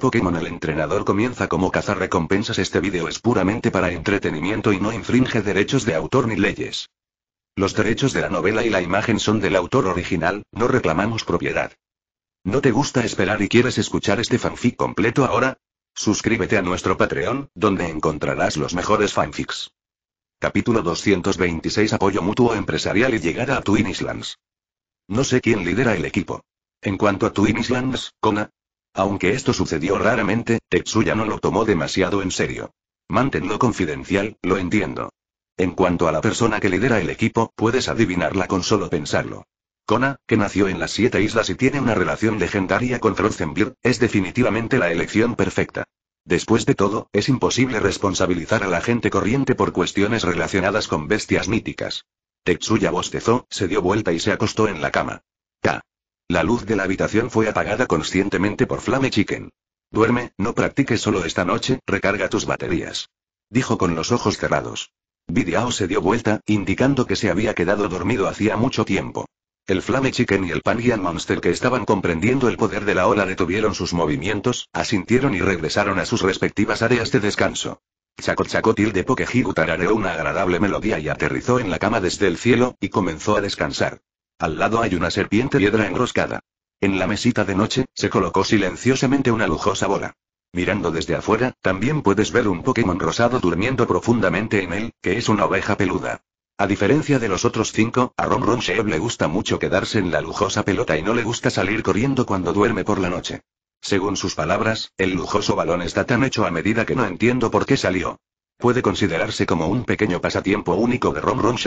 Pokémon el entrenador comienza como cazar recompensas este vídeo es puramente para entretenimiento y no infringe derechos de autor ni leyes. Los derechos de la novela y la imagen son del autor original, no reclamamos propiedad. ¿No te gusta esperar y quieres escuchar este fanfic completo ahora? Suscríbete a nuestro Patreon, donde encontrarás los mejores fanfics. Capítulo 226 Apoyo mutuo empresarial y llegada a Twin Islands. No sé quién lidera el equipo. En cuanto a Twin Islands, Kona, aunque esto sucedió raramente, Tetsuya no lo tomó demasiado en serio. Manténlo confidencial, lo entiendo. En cuanto a la persona que lidera el equipo, puedes adivinarla con solo pensarlo. Kona, que nació en las siete islas y tiene una relación legendaria con trozenbir, es definitivamente la elección perfecta. Después de todo, es imposible responsabilizar a la gente corriente por cuestiones relacionadas con bestias míticas. Tetsuya bostezó, se dio vuelta y se acostó en la cama. La luz de la habitación fue apagada conscientemente por Flame Chicken. Duerme, no practiques solo esta noche, recarga tus baterías. Dijo con los ojos cerrados. Bidiao se dio vuelta, indicando que se había quedado dormido hacía mucho tiempo. El Flame Chicken y el Pangian Monster que estaban comprendiendo el poder de la ola detuvieron sus movimientos, asintieron y regresaron a sus respectivas áreas de descanso. Chaco Chaco Tilde Pokehiru tarareó una agradable melodía y aterrizó en la cama desde el cielo, y comenzó a descansar. Al lado hay una serpiente piedra enroscada. En la mesita de noche, se colocó silenciosamente una lujosa bola. Mirando desde afuera, también puedes ver un Pokémon rosado durmiendo profundamente en él, que es una oveja peluda. A diferencia de los otros cinco, a Ron le gusta mucho quedarse en la lujosa pelota y no le gusta salir corriendo cuando duerme por la noche. Según sus palabras, el lujoso balón está tan hecho a medida que no entiendo por qué salió. Puede considerarse como un pequeño pasatiempo único de Ron Ron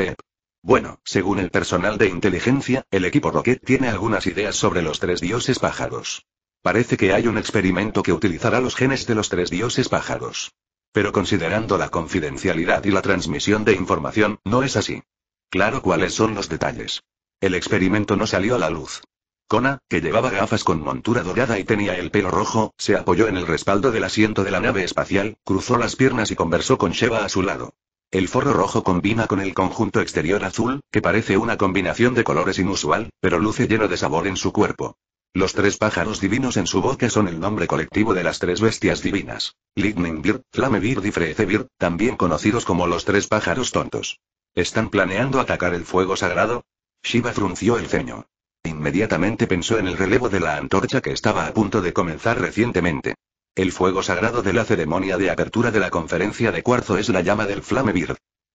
bueno, según el personal de inteligencia, el equipo Rocket tiene algunas ideas sobre los tres dioses pájaros. Parece que hay un experimento que utilizará los genes de los tres dioses pájaros. Pero considerando la confidencialidad y la transmisión de información, no es así. Claro cuáles son los detalles. El experimento no salió a la luz. Kona, que llevaba gafas con montura dorada y tenía el pelo rojo, se apoyó en el respaldo del asiento de la nave espacial, cruzó las piernas y conversó con Sheva a su lado. El forro rojo combina con el conjunto exterior azul, que parece una combinación de colores inusual, pero luce lleno de sabor en su cuerpo. Los tres pájaros divinos en su boca son el nombre colectivo de las tres bestias divinas. Flame Bird y Bird, también conocidos como los tres pájaros tontos. ¿Están planeando atacar el fuego sagrado? Shiva frunció el ceño. Inmediatamente pensó en el relevo de la antorcha que estaba a punto de comenzar recientemente. El fuego sagrado de la ceremonia de apertura de la conferencia de cuarzo es la llama del Flame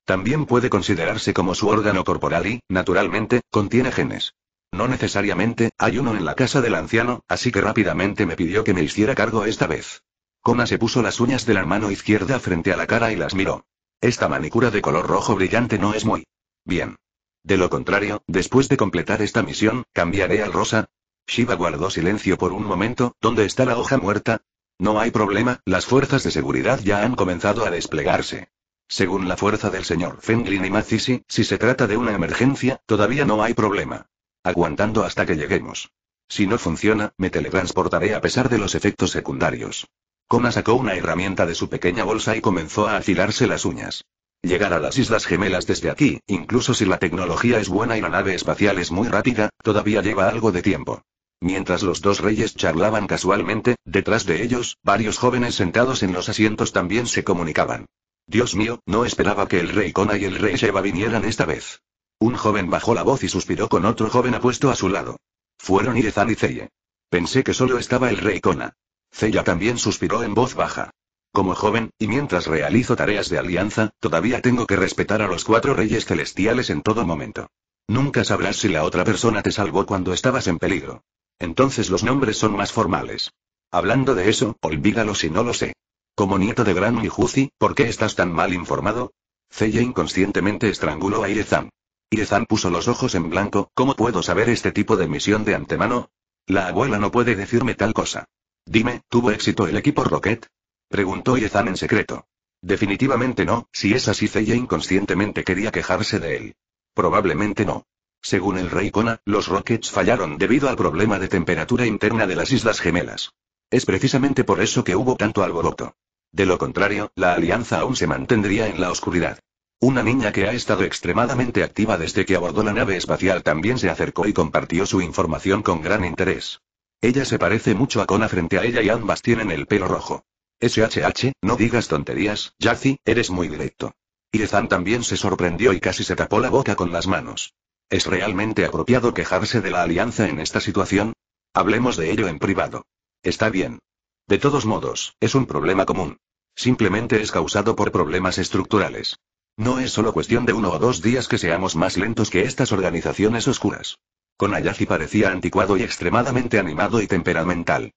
También puede considerarse como su órgano corporal y, naturalmente, contiene genes. No necesariamente, hay uno en la casa del anciano, así que rápidamente me pidió que me hiciera cargo esta vez. Kona se puso las uñas de la mano izquierda frente a la cara y las miró. Esta manicura de color rojo brillante no es muy bien. De lo contrario, después de completar esta misión, cambiaré al rosa. Shiva guardó silencio por un momento, ¿dónde está la hoja muerta? No hay problema, las fuerzas de seguridad ya han comenzado a desplegarse. Según la fuerza del señor Fenglin y Macisi, si se trata de una emergencia, todavía no hay problema. Aguantando hasta que lleguemos. Si no funciona, me teletransportaré a pesar de los efectos secundarios. Kona sacó una herramienta de su pequeña bolsa y comenzó a afilarse las uñas. Llegar a las Islas Gemelas desde aquí, incluso si la tecnología es buena y la nave espacial es muy rápida, todavía lleva algo de tiempo. Mientras los dos reyes charlaban casualmente, detrás de ellos, varios jóvenes sentados en los asientos también se comunicaban. Dios mío, no esperaba que el rey Kona y el rey Sheba vinieran esta vez. Un joven bajó la voz y suspiró con otro joven apuesto a su lado. Fueron Irezan y Celle. Pensé que solo estaba el rey Kona. Cella también suspiró en voz baja. Como joven, y mientras realizo tareas de alianza, todavía tengo que respetar a los cuatro reyes celestiales en todo momento. Nunca sabrás si la otra persona te salvó cuando estabas en peligro. Entonces los nombres son más formales. Hablando de eso, olvídalo si no lo sé. Como nieto de Gran Mijuzi, ¿por qué estás tan mal informado? Cella inconscientemente estranguló a Irezan. Irezan puso los ojos en blanco, ¿cómo puedo saber este tipo de misión de antemano? La abuela no puede decirme tal cosa. Dime, ¿tuvo éxito el equipo Rocket? Preguntó Iezan en secreto. Definitivamente no, si es así Cella inconscientemente quería quejarse de él. Probablemente no. Según el rey Kona, los Rockets fallaron debido al problema de temperatura interna de las Islas Gemelas. Es precisamente por eso que hubo tanto alboroto. De lo contrario, la alianza aún se mantendría en la oscuridad. Una niña que ha estado extremadamente activa desde que abordó la nave espacial también se acercó y compartió su información con gran interés. Ella se parece mucho a Kona frente a ella y ambas tienen el pelo rojo. SHH, no digas tonterías, Yazi, eres muy directo. Irezan también se sorprendió y casi se tapó la boca con las manos. ¿Es realmente apropiado quejarse de la alianza en esta situación? Hablemos de ello en privado. Está bien. De todos modos, es un problema común. Simplemente es causado por problemas estructurales. No es solo cuestión de uno o dos días que seamos más lentos que estas organizaciones oscuras. Con Ayazi parecía anticuado y extremadamente animado y temperamental.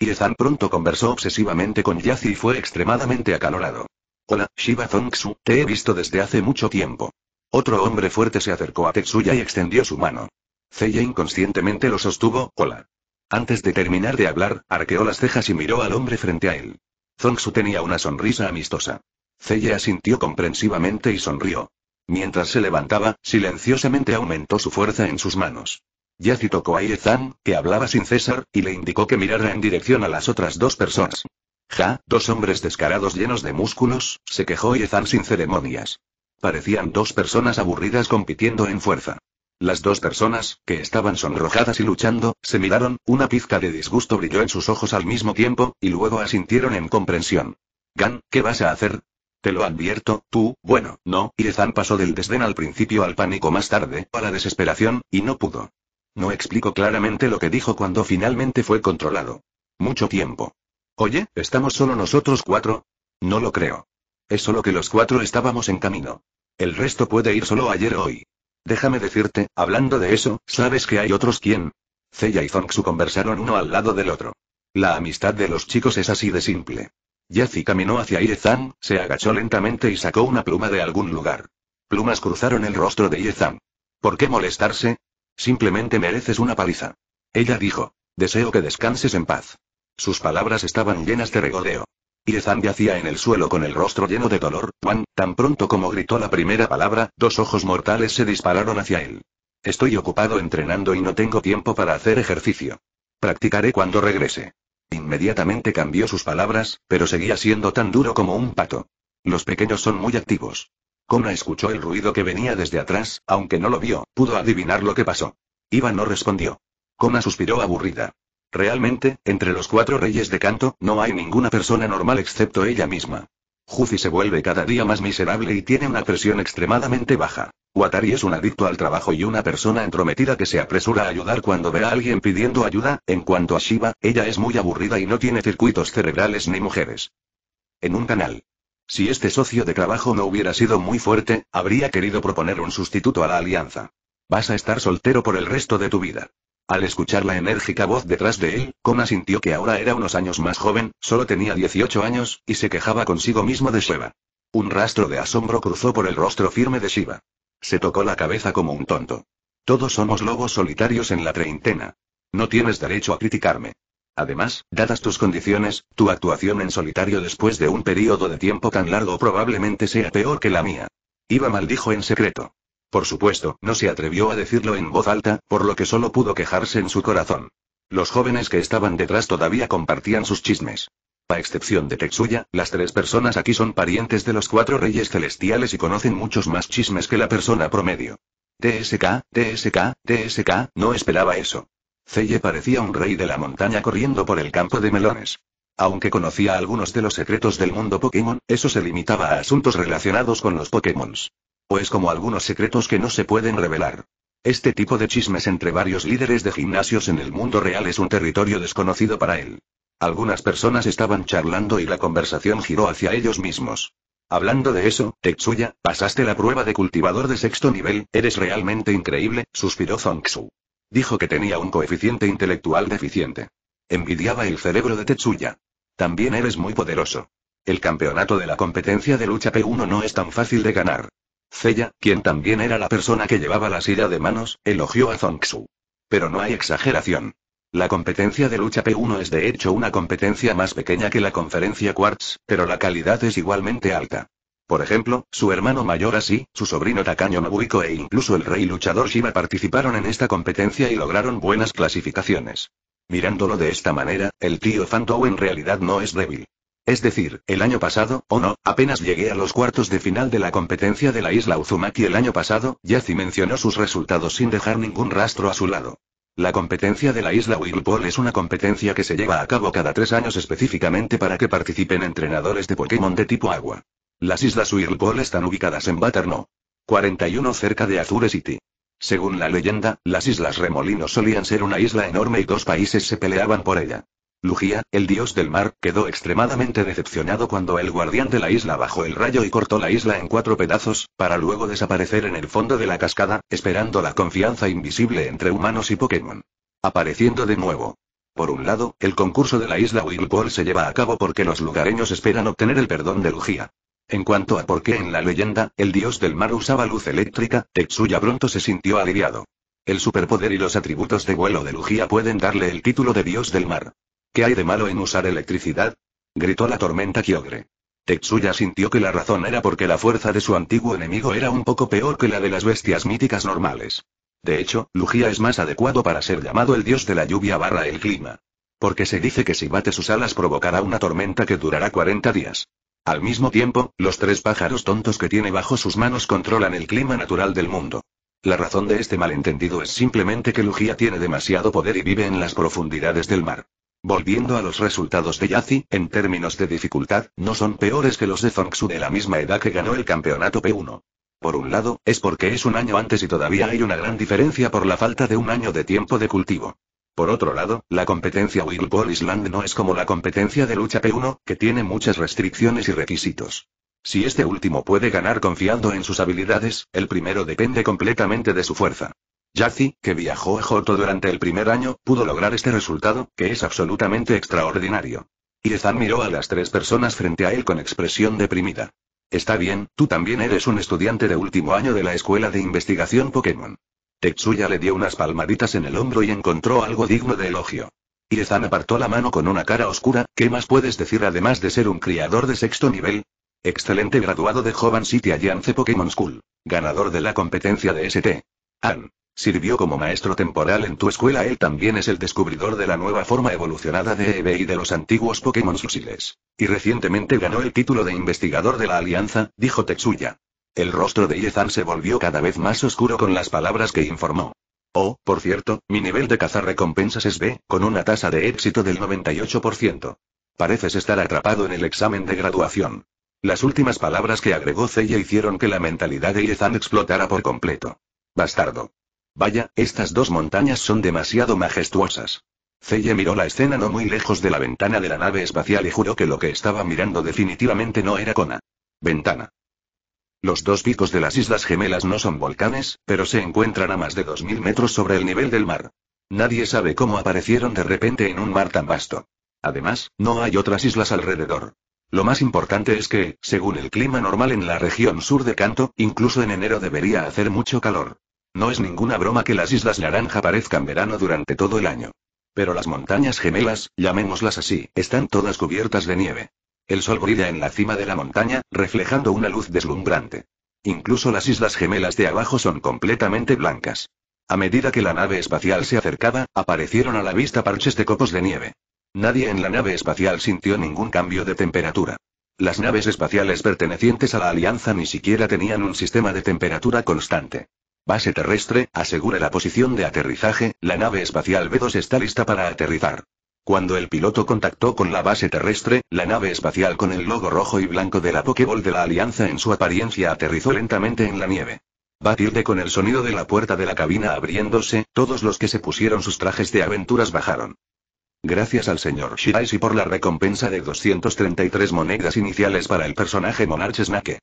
Yezan pronto conversó obsesivamente con Yazi y fue extremadamente acalorado. Hola, Shiva Zongsu, te he visto desde hace mucho tiempo. Otro hombre fuerte se acercó a Tetsuya y extendió su mano. Zeya inconscientemente lo sostuvo, hola. Antes de terminar de hablar, arqueó las cejas y miró al hombre frente a él. Zongsu tenía una sonrisa amistosa. Zeya asintió comprensivamente y sonrió. Mientras se levantaba, silenciosamente aumentó su fuerza en sus manos. Yazi tocó a Yezan, que hablaba sin cesar, y le indicó que mirara en dirección a las otras dos personas. Ja, dos hombres descarados llenos de músculos, se quejó Yezan sin ceremonias. Parecían dos personas aburridas compitiendo en fuerza. Las dos personas, que estaban sonrojadas y luchando, se miraron, una pizca de disgusto brilló en sus ojos al mismo tiempo, y luego asintieron en comprensión. Gan, ¿qué vas a hacer? Te lo advierto, tú, bueno, no, Irezan pasó del desdén al principio al pánico más tarde, a la desesperación, y no pudo. No explico claramente lo que dijo cuando finalmente fue controlado. Mucho tiempo. Oye, ¿estamos solo nosotros cuatro? No lo creo. Es solo que los cuatro estábamos en camino. El resto puede ir solo ayer o hoy. Déjame decirte, hablando de eso, ¿sabes que hay otros quién? Zeya y Zongsu conversaron uno al lado del otro. La amistad de los chicos es así de simple. Yazi caminó hacia Yezan, se agachó lentamente y sacó una pluma de algún lugar. Plumas cruzaron el rostro de Yezan. ¿Por qué molestarse? Simplemente mereces una paliza. Ella dijo. Deseo que descanses en paz. Sus palabras estaban llenas de regodeo. Y Zan yacía en el suelo con el rostro lleno de dolor. Juan, tan pronto como gritó la primera palabra, dos ojos mortales se dispararon hacia él. Estoy ocupado entrenando y no tengo tiempo para hacer ejercicio. Practicaré cuando regrese. Inmediatamente cambió sus palabras, pero seguía siendo tan duro como un pato. Los pequeños son muy activos. Kona escuchó el ruido que venía desde atrás, aunque no lo vio, pudo adivinar lo que pasó. Iván no respondió. Kona suspiró aburrida. Realmente, entre los cuatro reyes de canto, no hay ninguna persona normal excepto ella misma. Juzi se vuelve cada día más miserable y tiene una presión extremadamente baja. Watari es un adicto al trabajo y una persona entrometida que se apresura a ayudar cuando ve a alguien pidiendo ayuda. En cuanto a Shiva, ella es muy aburrida y no tiene circuitos cerebrales ni mujeres. En un canal. Si este socio de trabajo no hubiera sido muy fuerte, habría querido proponer un sustituto a la alianza. Vas a estar soltero por el resto de tu vida. Al escuchar la enérgica voz detrás de él, Kona sintió que ahora era unos años más joven, solo tenía 18 años, y se quejaba consigo mismo de Shiva. Un rastro de asombro cruzó por el rostro firme de Shiva. Se tocó la cabeza como un tonto. Todos somos lobos solitarios en la treintena. No tienes derecho a criticarme. Además, dadas tus condiciones, tu actuación en solitario después de un periodo de tiempo tan largo probablemente sea peor que la mía. Iba maldijo en secreto. Por supuesto, no se atrevió a decirlo en voz alta, por lo que solo pudo quejarse en su corazón. Los jóvenes que estaban detrás todavía compartían sus chismes. A excepción de Tetsuya, las tres personas aquí son parientes de los cuatro reyes celestiales y conocen muchos más chismes que la persona promedio. TSK, TSK, TSK, no esperaba eso. Celle parecía un rey de la montaña corriendo por el campo de melones. Aunque conocía algunos de los secretos del mundo Pokémon, eso se limitaba a asuntos relacionados con los Pokémon. Pues como algunos secretos que no se pueden revelar. Este tipo de chismes entre varios líderes de gimnasios en el mundo real es un territorio desconocido para él. Algunas personas estaban charlando y la conversación giró hacia ellos mismos. Hablando de eso, Tetsuya, pasaste la prueba de cultivador de sexto nivel, eres realmente increíble, suspiró Zongxu. Dijo que tenía un coeficiente intelectual deficiente. Envidiaba el cerebro de Tetsuya. También eres muy poderoso. El campeonato de la competencia de lucha P1 no es tan fácil de ganar. Cella, quien también era la persona que llevaba la silla de manos, elogió a Zongxu. Pero no hay exageración. La competencia de lucha P1 es de hecho una competencia más pequeña que la conferencia Quartz, pero la calidad es igualmente alta. Por ejemplo, su hermano mayor así, su sobrino Takaño Nobuiko e incluso el rey luchador Shiva participaron en esta competencia y lograron buenas clasificaciones. Mirándolo de esta manera, el tío Fantou en realidad no es débil. Es decir, el año pasado, o no, apenas llegué a los cuartos de final de la competencia de la isla Uzumaki el año pasado, Yazi mencionó sus resultados sin dejar ningún rastro a su lado. La competencia de la isla Whirlpool es una competencia que se lleva a cabo cada tres años específicamente para que participen entrenadores de Pokémon de tipo agua. Las islas Whirlpool están ubicadas en Baterno. 41 cerca de Azure City. Según la leyenda, las islas Remolinos solían ser una isla enorme y dos países se peleaban por ella. Lugia, el dios del mar, quedó extremadamente decepcionado cuando el guardián de la isla bajó el rayo y cortó la isla en cuatro pedazos, para luego desaparecer en el fondo de la cascada, esperando la confianza invisible entre humanos y Pokémon. Apareciendo de nuevo. Por un lado, el concurso de la isla Whirlpool se lleva a cabo porque los lugareños esperan obtener el perdón de Lugia. En cuanto a por qué en la leyenda, el dios del mar usaba luz eléctrica, Tetsuya pronto se sintió aliviado. El superpoder y los atributos de vuelo de Lugia pueden darle el título de dios del mar. ¿Qué hay de malo en usar electricidad? gritó la tormenta Kyogre. Tetsuya sintió que la razón era porque la fuerza de su antiguo enemigo era un poco peor que la de las bestias míticas normales. De hecho, Lugia es más adecuado para ser llamado el dios de la lluvia barra el clima. Porque se dice que si bate sus alas provocará una tormenta que durará 40 días. Al mismo tiempo, los tres pájaros tontos que tiene bajo sus manos controlan el clima natural del mundo. La razón de este malentendido es simplemente que Lugia tiene demasiado poder y vive en las profundidades del mar. Volviendo a los resultados de Yazi, en términos de dificultad, no son peores que los de Zongsu de la misma edad que ganó el campeonato P1. Por un lado, es porque es un año antes y todavía hay una gran diferencia por la falta de un año de tiempo de cultivo. Por otro lado, la competencia Whirlpool Island no es como la competencia de lucha P1, que tiene muchas restricciones y requisitos. Si este último puede ganar confiando en sus habilidades, el primero depende completamente de su fuerza. Yazzi, que viajó a Joto durante el primer año, pudo lograr este resultado, que es absolutamente extraordinario. Iezan miró a las tres personas frente a él con expresión deprimida. Está bien, tú también eres un estudiante de último año de la Escuela de Investigación Pokémon. Tetsuya le dio unas palmaditas en el hombro y encontró algo digno de elogio. Iezan apartó la mano con una cara oscura, ¿qué más puedes decir además de ser un criador de sexto nivel? Excelente graduado de Jovan City Alliance Pokémon School. Ganador de la competencia de ST. An. Sirvió como maestro temporal en tu escuela. Él también es el descubridor de la nueva forma evolucionada de Eevee y de los antiguos Pokémon fósiles. Y recientemente ganó el título de investigador de la Alianza, dijo Tetsuya. El rostro de Yezan se volvió cada vez más oscuro con las palabras que informó. Oh, por cierto, mi nivel de cazar recompensas es B, con una tasa de éxito del 98%. Pareces estar atrapado en el examen de graduación. Las últimas palabras que agregó Ceya hicieron que la mentalidad de Yezan explotara por completo. Bastardo. Vaya, estas dos montañas son demasiado majestuosas. Celle miró la escena no muy lejos de la ventana de la nave espacial y juró que lo que estaba mirando definitivamente no era Kona. Ventana. Los dos picos de las Islas Gemelas no son volcanes, pero se encuentran a más de 2.000 metros sobre el nivel del mar. Nadie sabe cómo aparecieron de repente en un mar tan vasto. Además, no hay otras islas alrededor. Lo más importante es que, según el clima normal en la región sur de Canto, incluso en enero debería hacer mucho calor. No es ninguna broma que las Islas Naranja parezcan verano durante todo el año. Pero las montañas gemelas, llamémoslas así, están todas cubiertas de nieve. El sol brilla en la cima de la montaña, reflejando una luz deslumbrante. Incluso las Islas Gemelas de abajo son completamente blancas. A medida que la nave espacial se acercaba, aparecieron a la vista parches de copos de nieve. Nadie en la nave espacial sintió ningún cambio de temperatura. Las naves espaciales pertenecientes a la Alianza ni siquiera tenían un sistema de temperatura constante. Base terrestre, asegura la posición de aterrizaje, la nave espacial B2 está lista para aterrizar. Cuando el piloto contactó con la base terrestre, la nave espacial con el logo rojo y blanco de la Pokéball de la Alianza en su apariencia aterrizó lentamente en la nieve. Batilde con el sonido de la puerta de la cabina abriéndose, todos los que se pusieron sus trajes de aventuras bajaron. Gracias al señor y por la recompensa de 233 monedas iniciales para el personaje Monarch Snake.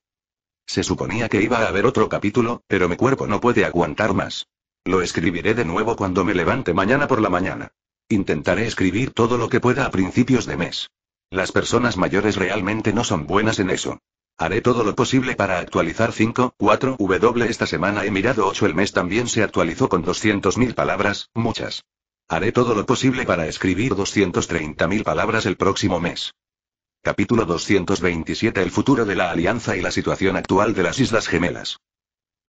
Se suponía que iba a haber otro capítulo, pero mi cuerpo no puede aguantar más. Lo escribiré de nuevo cuando me levante mañana por la mañana. Intentaré escribir todo lo que pueda a principios de mes. Las personas mayores realmente no son buenas en eso. Haré todo lo posible para actualizar 5, 4 W esta semana he mirado 8 el mes también se actualizó con 200.000 palabras, muchas. Haré todo lo posible para escribir 230.000 palabras el próximo mes. Capítulo 227 El futuro de la Alianza y la situación actual de las Islas Gemelas.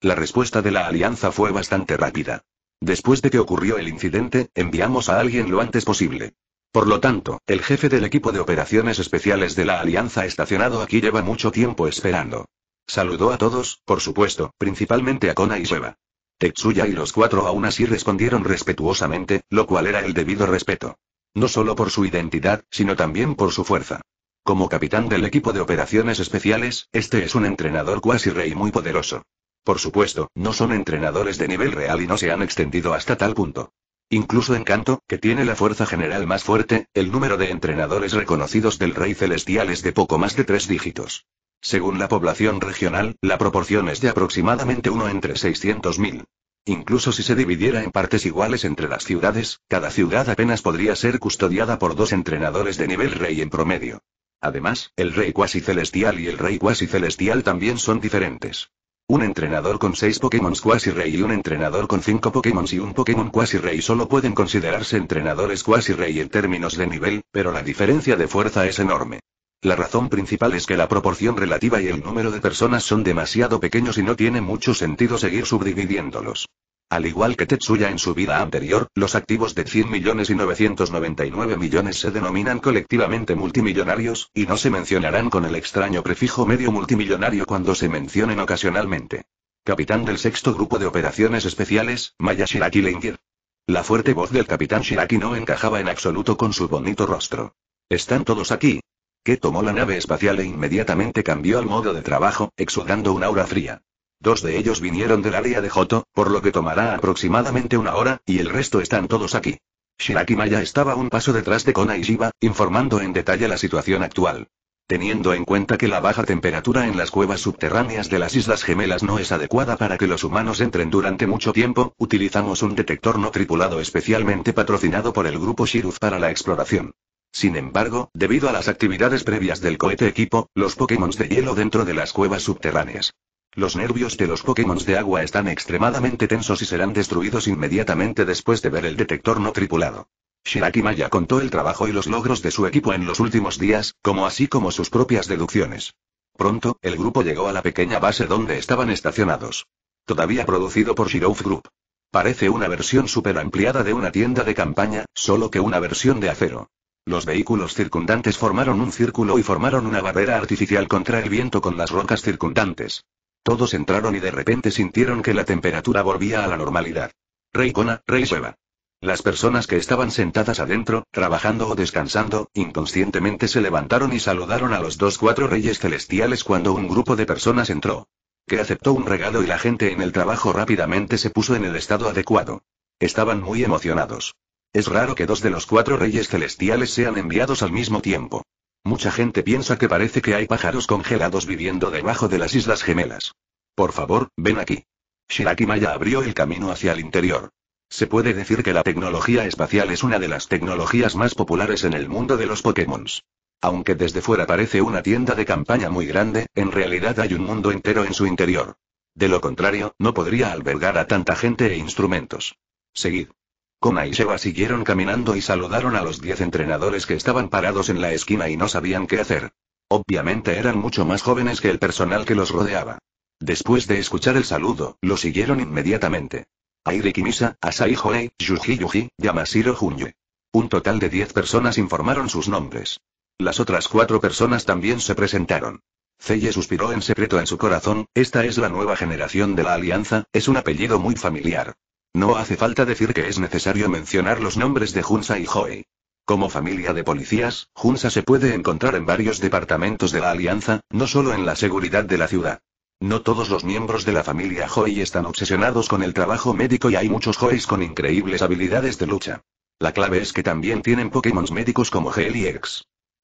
La respuesta de la Alianza fue bastante rápida. Después de que ocurrió el incidente, enviamos a alguien lo antes posible. Por lo tanto, el jefe del equipo de operaciones especiales de la Alianza estacionado aquí lleva mucho tiempo esperando. Saludó a todos, por supuesto, principalmente a Kona y Sueva. Tetsuya y los cuatro aún así respondieron respetuosamente, lo cual era el debido respeto. No solo por su identidad, sino también por su fuerza. Como capitán del equipo de operaciones especiales, este es un entrenador cuasi rey muy poderoso. Por supuesto, no son entrenadores de nivel real y no se han extendido hasta tal punto. Incluso en Canto, que tiene la fuerza general más fuerte, el número de entrenadores reconocidos del Rey Celestial es de poco más de tres dígitos. Según la población regional, la proporción es de aproximadamente uno entre 600.000. Incluso si se dividiera en partes iguales entre las ciudades, cada ciudad apenas podría ser custodiada por dos entrenadores de nivel rey en promedio. Además, el rey cuasi celestial y el rey cuasi celestial también son diferentes. Un entrenador con 6 Pokémon cuasi rey y un entrenador con 5 Pokémon y un Pokémon cuasi rey solo pueden considerarse entrenadores cuasi rey en términos de nivel, pero la diferencia de fuerza es enorme. La razón principal es que la proporción relativa y el número de personas son demasiado pequeños y no tiene mucho sentido seguir subdividiéndolos. Al igual que Tetsuya en su vida anterior, los activos de 100 millones y 999 millones se denominan colectivamente multimillonarios, y no se mencionarán con el extraño prefijo medio multimillonario cuando se mencionen ocasionalmente. Capitán del sexto grupo de operaciones especiales, Maya Shiraki La fuerte voz del capitán Shiraki no encajaba en absoluto con su bonito rostro. ¿Están todos aquí? Que tomó la nave espacial e inmediatamente cambió al modo de trabajo, exudando un aura fría. Dos de ellos vinieron del área de Joto, por lo que tomará aproximadamente una hora, y el resto están todos aquí. Shiraki Maya estaba un paso detrás de Kona y Shiba, informando en detalle la situación actual. Teniendo en cuenta que la baja temperatura en las cuevas subterráneas de las Islas Gemelas no es adecuada para que los humanos entren durante mucho tiempo, utilizamos un detector no tripulado especialmente patrocinado por el grupo Shiruz para la exploración. Sin embargo, debido a las actividades previas del cohete equipo, los Pokémon de hielo dentro de las cuevas subterráneas los nervios de los Pokémon de agua están extremadamente tensos y serán destruidos inmediatamente después de ver el detector no tripulado. Shiraki Maya contó el trabajo y los logros de su equipo en los últimos días, como así como sus propias deducciones. Pronto, el grupo llegó a la pequeña base donde estaban estacionados. Todavía producido por Shirouf Group. Parece una versión super ampliada de una tienda de campaña, solo que una versión de acero. Los vehículos circundantes formaron un círculo y formaron una barrera artificial contra el viento con las rocas circundantes. Todos entraron y de repente sintieron que la temperatura volvía a la normalidad. Rey Kona, Rey Sueva. Las personas que estaban sentadas adentro, trabajando o descansando, inconscientemente se levantaron y saludaron a los dos cuatro reyes celestiales cuando un grupo de personas entró. Que aceptó un regalo y la gente en el trabajo rápidamente se puso en el estado adecuado. Estaban muy emocionados. Es raro que dos de los cuatro reyes celestiales sean enviados al mismo tiempo. Mucha gente piensa que parece que hay pájaros congelados viviendo debajo de las Islas Gemelas. Por favor, ven aquí. Shiraki Maya abrió el camino hacia el interior. Se puede decir que la tecnología espacial es una de las tecnologías más populares en el mundo de los Pokémon. Aunque desde fuera parece una tienda de campaña muy grande, en realidad hay un mundo entero en su interior. De lo contrario, no podría albergar a tanta gente e instrumentos. Seguid. Koma y Sheba siguieron caminando y saludaron a los diez entrenadores que estaban parados en la esquina y no sabían qué hacer. Obviamente eran mucho más jóvenes que el personal que los rodeaba. Después de escuchar el saludo, lo siguieron inmediatamente. Aire Kimisa, Asai Horei, Yuji Yuji, Yamashiro Junye. Un total de 10 personas informaron sus nombres. Las otras cuatro personas también se presentaron. Zeye suspiró en secreto en su corazón, esta es la nueva generación de la Alianza, es un apellido muy familiar. No hace falta decir que es necesario mencionar los nombres de Junsa y Joy. Como familia de policías, Junsa se puede encontrar en varios departamentos de la Alianza, no solo en la seguridad de la ciudad. No todos los miembros de la familia Joy están obsesionados con el trabajo médico y hay muchos Joys con increíbles habilidades de lucha. La clave es que también tienen Pokémon médicos como Gel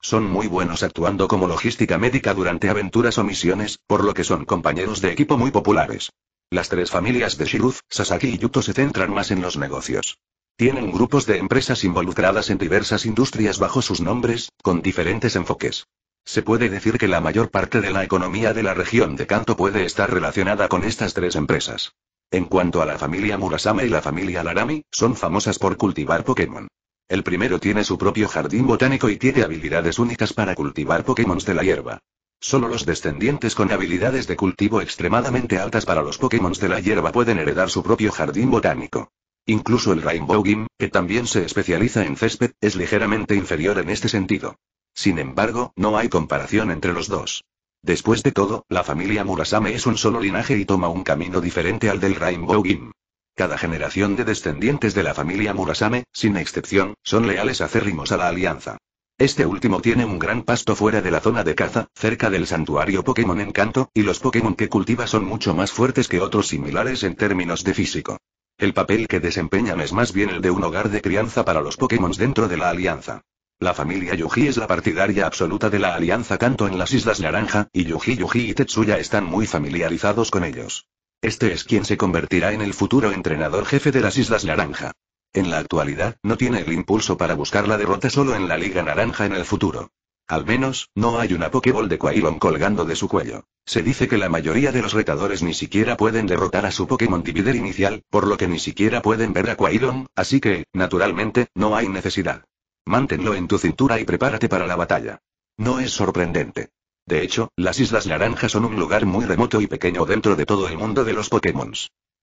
Son muy buenos actuando como logística médica durante aventuras o misiones, por lo que son compañeros de equipo muy populares. Las tres familias de Shiruz, Sasaki y Yuto se centran más en los negocios. Tienen grupos de empresas involucradas en diversas industrias bajo sus nombres, con diferentes enfoques. Se puede decir que la mayor parte de la economía de la región de Kanto puede estar relacionada con estas tres empresas. En cuanto a la familia Murasame y la familia Larami, son famosas por cultivar Pokémon. El primero tiene su propio jardín botánico y tiene habilidades únicas para cultivar Pokémon de la hierba. Solo los descendientes con habilidades de cultivo extremadamente altas para los Pokémon de la hierba pueden heredar su propio jardín botánico. Incluso el Rainbow Gym, que también se especializa en césped, es ligeramente inferior en este sentido. Sin embargo, no hay comparación entre los dos. Después de todo, la familia Murasame es un solo linaje y toma un camino diferente al del Rainbow Gym. Cada generación de descendientes de la familia Murasame, sin excepción, son leales acérrimos a la alianza. Este último tiene un gran pasto fuera de la zona de caza, cerca del santuario Pokémon Encanto, y los Pokémon que cultiva son mucho más fuertes que otros similares en términos de físico. El papel que desempeñan es más bien el de un hogar de crianza para los Pokémon dentro de la Alianza. La familia Yuji es la partidaria absoluta de la Alianza Canto en las Islas Naranja, y Yuji Yuji y Tetsuya están muy familiarizados con ellos. Este es quien se convertirá en el futuro entrenador jefe de las Islas Naranja. En la actualidad, no tiene el impulso para buscar la derrota solo en la Liga Naranja en el futuro. Al menos, no hay una Pokéball de Quailon colgando de su cuello. Se dice que la mayoría de los retadores ni siquiera pueden derrotar a su Pokémon Divider inicial, por lo que ni siquiera pueden ver a Quailon, así que, naturalmente, no hay necesidad. Manténlo en tu cintura y prepárate para la batalla. No es sorprendente. De hecho, las Islas Naranjas son un lugar muy remoto y pequeño dentro de todo el mundo de los Pokémon.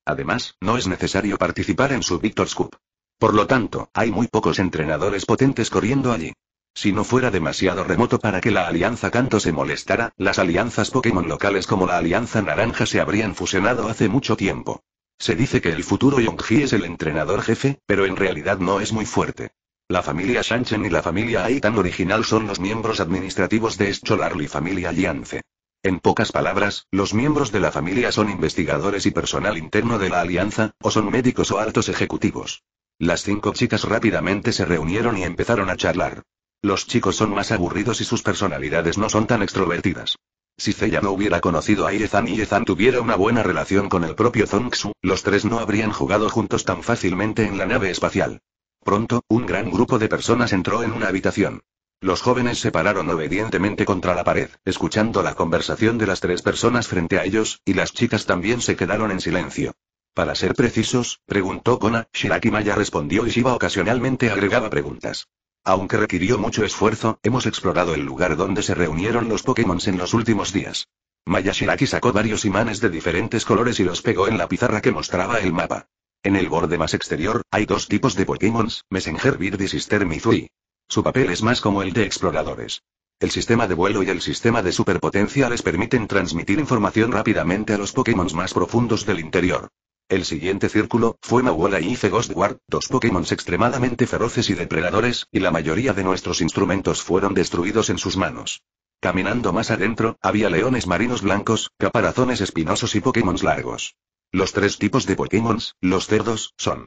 Además, no es necesario participar en su Victor's Cup. Por lo tanto, hay muy pocos entrenadores potentes corriendo allí. Si no fuera demasiado remoto para que la Alianza Canto se molestara, las alianzas Pokémon locales como la Alianza Naranja se habrían fusionado hace mucho tiempo. Se dice que el futuro Yongji es el entrenador jefe, pero en realidad no es muy fuerte. La familia Shanchen y la familia Aitan original son los miembros administrativos de Scholarly Familia Aliance. En pocas palabras, los miembros de la familia son investigadores y personal interno de la alianza, o son médicos o altos ejecutivos. Las cinco chicas rápidamente se reunieron y empezaron a charlar. Los chicos son más aburridos y sus personalidades no son tan extrovertidas. Si Zeya no hubiera conocido a Yezan y Yezan tuviera una buena relación con el propio Zongsu, los tres no habrían jugado juntos tan fácilmente en la nave espacial. Pronto, un gran grupo de personas entró en una habitación. Los jóvenes se pararon obedientemente contra la pared, escuchando la conversación de las tres personas frente a ellos, y las chicas también se quedaron en silencio. Para ser precisos, preguntó Kona, Shiraki Maya respondió y Shiva ocasionalmente agregaba preguntas. Aunque requirió mucho esfuerzo, hemos explorado el lugar donde se reunieron los Pokémon en los últimos días. Maya Shiraki sacó varios imanes de diferentes colores y los pegó en la pizarra que mostraba el mapa. En el borde más exterior, hay dos tipos de Pokémon, Messenger Bird y Sister Mizui. Su papel es más como el de exploradores. El sistema de vuelo y el sistema de superpotencia les permiten transmitir información rápidamente a los Pokémon más profundos del interior. El siguiente círculo, fue Mawola y Ife dos Pokémon extremadamente feroces y depredadores, y la mayoría de nuestros instrumentos fueron destruidos en sus manos. Caminando más adentro, había leones marinos blancos, caparazones espinosos y Pokémon largos. Los tres tipos de Pokémon, los cerdos, son.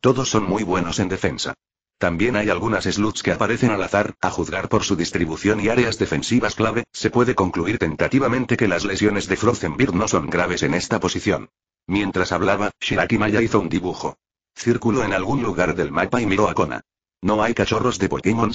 Todos son muy buenos en defensa. También hay algunas sluts que aparecen al azar, a juzgar por su distribución y áreas defensivas clave, se puede concluir tentativamente que las lesiones de frozenbird no son graves en esta posición. Mientras hablaba, Shiraki Maya hizo un dibujo. Círculo en algún lugar del mapa y miró a Kona. ¿No hay cachorros de Pokémon?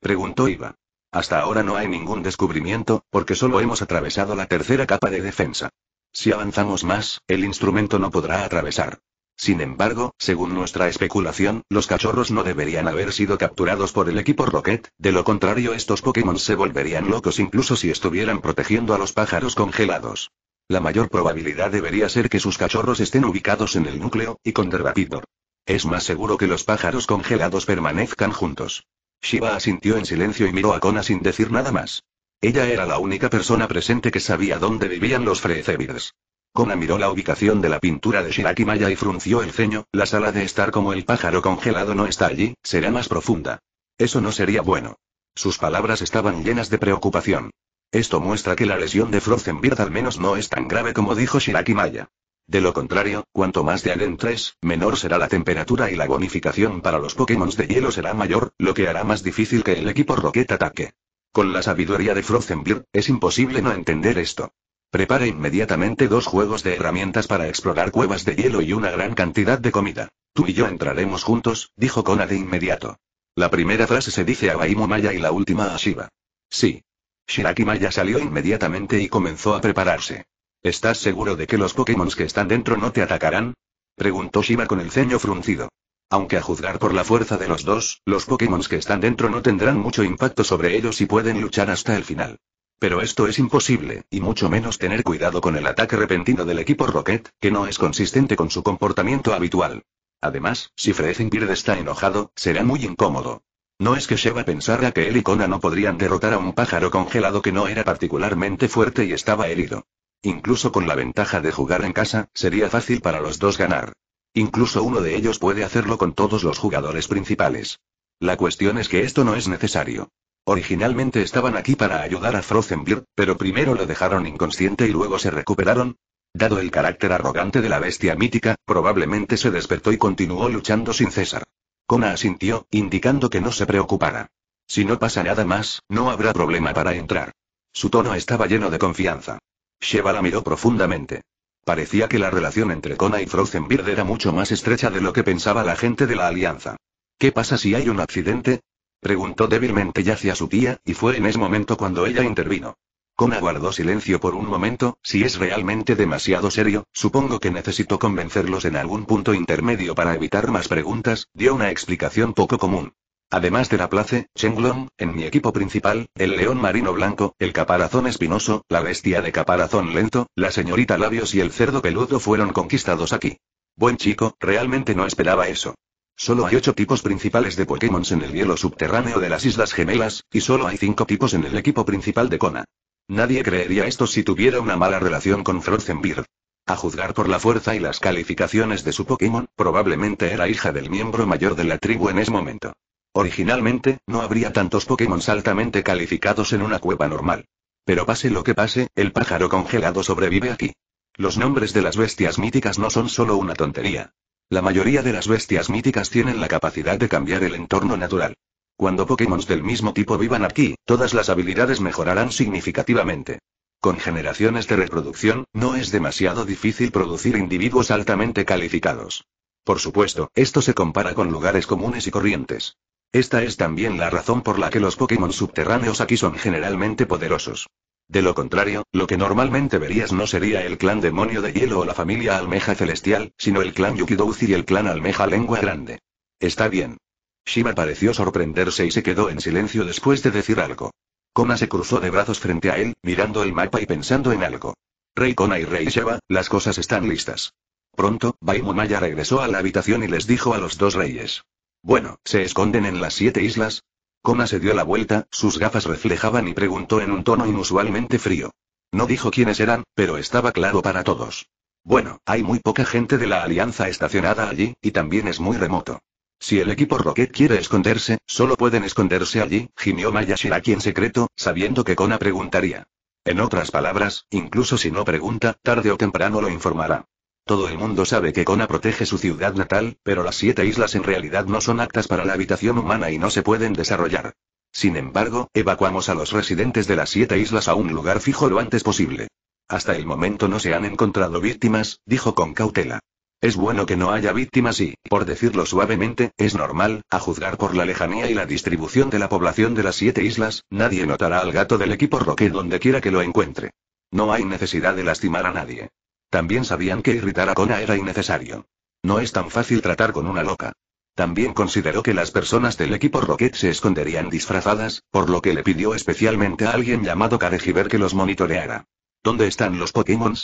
Preguntó Iva. Hasta ahora no hay ningún descubrimiento, porque solo hemos atravesado la tercera capa de defensa. Si avanzamos más, el instrumento no podrá atravesar. Sin embargo, según nuestra especulación, los cachorros no deberían haber sido capturados por el equipo Rocket, de lo contrario estos Pokémon se volverían locos incluso si estuvieran protegiendo a los pájaros congelados. La mayor probabilidad debería ser que sus cachorros estén ubicados en el núcleo, y con Derrapidor. Es más seguro que los pájaros congelados permanezcan juntos. Shiva asintió en silencio y miró a Kona sin decir nada más. Ella era la única persona presente que sabía dónde vivían los Freecebirs. Kona miró la ubicación de la pintura de Shiraki Maya y frunció el ceño, la sala de estar como el pájaro congelado no está allí, será más profunda. Eso no sería bueno. Sus palabras estaban llenas de preocupación. Esto muestra que la lesión de Frozenbeard al menos no es tan grave como dijo Shiraki Maya. De lo contrario, cuanto más te 3, menor será la temperatura y la bonificación para los Pokémon de hielo será mayor, lo que hará más difícil que el equipo Rocket ataque. Con la sabiduría de Frozenbeard, es imposible no entender esto. Prepara inmediatamente dos juegos de herramientas para explorar cuevas de hielo y una gran cantidad de comida. Tú y yo entraremos juntos, dijo Kona de inmediato. La primera frase se dice a Baimu Maya y la última a Shiva. Sí. Shiraki Maya salió inmediatamente y comenzó a prepararse. ¿Estás seguro de que los Pokémon que están dentro no te atacarán? Preguntó Shiva con el ceño fruncido. Aunque a juzgar por la fuerza de los dos, los Pokémon que están dentro no tendrán mucho impacto sobre ellos y pueden luchar hasta el final. Pero esto es imposible, y mucho menos tener cuidado con el ataque repentino del equipo Rocket, que no es consistente con su comportamiento habitual. Además, si Bird está enojado, será muy incómodo. No es que Sheva pensara que él y Kona no podrían derrotar a un pájaro congelado que no era particularmente fuerte y estaba herido. Incluso con la ventaja de jugar en casa, sería fácil para los dos ganar. Incluso uno de ellos puede hacerlo con todos los jugadores principales. La cuestión es que esto no es necesario. Originalmente estaban aquí para ayudar a Frozenbeard, pero primero lo dejaron inconsciente y luego se recuperaron. Dado el carácter arrogante de la bestia mítica, probablemente se despertó y continuó luchando sin cesar. Kona asintió, indicando que no se preocupara. Si no pasa nada más, no habrá problema para entrar. Su tono estaba lleno de confianza. Sheva la miró profundamente. Parecía que la relación entre Kona y Frozenbeard era mucho más estrecha de lo que pensaba la gente de la Alianza. ¿Qué pasa si hay un accidente? Preguntó débilmente ya hacia su tía, y fue en ese momento cuando ella intervino. Kona guardó silencio por un momento, si es realmente demasiado serio, supongo que necesito convencerlos en algún punto intermedio para evitar más preguntas, dio una explicación poco común. Además de la place, Chenglong, en mi equipo principal, el león marino blanco, el caparazón espinoso, la bestia de caparazón lento, la señorita labios y el cerdo peludo fueron conquistados aquí. Buen chico, realmente no esperaba eso. Solo hay ocho tipos principales de Pokémon en el hielo subterráneo de las Islas Gemelas, y solo hay cinco tipos en el equipo principal de Kona. Nadie creería esto si tuviera una mala relación con Frozenbird. A juzgar por la fuerza y las calificaciones de su Pokémon, probablemente era hija del miembro mayor de la tribu en ese momento. Originalmente, no habría tantos Pokémon altamente calificados en una cueva normal. Pero pase lo que pase, el pájaro congelado sobrevive aquí. Los nombres de las bestias míticas no son solo una tontería. La mayoría de las bestias míticas tienen la capacidad de cambiar el entorno natural. Cuando Pokémon del mismo tipo vivan aquí, todas las habilidades mejorarán significativamente. Con generaciones de reproducción, no es demasiado difícil producir individuos altamente calificados. Por supuesto, esto se compara con lugares comunes y corrientes. Esta es también la razón por la que los Pokémon subterráneos aquí son generalmente poderosos. De lo contrario, lo que normalmente verías no sería el clan demonio de hielo o la familia almeja celestial, sino el clan Yukidouzi y el clan almeja lengua grande. Está bien. Shiva pareció sorprenderse y se quedó en silencio después de decir algo. Kona se cruzó de brazos frente a él, mirando el mapa y pensando en algo. Rey Kona y Rey Sheva, las cosas están listas. Pronto, Baimumaya regresó a la habitación y les dijo a los dos reyes. Bueno, ¿se esconden en las siete islas? Kona se dio la vuelta, sus gafas reflejaban y preguntó en un tono inusualmente frío. No dijo quiénes eran, pero estaba claro para todos. Bueno, hay muy poca gente de la Alianza estacionada allí, y también es muy remoto. Si el equipo Rocket quiere esconderse, solo pueden esconderse allí, gimió Mayashiraki en secreto, sabiendo que Kona preguntaría. En otras palabras, incluso si no pregunta, tarde o temprano lo informará. Todo el mundo sabe que Kona protege su ciudad natal, pero las siete islas en realidad no son aptas para la habitación humana y no se pueden desarrollar. Sin embargo, evacuamos a los residentes de las siete islas a un lugar fijo lo antes posible. Hasta el momento no se han encontrado víctimas, dijo con cautela. Es bueno que no haya víctimas y, por decirlo suavemente, es normal, a juzgar por la lejanía y la distribución de la población de las siete islas, nadie notará al gato del equipo Roque donde quiera que lo encuentre. No hay necesidad de lastimar a nadie. También sabían que irritar a Kona era innecesario. No es tan fácil tratar con una loca. También consideró que las personas del equipo Rocket se esconderían disfrazadas, por lo que le pidió especialmente a alguien llamado Karegiver que los monitoreara. ¿Dónde están los Pokémon?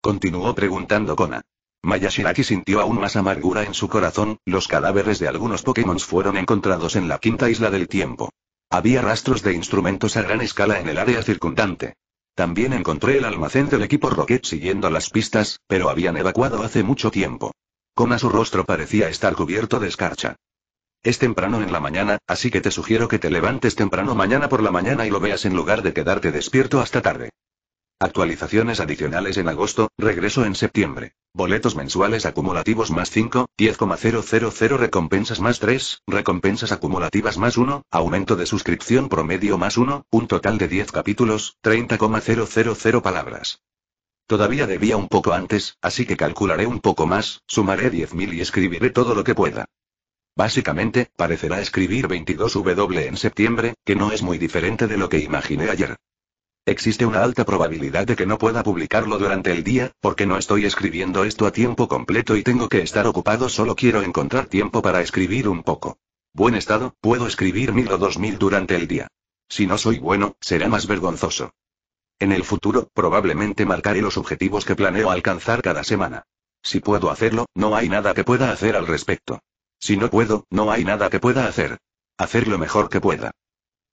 Continuó preguntando Kona. Mayashiraki sintió aún más amargura en su corazón, los cadáveres de algunos Pokémon fueron encontrados en la quinta isla del tiempo. Había rastros de instrumentos a gran escala en el área circundante. También encontré el almacén del equipo Rocket siguiendo las pistas, pero habían evacuado hace mucho tiempo. a su rostro parecía estar cubierto de escarcha. Es temprano en la mañana, así que te sugiero que te levantes temprano mañana por la mañana y lo veas en lugar de quedarte despierto hasta tarde. Actualizaciones adicionales en agosto, regreso en septiembre. Boletos mensuales acumulativos más 5, 10,000 recompensas más 3, recompensas acumulativas más 1, aumento de suscripción promedio más 1, un total de 10 capítulos, 30,000 palabras. Todavía debía un poco antes, así que calcularé un poco más, sumaré 10.000 y escribiré todo lo que pueda. Básicamente, parecerá escribir 22W en septiembre, que no es muy diferente de lo que imaginé ayer. Existe una alta probabilidad de que no pueda publicarlo durante el día, porque no estoy escribiendo esto a tiempo completo y tengo que estar ocupado, solo quiero encontrar tiempo para escribir un poco. Buen estado, puedo escribir mil o dos mil durante el día. Si no soy bueno, será más vergonzoso. En el futuro, probablemente marcaré los objetivos que planeo alcanzar cada semana. Si puedo hacerlo, no hay nada que pueda hacer al respecto. Si no puedo, no hay nada que pueda hacer. Hacer lo mejor que pueda.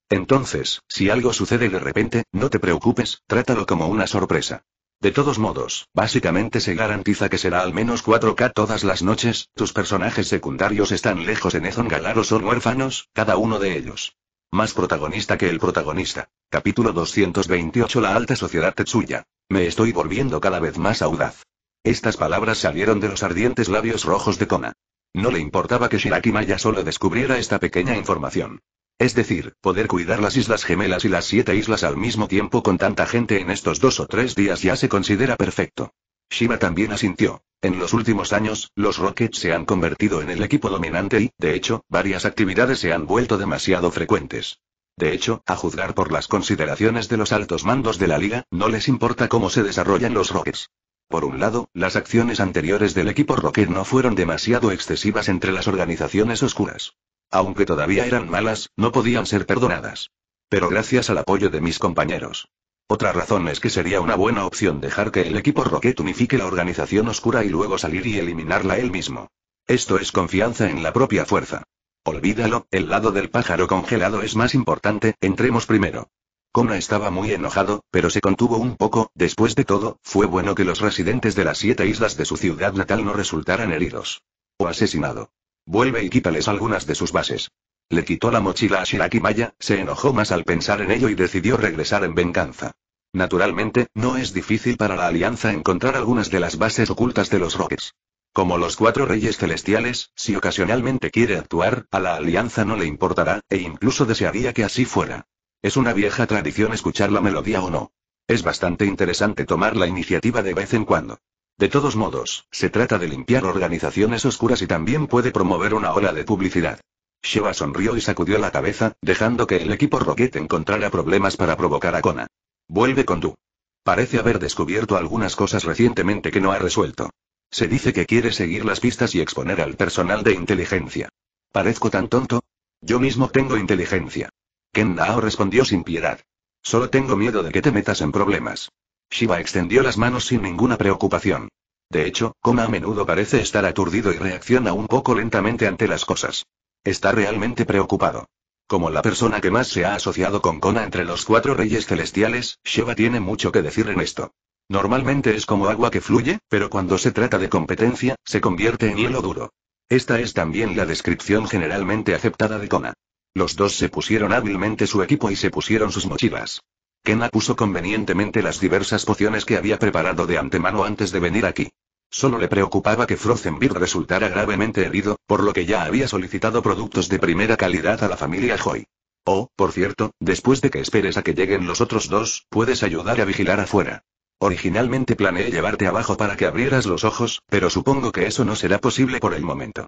Entonces, si algo sucede de repente, no te preocupes, trátalo como una sorpresa. De todos modos, básicamente se garantiza que será al menos 4K todas las noches, tus personajes secundarios están lejos en Ezon o son huérfanos, cada uno de ellos. Más protagonista que el protagonista. Capítulo 228 La alta sociedad Tetsuya. Me estoy volviendo cada vez más audaz. Estas palabras salieron de los ardientes labios rojos de Kona. No le importaba que Shiraki Maya solo descubriera esta pequeña información. Es decir, poder cuidar las Islas Gemelas y las siete islas al mismo tiempo con tanta gente en estos dos o tres días ya se considera perfecto. Shiba también asintió. En los últimos años, los Rockets se han convertido en el equipo dominante y, de hecho, varias actividades se han vuelto demasiado frecuentes. De hecho, a juzgar por las consideraciones de los altos mandos de la liga, no les importa cómo se desarrollan los Rockets. Por un lado, las acciones anteriores del equipo Rocket no fueron demasiado excesivas entre las organizaciones oscuras. Aunque todavía eran malas, no podían ser perdonadas. Pero gracias al apoyo de mis compañeros. Otra razón es que sería una buena opción dejar que el equipo Rocket unifique la organización oscura y luego salir y eliminarla él mismo. Esto es confianza en la propia fuerza. Olvídalo, el lado del pájaro congelado es más importante, entremos primero. Kona estaba muy enojado, pero se contuvo un poco, después de todo, fue bueno que los residentes de las siete islas de su ciudad natal no resultaran heridos. O asesinado. Vuelve y quítales algunas de sus bases. Le quitó la mochila a Shiraki Maya, se enojó más al pensar en ello y decidió regresar en venganza. Naturalmente, no es difícil para la Alianza encontrar algunas de las bases ocultas de los Roques. Como los cuatro reyes celestiales, si ocasionalmente quiere actuar, a la Alianza no le importará, e incluso desearía que así fuera. Es una vieja tradición escuchar la melodía o no. Es bastante interesante tomar la iniciativa de vez en cuando. De todos modos, se trata de limpiar organizaciones oscuras y también puede promover una ola de publicidad. Sheva sonrió y sacudió la cabeza, dejando que el equipo Rocket encontrara problemas para provocar a Kona. Vuelve con tú. Parece haber descubierto algunas cosas recientemente que no ha resuelto. Se dice que quiere seguir las pistas y exponer al personal de inteligencia. ¿Parezco tan tonto? Yo mismo tengo inteligencia. Ken respondió sin piedad. Solo tengo miedo de que te metas en problemas. Shiva extendió las manos sin ninguna preocupación. De hecho, Kona a menudo parece estar aturdido y reacciona un poco lentamente ante las cosas. Está realmente preocupado. Como la persona que más se ha asociado con Kona entre los cuatro reyes celestiales, Shiva tiene mucho que decir en esto. Normalmente es como agua que fluye, pero cuando se trata de competencia, se convierte en hielo duro. Esta es también la descripción generalmente aceptada de Kona. Los dos se pusieron hábilmente su equipo y se pusieron sus mochilas. Kena puso convenientemente las diversas pociones que había preparado de antemano antes de venir aquí. Solo le preocupaba que Frozenbeard resultara gravemente herido, por lo que ya había solicitado productos de primera calidad a la familia Joy. Oh, por cierto, después de que esperes a que lleguen los otros dos, puedes ayudar a vigilar afuera. Originalmente planeé llevarte abajo para que abrieras los ojos, pero supongo que eso no será posible por el momento.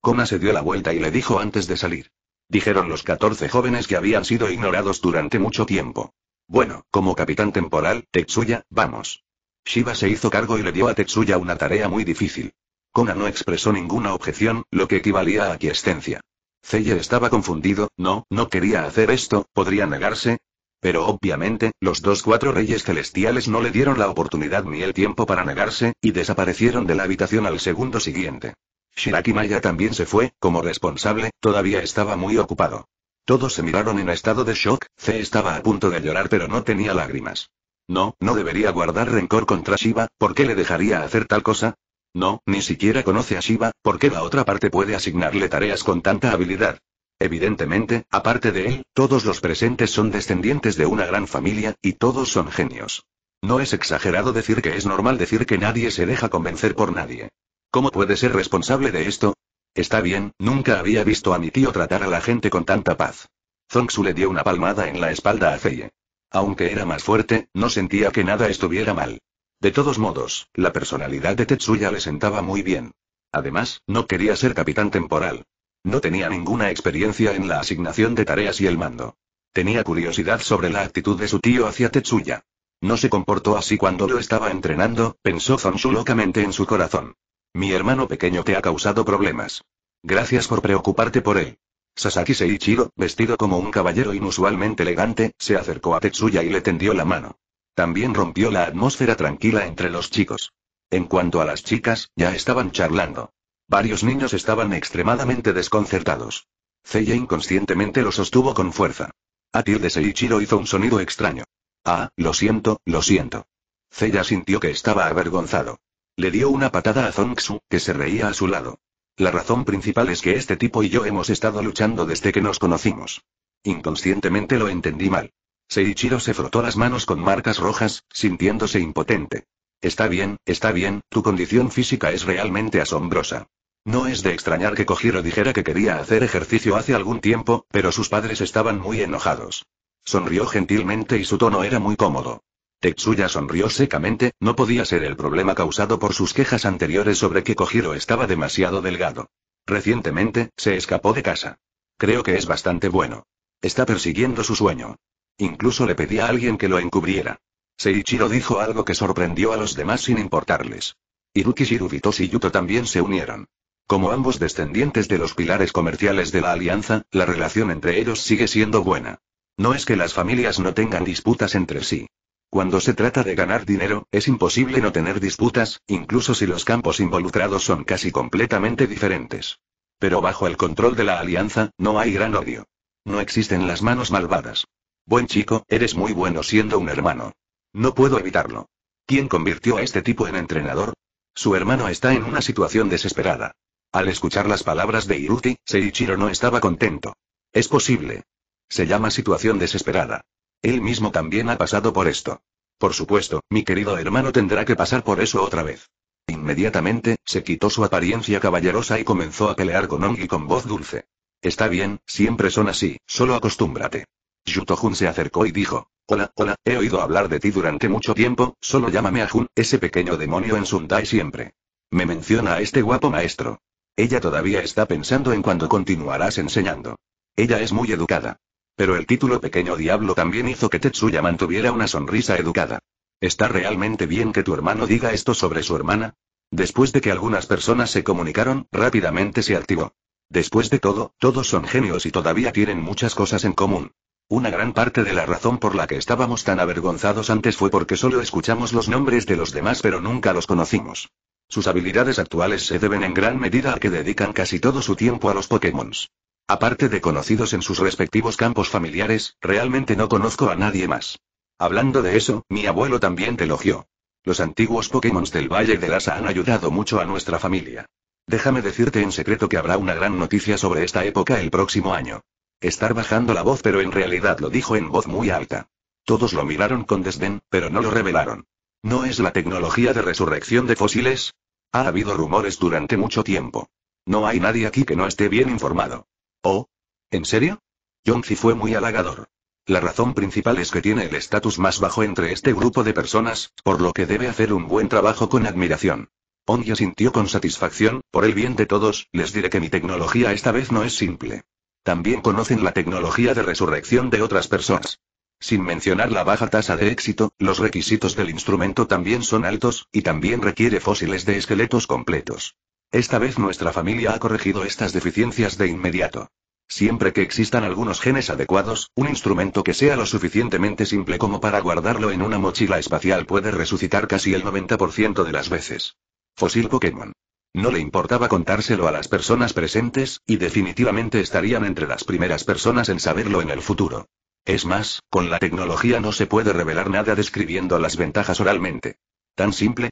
Kona se dio la vuelta y le dijo antes de salir dijeron los 14 jóvenes que habían sido ignorados durante mucho tiempo. Bueno, como capitán temporal, Tetsuya, vamos. Shiba se hizo cargo y le dio a Tetsuya una tarea muy difícil. Kona no expresó ninguna objeción, lo que equivalía a aquiescencia. Zeye estaba confundido, no, no quería hacer esto, podría negarse. Pero obviamente, los dos cuatro reyes celestiales no le dieron la oportunidad ni el tiempo para negarse, y desaparecieron de la habitación al segundo siguiente. Shiraki Maya también se fue, como responsable, todavía estaba muy ocupado. Todos se miraron en estado de shock, C estaba a punto de llorar pero no tenía lágrimas. No, no debería guardar rencor contra Shiva, ¿por qué le dejaría hacer tal cosa? No, ni siquiera conoce a Shiva, ¿por qué la otra parte puede asignarle tareas con tanta habilidad? Evidentemente, aparte de él, todos los presentes son descendientes de una gran familia, y todos son genios. No es exagerado decir que es normal decir que nadie se deja convencer por nadie. ¿Cómo puede ser responsable de esto? Está bien, nunca había visto a mi tío tratar a la gente con tanta paz. Zongsu le dio una palmada en la espalda a Feye. Aunque era más fuerte, no sentía que nada estuviera mal. De todos modos, la personalidad de Tetsuya le sentaba muy bien. Además, no quería ser capitán temporal. No tenía ninguna experiencia en la asignación de tareas y el mando. Tenía curiosidad sobre la actitud de su tío hacia Tetsuya. No se comportó así cuando lo estaba entrenando, pensó Su locamente en su corazón. Mi hermano pequeño te ha causado problemas. Gracias por preocuparte por él. Sasaki Seichiro, vestido como un caballero inusualmente elegante, se acercó a Tetsuya y le tendió la mano. También rompió la atmósfera tranquila entre los chicos. En cuanto a las chicas, ya estaban charlando. Varios niños estaban extremadamente desconcertados. Seiya inconscientemente lo sostuvo con fuerza. A de Seichiro hizo un sonido extraño. Ah, lo siento, lo siento. Seiya sintió que estaba avergonzado. Le dio una patada a Zongxu, que se reía a su lado. La razón principal es que este tipo y yo hemos estado luchando desde que nos conocimos. Inconscientemente lo entendí mal. Seichiro se frotó las manos con marcas rojas, sintiéndose impotente. Está bien, está bien, tu condición física es realmente asombrosa. No es de extrañar que Kojiro dijera que quería hacer ejercicio hace algún tiempo, pero sus padres estaban muy enojados. Sonrió gentilmente y su tono era muy cómodo. Tetsuya sonrió secamente, no podía ser el problema causado por sus quejas anteriores sobre que Kojiro estaba demasiado delgado. Recientemente, se escapó de casa. Creo que es bastante bueno. Está persiguiendo su sueño. Incluso le pedí a alguien que lo encubriera. Seichiro dijo algo que sorprendió a los demás sin importarles. Iruki Shirubitos y Yuto también se unieron. Como ambos descendientes de los pilares comerciales de la alianza, la relación entre ellos sigue siendo buena. No es que las familias no tengan disputas entre sí. Cuando se trata de ganar dinero, es imposible no tener disputas, incluso si los campos involucrados son casi completamente diferentes. Pero bajo el control de la alianza, no hay gran odio. No existen las manos malvadas. Buen chico, eres muy bueno siendo un hermano. No puedo evitarlo. ¿Quién convirtió a este tipo en entrenador? Su hermano está en una situación desesperada. Al escuchar las palabras de Iruti, Seichiro no estaba contento. Es posible. Se llama situación desesperada. Él mismo también ha pasado por esto. Por supuesto, mi querido hermano tendrá que pasar por eso otra vez. Inmediatamente, se quitó su apariencia caballerosa y comenzó a pelear con Ongi con voz dulce. Está bien, siempre son así, solo acostúmbrate. Yutojun se acercó y dijo. Hola, hola, he oído hablar de ti durante mucho tiempo, solo llámame a Jun, ese pequeño demonio en Sundae siempre. Me menciona a este guapo maestro. Ella todavía está pensando en cuándo continuarás enseñando. Ella es muy educada. Pero el título Pequeño Diablo también hizo que Tetsuya mantuviera una sonrisa educada. ¿Está realmente bien que tu hermano diga esto sobre su hermana? Después de que algunas personas se comunicaron, rápidamente se activó. Después de todo, todos son genios y todavía tienen muchas cosas en común. Una gran parte de la razón por la que estábamos tan avergonzados antes fue porque solo escuchamos los nombres de los demás pero nunca los conocimos. Sus habilidades actuales se deben en gran medida a que dedican casi todo su tiempo a los Pokémon. Aparte de conocidos en sus respectivos campos familiares, realmente no conozco a nadie más. Hablando de eso, mi abuelo también te elogió. Los antiguos Pokémon del Valle de Lasa han ayudado mucho a nuestra familia. Déjame decirte en secreto que habrá una gran noticia sobre esta época el próximo año. Estar bajando la voz pero en realidad lo dijo en voz muy alta. Todos lo miraron con desdén, pero no lo revelaron. ¿No es la tecnología de resurrección de fósiles? Ha habido rumores durante mucho tiempo. No hay nadie aquí que no esté bien informado. Oh. ¿En serio? Yonzi fue muy halagador. La razón principal es que tiene el estatus más bajo entre este grupo de personas, por lo que debe hacer un buen trabajo con admiración. ya sintió con satisfacción, por el bien de todos, les diré que mi tecnología esta vez no es simple. También conocen la tecnología de resurrección de otras personas. Sin mencionar la baja tasa de éxito, los requisitos del instrumento también son altos, y también requiere fósiles de esqueletos completos. Esta vez nuestra familia ha corregido estas deficiencias de inmediato. Siempre que existan algunos genes adecuados, un instrumento que sea lo suficientemente simple como para guardarlo en una mochila espacial puede resucitar casi el 90% de las veces. Fósil Pokémon. No le importaba contárselo a las personas presentes, y definitivamente estarían entre las primeras personas en saberlo en el futuro. Es más, con la tecnología no se puede revelar nada describiendo las ventajas oralmente. Tan simple,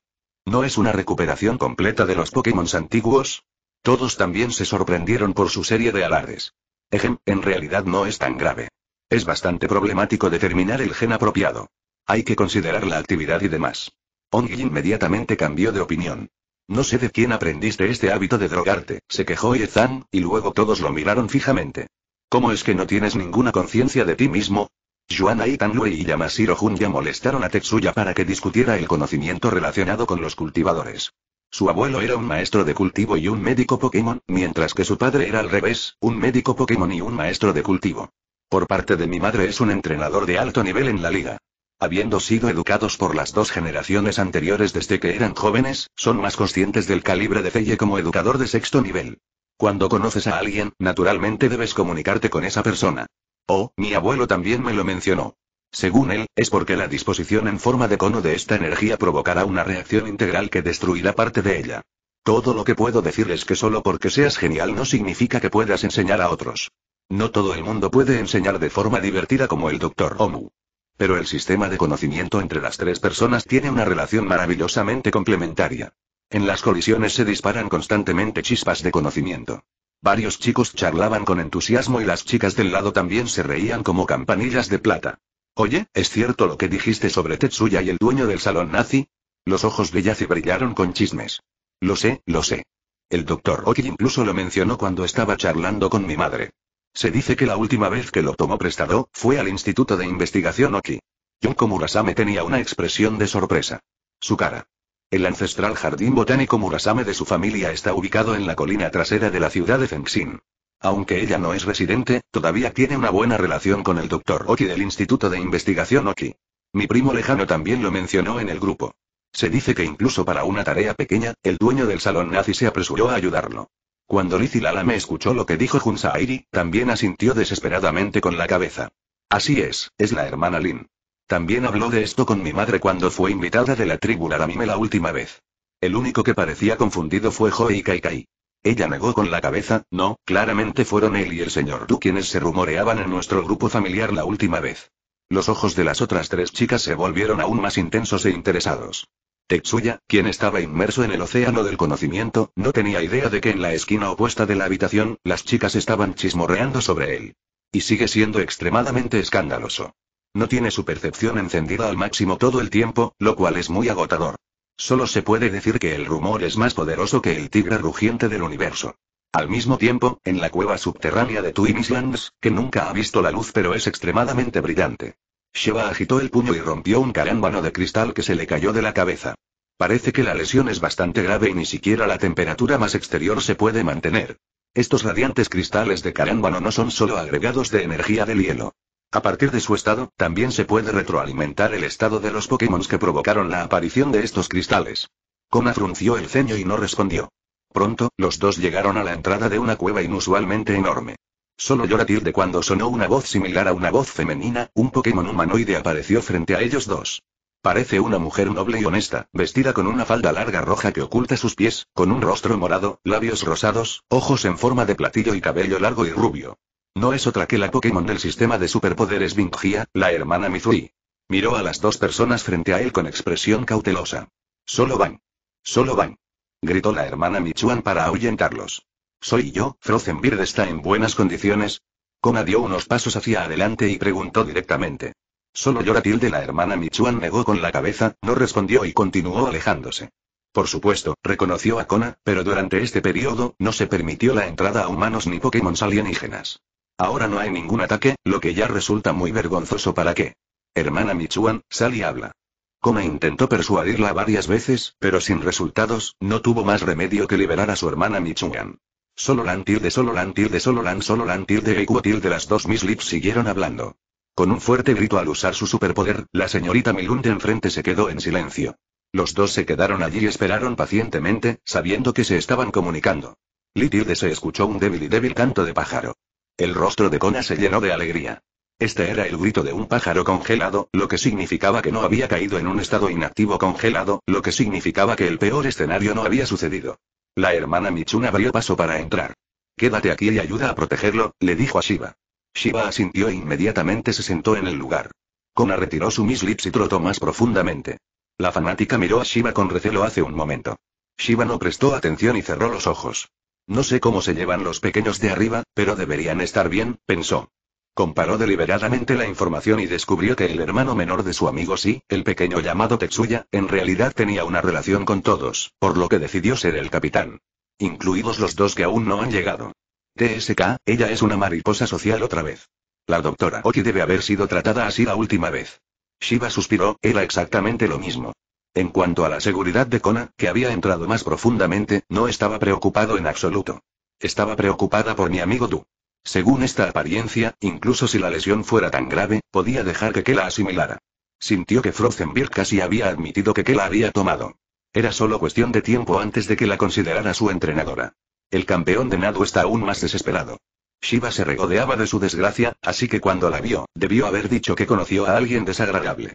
¿No es una recuperación completa de los Pokémon antiguos? Todos también se sorprendieron por su serie de alardes. Ejem, en realidad no es tan grave. Es bastante problemático determinar el gen apropiado. Hay que considerar la actividad y demás. Ongi inmediatamente cambió de opinión. No sé de quién aprendiste este hábito de drogarte, se quejó Yezan, y luego todos lo miraron fijamente. ¿Cómo es que no tienes ninguna conciencia de ti mismo? Yuana Ai y Yamashiro Junya molestaron a Tetsuya para que discutiera el conocimiento relacionado con los cultivadores. Su abuelo era un maestro de cultivo y un médico Pokémon, mientras que su padre era al revés, un médico Pokémon y un maestro de cultivo. Por parte de mi madre es un entrenador de alto nivel en la liga. Habiendo sido educados por las dos generaciones anteriores desde que eran jóvenes, son más conscientes del calibre de Feye como educador de sexto nivel. Cuando conoces a alguien, naturalmente debes comunicarte con esa persona. Oh, mi abuelo también me lo mencionó. Según él, es porque la disposición en forma de cono de esta energía provocará una reacción integral que destruirá parte de ella. Todo lo que puedo decir es que solo porque seas genial no significa que puedas enseñar a otros. No todo el mundo puede enseñar de forma divertida como el Dr. Omu. Pero el sistema de conocimiento entre las tres personas tiene una relación maravillosamente complementaria. En las colisiones se disparan constantemente chispas de conocimiento. Varios chicos charlaban con entusiasmo y las chicas del lado también se reían como campanillas de plata. Oye, ¿es cierto lo que dijiste sobre Tetsuya y el dueño del salón nazi? Los ojos de Yace brillaron con chismes. Lo sé, lo sé. El doctor Oki incluso lo mencionó cuando estaba charlando con mi madre. Se dice que la última vez que lo tomó prestado, fue al Instituto de Investigación Oki. Yonko Murasame tenía una expresión de sorpresa. Su cara. El ancestral jardín botánico Murasame de su familia está ubicado en la colina trasera de la ciudad de Fengxin. Aunque ella no es residente, todavía tiene una buena relación con el doctor Oki del Instituto de Investigación Oki. Mi primo lejano también lo mencionó en el grupo. Se dice que incluso para una tarea pequeña, el dueño del salón nazi se apresuró a ayudarlo. Cuando Liz y Lala me escuchó lo que dijo Airi, también asintió desesperadamente con la cabeza. Así es, es la hermana Lin. También habló de esto con mi madre cuando fue invitada de la tribu Laramime la última vez. El único que parecía confundido fue Joe y Kaikai. Ella negó con la cabeza, no, claramente fueron él y el señor Du quienes se rumoreaban en nuestro grupo familiar la última vez. Los ojos de las otras tres chicas se volvieron aún más intensos e interesados. Tetsuya, quien estaba inmerso en el océano del conocimiento, no tenía idea de que en la esquina opuesta de la habitación, las chicas estaban chismorreando sobre él. Y sigue siendo extremadamente escandaloso. No tiene su percepción encendida al máximo todo el tiempo, lo cual es muy agotador. Solo se puede decir que el rumor es más poderoso que el tigre rugiente del universo. Al mismo tiempo, en la cueva subterránea de Twin Islands, que nunca ha visto la luz pero es extremadamente brillante. Sheva agitó el puño y rompió un carámbano de cristal que se le cayó de la cabeza. Parece que la lesión es bastante grave y ni siquiera la temperatura más exterior se puede mantener. Estos radiantes cristales de carámbano no son solo agregados de energía del hielo. A partir de su estado, también se puede retroalimentar el estado de los Pokémon que provocaron la aparición de estos cristales. Kona frunció el ceño y no respondió. Pronto, los dos llegaron a la entrada de una cueva inusualmente enorme. Solo de cuando sonó una voz similar a una voz femenina, un Pokémon humanoide apareció frente a ellos dos. Parece una mujer noble y honesta, vestida con una falda larga roja que oculta sus pies, con un rostro morado, labios rosados, ojos en forma de platillo y cabello largo y rubio. No es otra que la Pokémon del sistema de superpoderes Vingia, la hermana Mizui. Miró a las dos personas frente a él con expresión cautelosa. Solo van. Solo van. Gritó la hermana Michuan para ahuyentarlos. ¿Soy yo? Bird está en buenas condiciones? Kona dio unos pasos hacia adelante y preguntó directamente. Solo llora tilde la hermana Michuan negó con la cabeza, no respondió y continuó alejándose. Por supuesto, reconoció a Kona, pero durante este periodo, no se permitió la entrada a humanos ni Pokémon alienígenas. Ahora no hay ningún ataque, lo que ya resulta muy vergonzoso para que. Hermana Michuan, sal y habla. Kome intentó persuadirla varias veces, pero sin resultados, no tuvo más remedio que liberar a su hermana Michuan. Solo lan tilde, solo lan tilde, solo lan, solo lan tilde y tilde las dos Miss Lips siguieron hablando. Con un fuerte grito al usar su superpoder, la señorita Milund enfrente se quedó en silencio. Los dos se quedaron allí y esperaron pacientemente, sabiendo que se estaban comunicando. Litirde se escuchó un débil y débil canto de pájaro. El rostro de Kona se llenó de alegría. Este era el grito de un pájaro congelado, lo que significaba que no había caído en un estado inactivo congelado, lo que significaba que el peor escenario no había sucedido. La hermana Michuna abrió paso para entrar. Quédate aquí y ayuda a protegerlo, le dijo a Shiva. Shiva asintió e inmediatamente se sentó en el lugar. Kona retiró su mislips y trotó más profundamente. La fanática miró a Shiva con recelo hace un momento. Shiva no prestó atención y cerró los ojos. No sé cómo se llevan los pequeños de arriba, pero deberían estar bien, pensó. Comparó deliberadamente la información y descubrió que el hermano menor de su amigo sí, el pequeño llamado Tetsuya, en realidad tenía una relación con todos, por lo que decidió ser el capitán. Incluidos los dos que aún no han llegado. TSK, ella es una mariposa social otra vez. La doctora Oki debe haber sido tratada así la última vez. Shiva suspiró, era exactamente lo mismo. En cuanto a la seguridad de Kona, que había entrado más profundamente, no estaba preocupado en absoluto. Estaba preocupada por mi amigo Du. Según esta apariencia, incluso si la lesión fuera tan grave, podía dejar que Kela asimilara. Sintió que Frozenbeer casi había admitido que Kela había tomado. Era solo cuestión de tiempo antes de que la considerara su entrenadora. El campeón de nado está aún más desesperado. Shiva se regodeaba de su desgracia, así que cuando la vio, debió haber dicho que conoció a alguien desagradable.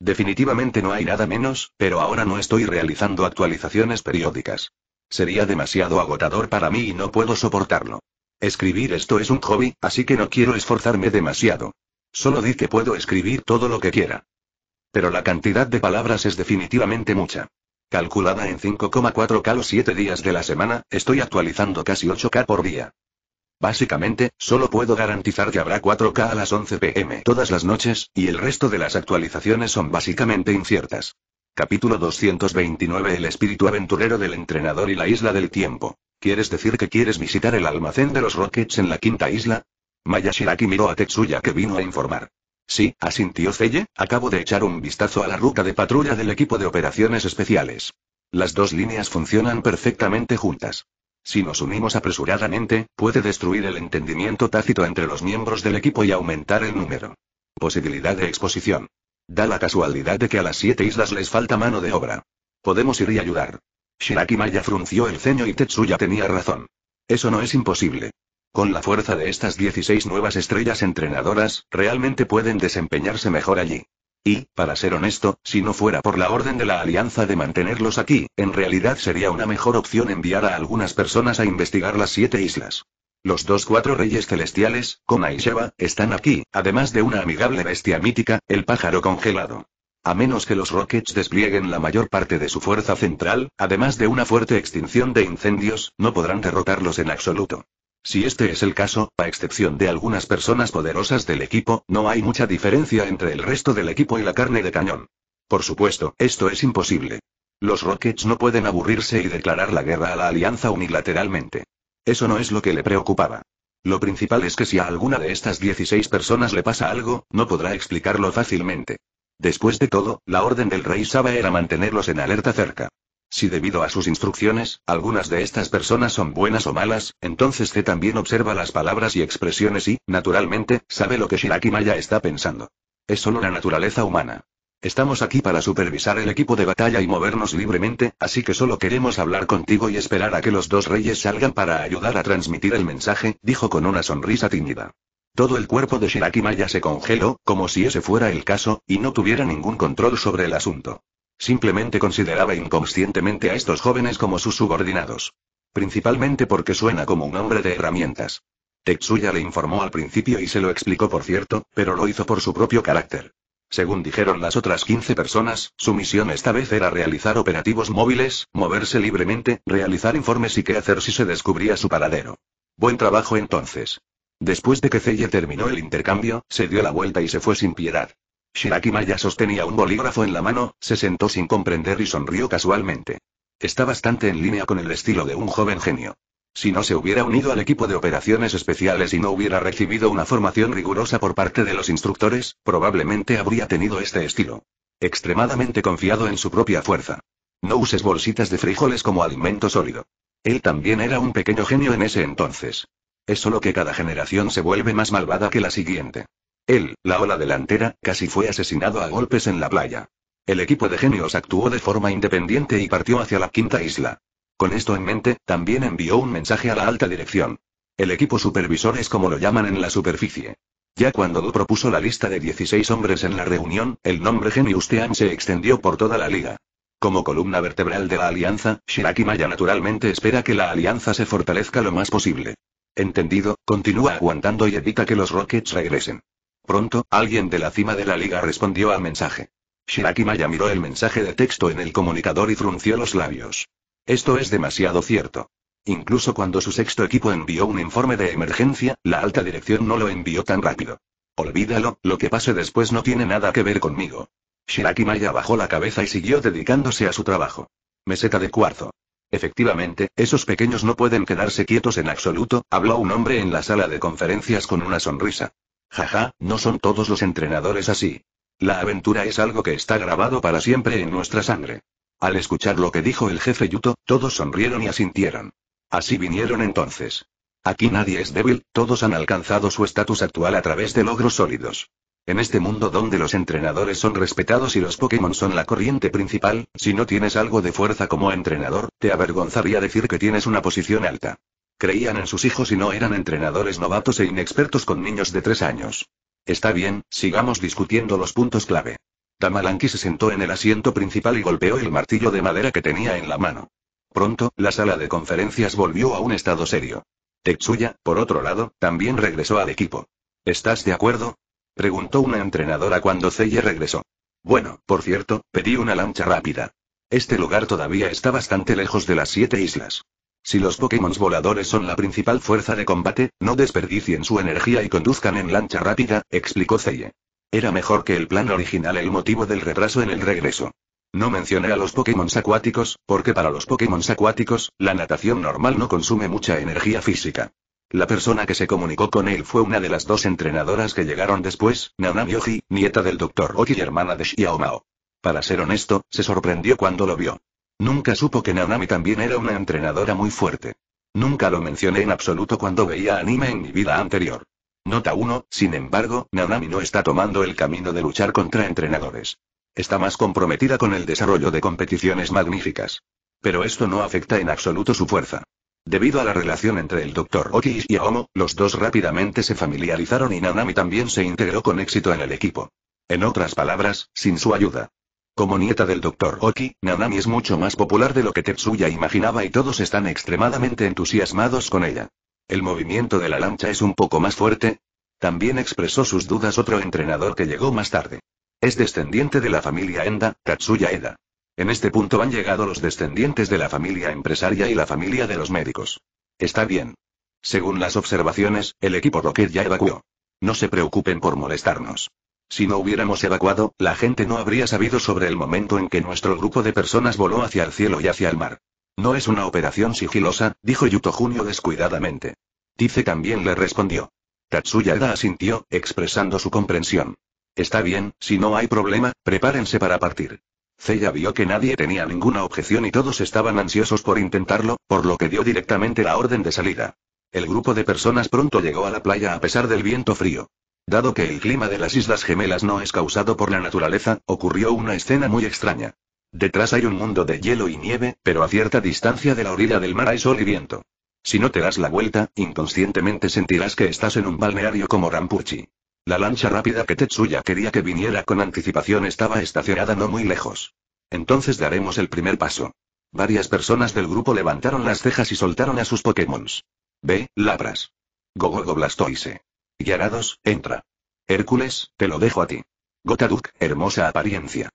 Definitivamente no hay nada menos, pero ahora no estoy realizando actualizaciones periódicas. Sería demasiado agotador para mí y no puedo soportarlo. Escribir esto es un hobby, así que no quiero esforzarme demasiado. Solo di que puedo escribir todo lo que quiera. Pero la cantidad de palabras es definitivamente mucha. Calculada en 5,4K los 7 días de la semana, estoy actualizando casi 8K por día. Básicamente, solo puedo garantizar que habrá 4K a las 11 pm todas las noches, y el resto de las actualizaciones son básicamente inciertas. Capítulo 229 El espíritu aventurero del entrenador y la isla del tiempo. ¿Quieres decir que quieres visitar el almacén de los Rockets en la quinta isla? Maya miró a Tetsuya que vino a informar. Sí, asintió Celle, acabo de echar un vistazo a la ruta de patrulla del equipo de operaciones especiales. Las dos líneas funcionan perfectamente juntas. Si nos unimos apresuradamente, puede destruir el entendimiento tácito entre los miembros del equipo y aumentar el número. Posibilidad de exposición. Da la casualidad de que a las siete islas les falta mano de obra. Podemos ir y ayudar. Shiraki Maya frunció el ceño y Tetsuya tenía razón. Eso no es imposible. Con la fuerza de estas 16 nuevas estrellas entrenadoras, realmente pueden desempeñarse mejor allí. Y, para ser honesto, si no fuera por la orden de la Alianza de mantenerlos aquí, en realidad sería una mejor opción enviar a algunas personas a investigar las siete islas. Los dos cuatro reyes celestiales, Kona y Sheba, están aquí, además de una amigable bestia mítica, el pájaro congelado. A menos que los Rockets desplieguen la mayor parte de su fuerza central, además de una fuerte extinción de incendios, no podrán derrotarlos en absoluto. Si este es el caso, a excepción de algunas personas poderosas del equipo, no hay mucha diferencia entre el resto del equipo y la carne de cañón. Por supuesto, esto es imposible. Los Rockets no pueden aburrirse y declarar la guerra a la alianza unilateralmente. Eso no es lo que le preocupaba. Lo principal es que si a alguna de estas 16 personas le pasa algo, no podrá explicarlo fácilmente. Después de todo, la orden del rey Saba era mantenerlos en alerta cerca. Si debido a sus instrucciones, algunas de estas personas son buenas o malas, entonces T también observa las palabras y expresiones y, naturalmente, sabe lo que Shiraki Maya está pensando. Es solo la naturaleza humana. Estamos aquí para supervisar el equipo de batalla y movernos libremente, así que solo queremos hablar contigo y esperar a que los dos reyes salgan para ayudar a transmitir el mensaje, dijo con una sonrisa tímida. Todo el cuerpo de Shirakimaya se congeló, como si ese fuera el caso, y no tuviera ningún control sobre el asunto. Simplemente consideraba inconscientemente a estos jóvenes como sus subordinados. Principalmente porque suena como un hombre de herramientas. Tetsuya le informó al principio y se lo explicó por cierto, pero lo hizo por su propio carácter. Según dijeron las otras 15 personas, su misión esta vez era realizar operativos móviles, moverse libremente, realizar informes y qué hacer si se descubría su paradero. Buen trabajo entonces. Después de que Celle terminó el intercambio, se dio la vuelta y se fue sin piedad. Shiraki Maya sostenía un bolígrafo en la mano, se sentó sin comprender y sonrió casualmente. Está bastante en línea con el estilo de un joven genio. Si no se hubiera unido al equipo de operaciones especiales y no hubiera recibido una formación rigurosa por parte de los instructores, probablemente habría tenido este estilo. Extremadamente confiado en su propia fuerza. No uses bolsitas de frijoles como alimento sólido. Él también era un pequeño genio en ese entonces. Es solo que cada generación se vuelve más malvada que la siguiente. Él, la ola delantera, casi fue asesinado a golpes en la playa. El equipo de genios actuó de forma independiente y partió hacia la quinta isla. Con esto en mente, también envió un mensaje a la alta dirección. El equipo supervisor es como lo llaman en la superficie. Ya cuando Du propuso la lista de 16 hombres en la reunión, el nombre Genius Team se extendió por toda la liga. Como columna vertebral de la alianza, Shiraki Maya naturalmente espera que la alianza se fortalezca lo más posible. Entendido, continúa aguantando y evita que los Rockets regresen. Pronto, alguien de la cima de la liga respondió al mensaje. Shiraki Maya miró el mensaje de texto en el comunicador y frunció los labios. Esto es demasiado cierto. Incluso cuando su sexto equipo envió un informe de emergencia, la alta dirección no lo envió tan rápido. Olvídalo, lo que pase después no tiene nada que ver conmigo. Shiraki Maya bajó la cabeza y siguió dedicándose a su trabajo. Meseta de cuarzo. Efectivamente, esos pequeños no pueden quedarse quietos en absoluto, habló un hombre en la sala de conferencias con una sonrisa. Jaja, no son todos los entrenadores así. La aventura es algo que está grabado para siempre en nuestra sangre. Al escuchar lo que dijo el jefe Yuto, todos sonrieron y asintieron. Así vinieron entonces. Aquí nadie es débil, todos han alcanzado su estatus actual a través de logros sólidos. En este mundo donde los entrenadores son respetados y los Pokémon son la corriente principal, si no tienes algo de fuerza como entrenador, te avergonzaría decir que tienes una posición alta. Creían en sus hijos y no eran entrenadores novatos e inexpertos con niños de tres años. Está bien, sigamos discutiendo los puntos clave. Tamalanki se sentó en el asiento principal y golpeó el martillo de madera que tenía en la mano. Pronto, la sala de conferencias volvió a un estado serio. Tetsuya, por otro lado, también regresó al equipo. ¿Estás de acuerdo? Preguntó una entrenadora cuando Celle regresó. Bueno, por cierto, pedí una lancha rápida. Este lugar todavía está bastante lejos de las siete islas. Si los Pokémon voladores son la principal fuerza de combate, no desperdicien su energía y conduzcan en lancha rápida, explicó Zeye. Era mejor que el plan original el motivo del retraso en el regreso. No mencioné a los Pokémon acuáticos, porque para los Pokémon acuáticos, la natación normal no consume mucha energía física. La persona que se comunicó con él fue una de las dos entrenadoras que llegaron después, Nanami Oji, nieta del Dr. Oki y hermana de Xiaomao. Para ser honesto, se sorprendió cuando lo vio. Nunca supo que Nanami también era una entrenadora muy fuerte. Nunca lo mencioné en absoluto cuando veía anime en mi vida anterior. Nota 1, sin embargo, Nanami no está tomando el camino de luchar contra entrenadores. Está más comprometida con el desarrollo de competiciones magníficas. Pero esto no afecta en absoluto su fuerza. Debido a la relación entre el Dr. Oki y Aomo, los dos rápidamente se familiarizaron y Nanami también se integró con éxito en el equipo. En otras palabras, sin su ayuda, como nieta del Dr. Oki, Nanami es mucho más popular de lo que Tetsuya imaginaba y todos están extremadamente entusiasmados con ella. El movimiento de la lancha es un poco más fuerte. También expresó sus dudas otro entrenador que llegó más tarde. Es descendiente de la familia Enda, Tatsuya Eda. En este punto han llegado los descendientes de la familia empresaria y la familia de los médicos. Está bien. Según las observaciones, el equipo Rocket ya evacuó. No se preocupen por molestarnos. Si no hubiéramos evacuado, la gente no habría sabido sobre el momento en que nuestro grupo de personas voló hacia el cielo y hacia el mar. No es una operación sigilosa, dijo Yuto Junio descuidadamente. Tice también le respondió. Tatsuya Eda asintió, expresando su comprensión. Está bien, si no hay problema, prepárense para partir. Zeya vio que nadie tenía ninguna objeción y todos estaban ansiosos por intentarlo, por lo que dio directamente la orden de salida. El grupo de personas pronto llegó a la playa a pesar del viento frío. Dado que el clima de las Islas Gemelas no es causado por la naturaleza, ocurrió una escena muy extraña. Detrás hay un mundo de hielo y nieve, pero a cierta distancia de la orilla del mar hay sol y viento. Si no te das la vuelta, inconscientemente sentirás que estás en un balneario como Rampuchi. La lancha rápida que Tetsuya quería que viniera con anticipación estaba estacionada no muy lejos. Entonces daremos el primer paso. Varias personas del grupo levantaron las cejas y soltaron a sus Pokémons. Ve, Labras. Gogogo Blastoise. Yarados, entra. Hércules, te lo dejo a ti. Gotaduk, hermosa apariencia.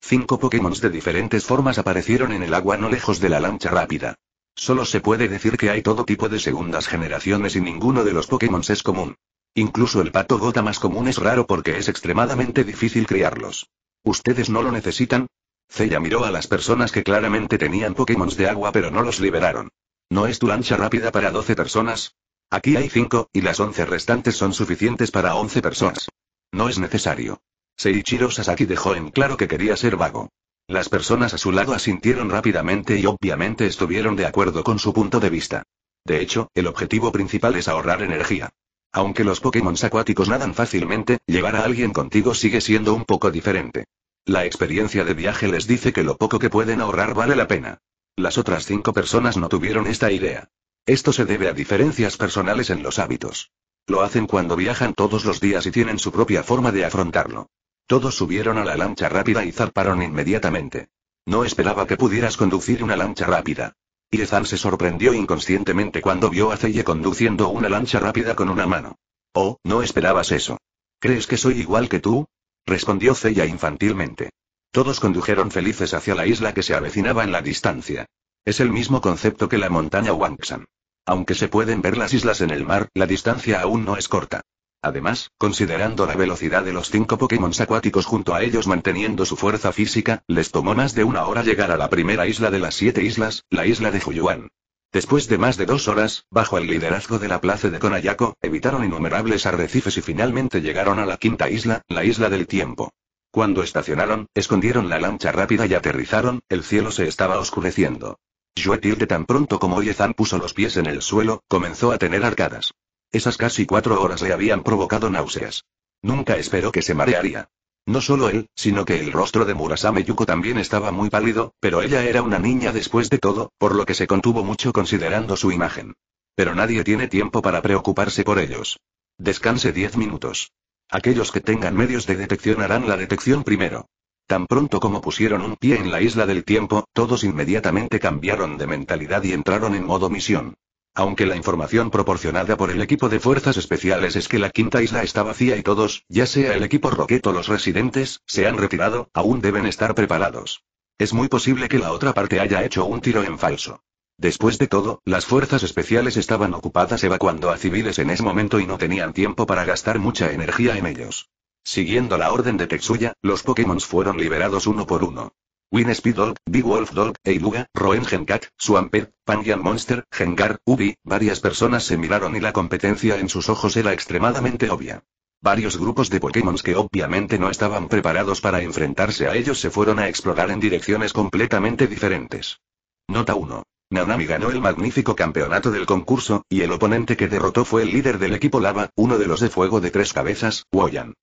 Cinco Pokémon de diferentes formas aparecieron en el agua no lejos de la lancha rápida. Solo se puede decir que hay todo tipo de segundas generaciones y ninguno de los Pokémon es común. Incluso el pato gota más común es raro porque es extremadamente difícil criarlos. ¿Ustedes no lo necesitan? Cella miró a las personas que claramente tenían Pokémon de agua pero no los liberaron. ¿No es tu lancha rápida para 12 personas? Aquí hay cinco, y las once restantes son suficientes para once personas. No es necesario. Seiichiro Sasaki dejó en claro que quería ser vago. Las personas a su lado asintieron rápidamente y obviamente estuvieron de acuerdo con su punto de vista. De hecho, el objetivo principal es ahorrar energía. Aunque los Pokémon acuáticos nadan fácilmente, llevar a alguien contigo sigue siendo un poco diferente. La experiencia de viaje les dice que lo poco que pueden ahorrar vale la pena. Las otras cinco personas no tuvieron esta idea. Esto se debe a diferencias personales en los hábitos. Lo hacen cuando viajan todos los días y tienen su propia forma de afrontarlo. Todos subieron a la lancha rápida y zarparon inmediatamente. No esperaba que pudieras conducir una lancha rápida. Ie-zan se sorprendió inconscientemente cuando vio a Celle conduciendo una lancha rápida con una mano. Oh, no esperabas eso. ¿Crees que soy igual que tú? respondió Zeya infantilmente. Todos condujeron felices hacia la isla que se avecinaba en la distancia. Es el mismo concepto que la montaña Wangsan. Aunque se pueden ver las islas en el mar, la distancia aún no es corta. Además, considerando la velocidad de los cinco Pokémon acuáticos junto a ellos manteniendo su fuerza física, les tomó más de una hora llegar a la primera isla de las siete islas, la isla de Fuyuan. Después de más de dos horas, bajo el liderazgo de la plaza de Konayako, evitaron innumerables arrecifes y finalmente llegaron a la quinta isla, la isla del tiempo. Cuando estacionaron, escondieron la lancha rápida y aterrizaron, el cielo se estaba oscureciendo. Yuetilde tan pronto como Yezan puso los pies en el suelo, comenzó a tener arcadas. Esas casi cuatro horas le habían provocado náuseas. Nunca esperó que se marearía. No solo él, sino que el rostro de Murasame Yuko también estaba muy pálido, pero ella era una niña después de todo, por lo que se contuvo mucho considerando su imagen. Pero nadie tiene tiempo para preocuparse por ellos. Descanse diez minutos. Aquellos que tengan medios de detección harán la detección primero. Tan pronto como pusieron un pie en la isla del tiempo, todos inmediatamente cambiaron de mentalidad y entraron en modo misión. Aunque la información proporcionada por el equipo de fuerzas especiales es que la quinta isla está vacía y todos, ya sea el equipo Roqueto o los residentes, se han retirado, aún deben estar preparados. Es muy posible que la otra parte haya hecho un tiro en falso. Después de todo, las fuerzas especiales estaban ocupadas evacuando a civiles en ese momento y no tenían tiempo para gastar mucha energía en ellos. Siguiendo la orden de Tetsuya, los Pokémon fueron liberados uno por uno. Winspeed Dog, Big Wolf Dog, Eiluga, Roen Genkat, Swampert, Pangian Monster, Gengar, Ubi, varias personas se miraron y la competencia en sus ojos era extremadamente obvia. Varios grupos de Pokémon que obviamente no estaban preparados para enfrentarse a ellos se fueron a explorar en direcciones completamente diferentes. Nota 1. Nanami ganó el magnífico campeonato del concurso, y el oponente que derrotó fue el líder del equipo Lava, uno de los de fuego de tres cabezas, Woyan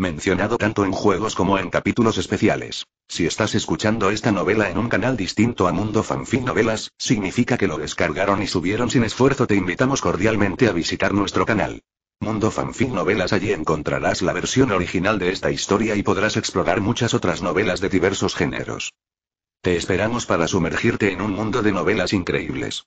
mencionado tanto en juegos como en capítulos especiales. Si estás escuchando esta novela en un canal distinto a Mundo Fanfic Novelas, significa que lo descargaron y subieron sin esfuerzo. Te invitamos cordialmente a visitar nuestro canal. Mundo Fanfic Novelas allí encontrarás la versión original de esta historia y podrás explorar muchas otras novelas de diversos géneros. Te esperamos para sumergirte en un mundo de novelas increíbles.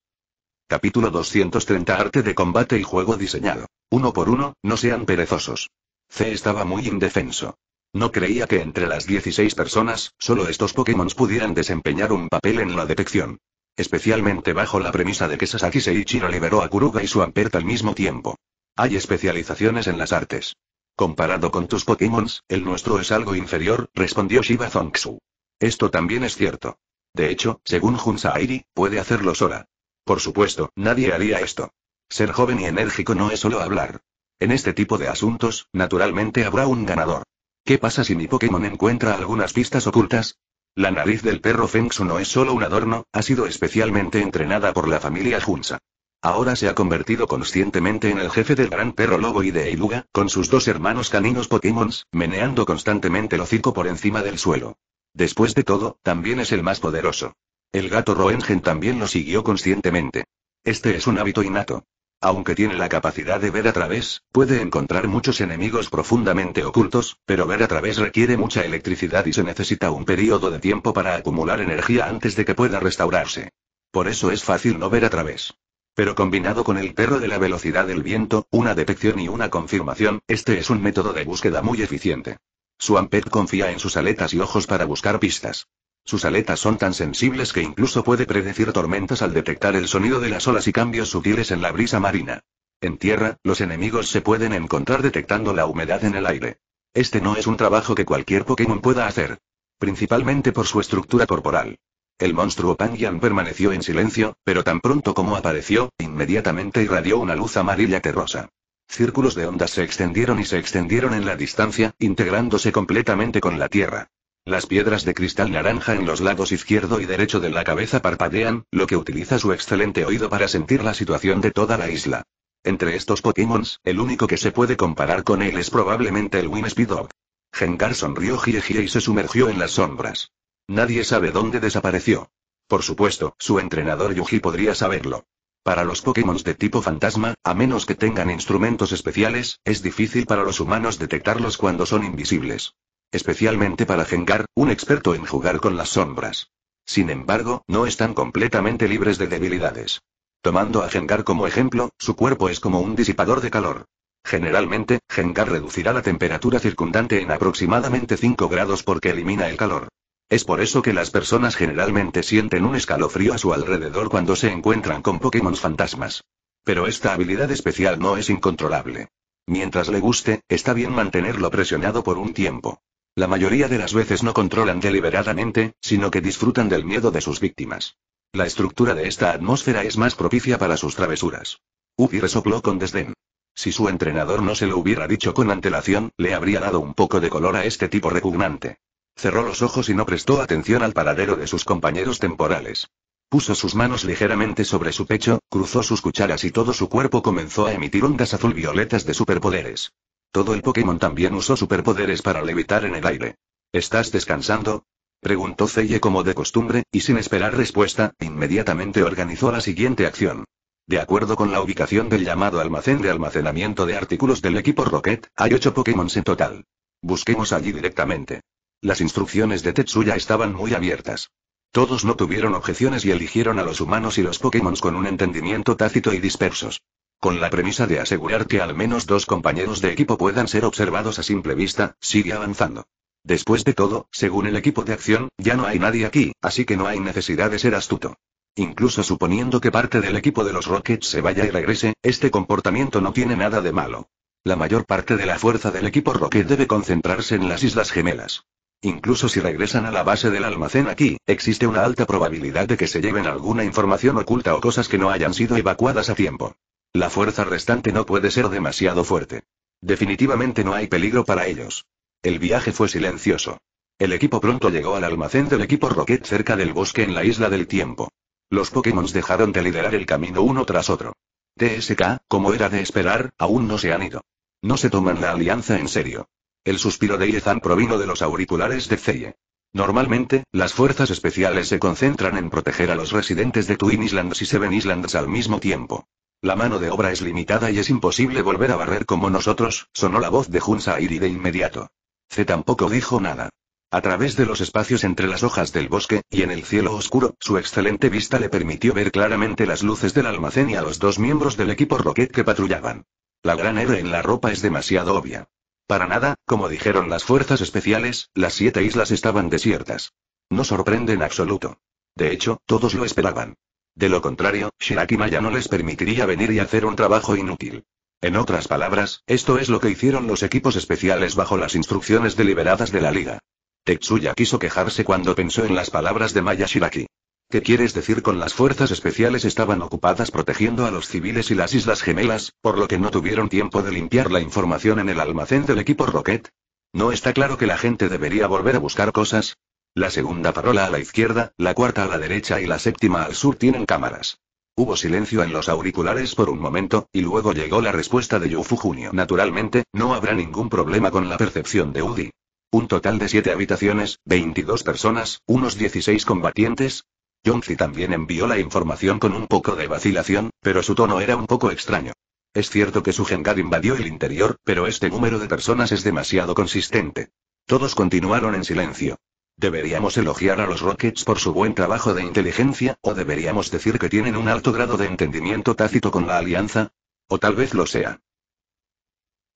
Capítulo 230 Arte de combate y juego diseñado. Uno por uno, no sean perezosos. C estaba muy indefenso. No creía que entre las 16 personas, solo estos Pokémon pudieran desempeñar un papel en la detección. Especialmente bajo la premisa de que Sasaki Seichiro liberó a Kuruga y su Ampert al mismo tiempo. Hay especializaciones en las artes. Comparado con tus Pokémon, el nuestro es algo inferior, respondió Shiba Zongsu. Esto también es cierto. De hecho, según Junsairi, puede hacerlo sola. Por supuesto, nadie haría esto. Ser joven y enérgico no es solo hablar. En este tipo de asuntos, naturalmente habrá un ganador. ¿Qué pasa si mi Pokémon encuentra algunas pistas ocultas? La nariz del perro Fengsu no es solo un adorno, ha sido especialmente entrenada por la familia Junsa. Ahora se ha convertido conscientemente en el jefe del gran perro lobo y de Eiluga, con sus dos hermanos caninos Pokémons, meneando constantemente el hocico por encima del suelo. Después de todo, también es el más poderoso. El gato Roengen también lo siguió conscientemente. Este es un hábito innato. Aunque tiene la capacidad de ver a través, puede encontrar muchos enemigos profundamente ocultos, pero ver a través requiere mucha electricidad y se necesita un periodo de tiempo para acumular energía antes de que pueda restaurarse. Por eso es fácil no ver a través. Pero combinado con el perro de la velocidad del viento, una detección y una confirmación, este es un método de búsqueda muy eficiente. Ampet confía en sus aletas y ojos para buscar pistas. Sus aletas son tan sensibles que incluso puede predecir tormentas al detectar el sonido de las olas y cambios sutiles en la brisa marina. En tierra, los enemigos se pueden encontrar detectando la humedad en el aire. Este no es un trabajo que cualquier Pokémon pueda hacer. Principalmente por su estructura corporal. El monstruo Pangyan permaneció en silencio, pero tan pronto como apareció, inmediatamente irradió una luz amarilla terrosa. Círculos de ondas se extendieron y se extendieron en la distancia, integrándose completamente con la Tierra. Las piedras de cristal naranja en los lados izquierdo y derecho de la cabeza parpadean, lo que utiliza su excelente oído para sentir la situación de toda la isla. Entre estos Pokémon, el único que se puede comparar con él es probablemente el Dog. Gengar sonrió jie y se sumergió en las sombras. Nadie sabe dónde desapareció. Por supuesto, su entrenador Yuji podría saberlo. Para los Pokémon de tipo fantasma, a menos que tengan instrumentos especiales, es difícil para los humanos detectarlos cuando son invisibles. Especialmente para Gengar, un experto en jugar con las sombras. Sin embargo, no están completamente libres de debilidades. Tomando a Gengar como ejemplo, su cuerpo es como un disipador de calor. Generalmente, Gengar reducirá la temperatura circundante en aproximadamente 5 grados porque elimina el calor. Es por eso que las personas generalmente sienten un escalofrío a su alrededor cuando se encuentran con Pokémon fantasmas. Pero esta habilidad especial no es incontrolable. Mientras le guste, está bien mantenerlo presionado por un tiempo. La mayoría de las veces no controlan deliberadamente, sino que disfrutan del miedo de sus víctimas. La estructura de esta atmósfera es más propicia para sus travesuras. Upi resopló con desdén. Si su entrenador no se lo hubiera dicho con antelación, le habría dado un poco de color a este tipo repugnante. Cerró los ojos y no prestó atención al paradero de sus compañeros temporales. Puso sus manos ligeramente sobre su pecho, cruzó sus cucharas y todo su cuerpo comenzó a emitir ondas azul violetas de superpoderes. Todo el Pokémon también usó superpoderes para levitar en el aire. ¿Estás descansando? Preguntó Zeye como de costumbre, y sin esperar respuesta, inmediatamente organizó la siguiente acción. De acuerdo con la ubicación del llamado almacén de almacenamiento de artículos del equipo Rocket, hay ocho Pokémon en total. Busquemos allí directamente. Las instrucciones de Tetsuya estaban muy abiertas. Todos no tuvieron objeciones y eligieron a los humanos y los Pokémon con un entendimiento tácito y dispersos. Con la premisa de asegurar que al menos dos compañeros de equipo puedan ser observados a simple vista, sigue avanzando. Después de todo, según el equipo de acción, ya no hay nadie aquí, así que no hay necesidad de ser astuto. Incluso suponiendo que parte del equipo de los Rockets se vaya y regrese, este comportamiento no tiene nada de malo. La mayor parte de la fuerza del equipo Rocket debe concentrarse en las Islas Gemelas. Incluso si regresan a la base del almacén aquí, existe una alta probabilidad de que se lleven alguna información oculta o cosas que no hayan sido evacuadas a tiempo. La fuerza restante no puede ser demasiado fuerte. Definitivamente no hay peligro para ellos. El viaje fue silencioso. El equipo pronto llegó al almacén del equipo Rocket cerca del bosque en la isla del tiempo. Los Pokémon dejaron de liderar el camino uno tras otro. TSK, como era de esperar, aún no se han ido. No se toman la alianza en serio. El suspiro de Yezan provino de los auriculares de Zeye. Normalmente, las fuerzas especiales se concentran en proteger a los residentes de Twin Islands y Seven Islands al mismo tiempo. La mano de obra es limitada y es imposible volver a barrer como nosotros, sonó la voz de Sairi de inmediato. C tampoco dijo nada. A través de los espacios entre las hojas del bosque, y en el cielo oscuro, su excelente vista le permitió ver claramente las luces del almacén y a los dos miembros del equipo Rocket que patrullaban. La gran R en la ropa es demasiado obvia. Para nada, como dijeron las fuerzas especiales, las siete islas estaban desiertas. No sorprende en absoluto. De hecho, todos lo esperaban. De lo contrario, Shiraki Maya no les permitiría venir y hacer un trabajo inútil. En otras palabras, esto es lo que hicieron los equipos especiales bajo las instrucciones deliberadas de la liga. Tetsuya quiso quejarse cuando pensó en las palabras de Maya Shiraki. ¿Qué quieres decir con las fuerzas especiales estaban ocupadas protegiendo a los civiles y las Islas Gemelas, por lo que no tuvieron tiempo de limpiar la información en el almacén del equipo Rocket? ¿No está claro que la gente debería volver a buscar cosas? La segunda parola a la izquierda, la cuarta a la derecha y la séptima al sur tienen cámaras. Hubo silencio en los auriculares por un momento, y luego llegó la respuesta de Yufu Junio. Naturalmente, no habrá ningún problema con la percepción de Udi. Un total de siete habitaciones, 22 personas, unos 16 combatientes. Yonzi también envió la información con un poco de vacilación, pero su tono era un poco extraño. Es cierto que su jengad invadió el interior, pero este número de personas es demasiado consistente. Todos continuaron en silencio. ¿Deberíamos elogiar a los Rockets por su buen trabajo de inteligencia, o deberíamos decir que tienen un alto grado de entendimiento tácito con la alianza? O tal vez lo sea.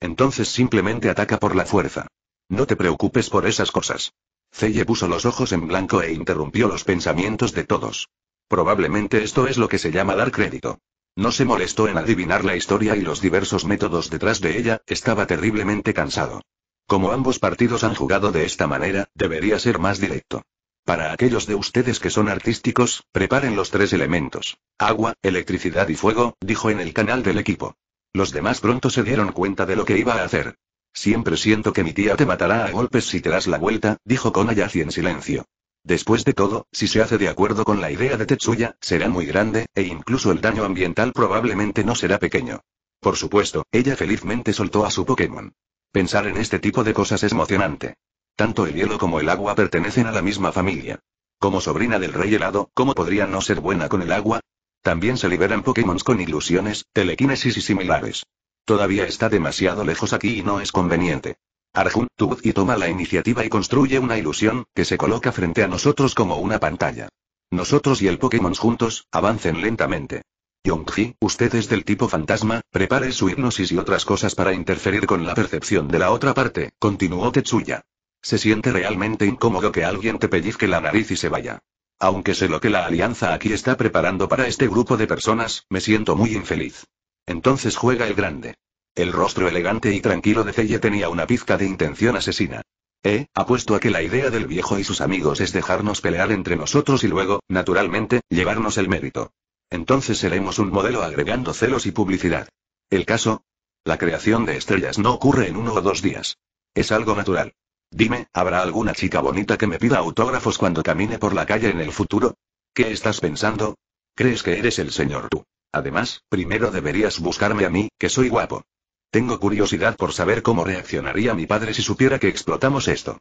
Entonces simplemente ataca por la fuerza. No te preocupes por esas cosas. Celle puso los ojos en blanco e interrumpió los pensamientos de todos. Probablemente esto es lo que se llama dar crédito. No se molestó en adivinar la historia y los diversos métodos detrás de ella, estaba terriblemente cansado. Como ambos partidos han jugado de esta manera, debería ser más directo. Para aquellos de ustedes que son artísticos, preparen los tres elementos. Agua, electricidad y fuego, dijo en el canal del equipo. Los demás pronto se dieron cuenta de lo que iba a hacer. Siempre siento que mi tía te matará a golpes si te das la vuelta, dijo Konayashi en silencio. Después de todo, si se hace de acuerdo con la idea de Tetsuya, será muy grande, e incluso el daño ambiental probablemente no será pequeño. Por supuesto, ella felizmente soltó a su Pokémon. Pensar en este tipo de cosas es emocionante. Tanto el hielo como el agua pertenecen a la misma familia. Como sobrina del rey helado, ¿cómo podría no ser buena con el agua? También se liberan Pokémon con ilusiones, telequinesis y similares. Todavía está demasiado lejos aquí y no es conveniente. Arjun, tú y toma la iniciativa y construye una ilusión, que se coloca frente a nosotros como una pantalla. Nosotros y el Pokémon juntos, avancen lentamente. Yongji, usted es del tipo fantasma, prepare su hipnosis y otras cosas para interferir con la percepción de la otra parte, continuó Tetsuya. Se siente realmente incómodo que alguien te pellizque la nariz y se vaya. Aunque sé lo que la alianza aquí está preparando para este grupo de personas, me siento muy infeliz. Entonces juega el grande. El rostro elegante y tranquilo de Celle tenía una pizca de intención asesina. Eh, apuesto a que la idea del viejo y sus amigos es dejarnos pelear entre nosotros y luego, naturalmente, llevarnos el mérito. Entonces seremos un modelo agregando celos y publicidad. El caso, la creación de estrellas no ocurre en uno o dos días. Es algo natural. Dime, ¿habrá alguna chica bonita que me pida autógrafos cuando camine por la calle en el futuro? ¿Qué estás pensando? ¿Crees que eres el señor tú? Además, primero deberías buscarme a mí, que soy guapo. Tengo curiosidad por saber cómo reaccionaría mi padre si supiera que explotamos esto.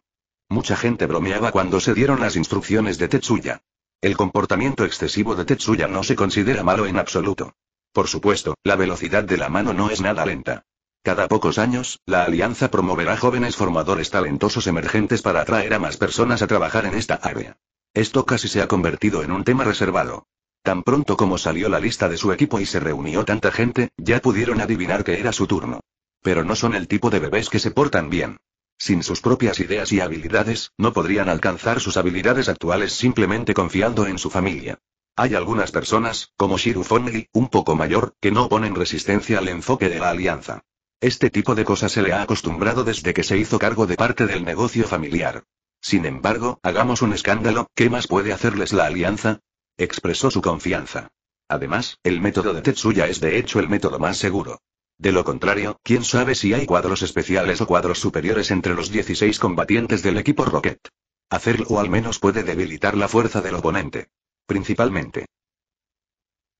Mucha gente bromeaba cuando se dieron las instrucciones de Tetsuya. El comportamiento excesivo de Tetsuya no se considera malo en absoluto. Por supuesto, la velocidad de la mano no es nada lenta. Cada pocos años, la alianza promoverá jóvenes formadores talentosos emergentes para atraer a más personas a trabajar en esta área. Esto casi se ha convertido en un tema reservado. Tan pronto como salió la lista de su equipo y se reunió tanta gente, ya pudieron adivinar que era su turno. Pero no son el tipo de bebés que se portan bien. Sin sus propias ideas y habilidades, no podrían alcanzar sus habilidades actuales simplemente confiando en su familia. Hay algunas personas, como Shiru un poco mayor, que no ponen resistencia al enfoque de la alianza. Este tipo de cosas se le ha acostumbrado desde que se hizo cargo de parte del negocio familiar. Sin embargo, hagamos un escándalo, ¿qué más puede hacerles la alianza? Expresó su confianza. Además, el método de Tetsuya es de hecho el método más seguro. De lo contrario, quién sabe si hay cuadros especiales o cuadros superiores entre los 16 combatientes del equipo Rocket. Hacerlo al menos puede debilitar la fuerza del oponente. Principalmente.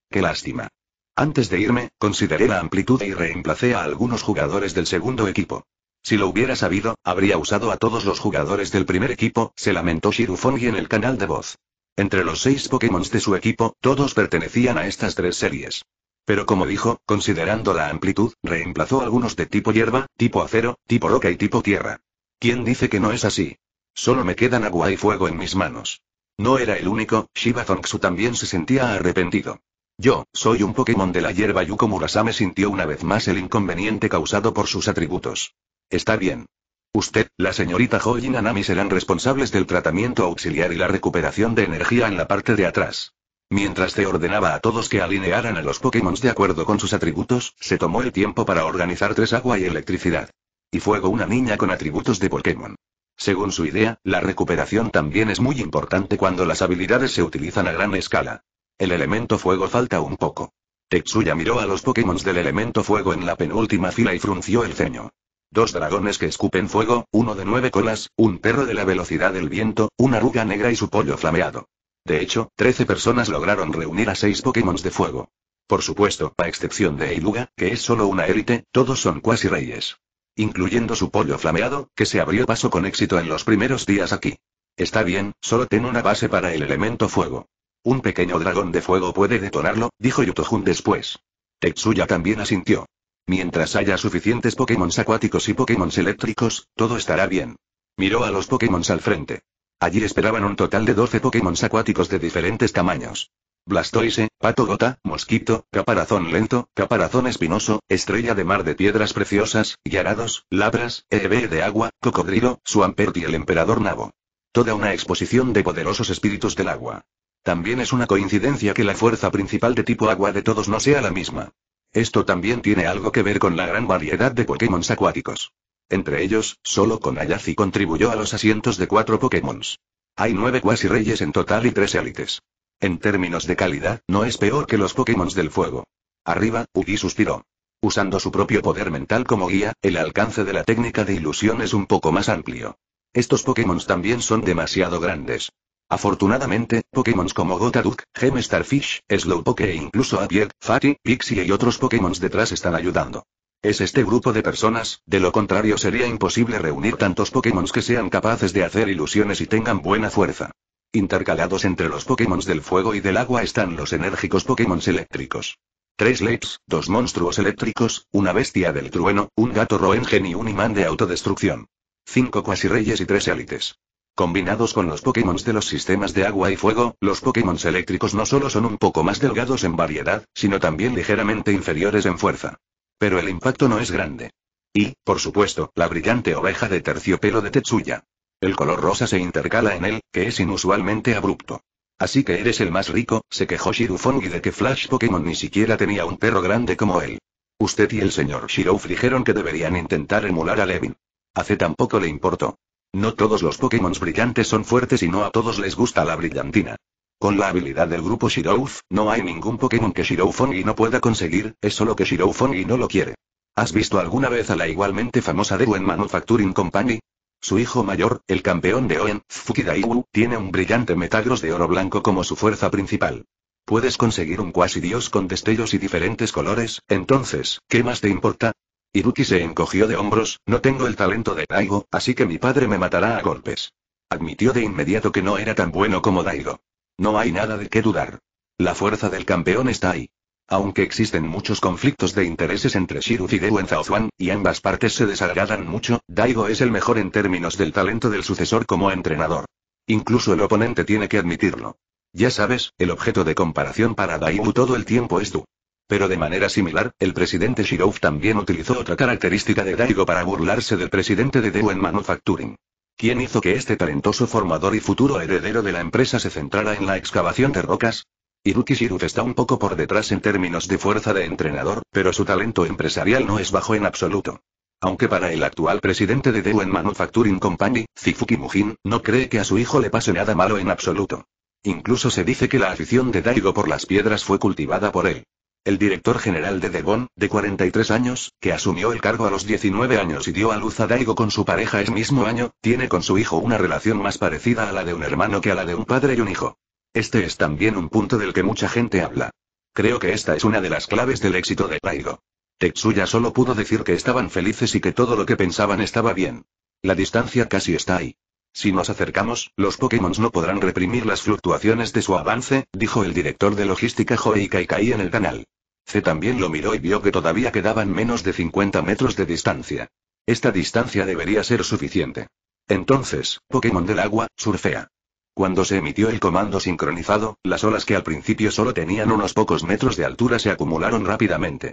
Qué lástima. Antes de irme, consideré la amplitud y reemplacé a algunos jugadores del segundo equipo. Si lo hubiera sabido, habría usado a todos los jugadores del primer equipo, se lamentó Shirufongi en el canal de voz. Entre los seis Pokémon de su equipo, todos pertenecían a estas tres series. Pero como dijo, considerando la amplitud, reemplazó algunos de tipo hierba, tipo acero, tipo roca y tipo tierra. ¿Quién dice que no es así? Solo me quedan agua y fuego en mis manos. No era el único, Shiba también se sentía arrepentido. Yo, soy un Pokémon de la hierba Yuko Murasame sintió una vez más el inconveniente causado por sus atributos. Está bien. Usted, la señorita Hojin Anami serán responsables del tratamiento auxiliar y la recuperación de energía en la parte de atrás. Mientras te ordenaba a todos que alinearan a los Pokémon de acuerdo con sus atributos, se tomó el tiempo para organizar tres agua y electricidad. Y fuego una niña con atributos de Pokémon. Según su idea, la recuperación también es muy importante cuando las habilidades se utilizan a gran escala. El elemento fuego falta un poco. Tetsuya miró a los Pokémon del elemento fuego en la penúltima fila y frunció el ceño. Dos dragones que escupen fuego, uno de nueve colas, un perro de la velocidad del viento, una arruga negra y su pollo flameado. De hecho, 13 personas lograron reunir a 6 Pokémon de fuego. Por supuesto, a excepción de Eiluga, que es solo una élite, todos son cuasi reyes. Incluyendo su pollo flameado, que se abrió paso con éxito en los primeros días aquí. Está bien, solo ten una base para el elemento fuego. Un pequeño dragón de fuego puede detonarlo, dijo Yutojun después. Tetsuya también asintió. Mientras haya suficientes Pokémon acuáticos y Pokémon eléctricos, todo estará bien. Miró a los Pokémon al frente. Allí esperaban un total de 12 Pokémon acuáticos de diferentes tamaños. Blastoise, Pato Gota, Mosquito, Caparazón Lento, Caparazón Espinoso, Estrella de Mar de Piedras Preciosas, Yarados, Labras, Eevee de Agua, Cocodrilo, Suampert y el Emperador Nabo. Toda una exposición de poderosos espíritus del agua. También es una coincidencia que la fuerza principal de tipo agua de todos no sea la misma. Esto también tiene algo que ver con la gran variedad de Pokémon acuáticos. Entre ellos, solo con Konayazi contribuyó a los asientos de cuatro Pokémons. Hay nueve quasi reyes en total y tres élites. En términos de calidad, no es peor que los Pokémon del fuego. Arriba, Ugi suspiró. Usando su propio poder mental como guía, el alcance de la técnica de ilusión es un poco más amplio. Estos Pokémon también son demasiado grandes. Afortunadamente, Pokémon como Gotaduk, Gem Starfish, Slowpoke e incluso Abiet, Fatty, Pixie y otros Pokémon detrás están ayudando. Es este grupo de personas, de lo contrario sería imposible reunir tantos Pokémon que sean capaces de hacer ilusiones y tengan buena fuerza. Intercalados entre los Pokémon del fuego y del agua están los enérgicos Pokémon eléctricos. Tres Leps, dos monstruos eléctricos, una bestia del trueno, un gato Roengen y un imán de autodestrucción. Cinco reyes y tres élites. Combinados con los Pokémon de los sistemas de agua y fuego, los Pokémon eléctricos no solo son un poco más delgados en variedad, sino también ligeramente inferiores en fuerza. Pero el impacto no es grande. Y, por supuesto, la brillante oveja de terciopelo de Tetsuya. El color rosa se intercala en él, que es inusualmente abrupto. Así que eres el más rico, se quejó Shirufongi de que Flash Pokémon ni siquiera tenía un perro grande como él. Usted y el señor Shirouf dijeron que deberían intentar emular a Levin. Hace tampoco le importó. No todos los Pokémon brillantes son fuertes y no a todos les gusta la brillantina. Con la habilidad del grupo Shirouf, no hay ningún Pokémon que Shiroufongi no pueda conseguir, es solo que Shiroufongi no lo quiere. ¿Has visto alguna vez a la igualmente famosa Dewen Manufacturing Company? Su hijo mayor, el campeón de Oen, Fukidaiwu, tiene un brillante metagros de oro blanco como su fuerza principal. Puedes conseguir un cuasi dios con destellos y diferentes colores, entonces, ¿qué más te importa? Iruki se encogió de hombros, no tengo el talento de Daigo, así que mi padre me matará a golpes. Admitió de inmediato que no era tan bueno como Daigo. No hay nada de qué dudar. La fuerza del campeón está ahí. Aunque existen muchos conflictos de intereses entre Shirou y Dewen Zaozuan, y ambas partes se desagradan mucho, Daigo es el mejor en términos del talento del sucesor como entrenador. Incluso el oponente tiene que admitirlo. Ya sabes, el objeto de comparación para Daigo todo el tiempo es tú. Pero de manera similar, el presidente Shirouf también utilizó otra característica de Daigo para burlarse del presidente de en Manufacturing. ¿Quién hizo que este talentoso formador y futuro heredero de la empresa se centrara en la excavación de rocas? Iruki Shirut está un poco por detrás en términos de fuerza de entrenador, pero su talento empresarial no es bajo en absoluto. Aunque para el actual presidente de Dewen Manufacturing Company, Zifuki Mujin, no cree que a su hijo le pase nada malo en absoluto. Incluso se dice que la afición de Daigo por las piedras fue cultivada por él el director general de Devon, de 43 años, que asumió el cargo a los 19 años y dio a luz a Daigo con su pareja ese mismo año, tiene con su hijo una relación más parecida a la de un hermano que a la de un padre y un hijo. Este es también un punto del que mucha gente habla. Creo que esta es una de las claves del éxito de Daigo. Tetsuya solo pudo decir que estaban felices y que todo lo que pensaban estaba bien. La distancia casi está ahí. Si nos acercamos, los Pokémon no podrán reprimir las fluctuaciones de su avance, dijo el director de logística Joey Kaikai en el canal. C también lo miró y vio que todavía quedaban menos de 50 metros de distancia. Esta distancia debería ser suficiente. Entonces, Pokémon del agua, surfea. Cuando se emitió el comando sincronizado, las olas que al principio solo tenían unos pocos metros de altura se acumularon rápidamente.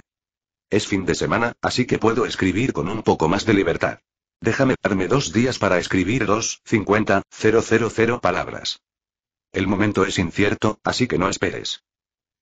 Es fin de semana, así que puedo escribir con un poco más de libertad. Déjame darme dos días para escribir dos, 50, palabras. El momento es incierto, así que no esperes.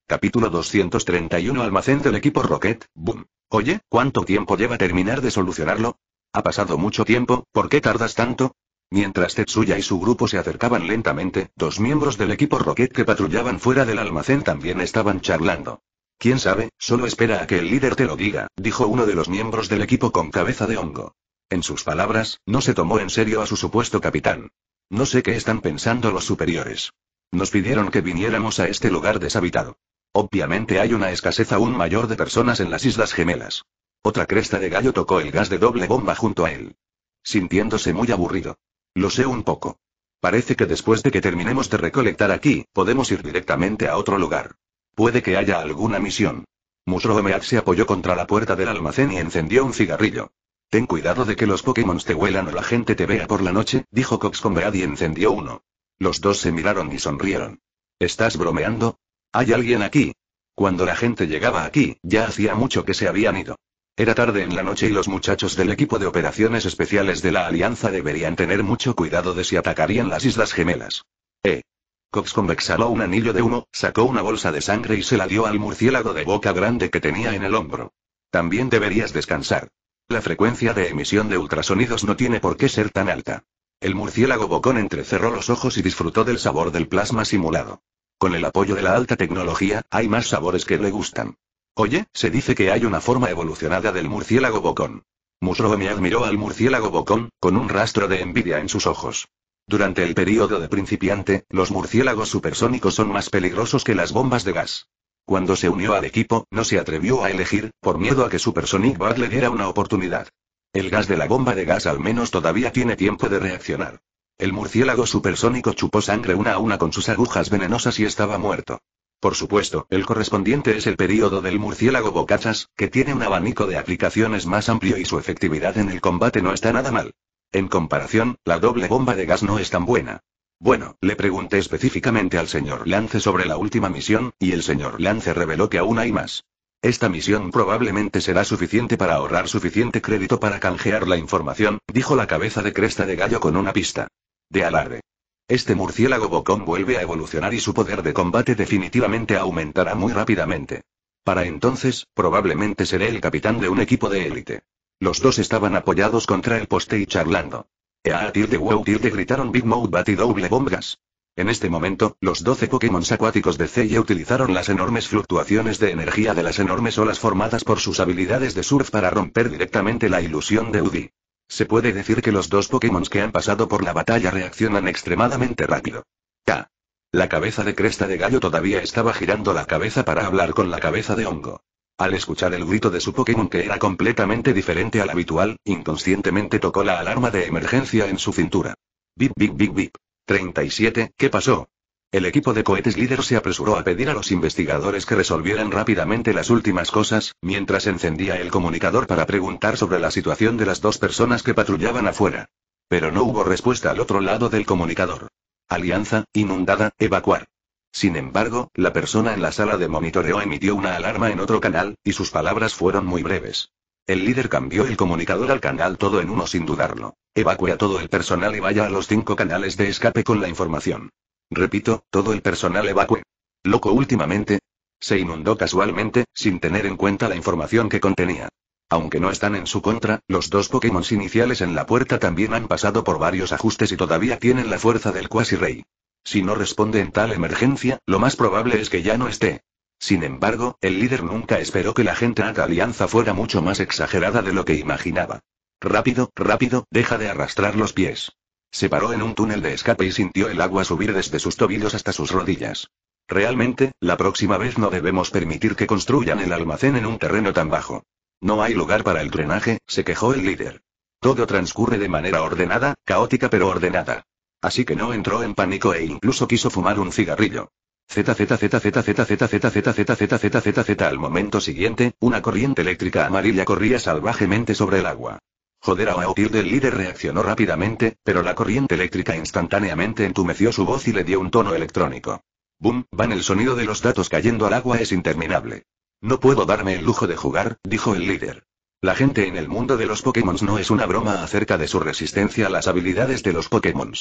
Capítulo 231 Almacén del equipo Rocket, boom. Oye, ¿cuánto tiempo lleva terminar de solucionarlo? Ha pasado mucho tiempo, ¿por qué tardas tanto? Mientras Tetsuya y su grupo se acercaban lentamente, dos miembros del equipo Rocket que patrullaban fuera del almacén también estaban charlando. ¿Quién sabe? Solo espera a que el líder te lo diga, dijo uno de los miembros del equipo con cabeza de hongo. En sus palabras, no se tomó en serio a su supuesto capitán. No sé qué están pensando los superiores. Nos pidieron que viniéramos a este lugar deshabitado. Obviamente hay una escasez aún mayor de personas en las Islas Gemelas. Otra cresta de gallo tocó el gas de doble bomba junto a él. Sintiéndose muy aburrido. Lo sé un poco. Parece que después de que terminemos de recolectar aquí, podemos ir directamente a otro lugar. Puede que haya alguna misión. Musromeat se apoyó contra la puerta del almacén y encendió un cigarrillo. Ten cuidado de que los Pokémon te huelan o la gente te vea por la noche, dijo Cox con y encendió uno. Los dos se miraron y sonrieron. ¿Estás bromeando? Hay alguien aquí. Cuando la gente llegaba aquí, ya hacía mucho que se habían ido. Era tarde en la noche y los muchachos del equipo de operaciones especiales de la Alianza deberían tener mucho cuidado de si atacarían las Islas Gemelas. Eh. Cox convexaló un anillo de humo, sacó una bolsa de sangre y se la dio al murciélago de boca grande que tenía en el hombro. También deberías descansar. La frecuencia de emisión de ultrasonidos no tiene por qué ser tan alta. El murciélago bocón entrecerró los ojos y disfrutó del sabor del plasma simulado. Con el apoyo de la alta tecnología, hay más sabores que le gustan. Oye, se dice que hay una forma evolucionada del murciélago bocón. Musroomi admiró al murciélago bocón, con un rastro de envidia en sus ojos. Durante el período de principiante, los murciélagos supersónicos son más peligrosos que las bombas de gas. Cuando se unió al equipo, no se atrevió a elegir, por miedo a que Supersonic Bad le diera una oportunidad. El gas de la bomba de gas al menos todavía tiene tiempo de reaccionar. El murciélago supersónico chupó sangre una a una con sus agujas venenosas y estaba muerto. Por supuesto, el correspondiente es el período del murciélago bocachas, que tiene un abanico de aplicaciones más amplio y su efectividad en el combate no está nada mal. En comparación, la doble bomba de gas no es tan buena. Bueno, le pregunté específicamente al señor Lance sobre la última misión, y el señor Lance reveló que aún hay más. Esta misión probablemente será suficiente para ahorrar suficiente crédito para canjear la información, dijo la cabeza de cresta de gallo con una pista de alarde. Este murciélago bocón vuelve a evolucionar y su poder de combate definitivamente aumentará muy rápidamente. Para entonces, probablemente seré el capitán de un equipo de élite. Los dos estaban apoyados contra el poste y charlando. Ea tilde wow tilde gritaron Big Mouth Bat y Double En este momento, los 12 Pokémon acuáticos de Celia utilizaron las enormes fluctuaciones de energía de las enormes olas formadas por sus habilidades de surf para romper directamente la ilusión de Udi. Se puede decir que los dos Pokémon que han pasado por la batalla reaccionan extremadamente rápido. La cabeza de cresta de gallo todavía estaba girando la cabeza para hablar con la cabeza de hongo. Al escuchar el grito de su Pokémon que era completamente diferente al habitual, inconscientemente tocó la alarma de emergencia en su cintura. Bip bip bip bip. 37, ¿qué pasó? El equipo de cohetes líder se apresuró a pedir a los investigadores que resolvieran rápidamente las últimas cosas, mientras encendía el comunicador para preguntar sobre la situación de las dos personas que patrullaban afuera. Pero no hubo respuesta al otro lado del comunicador. Alianza, inundada, evacuar. Sin embargo, la persona en la sala de monitoreo emitió una alarma en otro canal, y sus palabras fueron muy breves. El líder cambió el comunicador al canal todo en uno sin dudarlo. Evacue a todo el personal y vaya a los cinco canales de escape con la información. Repito, todo el personal evacue. Loco últimamente. Se inundó casualmente, sin tener en cuenta la información que contenía. Aunque no están en su contra, los dos Pokémon iniciales en la puerta también han pasado por varios ajustes y todavía tienen la fuerza del Quasi Rey. Si no responde en tal emergencia, lo más probable es que ya no esté. Sin embargo, el líder nunca esperó que la gente haga alianza fuera mucho más exagerada de lo que imaginaba. Rápido, rápido, deja de arrastrar los pies. Se paró en un túnel de escape y sintió el agua subir desde sus tobillos hasta sus rodillas. Realmente, la próxima vez no debemos permitir que construyan el almacén en un terreno tan bajo. No hay lugar para el drenaje, se quejó el líder. Todo transcurre de manera ordenada, caótica pero ordenada. Así que no entró en pánico e incluso quiso fumar un cigarrillo. Z al momento siguiente, una corriente eléctrica amarilla corría salvajemente sobre el agua. Joder a del el líder reaccionó rápidamente, pero la corriente eléctrica instantáneamente entumeció su voz y le dio un tono electrónico. Boom, van el sonido de los datos cayendo al agua es interminable. No puedo darme el lujo de jugar, dijo el líder. La gente en el mundo de los Pokémon no es una broma acerca de su resistencia a las habilidades de los Pokémon.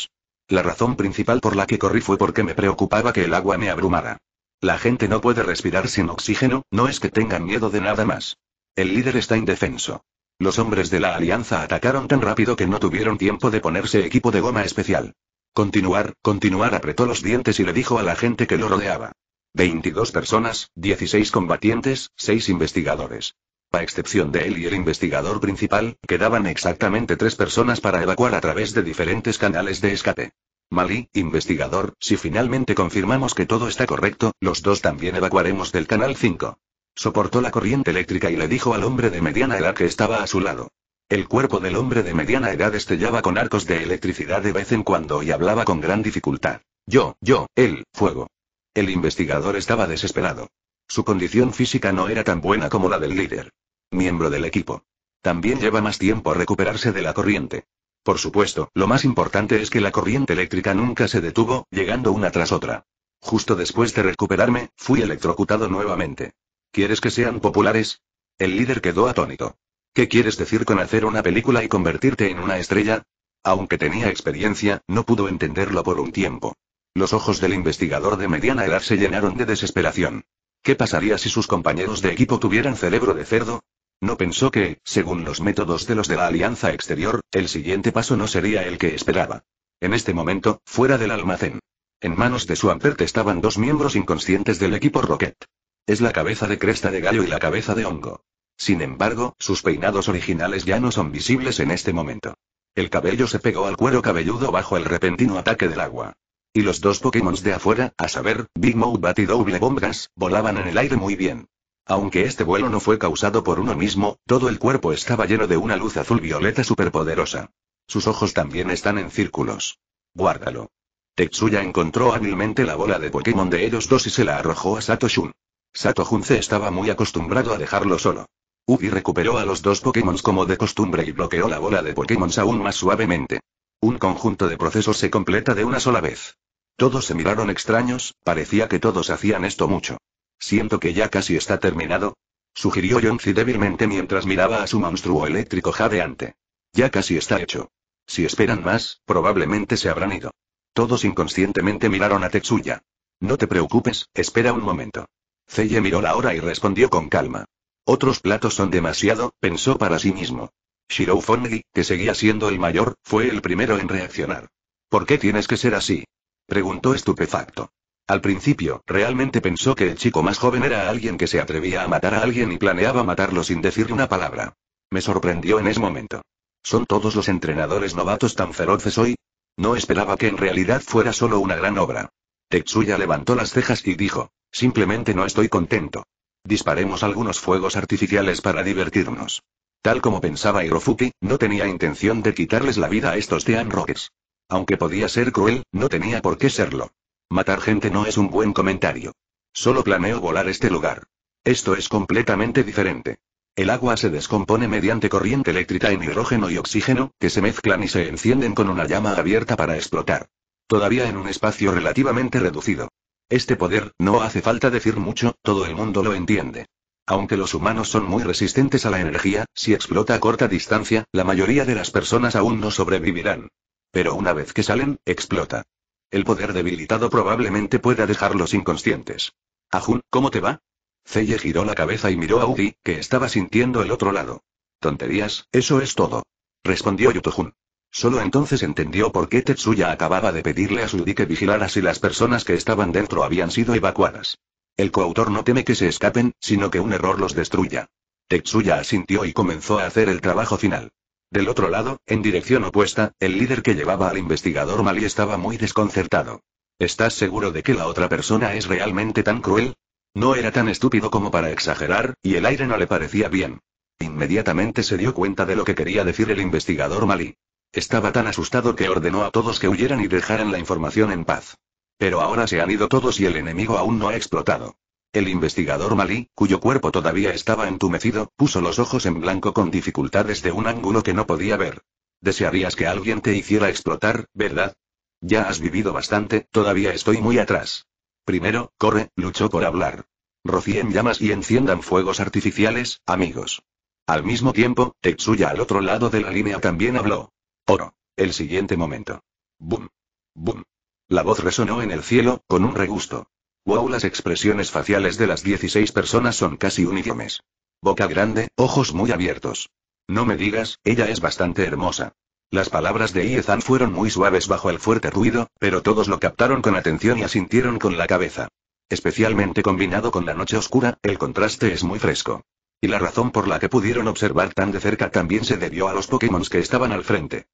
La razón principal por la que corrí fue porque me preocupaba que el agua me abrumara. La gente no puede respirar sin oxígeno, no es que tengan miedo de nada más. El líder está indefenso. Los hombres de la Alianza atacaron tan rápido que no tuvieron tiempo de ponerse equipo de goma especial. Continuar, continuar, apretó los dientes y le dijo a la gente que lo rodeaba. 22 personas, 16 combatientes, 6 investigadores. A excepción de él y el investigador principal, quedaban exactamente 3 personas para evacuar a través de diferentes canales de escape. Malí, investigador, si finalmente confirmamos que todo está correcto, los dos también evacuaremos del canal 5. Soportó la corriente eléctrica y le dijo al hombre de mediana edad que estaba a su lado. El cuerpo del hombre de mediana edad estellaba con arcos de electricidad de vez en cuando y hablaba con gran dificultad. Yo, yo, él, fuego. El investigador estaba desesperado. Su condición física no era tan buena como la del líder. Miembro del equipo. También lleva más tiempo recuperarse de la corriente. Por supuesto, lo más importante es que la corriente eléctrica nunca se detuvo, llegando una tras otra. Justo después de recuperarme, fui electrocutado nuevamente. ¿Quieres que sean populares? El líder quedó atónito. ¿Qué quieres decir con hacer una película y convertirte en una estrella? Aunque tenía experiencia, no pudo entenderlo por un tiempo. Los ojos del investigador de mediana edad se llenaron de desesperación. ¿Qué pasaría si sus compañeros de equipo tuvieran cerebro de cerdo? No pensó que, según los métodos de los de la Alianza Exterior, el siguiente paso no sería el que esperaba. En este momento, fuera del almacén. En manos de su estaban dos miembros inconscientes del equipo Rocket. Es la cabeza de cresta de gallo y la cabeza de hongo. Sin embargo, sus peinados originales ya no son visibles en este momento. El cabello se pegó al cuero cabelludo bajo el repentino ataque del agua. Y los dos Pokémon de afuera, a saber, Big Mouth Bat y Double Bomb volaban en el aire muy bien. Aunque este vuelo no fue causado por uno mismo, todo el cuerpo estaba lleno de una luz azul violeta superpoderosa. Sus ojos también están en círculos. Guárdalo. Tetsuya encontró hábilmente la bola de Pokémon de ellos dos y se la arrojó a Satoshun. Sato Junce estaba muy acostumbrado a dejarlo solo. Ubi recuperó a los dos Pokémon como de costumbre y bloqueó la bola de Pokémon aún más suavemente. Un conjunto de procesos se completa de una sola vez. Todos se miraron extraños, parecía que todos hacían esto mucho. Siento que ya casi está terminado. Sugirió Yonzi débilmente mientras miraba a su monstruo eléctrico jadeante. Ya casi está hecho. Si esperan más, probablemente se habrán ido. Todos inconscientemente miraron a Tetsuya. No te preocupes, espera un momento. Celle miró la hora y respondió con calma. Otros platos son demasiado, pensó para sí mismo. Shirou Fongi, que seguía siendo el mayor, fue el primero en reaccionar. ¿Por qué tienes que ser así? preguntó estupefacto. Al principio, realmente pensó que el chico más joven era alguien que se atrevía a matar a alguien y planeaba matarlo sin decir una palabra. Me sorprendió en ese momento. ¿Son todos los entrenadores novatos tan feroces hoy? No esperaba que en realidad fuera solo una gran obra. Tetsuya levantó las cejas y dijo, simplemente no estoy contento. Disparemos algunos fuegos artificiales para divertirnos. Tal como pensaba Hirofuki, no tenía intención de quitarles la vida a estos Tean roques. Aunque podía ser cruel, no tenía por qué serlo. Matar gente no es un buen comentario. Solo planeo volar este lugar. Esto es completamente diferente. El agua se descompone mediante corriente eléctrica en hidrógeno y oxígeno, que se mezclan y se encienden con una llama abierta para explotar. Todavía en un espacio relativamente reducido. Este poder, no hace falta decir mucho, todo el mundo lo entiende. Aunque los humanos son muy resistentes a la energía, si explota a corta distancia, la mayoría de las personas aún no sobrevivirán. Pero una vez que salen, explota. El poder debilitado probablemente pueda dejarlos inconscientes. Ajun, ¿cómo te va? Celle giró la cabeza y miró a Udi, que estaba sintiendo el otro lado. Tonterías, eso es todo. Respondió Yutohun. Solo entonces entendió por qué Tetsuya acababa de pedirle a Sudi que vigilara si las personas que estaban dentro habían sido evacuadas. El coautor no teme que se escapen, sino que un error los destruya. Tetsuya asintió y comenzó a hacer el trabajo final. Del otro lado, en dirección opuesta, el líder que llevaba al investigador Mali estaba muy desconcertado. ¿Estás seguro de que la otra persona es realmente tan cruel? No era tan estúpido como para exagerar, y el aire no le parecía bien. Inmediatamente se dio cuenta de lo que quería decir el investigador Malí. Estaba tan asustado que ordenó a todos que huyeran y dejaran la información en paz. Pero ahora se han ido todos y el enemigo aún no ha explotado. El investigador malí, cuyo cuerpo todavía estaba entumecido, puso los ojos en blanco con dificultades de un ángulo que no podía ver. Desearías que alguien te hiciera explotar, ¿verdad? Ya has vivido bastante, todavía estoy muy atrás. Primero, corre, luchó por hablar. Rocíen llamas y enciendan fuegos artificiales, amigos. Al mismo tiempo, Tetsuya al otro lado de la línea también habló. Oro. El siguiente momento. Boom. Boom. La voz resonó en el cielo, con un regusto. Wow, las expresiones faciales de las 16 personas son casi uniformes. Boca grande, ojos muy abiertos. No me digas, ella es bastante hermosa. Las palabras de Iezan fueron muy suaves bajo el fuerte ruido, pero todos lo captaron con atención y asintieron con la cabeza. Especialmente combinado con la noche oscura, el contraste es muy fresco. Y la razón por la que pudieron observar tan de cerca también se debió a los Pokémon que estaban al frente.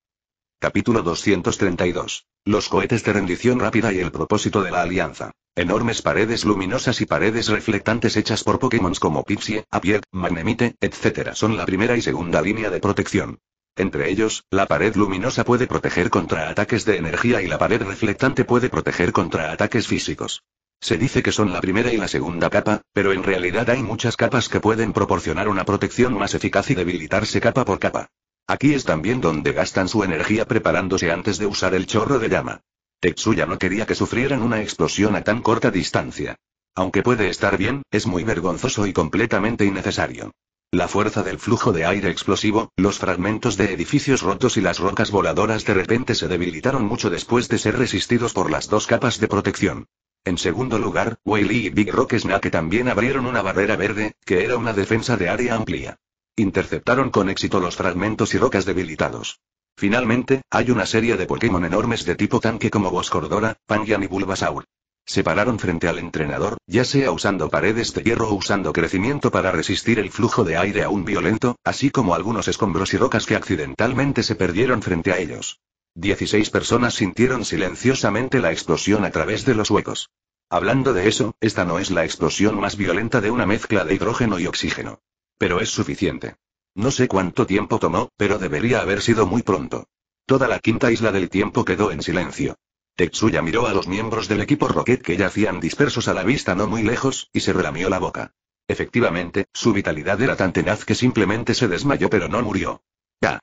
Capítulo 232. Los cohetes de rendición rápida y el propósito de la alianza. Enormes paredes luminosas y paredes reflectantes hechas por Pokémon como Pixie, Apiet, Magnemite, etc. son la primera y segunda línea de protección. Entre ellos, la pared luminosa puede proteger contra ataques de energía y la pared reflectante puede proteger contra ataques físicos. Se dice que son la primera y la segunda capa, pero en realidad hay muchas capas que pueden proporcionar una protección más eficaz y debilitarse capa por capa. Aquí es también donde gastan su energía preparándose antes de usar el chorro de llama. Tetsuya no quería que sufrieran una explosión a tan corta distancia. Aunque puede estar bien, es muy vergonzoso y completamente innecesario. La fuerza del flujo de aire explosivo, los fragmentos de edificios rotos y las rocas voladoras de repente se debilitaron mucho después de ser resistidos por las dos capas de protección. En segundo lugar, Wiley y Big Rock Snake también abrieron una barrera verde, que era una defensa de área amplia. Interceptaron con éxito los fragmentos y rocas debilitados. Finalmente, hay una serie de Pokémon enormes de tipo tanque como Boscordora, Pangyan y Bulbasaur. Se pararon frente al entrenador, ya sea usando paredes de hierro o usando crecimiento para resistir el flujo de aire aún violento, así como algunos escombros y rocas que accidentalmente se perdieron frente a ellos. 16 personas sintieron silenciosamente la explosión a través de los huecos. Hablando de eso, esta no es la explosión más violenta de una mezcla de hidrógeno y oxígeno. Pero es suficiente. No sé cuánto tiempo tomó, pero debería haber sido muy pronto. Toda la quinta isla del tiempo quedó en silencio. Tetsuya miró a los miembros del equipo Rocket que yacían dispersos a la vista no muy lejos, y se relamió la boca. Efectivamente, su vitalidad era tan tenaz que simplemente se desmayó pero no murió. Ya.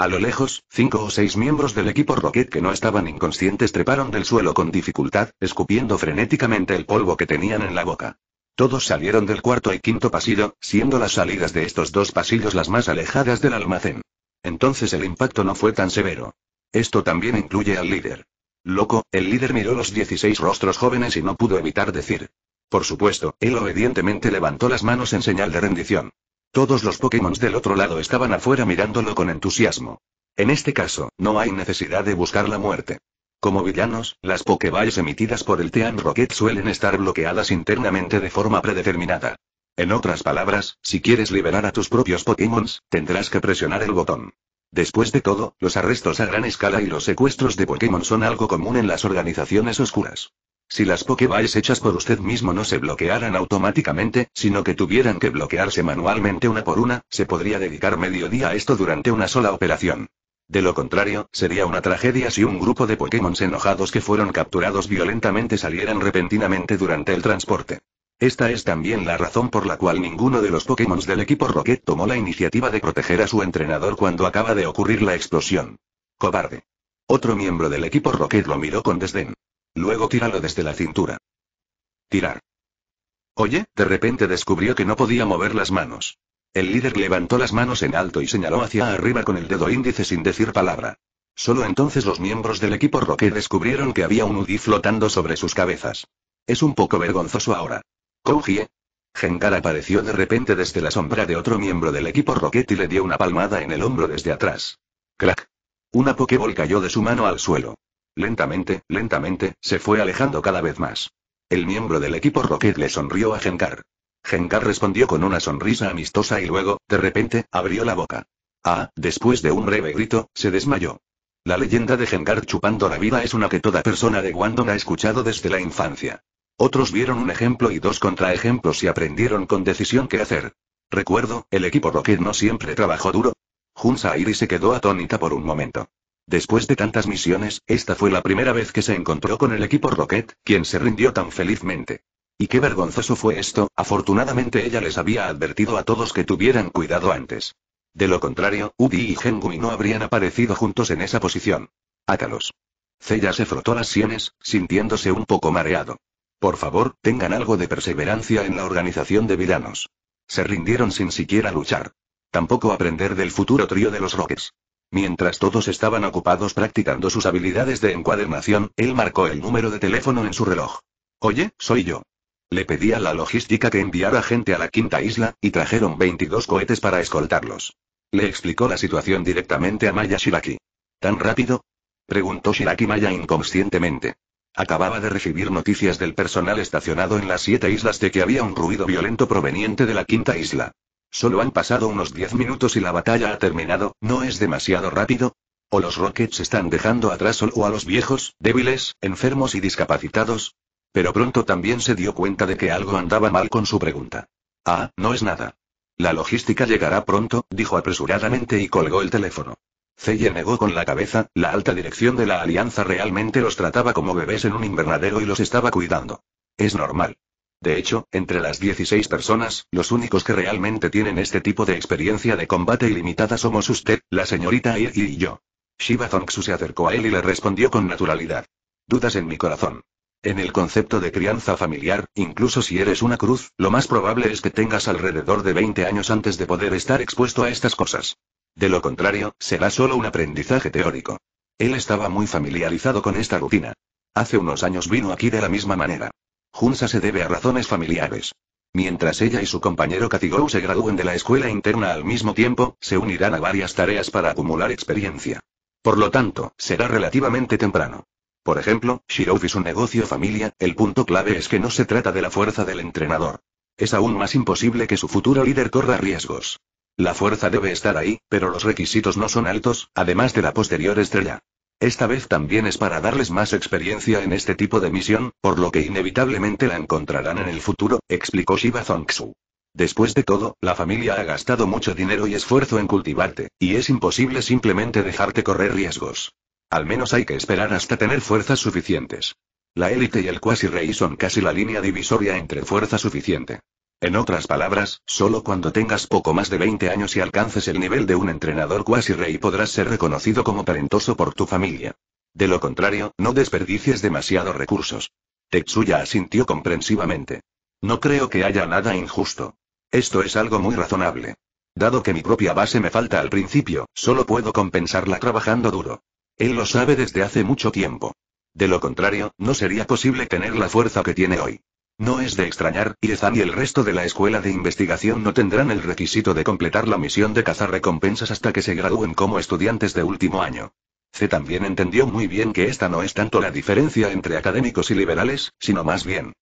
A lo lejos, cinco o seis miembros del equipo Rocket que no estaban inconscientes treparon del suelo con dificultad, escupiendo frenéticamente el polvo que tenían en la boca. Todos salieron del cuarto y quinto pasillo, siendo las salidas de estos dos pasillos las más alejadas del almacén. Entonces el impacto no fue tan severo. Esto también incluye al líder. Loco, el líder miró los 16 rostros jóvenes y no pudo evitar decir. Por supuesto, él obedientemente levantó las manos en señal de rendición. Todos los Pokémon del otro lado estaban afuera mirándolo con entusiasmo. En este caso, no hay necesidad de buscar la muerte. Como villanos, las Pokéballs emitidas por el Team Rocket suelen estar bloqueadas internamente de forma predeterminada. En otras palabras, si quieres liberar a tus propios Pokémon, tendrás que presionar el botón. Después de todo, los arrestos a gran escala y los secuestros de Pokémon son algo común en las organizaciones oscuras. Si las Pokéballs hechas por usted mismo no se bloquearan automáticamente, sino que tuvieran que bloquearse manualmente una por una, se podría dedicar medio día a esto durante una sola operación. De lo contrario, sería una tragedia si un grupo de Pokémon enojados que fueron capturados violentamente salieran repentinamente durante el transporte. Esta es también la razón por la cual ninguno de los Pokémon del equipo Rocket tomó la iniciativa de proteger a su entrenador cuando acaba de ocurrir la explosión. Cobarde. Otro miembro del equipo Rocket lo miró con desdén. Luego tíralo desde la cintura. Tirar. Oye, de repente descubrió que no podía mover las manos. El líder levantó las manos en alto y señaló hacia arriba con el dedo índice sin decir palabra. Solo entonces los miembros del equipo Rocket descubrieron que había un UDI flotando sobre sus cabezas. Es un poco vergonzoso ahora. Gengar apareció de repente desde la sombra de otro miembro del equipo Rocket y le dio una palmada en el hombro desde atrás. Clac. Una Pokéball cayó de su mano al suelo. Lentamente, lentamente, se fue alejando cada vez más. El miembro del equipo Rocket le sonrió a Gengar. Gengar respondió con una sonrisa amistosa y luego, de repente, abrió la boca. Ah, después de un breve grito, se desmayó. La leyenda de Gengar chupando la vida es una que toda persona de Wandon ha escuchado desde la infancia. Otros vieron un ejemplo y dos contraejemplos y aprendieron con decisión qué hacer. Recuerdo, el equipo Rocket no siempre trabajó duro. Junsa se quedó atónita por un momento. Después de tantas misiones, esta fue la primera vez que se encontró con el equipo Rocket, quien se rindió tan felizmente. Y qué vergonzoso fue esto, afortunadamente ella les había advertido a todos que tuvieran cuidado antes. De lo contrario, Udi y Hengui no habrían aparecido juntos en esa posición. Átalos. Cella se frotó las sienes, sintiéndose un poco mareado. Por favor, tengan algo de perseverancia en la organización de villanos. Se rindieron sin siquiera luchar. Tampoco aprender del futuro trío de los Roques. Mientras todos estaban ocupados practicando sus habilidades de encuadernación, él marcó el número de teléfono en su reloj. Oye, soy yo. Le pedí a la logística que enviara gente a la quinta isla, y trajeron 22 cohetes para escoltarlos. Le explicó la situación directamente a Maya Shiraki. ¿Tan rápido? Preguntó Shiraki Maya inconscientemente. Acababa de recibir noticias del personal estacionado en las siete islas de que había un ruido violento proveniente de la quinta isla. Solo han pasado unos diez minutos y la batalla ha terminado, ¿no es demasiado rápido? ¿O los Rockets están dejando atrás solo a los viejos, débiles, enfermos y discapacitados? Pero pronto también se dio cuenta de que algo andaba mal con su pregunta. Ah, no es nada. La logística llegará pronto, dijo apresuradamente y colgó el teléfono. Zeye negó con la cabeza, la alta dirección de la Alianza realmente los trataba como bebés en un invernadero y los estaba cuidando. Es normal. De hecho, entre las 16 personas, los únicos que realmente tienen este tipo de experiencia de combate ilimitada somos usted, la señorita y yo. Shiba se acercó a él y le respondió con naturalidad. Dudas en mi corazón. En el concepto de crianza familiar, incluso si eres una cruz, lo más probable es que tengas alrededor de 20 años antes de poder estar expuesto a estas cosas. De lo contrario, será solo un aprendizaje teórico. Él estaba muy familiarizado con esta rutina. Hace unos años vino aquí de la misma manera. Junsa se debe a razones familiares. Mientras ella y su compañero Katigou se gradúen de la escuela interna al mismo tiempo, se unirán a varias tareas para acumular experiencia. Por lo tanto, será relativamente temprano. Por ejemplo, Shirov y su negocio familia, el punto clave es que no se trata de la fuerza del entrenador. Es aún más imposible que su futuro líder corra riesgos. La fuerza debe estar ahí, pero los requisitos no son altos, además de la posterior estrella. Esta vez también es para darles más experiencia en este tipo de misión, por lo que inevitablemente la encontrarán en el futuro, explicó Shiba Zongxu. Después de todo, la familia ha gastado mucho dinero y esfuerzo en cultivarte, y es imposible simplemente dejarte correr riesgos. Al menos hay que esperar hasta tener fuerzas suficientes. La élite y el quasi-rey son casi la línea divisoria entre fuerza suficiente en otras palabras, solo cuando tengas poco más de 20 años y alcances el nivel de un entrenador cuasi rey podrás ser reconocido como talentoso por tu familia. De lo contrario, no desperdicies demasiados recursos. Tetsuya asintió comprensivamente. No creo que haya nada injusto. Esto es algo muy razonable. Dado que mi propia base me falta al principio, solo puedo compensarla trabajando duro. Él lo sabe desde hace mucho tiempo. De lo contrario, no sería posible tener la fuerza que tiene hoy. No es de extrañar, Zan y el resto de la escuela de investigación no tendrán el requisito de completar la misión de cazar recompensas hasta que se gradúen como estudiantes de último año. C también entendió muy bien que esta no es tanto la diferencia entre académicos y liberales, sino más bien,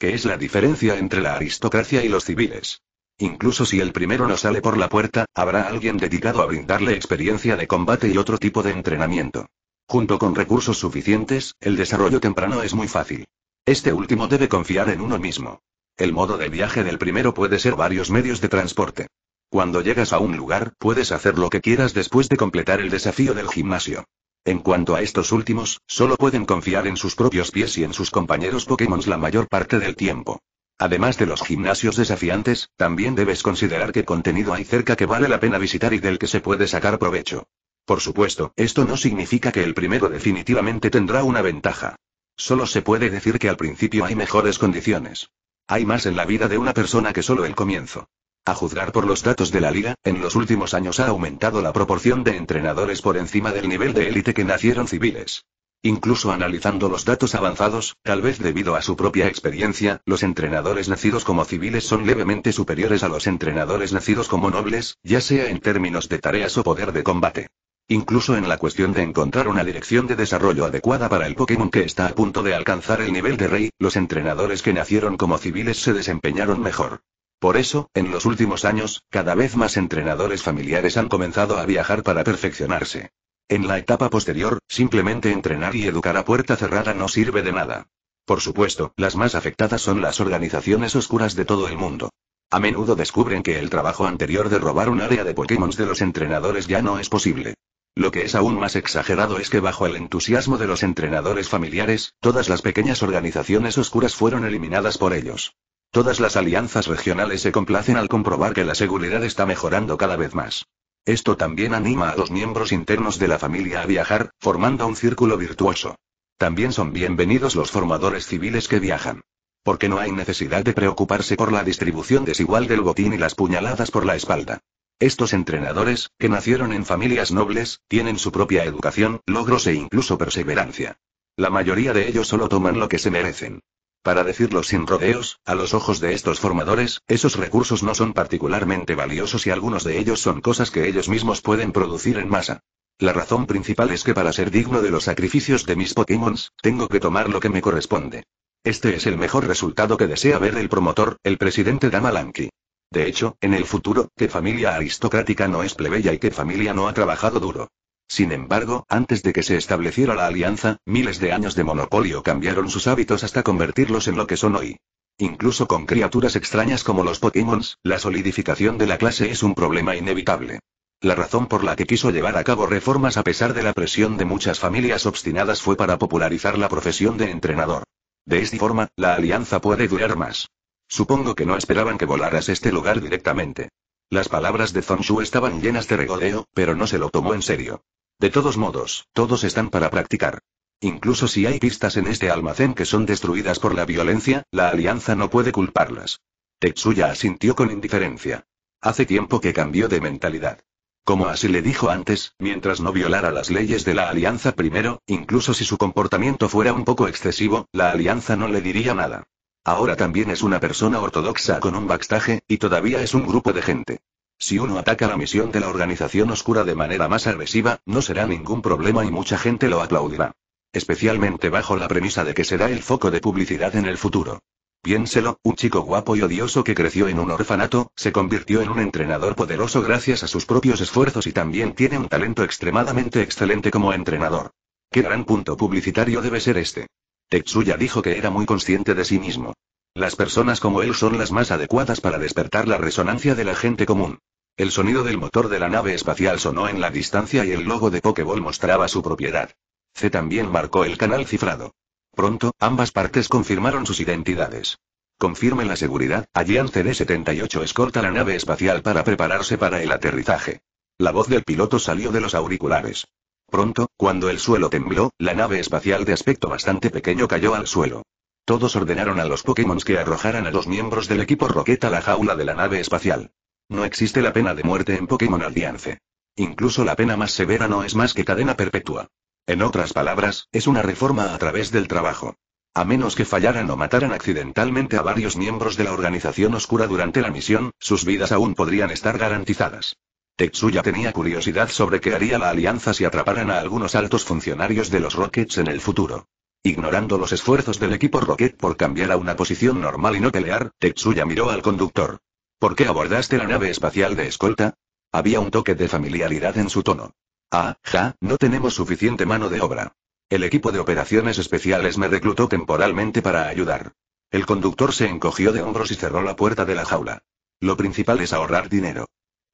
que es la diferencia entre la aristocracia y los civiles. Incluso si el primero no sale por la puerta, habrá alguien dedicado a brindarle experiencia de combate y otro tipo de entrenamiento. Junto con recursos suficientes, el desarrollo temprano es muy fácil. Este último debe confiar en uno mismo. El modo de viaje del primero puede ser varios medios de transporte. Cuando llegas a un lugar, puedes hacer lo que quieras después de completar el desafío del gimnasio. En cuanto a estos últimos, solo pueden confiar en sus propios pies y en sus compañeros Pokémon la mayor parte del tiempo. Además de los gimnasios desafiantes, también debes considerar qué contenido hay cerca que vale la pena visitar y del que se puede sacar provecho. Por supuesto, esto no significa que el primero definitivamente tendrá una ventaja. Solo se puede decir que al principio hay mejores condiciones. Hay más en la vida de una persona que solo el comienzo. A juzgar por los datos de la liga, en los últimos años ha aumentado la proporción de entrenadores por encima del nivel de élite que nacieron civiles. Incluso analizando los datos avanzados, tal vez debido a su propia experiencia, los entrenadores nacidos como civiles son levemente superiores a los entrenadores nacidos como nobles, ya sea en términos de tareas o poder de combate. Incluso en la cuestión de encontrar una dirección de desarrollo adecuada para el Pokémon que está a punto de alcanzar el nivel de rey, los entrenadores que nacieron como civiles se desempeñaron mejor. Por eso, en los últimos años, cada vez más entrenadores familiares han comenzado a viajar para perfeccionarse. En la etapa posterior, simplemente entrenar y educar a puerta cerrada no sirve de nada. Por supuesto, las más afectadas son las organizaciones oscuras de todo el mundo. A menudo descubren que el trabajo anterior de robar un área de Pokémon de los entrenadores ya no es posible. Lo que es aún más exagerado es que bajo el entusiasmo de los entrenadores familiares, todas las pequeñas organizaciones oscuras fueron eliminadas por ellos. Todas las alianzas regionales se complacen al comprobar que la seguridad está mejorando cada vez más. Esto también anima a los miembros internos de la familia a viajar, formando un círculo virtuoso. También son bienvenidos los formadores civiles que viajan. Porque no hay necesidad de preocuparse por la distribución desigual del botín y las puñaladas por la espalda. Estos entrenadores, que nacieron en familias nobles, tienen su propia educación, logros e incluso perseverancia. La mayoría de ellos solo toman lo que se merecen. Para decirlo sin rodeos, a los ojos de estos formadores, esos recursos no son particularmente valiosos y algunos de ellos son cosas que ellos mismos pueden producir en masa. La razón principal es que para ser digno de los sacrificios de mis Pokémon, tengo que tomar lo que me corresponde. Este es el mejor resultado que desea ver el promotor, el presidente Damalanki. De hecho, en el futuro, ¿qué familia aristocrática no es plebeya y qué familia no ha trabajado duro. Sin embargo, antes de que se estableciera la alianza, miles de años de monopolio cambiaron sus hábitos hasta convertirlos en lo que son hoy. Incluso con criaturas extrañas como los Pokémon, la solidificación de la clase es un problema inevitable. La razón por la que quiso llevar a cabo reformas a pesar de la presión de muchas familias obstinadas fue para popularizar la profesión de entrenador. De esta forma, la alianza puede durar más. Supongo que no esperaban que volaras este lugar directamente. Las palabras de Zongshu estaban llenas de regodeo, pero no se lo tomó en serio. De todos modos, todos están para practicar. Incluso si hay pistas en este almacén que son destruidas por la violencia, la alianza no puede culparlas. Tetsuya asintió con indiferencia. Hace tiempo que cambió de mentalidad. Como así le dijo antes, mientras no violara las leyes de la alianza primero, incluso si su comportamiento fuera un poco excesivo, la alianza no le diría nada. Ahora también es una persona ortodoxa con un backstaje, y todavía es un grupo de gente. Si uno ataca la misión de la organización oscura de manera más agresiva, no será ningún problema y mucha gente lo aplaudirá. Especialmente bajo la premisa de que será el foco de publicidad en el futuro. Piénselo, un chico guapo y odioso que creció en un orfanato, se convirtió en un entrenador poderoso gracias a sus propios esfuerzos y también tiene un talento extremadamente excelente como entrenador. ¿Qué gran punto publicitario debe ser este? Tetsuya dijo que era muy consciente de sí mismo. Las personas como él son las más adecuadas para despertar la resonancia de la gente común. El sonido del motor de la nave espacial sonó en la distancia y el logo de Pokéball mostraba su propiedad. C también marcó el canal cifrado. Pronto, ambas partes confirmaron sus identidades. Confirme la seguridad, Allianz CD-78 escorta la nave espacial para prepararse para el aterrizaje. La voz del piloto salió de los auriculares. Pronto, cuando el suelo tembló, la nave espacial de aspecto bastante pequeño cayó al suelo. Todos ordenaron a los Pokémon que arrojaran a los miembros del equipo Rocket a la jaula de la nave espacial. No existe la pena de muerte en Pokémon Alliance. Incluso la pena más severa no es más que cadena perpetua. En otras palabras, es una reforma a través del trabajo. A menos que fallaran o mataran accidentalmente a varios miembros de la organización oscura durante la misión, sus vidas aún podrían estar garantizadas. Tetsuya tenía curiosidad sobre qué haría la alianza si atraparan a algunos altos funcionarios de los Rockets en el futuro. Ignorando los esfuerzos del equipo Rocket por cambiar a una posición normal y no pelear, Tetsuya miró al conductor. ¿Por qué abordaste la nave espacial de escolta? Había un toque de familiaridad en su tono. Ah, ja, no tenemos suficiente mano de obra. El equipo de operaciones especiales me reclutó temporalmente para ayudar. El conductor se encogió de hombros y cerró la puerta de la jaula. Lo principal es ahorrar dinero.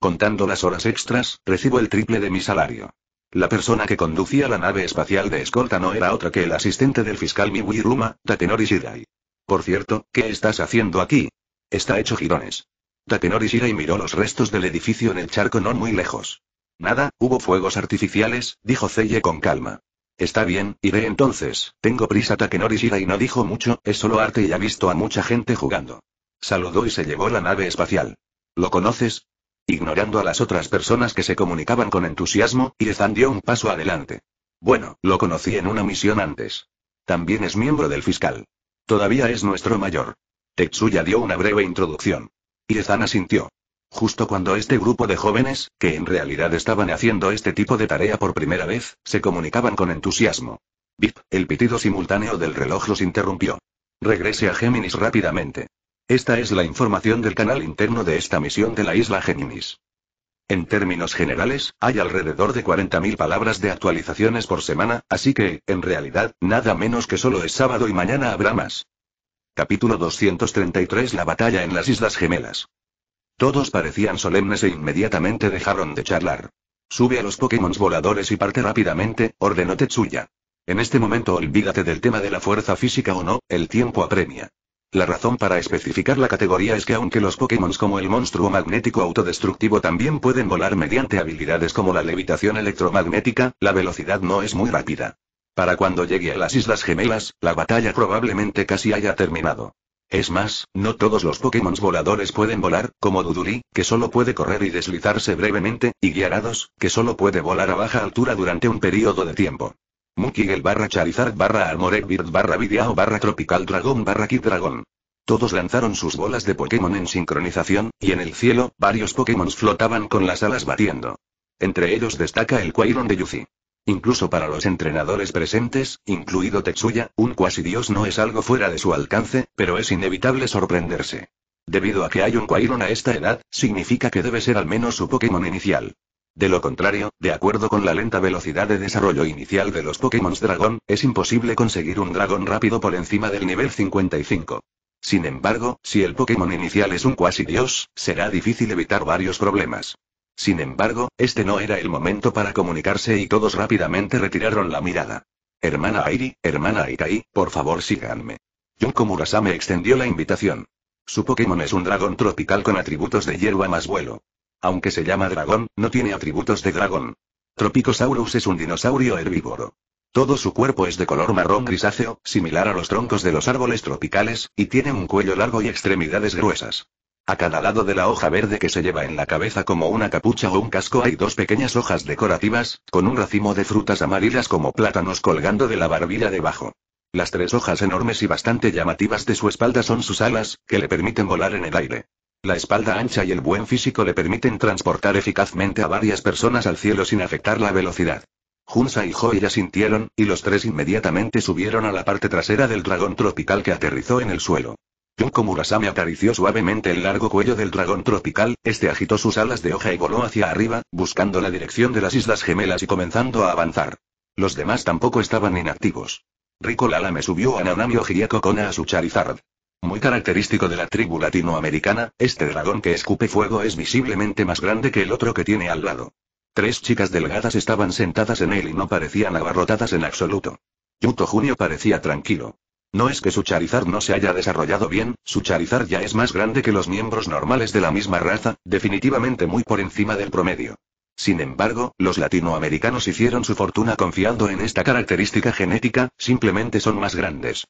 Contando las horas extras, recibo el triple de mi salario. La persona que conducía la nave espacial de escolta no era otra que el asistente del fiscal Miwi Ruma, Takenori Shirai. Por cierto, ¿qué estás haciendo aquí? Está hecho girones. Takenori Shirai miró los restos del edificio en el charco no muy lejos. Nada, hubo fuegos artificiales, dijo Zeye con calma. Está bien, iré entonces, tengo prisa Takenori Shirai no dijo mucho, es solo arte y ha visto a mucha gente jugando. Saludó y se llevó la nave espacial. ¿Lo conoces? Ignorando a las otras personas que se comunicaban con entusiasmo, Iezan dio un paso adelante. Bueno, lo conocí en una misión antes. También es miembro del fiscal. Todavía es nuestro mayor. Tetsuya dio una breve introducción. Y Iezan asintió. Justo cuando este grupo de jóvenes, que en realidad estaban haciendo este tipo de tarea por primera vez, se comunicaban con entusiasmo. Bip, el pitido simultáneo del reloj los interrumpió. Regrese a Géminis rápidamente. Esta es la información del canal interno de esta misión de la isla Géminis. En términos generales, hay alrededor de 40.000 palabras de actualizaciones por semana, así que, en realidad, nada menos que solo es sábado y mañana habrá más. Capítulo 233 La batalla en las Islas Gemelas. Todos parecían solemnes e inmediatamente dejaron de charlar. Sube a los Pokémon voladores y parte rápidamente, ordenó Tetsuya. En este momento olvídate del tema de la fuerza física o no, el tiempo apremia. La razón para especificar la categoría es que aunque los Pokémon como el monstruo magnético autodestructivo también pueden volar mediante habilidades como la levitación electromagnética, la velocidad no es muy rápida. Para cuando llegue a las Islas Gemelas, la batalla probablemente casi haya terminado. Es más, no todos los Pokémon voladores pueden volar, como Duduli, que solo puede correr y deslizarse brevemente, y Guiarados, que solo puede volar a baja altura durante un periodo de tiempo. Mukigel barra Charizard barra Armored barra Vidiao barra Tropical Dragon barra Kid Dragon. Todos lanzaron sus bolas de Pokémon en sincronización, y en el cielo, varios Pokémon flotaban con las alas batiendo. Entre ellos destaca el Quairon de Yuzi. Incluso para los entrenadores presentes, incluido Tetsuya, un cuasi dios no es algo fuera de su alcance, pero es inevitable sorprenderse. Debido a que hay un Quairon a esta edad, significa que debe ser al menos su Pokémon inicial. De lo contrario, de acuerdo con la lenta velocidad de desarrollo inicial de los Pokémon Dragón, es imposible conseguir un dragón rápido por encima del nivel 55. Sin embargo, si el Pokémon inicial es un cuasi dios, será difícil evitar varios problemas. Sin embargo, este no era el momento para comunicarse y todos rápidamente retiraron la mirada. Hermana Airi, hermana Ikai, por favor síganme. Yonko Murasame extendió la invitación. Su Pokémon es un dragón tropical con atributos de hierba más vuelo. Aunque se llama dragón, no tiene atributos de dragón. Tropicosaurus es un dinosaurio herbívoro. Todo su cuerpo es de color marrón grisáceo, similar a los troncos de los árboles tropicales, y tiene un cuello largo y extremidades gruesas. A cada lado de la hoja verde que se lleva en la cabeza como una capucha o un casco hay dos pequeñas hojas decorativas, con un racimo de frutas amarillas como plátanos colgando de la barbilla debajo. Las tres hojas enormes y bastante llamativas de su espalda son sus alas, que le permiten volar en el aire. La espalda ancha y el buen físico le permiten transportar eficazmente a varias personas al cielo sin afectar la velocidad. Junsa y ya sintieron, y los tres inmediatamente subieron a la parte trasera del dragón tropical que aterrizó en el suelo. Junko Murasame acarició suavemente el largo cuello del dragón tropical, este agitó sus alas de hoja y voló hacia arriba, buscando la dirección de las Islas Gemelas y comenzando a avanzar. Los demás tampoco estaban inactivos. Rico Lala me subió a Nanami Ojiako Kona a su Charizard. Muy característico de la tribu latinoamericana, este dragón que escupe fuego es visiblemente más grande que el otro que tiene al lado. Tres chicas delgadas estaban sentadas en él y no parecían abarrotadas en absoluto. Yuto Junio parecía tranquilo. No es que su charizar no se haya desarrollado bien, su charizar ya es más grande que los miembros normales de la misma raza, definitivamente muy por encima del promedio. Sin embargo, los latinoamericanos hicieron su fortuna confiando en esta característica genética, simplemente son más grandes.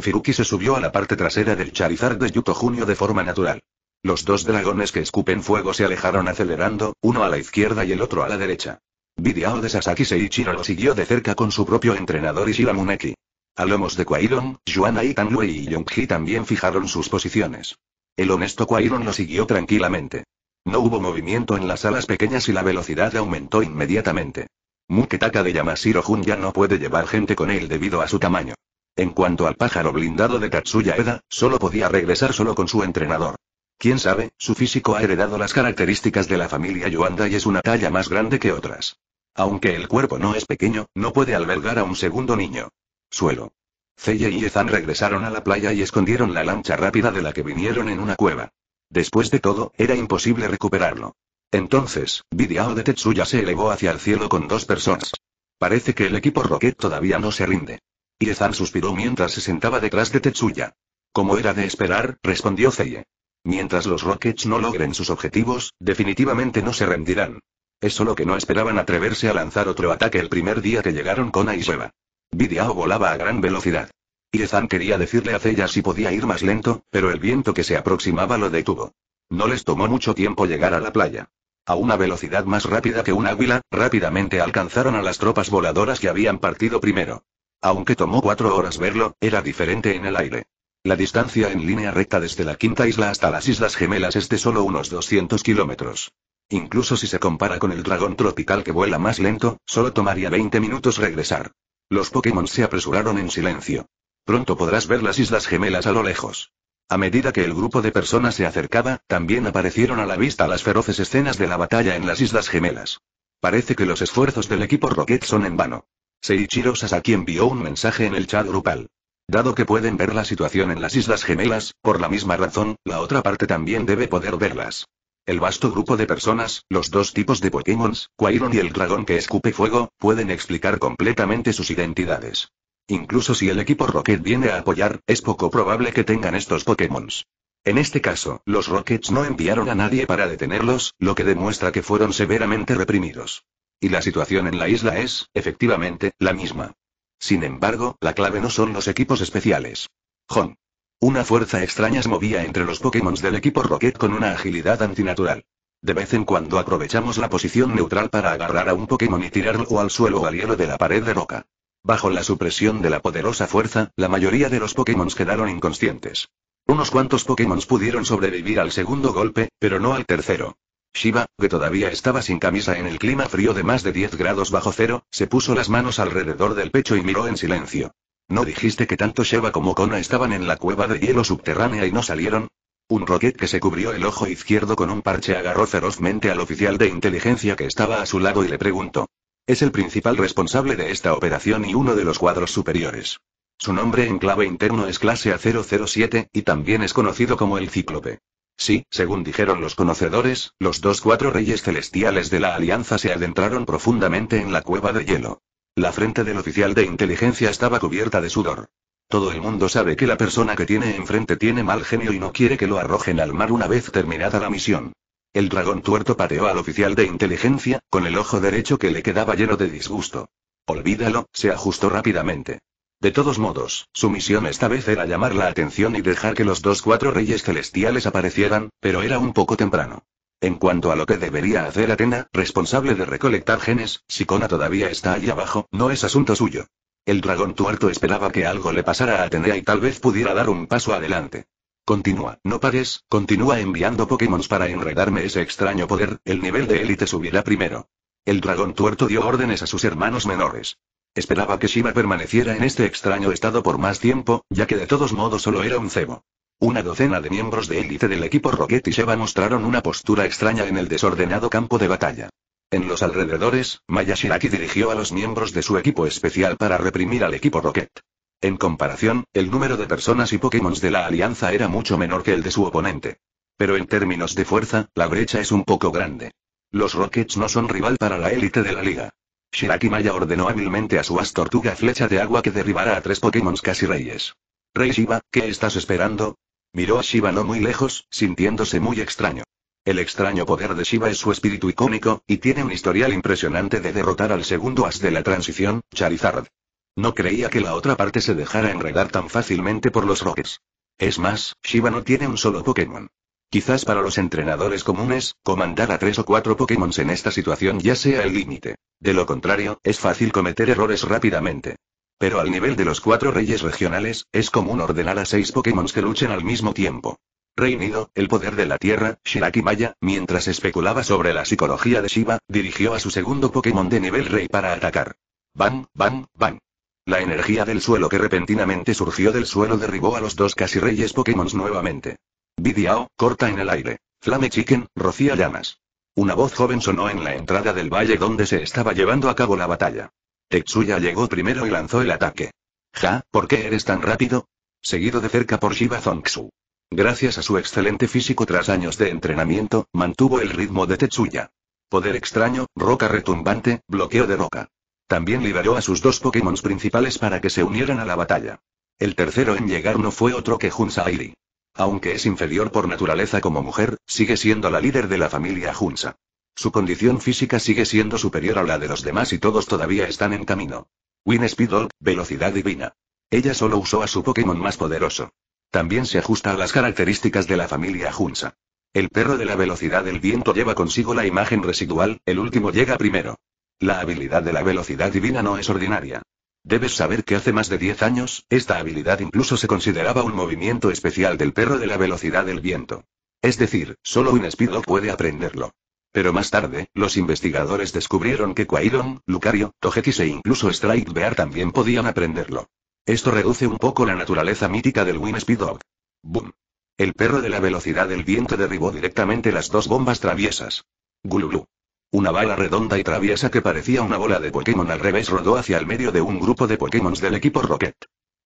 Firuki se subió a la parte trasera del Charizard de Yuto Junio de forma natural. Los dos dragones que escupen fuego se alejaron acelerando, uno a la izquierda y el otro a la derecha. Videao de Sasaki Seiichiro lo siguió de cerca con su propio entrenador Ishira Muneki. A lomos de Kwairon, Juana y y Yongji también fijaron sus posiciones. El honesto Kwairon lo siguió tranquilamente. No hubo movimiento en las alas pequeñas y la velocidad aumentó inmediatamente. Muketaka de Yamashiro Jun ya no puede llevar gente con él debido a su tamaño. En cuanto al pájaro blindado de Tetsuya Eda, solo podía regresar solo con su entrenador. Quién sabe, su físico ha heredado las características de la familia Yuanda y es una talla más grande que otras. Aunque el cuerpo no es pequeño, no puede albergar a un segundo niño. Suelo. Zeye y Ethan regresaron a la playa y escondieron la lancha rápida de la que vinieron en una cueva. Después de todo, era imposible recuperarlo. Entonces, Vidiao de Tetsuya se elevó hacia el cielo con dos personas. Parece que el equipo Rocket todavía no se rinde. Yezan suspiró mientras se sentaba detrás de Tetsuya. Como era de esperar, respondió Zeye. Mientras los Rockets no logren sus objetivos, definitivamente no se rendirán. Es solo que no esperaban atreverse a lanzar otro ataque el primer día que llegaron con Aiseba. Video volaba a gran velocidad. Iezan quería decirle a Zeya si podía ir más lento, pero el viento que se aproximaba lo detuvo. No les tomó mucho tiempo llegar a la playa. A una velocidad más rápida que un águila, rápidamente alcanzaron a las tropas voladoras que habían partido primero. Aunque tomó cuatro horas verlo, era diferente en el aire. La distancia en línea recta desde la quinta isla hasta las Islas Gemelas es de solo unos 200 kilómetros. Incluso si se compara con el dragón tropical que vuela más lento, solo tomaría 20 minutos regresar. Los Pokémon se apresuraron en silencio. Pronto podrás ver las Islas Gemelas a lo lejos. A medida que el grupo de personas se acercaba, también aparecieron a la vista las feroces escenas de la batalla en las Islas Gemelas. Parece que los esfuerzos del equipo Rocket son en vano. Seichiro Sasaki envió un mensaje en el chat grupal. Dado que pueden ver la situación en las Islas Gemelas, por la misma razón, la otra parte también debe poder verlas. El vasto grupo de personas, los dos tipos de Pokémon, Quairon y el dragón que escupe fuego, pueden explicar completamente sus identidades. Incluso si el equipo Rocket viene a apoyar, es poco probable que tengan estos Pokémon. En este caso, los Rockets no enviaron a nadie para detenerlos, lo que demuestra que fueron severamente reprimidos. Y la situación en la isla es, efectivamente, la misma. Sin embargo, la clave no son los equipos especiales. Jon. Una fuerza extraña se movía entre los Pokémon del equipo Rocket con una agilidad antinatural. De vez en cuando aprovechamos la posición neutral para agarrar a un Pokémon y tirarlo al suelo o al hielo de la pared de roca. Bajo la supresión de la poderosa fuerza, la mayoría de los Pokémon quedaron inconscientes. Unos cuantos Pokémon pudieron sobrevivir al segundo golpe, pero no al tercero. Shiva, que todavía estaba sin camisa en el clima frío de más de 10 grados bajo cero, se puso las manos alrededor del pecho y miró en silencio. ¿No dijiste que tanto Sheva como Kona estaban en la cueva de hielo subterránea y no salieron? Un roquet que se cubrió el ojo izquierdo con un parche agarró ferozmente al oficial de inteligencia que estaba a su lado y le preguntó. Es el principal responsable de esta operación y uno de los cuadros superiores. Su nombre en clave interno es clase A007, y también es conocido como el Cíclope. Sí, según dijeron los conocedores, los dos cuatro reyes celestiales de la Alianza se adentraron profundamente en la cueva de hielo. La frente del oficial de inteligencia estaba cubierta de sudor. Todo el mundo sabe que la persona que tiene enfrente tiene mal genio y no quiere que lo arrojen al mar una vez terminada la misión. El dragón tuerto pateó al oficial de inteligencia, con el ojo derecho que le quedaba lleno de disgusto. Olvídalo, se ajustó rápidamente. De todos modos, su misión esta vez era llamar la atención y dejar que los dos cuatro reyes celestiales aparecieran, pero era un poco temprano. En cuanto a lo que debería hacer Atena, responsable de recolectar genes, si Kona todavía está ahí abajo, no es asunto suyo. El dragón tuerto esperaba que algo le pasara a Atenea y tal vez pudiera dar un paso adelante. Continúa, no pares, continúa enviando Pokémons para enredarme ese extraño poder, el nivel de élite subirá primero. El dragón tuerto dio órdenes a sus hermanos menores. Esperaba que Shiva permaneciera en este extraño estado por más tiempo, ya que de todos modos solo era un cebo. Una docena de miembros de élite del equipo Rocket y Sheba mostraron una postura extraña en el desordenado campo de batalla. En los alrededores, Maya dirigió a los miembros de su equipo especial para reprimir al equipo Rocket. En comparación, el número de personas y Pokémon de la alianza era mucho menor que el de su oponente. Pero en términos de fuerza, la brecha es un poco grande. Los Rockets no son rival para la élite de la liga. Shiraki Maya ordenó hábilmente a su as tortuga flecha de agua que derribara a tres Pokémon casi reyes. Rey Shiba, ¿qué estás esperando? Miró a Shiva no muy lejos, sintiéndose muy extraño. El extraño poder de Shiva es su espíritu icónico, y tiene un historial impresionante de derrotar al segundo as de la transición, Charizard. No creía que la otra parte se dejara enredar tan fácilmente por los roques. Es más, Shiva no tiene un solo Pokémon. Quizás para los entrenadores comunes, comandar a tres o cuatro Pokémon en esta situación ya sea el límite. De lo contrario, es fácil cometer errores rápidamente. Pero al nivel de los cuatro reyes regionales, es común ordenar a seis Pokémon que luchen al mismo tiempo. Reinido, el poder de la tierra, Shiraki Maya, mientras especulaba sobre la psicología de Shiva, dirigió a su segundo Pokémon de nivel rey para atacar. Bam, bam, bam. La energía del suelo que repentinamente surgió del suelo derribó a los dos casi reyes Pokémon nuevamente. Video corta en el aire. Flame Chicken, rocía llamas. Una voz joven sonó en la entrada del valle donde se estaba llevando a cabo la batalla. Tetsuya llegó primero y lanzó el ataque. Ja, ¿por qué eres tan rápido? Seguido de cerca por Shiba Zongsu. Gracias a su excelente físico tras años de entrenamiento, mantuvo el ritmo de Tetsuya. Poder extraño, roca retumbante, bloqueo de roca. También liberó a sus dos Pokémon principales para que se unieran a la batalla. El tercero en llegar no fue otro que Hunzairi. Aunque es inferior por naturaleza como mujer, sigue siendo la líder de la familia Junsa. Su condición física sigue siendo superior a la de los demás y todos todavía están en camino. Win Speedol, velocidad divina. Ella solo usó a su Pokémon más poderoso. También se ajusta a las características de la familia Junsa. El perro de la velocidad del viento lleva consigo la imagen residual, el último llega primero. La habilidad de la velocidad divina no es ordinaria. Debes saber que hace más de 10 años, esta habilidad incluso se consideraba un movimiento especial del perro de la velocidad del viento. Es decir, solo un dog puede aprenderlo. Pero más tarde, los investigadores descubrieron que Quaidon, Lucario, Togetis e incluso Strike Bear también podían aprenderlo. Esto reduce un poco la naturaleza mítica del Win Speed Dog. Boom. El perro de la velocidad del viento derribó directamente las dos bombas traviesas. Gululu. Una bala redonda y traviesa que parecía una bola de Pokémon al revés rodó hacia el medio de un grupo de Pokémon del equipo Rocket.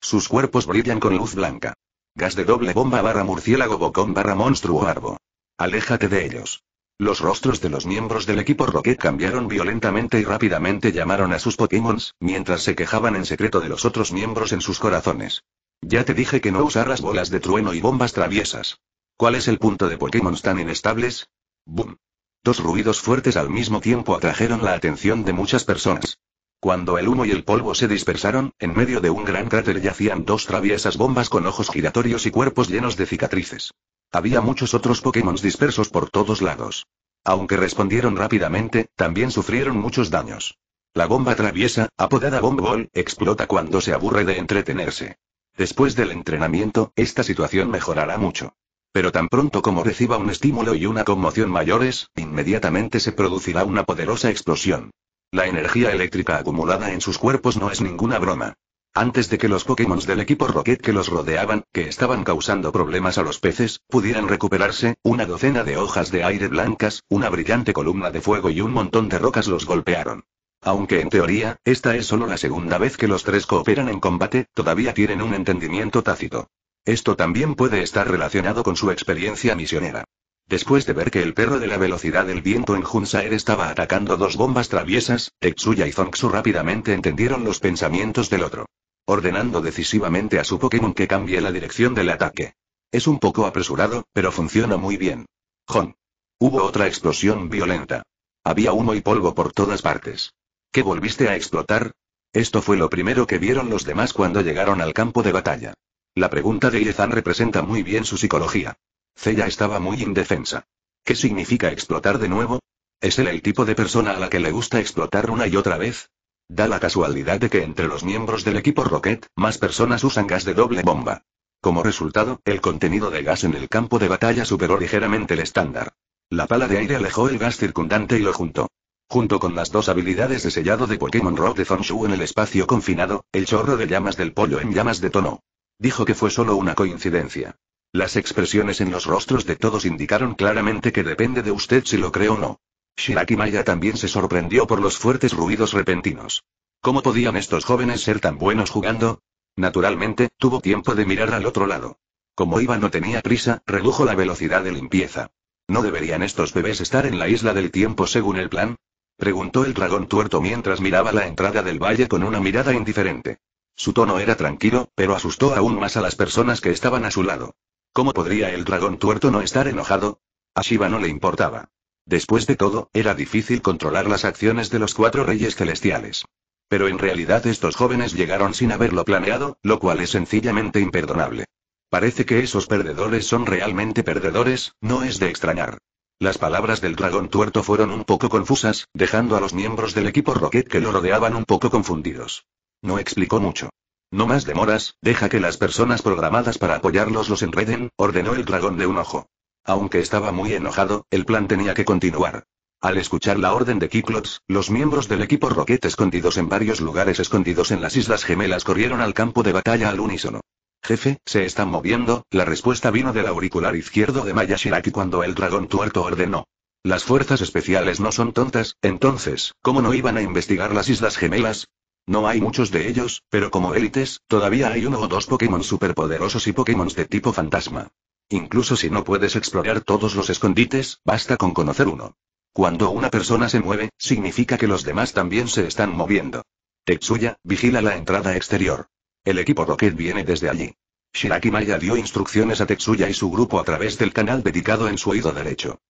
Sus cuerpos brillan con luz blanca. Gas de doble bomba barra murciélago bocón barra monstruo arbo. Aléjate de ellos. Los rostros de los miembros del equipo Rocket cambiaron violentamente y rápidamente llamaron a sus Pokémon, mientras se quejaban en secreto de los otros miembros en sus corazones. Ya te dije que no usaras bolas de trueno y bombas traviesas. ¿Cuál es el punto de Pokémon tan inestables? Boom. Dos ruidos fuertes al mismo tiempo atrajeron la atención de muchas personas. Cuando el humo y el polvo se dispersaron, en medio de un gran cráter yacían dos traviesas bombas con ojos giratorios y cuerpos llenos de cicatrices. Había muchos otros Pokémon dispersos por todos lados. Aunque respondieron rápidamente, también sufrieron muchos daños. La bomba traviesa, apodada Bomb Ball, explota cuando se aburre de entretenerse. Después del entrenamiento, esta situación mejorará mucho. Pero tan pronto como reciba un estímulo y una conmoción mayores, inmediatamente se producirá una poderosa explosión. La energía eléctrica acumulada en sus cuerpos no es ninguna broma. Antes de que los Pokémon del equipo Rocket que los rodeaban, que estaban causando problemas a los peces, pudieran recuperarse, una docena de hojas de aire blancas, una brillante columna de fuego y un montón de rocas los golpearon. Aunque en teoría, esta es solo la segunda vez que los tres cooperan en combate, todavía tienen un entendimiento tácito. Esto también puede estar relacionado con su experiencia misionera. Después de ver que el perro de la velocidad del viento en Junsaer estaba atacando dos bombas traviesas, Tetsuya y zongxu rápidamente entendieron los pensamientos del otro. Ordenando decisivamente a su Pokémon que cambie la dirección del ataque. Es un poco apresurado, pero funciona muy bien. Jon. Hubo otra explosión violenta. Había humo y polvo por todas partes. ¿Qué volviste a explotar? Esto fue lo primero que vieron los demás cuando llegaron al campo de batalla. La pregunta de Irezan representa muy bien su psicología. Cella estaba muy indefensa. ¿Qué significa explotar de nuevo? ¿Es él el tipo de persona a la que le gusta explotar una y otra vez? Da la casualidad de que entre los miembros del equipo Rocket, más personas usan gas de doble bomba. Como resultado, el contenido de gas en el campo de batalla superó ligeramente el estándar. La pala de aire alejó el gas circundante y lo juntó. Junto con las dos habilidades de sellado de Pokémon Rock de Zonshu en el espacio confinado, el chorro de llamas del pollo en llamas detonó. Dijo que fue solo una coincidencia. Las expresiones en los rostros de todos indicaron claramente que depende de usted si lo cree o no. Shiraki Maya también se sorprendió por los fuertes ruidos repentinos. ¿Cómo podían estos jóvenes ser tan buenos jugando? Naturalmente, tuvo tiempo de mirar al otro lado. Como iba no tenía prisa, redujo la velocidad de limpieza. ¿No deberían estos bebés estar en la isla del tiempo según el plan? Preguntó el dragón tuerto mientras miraba la entrada del valle con una mirada indiferente. Su tono era tranquilo, pero asustó aún más a las personas que estaban a su lado. ¿Cómo podría el dragón tuerto no estar enojado? A Shiva no le importaba. Después de todo, era difícil controlar las acciones de los cuatro reyes celestiales. Pero en realidad estos jóvenes llegaron sin haberlo planeado, lo cual es sencillamente imperdonable. Parece que esos perdedores son realmente perdedores, no es de extrañar. Las palabras del dragón tuerto fueron un poco confusas, dejando a los miembros del equipo Rocket que lo rodeaban un poco confundidos. No explicó mucho. No más demoras, deja que las personas programadas para apoyarlos los enreden, ordenó el dragón de un ojo. Aunque estaba muy enojado, el plan tenía que continuar. Al escuchar la orden de Kiklots, los miembros del equipo Rocket escondidos en varios lugares escondidos en las Islas Gemelas corrieron al campo de batalla al unísono. Jefe, se están moviendo, la respuesta vino del auricular izquierdo de Maya Shiraki cuando el dragón tuerto ordenó. Las fuerzas especiales no son tontas, entonces, ¿cómo no iban a investigar las Islas Gemelas? No hay muchos de ellos, pero como élites, todavía hay uno o dos Pokémon superpoderosos y Pokémon de tipo fantasma. Incluso si no puedes explorar todos los escondites, basta con conocer uno. Cuando una persona se mueve, significa que los demás también se están moviendo. Tetsuya, vigila la entrada exterior. El equipo Rocket viene desde allí. Shiraki Maya dio instrucciones a Tetsuya y su grupo a través del canal dedicado en su oído derecho.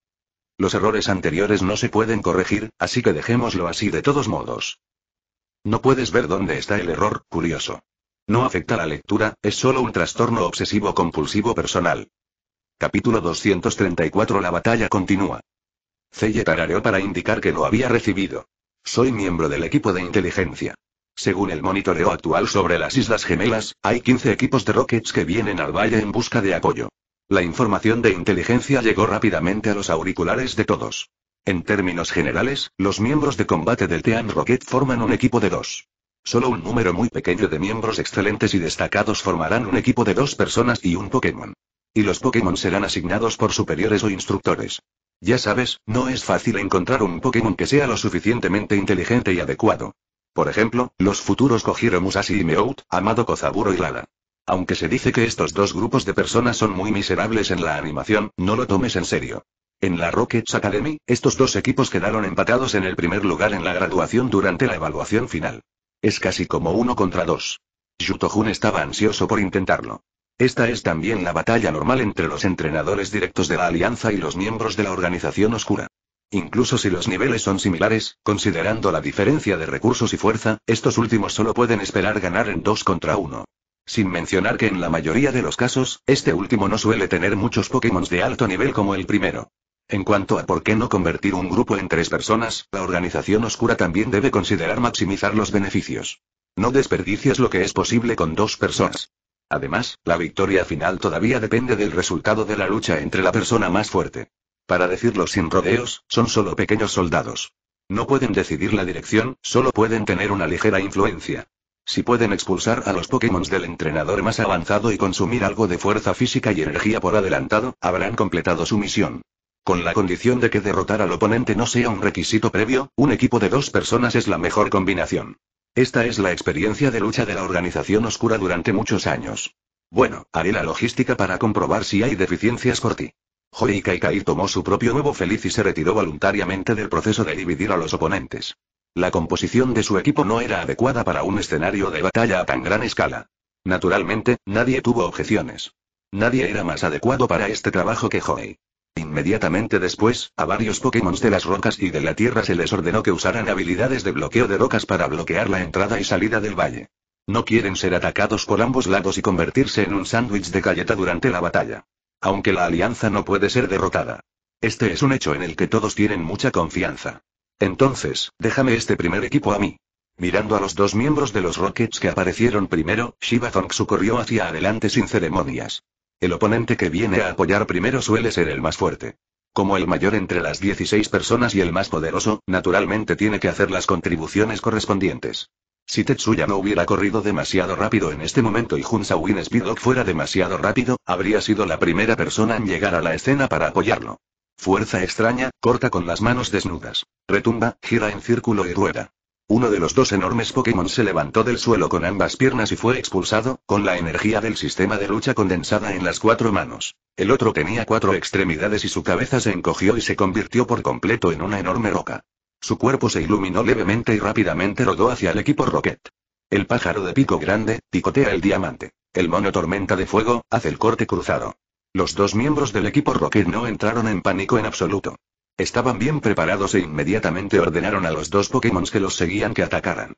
Los errores anteriores no se pueden corregir, así que dejémoslo así de todos modos. No puedes ver dónde está el error, curioso. No afecta la lectura, es solo un trastorno obsesivo compulsivo personal. Capítulo 234 La batalla continúa. Celle tarareó para indicar que lo había recibido. Soy miembro del equipo de inteligencia. Según el monitoreo actual sobre las Islas Gemelas, hay 15 equipos de Rockets que vienen al valle en busca de apoyo. La información de inteligencia llegó rápidamente a los auriculares de todos. En términos generales, los miembros de combate del Team Rocket forman un equipo de dos. Solo un número muy pequeño de miembros excelentes y destacados formarán un equipo de dos personas y un Pokémon. Y los Pokémon serán asignados por superiores o instructores. Ya sabes, no es fácil encontrar un Pokémon que sea lo suficientemente inteligente y adecuado. Por ejemplo, los futuros Kojiro Musashi y Meowth, Amado Kozaburo y Lala. Aunque se dice que estos dos grupos de personas son muy miserables en la animación, no lo tomes en serio. En la Rockets Academy, estos dos equipos quedaron empatados en el primer lugar en la graduación durante la evaluación final. Es casi como uno contra dos. Jun estaba ansioso por intentarlo. Esta es también la batalla normal entre los entrenadores directos de la alianza y los miembros de la organización oscura. Incluso si los niveles son similares, considerando la diferencia de recursos y fuerza, estos últimos solo pueden esperar ganar en dos contra uno. Sin mencionar que en la mayoría de los casos, este último no suele tener muchos Pokémon de alto nivel como el primero. En cuanto a por qué no convertir un grupo en tres personas, la organización oscura también debe considerar maximizar los beneficios. No desperdicies lo que es posible con dos personas. Además, la victoria final todavía depende del resultado de la lucha entre la persona más fuerte. Para decirlo sin rodeos, son solo pequeños soldados. No pueden decidir la dirección, solo pueden tener una ligera influencia. Si pueden expulsar a los Pokémon del entrenador más avanzado y consumir algo de fuerza física y energía por adelantado, habrán completado su misión con la condición de que derrotar al oponente no sea un requisito previo, un equipo de dos personas es la mejor combinación. Esta es la experiencia de lucha de la organización oscura durante muchos años. Bueno, haré la logística para comprobar si hay deficiencias por ti. Joey Kaikai tomó su propio nuevo feliz y se retiró voluntariamente del proceso de dividir a los oponentes. La composición de su equipo no era adecuada para un escenario de batalla a tan gran escala. Naturalmente, nadie tuvo objeciones. Nadie era más adecuado para este trabajo que Joey. Inmediatamente después, a varios Pokémon de las rocas y de la tierra se les ordenó que usaran habilidades de bloqueo de rocas para bloquear la entrada y salida del valle. No quieren ser atacados por ambos lados y convertirse en un sándwich de galleta durante la batalla. Aunque la alianza no puede ser derrotada. Este es un hecho en el que todos tienen mucha confianza. Entonces, déjame este primer equipo a mí. Mirando a los dos miembros de los Rockets que aparecieron primero, Shiba Thong corrió hacia adelante sin ceremonias. El oponente que viene a apoyar primero suele ser el más fuerte. Como el mayor entre las 16 personas y el más poderoso, naturalmente tiene que hacer las contribuciones correspondientes. Si Tetsuya no hubiera corrido demasiado rápido en este momento y Hunsa Win Speedlock fuera demasiado rápido, habría sido la primera persona en llegar a la escena para apoyarlo. Fuerza extraña, corta con las manos desnudas. Retumba, gira en círculo y rueda. Uno de los dos enormes Pokémon se levantó del suelo con ambas piernas y fue expulsado, con la energía del sistema de lucha condensada en las cuatro manos. El otro tenía cuatro extremidades y su cabeza se encogió y se convirtió por completo en una enorme roca. Su cuerpo se iluminó levemente y rápidamente rodó hacia el equipo Rocket. El pájaro de pico grande, picotea el diamante. El mono tormenta de fuego, hace el corte cruzado. Los dos miembros del equipo Rocket no entraron en pánico en absoluto. Estaban bien preparados e inmediatamente ordenaron a los dos Pokémon que los seguían que atacaran.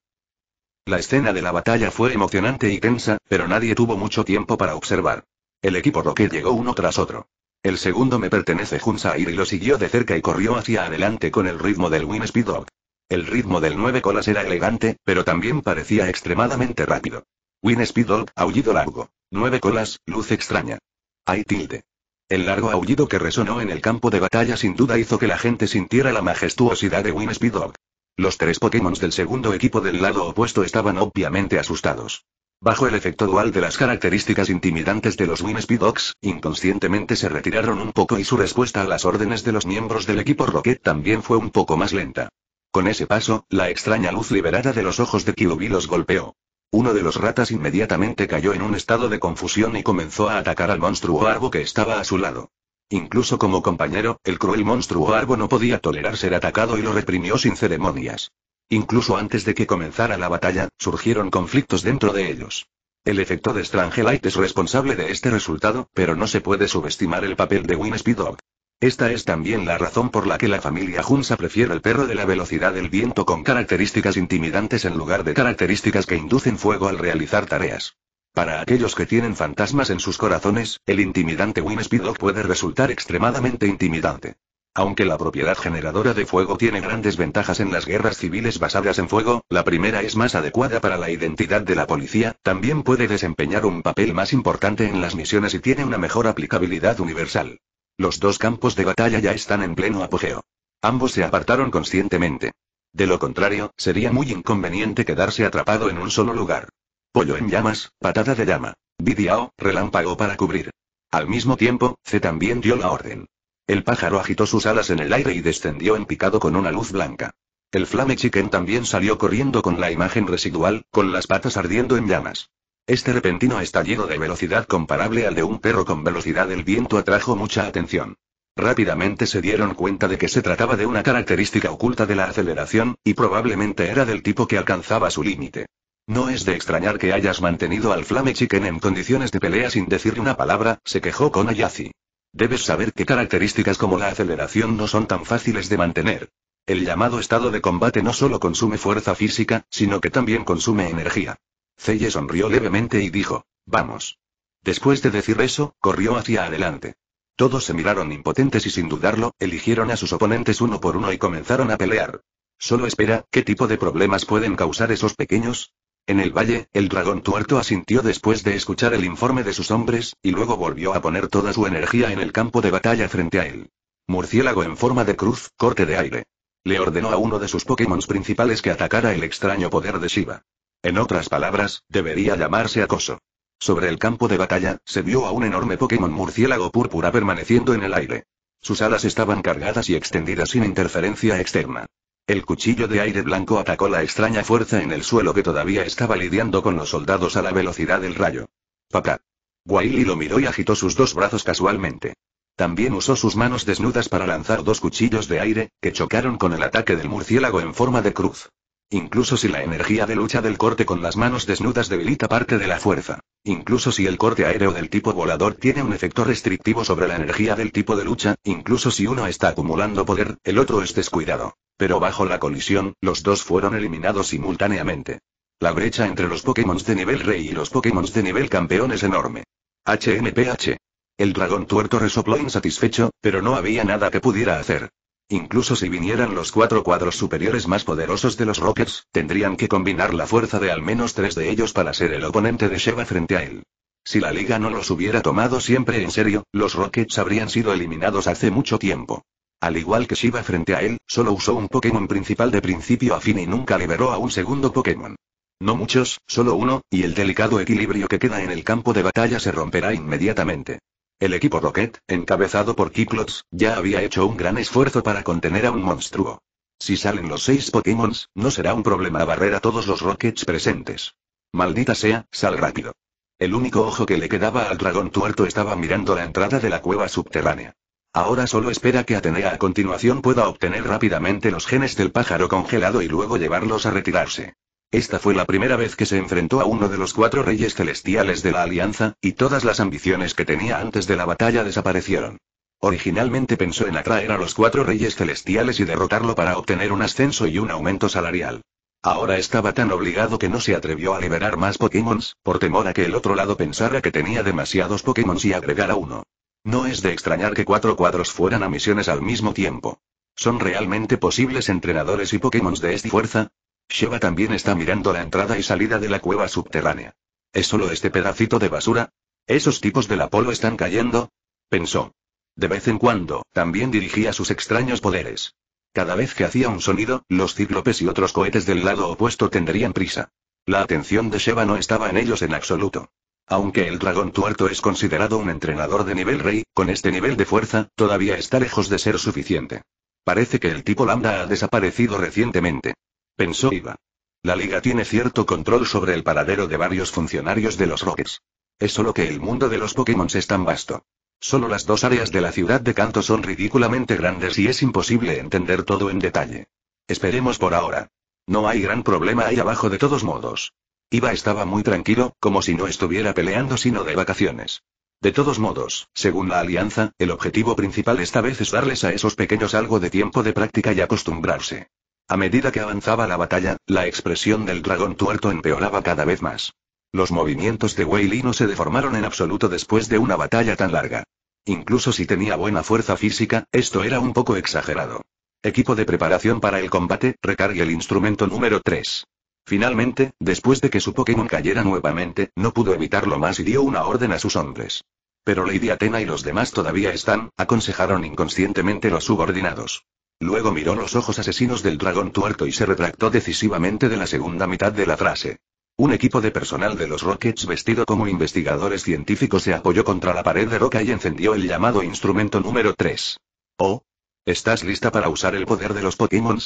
La escena de la batalla fue emocionante y tensa, pero nadie tuvo mucho tiempo para observar. El equipo Rocket llegó uno tras otro. El segundo me pertenece Junsair y lo siguió de cerca y corrió hacia adelante con el ritmo del Win Speed Dog. El ritmo del nueve colas era elegante, pero también parecía extremadamente rápido. Win Speed Dog, aullido largo. Nueve colas, luz extraña. Hay tilde. El largo aullido que resonó en el campo de batalla sin duda hizo que la gente sintiera la majestuosidad de Win Dog. Los tres Pokémon del segundo equipo del lado opuesto estaban obviamente asustados. Bajo el efecto dual de las características intimidantes de los Speed Dogs, inconscientemente se retiraron un poco y su respuesta a las órdenes de los miembros del equipo Rocket también fue un poco más lenta. Con ese paso, la extraña luz liberada de los ojos de Kyuubi los golpeó. Uno de los ratas inmediatamente cayó en un estado de confusión y comenzó a atacar al monstruo arbo que estaba a su lado. Incluso como compañero, el cruel monstruo arbo no podía tolerar ser atacado y lo reprimió sin ceremonias. Incluso antes de que comenzara la batalla, surgieron conflictos dentro de ellos. El efecto de Strangelite es responsable de este resultado, pero no se puede subestimar el papel de Win Speedog. Esta es también la razón por la que la familia Hunsa prefiere el perro de la velocidad del viento con características intimidantes en lugar de características que inducen fuego al realizar tareas. Para aquellos que tienen fantasmas en sus corazones, el intimidante Win Dog puede resultar extremadamente intimidante. Aunque la propiedad generadora de fuego tiene grandes ventajas en las guerras civiles basadas en fuego, la primera es más adecuada para la identidad de la policía, también puede desempeñar un papel más importante en las misiones y tiene una mejor aplicabilidad universal. Los dos campos de batalla ya están en pleno apogeo. Ambos se apartaron conscientemente. De lo contrario, sería muy inconveniente quedarse atrapado en un solo lugar. Pollo en llamas, patada de llama. Vidiao, relámpago para cubrir. Al mismo tiempo, C también dio la orden. El pájaro agitó sus alas en el aire y descendió en picado con una luz blanca. El Flame Chicken también salió corriendo con la imagen residual, con las patas ardiendo en llamas. Este repentino estallido de velocidad comparable al de un perro con velocidad del viento atrajo mucha atención. Rápidamente se dieron cuenta de que se trataba de una característica oculta de la aceleración, y probablemente era del tipo que alcanzaba su límite. No es de extrañar que hayas mantenido al Flame Chicken en condiciones de pelea sin decirle una palabra, se quejó con Ayazi. Debes saber que características como la aceleración no son tan fáciles de mantener. El llamado estado de combate no solo consume fuerza física, sino que también consume energía. Celle sonrió levemente y dijo, vamos. Después de decir eso, corrió hacia adelante. Todos se miraron impotentes y sin dudarlo, eligieron a sus oponentes uno por uno y comenzaron a pelear. Solo espera, ¿qué tipo de problemas pueden causar esos pequeños? En el valle, el dragón tuerto asintió después de escuchar el informe de sus hombres, y luego volvió a poner toda su energía en el campo de batalla frente a él. Murciélago en forma de cruz, corte de aire. Le ordenó a uno de sus Pokémon principales que atacara el extraño poder de Shiva. En otras palabras, debería llamarse acoso. Sobre el campo de batalla, se vio a un enorme Pokémon murciélago púrpura permaneciendo en el aire. Sus alas estaban cargadas y extendidas sin interferencia externa. El cuchillo de aire blanco atacó la extraña fuerza en el suelo que todavía estaba lidiando con los soldados a la velocidad del rayo. Papá. Wiley lo miró y agitó sus dos brazos casualmente. También usó sus manos desnudas para lanzar dos cuchillos de aire, que chocaron con el ataque del murciélago en forma de cruz. Incluso si la energía de lucha del corte con las manos desnudas debilita parte de la fuerza. Incluso si el corte aéreo del tipo volador tiene un efecto restrictivo sobre la energía del tipo de lucha, incluso si uno está acumulando poder, el otro es descuidado. Pero bajo la colisión, los dos fueron eliminados simultáneamente. La brecha entre los Pokémon de nivel rey y los Pokémon de nivel campeón es enorme. HMPH. El dragón tuerto resopló insatisfecho, pero no había nada que pudiera hacer. Incluso si vinieran los cuatro cuadros superiores más poderosos de los Rockets, tendrían que combinar la fuerza de al menos tres de ellos para ser el oponente de Sheva frente a él. Si la liga no los hubiera tomado siempre en serio, los Rockets habrían sido eliminados hace mucho tiempo. Al igual que Shiva frente a él, solo usó un Pokémon principal de principio a fin y nunca liberó a un segundo Pokémon. No muchos, solo uno, y el delicado equilibrio que queda en el campo de batalla se romperá inmediatamente. El equipo Rocket, encabezado por Kiklots, ya había hecho un gran esfuerzo para contener a un monstruo. Si salen los seis Pokémon, no será un problema barrer a todos los Rockets presentes. Maldita sea, sal rápido. El único ojo que le quedaba al dragón tuerto estaba mirando la entrada de la cueva subterránea. Ahora solo espera que Atenea a continuación pueda obtener rápidamente los genes del pájaro congelado y luego llevarlos a retirarse. Esta fue la primera vez que se enfrentó a uno de los cuatro reyes celestiales de la Alianza, y todas las ambiciones que tenía antes de la batalla desaparecieron. Originalmente pensó en atraer a los cuatro reyes celestiales y derrotarlo para obtener un ascenso y un aumento salarial. Ahora estaba tan obligado que no se atrevió a liberar más Pokémons, por temor a que el otro lado pensara que tenía demasiados Pokémons y agregara uno. No es de extrañar que cuatro cuadros fueran a misiones al mismo tiempo. ¿Son realmente posibles entrenadores y Pokémons de esta fuerza? «Sheva también está mirando la entrada y salida de la cueva subterránea. ¿Es solo este pedacito de basura? ¿Esos tipos del Apolo están cayendo? pensó. De vez en cuando, también dirigía sus extraños poderes. Cada vez que hacía un sonido, los cíclopes y otros cohetes del lado opuesto tendrían prisa. La atención de Sheva no estaba en ellos en absoluto. Aunque el dragón tuerto es considerado un entrenador de nivel rey, con este nivel de fuerza, todavía está lejos de ser suficiente. Parece que el tipo lambda ha desaparecido recientemente pensó Iva. La liga tiene cierto control sobre el paradero de varios funcionarios de los Rockets. Es solo que el mundo de los Pokémon es tan vasto. Solo las dos áreas de la ciudad de Canto son ridículamente grandes y es imposible entender todo en detalle. Esperemos por ahora. No hay gran problema ahí abajo de todos modos. Iva estaba muy tranquilo, como si no estuviera peleando sino de vacaciones. De todos modos, según la alianza, el objetivo principal esta vez es darles a esos pequeños algo de tiempo de práctica y acostumbrarse. A medida que avanzaba la batalla, la expresión del dragón tuerto empeoraba cada vez más. Los movimientos de Wei no se deformaron en absoluto después de una batalla tan larga. Incluso si tenía buena fuerza física, esto era un poco exagerado. Equipo de preparación para el combate, recargue el instrumento número 3. Finalmente, después de que su Pokémon cayera nuevamente, no pudo evitarlo más y dio una orden a sus hombres. Pero Lady Athena y los demás todavía están, aconsejaron inconscientemente los subordinados. Luego miró los ojos asesinos del dragón tuerto y se retractó decisivamente de la segunda mitad de la frase. Un equipo de personal de los Rockets vestido como investigadores científicos se apoyó contra la pared de roca y encendió el llamado instrumento número 3. Oh. ¿Estás lista para usar el poder de los Pokémon?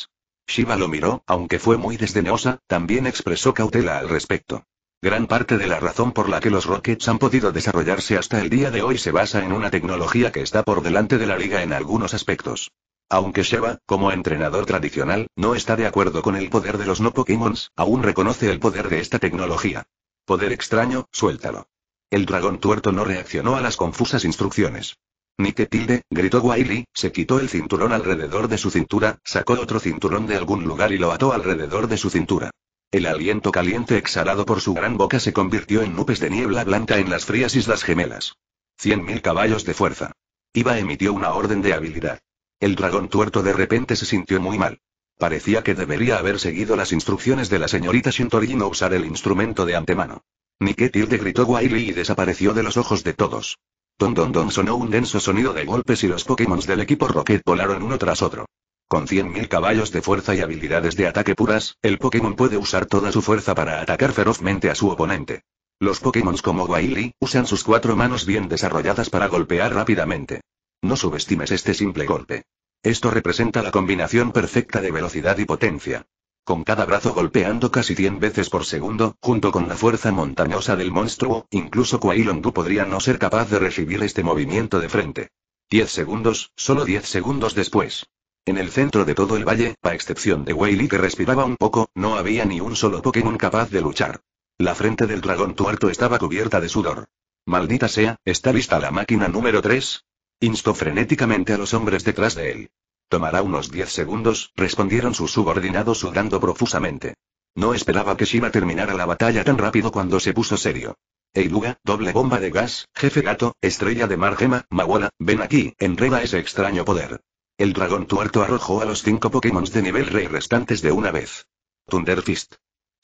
Shiva lo miró, aunque fue muy desdenosa, también expresó cautela al respecto. Gran parte de la razón por la que los Rockets han podido desarrollarse hasta el día de hoy se basa en una tecnología que está por delante de la liga en algunos aspectos. Aunque Sheva, como entrenador tradicional, no está de acuerdo con el poder de los no Pokémon, aún reconoce el poder de esta tecnología. Poder extraño, suéltalo. El dragón tuerto no reaccionó a las confusas instrucciones. Ni que tilde, gritó Wiley, se quitó el cinturón alrededor de su cintura, sacó otro cinturón de algún lugar y lo ató alrededor de su cintura. El aliento caliente exhalado por su gran boca se convirtió en nubes de niebla blanca en las frías islas gemelas. Cien mil caballos de fuerza. Iba emitió una orden de habilidad. El dragón tuerto de repente se sintió muy mal. Parecía que debería haber seguido las instrucciones de la señorita Shintori y no usar el instrumento de antemano. Niketilde gritó Wily y desapareció de los ojos de todos. Don don don sonó un denso sonido de golpes y los Pokémon del equipo Rocket volaron uno tras otro. Con 100.000 caballos de fuerza y habilidades de ataque puras, el Pokémon puede usar toda su fuerza para atacar ferozmente a su oponente. Los Pokémon como Wily, usan sus cuatro manos bien desarrolladas para golpear rápidamente. No subestimes este simple golpe. Esto representa la combinación perfecta de velocidad y potencia. Con cada brazo golpeando casi 100 veces por segundo, junto con la fuerza montañosa del monstruo, incluso Du podría no ser capaz de recibir este movimiento de frente. 10 segundos, solo 10 segundos después. En el centro de todo el valle, a excepción de Weili que respiraba un poco, no había ni un solo Pokémon capaz de luchar. La frente del dragón tuerto estaba cubierta de sudor. Maldita sea, ¿está vista la máquina número 3? Instó frenéticamente a los hombres detrás de él. Tomará unos diez segundos, respondieron sus subordinados sudando profusamente. No esperaba que Shiva terminara la batalla tan rápido cuando se puso serio. Eiluga, doble bomba de gas, jefe gato, estrella de mar gema, Mawola, ven aquí, enreda ese extraño poder. El dragón tuerto arrojó a los cinco Pokémon de nivel rey restantes de una vez. Thunder Fist.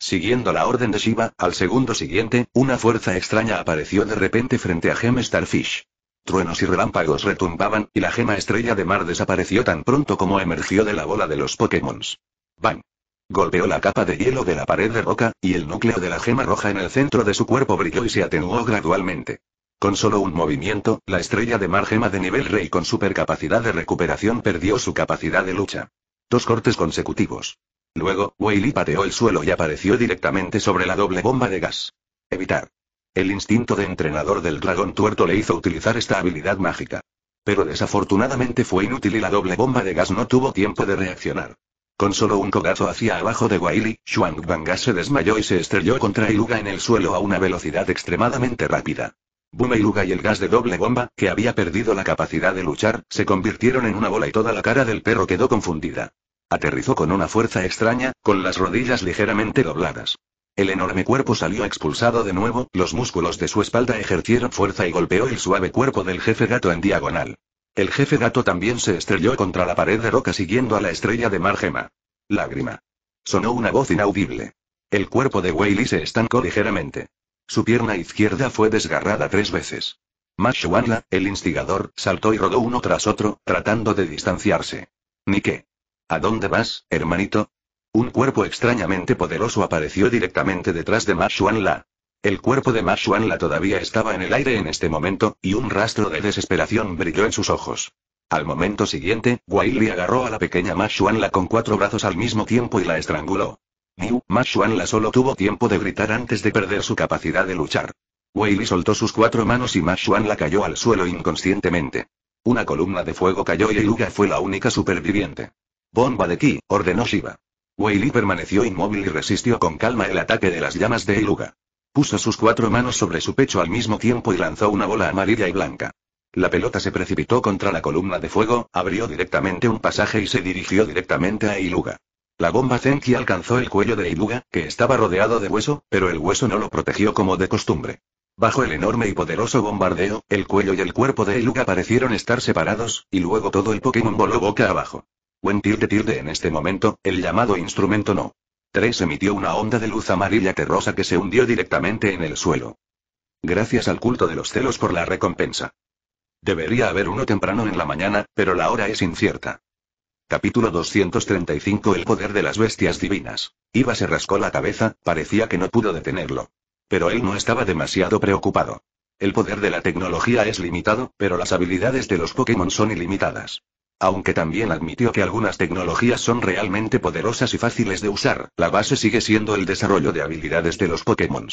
Siguiendo la orden de Shiva, al segundo siguiente, una fuerza extraña apareció de repente frente a Gem Starfish. Truenos y relámpagos retumbaban, y la gema estrella de mar desapareció tan pronto como emergió de la bola de los Pokémon. ¡Bam! Golpeó la capa de hielo de la pared de roca, y el núcleo de la gema roja en el centro de su cuerpo brilló y se atenuó gradualmente. Con solo un movimiento, la estrella de mar gema de nivel rey con supercapacidad de recuperación perdió su capacidad de lucha. Dos cortes consecutivos. Luego, Weili pateó el suelo y apareció directamente sobre la doble bomba de gas. Evitar. El instinto de entrenador del dragón tuerto le hizo utilizar esta habilidad mágica. Pero desafortunadamente fue inútil y la doble bomba de gas no tuvo tiempo de reaccionar. Con solo un cogazo hacia abajo de Shuang Bangas se desmayó y se estrelló contra Iluga en el suelo a una velocidad extremadamente rápida. Buma Iluga y el gas de doble bomba, que había perdido la capacidad de luchar, se convirtieron en una bola y toda la cara del perro quedó confundida. Aterrizó con una fuerza extraña, con las rodillas ligeramente dobladas. El enorme cuerpo salió expulsado de nuevo, los músculos de su espalda ejercieron fuerza y golpeó el suave cuerpo del jefe gato en diagonal. El jefe gato también se estrelló contra la pared de roca siguiendo a la estrella de Margema. Lágrima. Sonó una voz inaudible. El cuerpo de Weili se estancó ligeramente. Su pierna izquierda fue desgarrada tres veces. Mashuanla, el instigador, saltó y rodó uno tras otro, tratando de distanciarse. ¿Ni qué? ¿A dónde vas, hermanito? Un cuerpo extrañamente poderoso apareció directamente detrás de Ma La. El cuerpo de Ma La todavía estaba en el aire en este momento, y un rastro de desesperación brilló en sus ojos. Al momento siguiente, Guaili agarró a la pequeña Ma La con cuatro brazos al mismo tiempo y la estranguló. Niu, Ma la solo tuvo tiempo de gritar antes de perder su capacidad de luchar. Weili soltó sus cuatro manos y Ma la cayó al suelo inconscientemente. Una columna de fuego cayó y Yuga fue la única superviviente. Bomba de ki, ordenó Shiva. Weili permaneció inmóvil y resistió con calma el ataque de las llamas de Iluga. Puso sus cuatro manos sobre su pecho al mismo tiempo y lanzó una bola amarilla y blanca. La pelota se precipitó contra la columna de fuego, abrió directamente un pasaje y se dirigió directamente a Iluga. La bomba Zenki alcanzó el cuello de Iluga, que estaba rodeado de hueso, pero el hueso no lo protegió como de costumbre. Bajo el enorme y poderoso bombardeo, el cuello y el cuerpo de Iluga parecieron estar separados, y luego todo el Pokémon voló boca abajo. Buen tilde tirde en este momento, el llamado instrumento no. 3 emitió una onda de luz amarilla terrosa que se hundió directamente en el suelo. Gracias al culto de los celos por la recompensa. Debería haber uno temprano en la mañana, pero la hora es incierta. Capítulo 235 El poder de las bestias divinas. Iba se rascó la cabeza, parecía que no pudo detenerlo. Pero él no estaba demasiado preocupado. El poder de la tecnología es limitado, pero las habilidades de los Pokémon son ilimitadas. Aunque también admitió que algunas tecnologías son realmente poderosas y fáciles de usar, la base sigue siendo el desarrollo de habilidades de los Pokémon.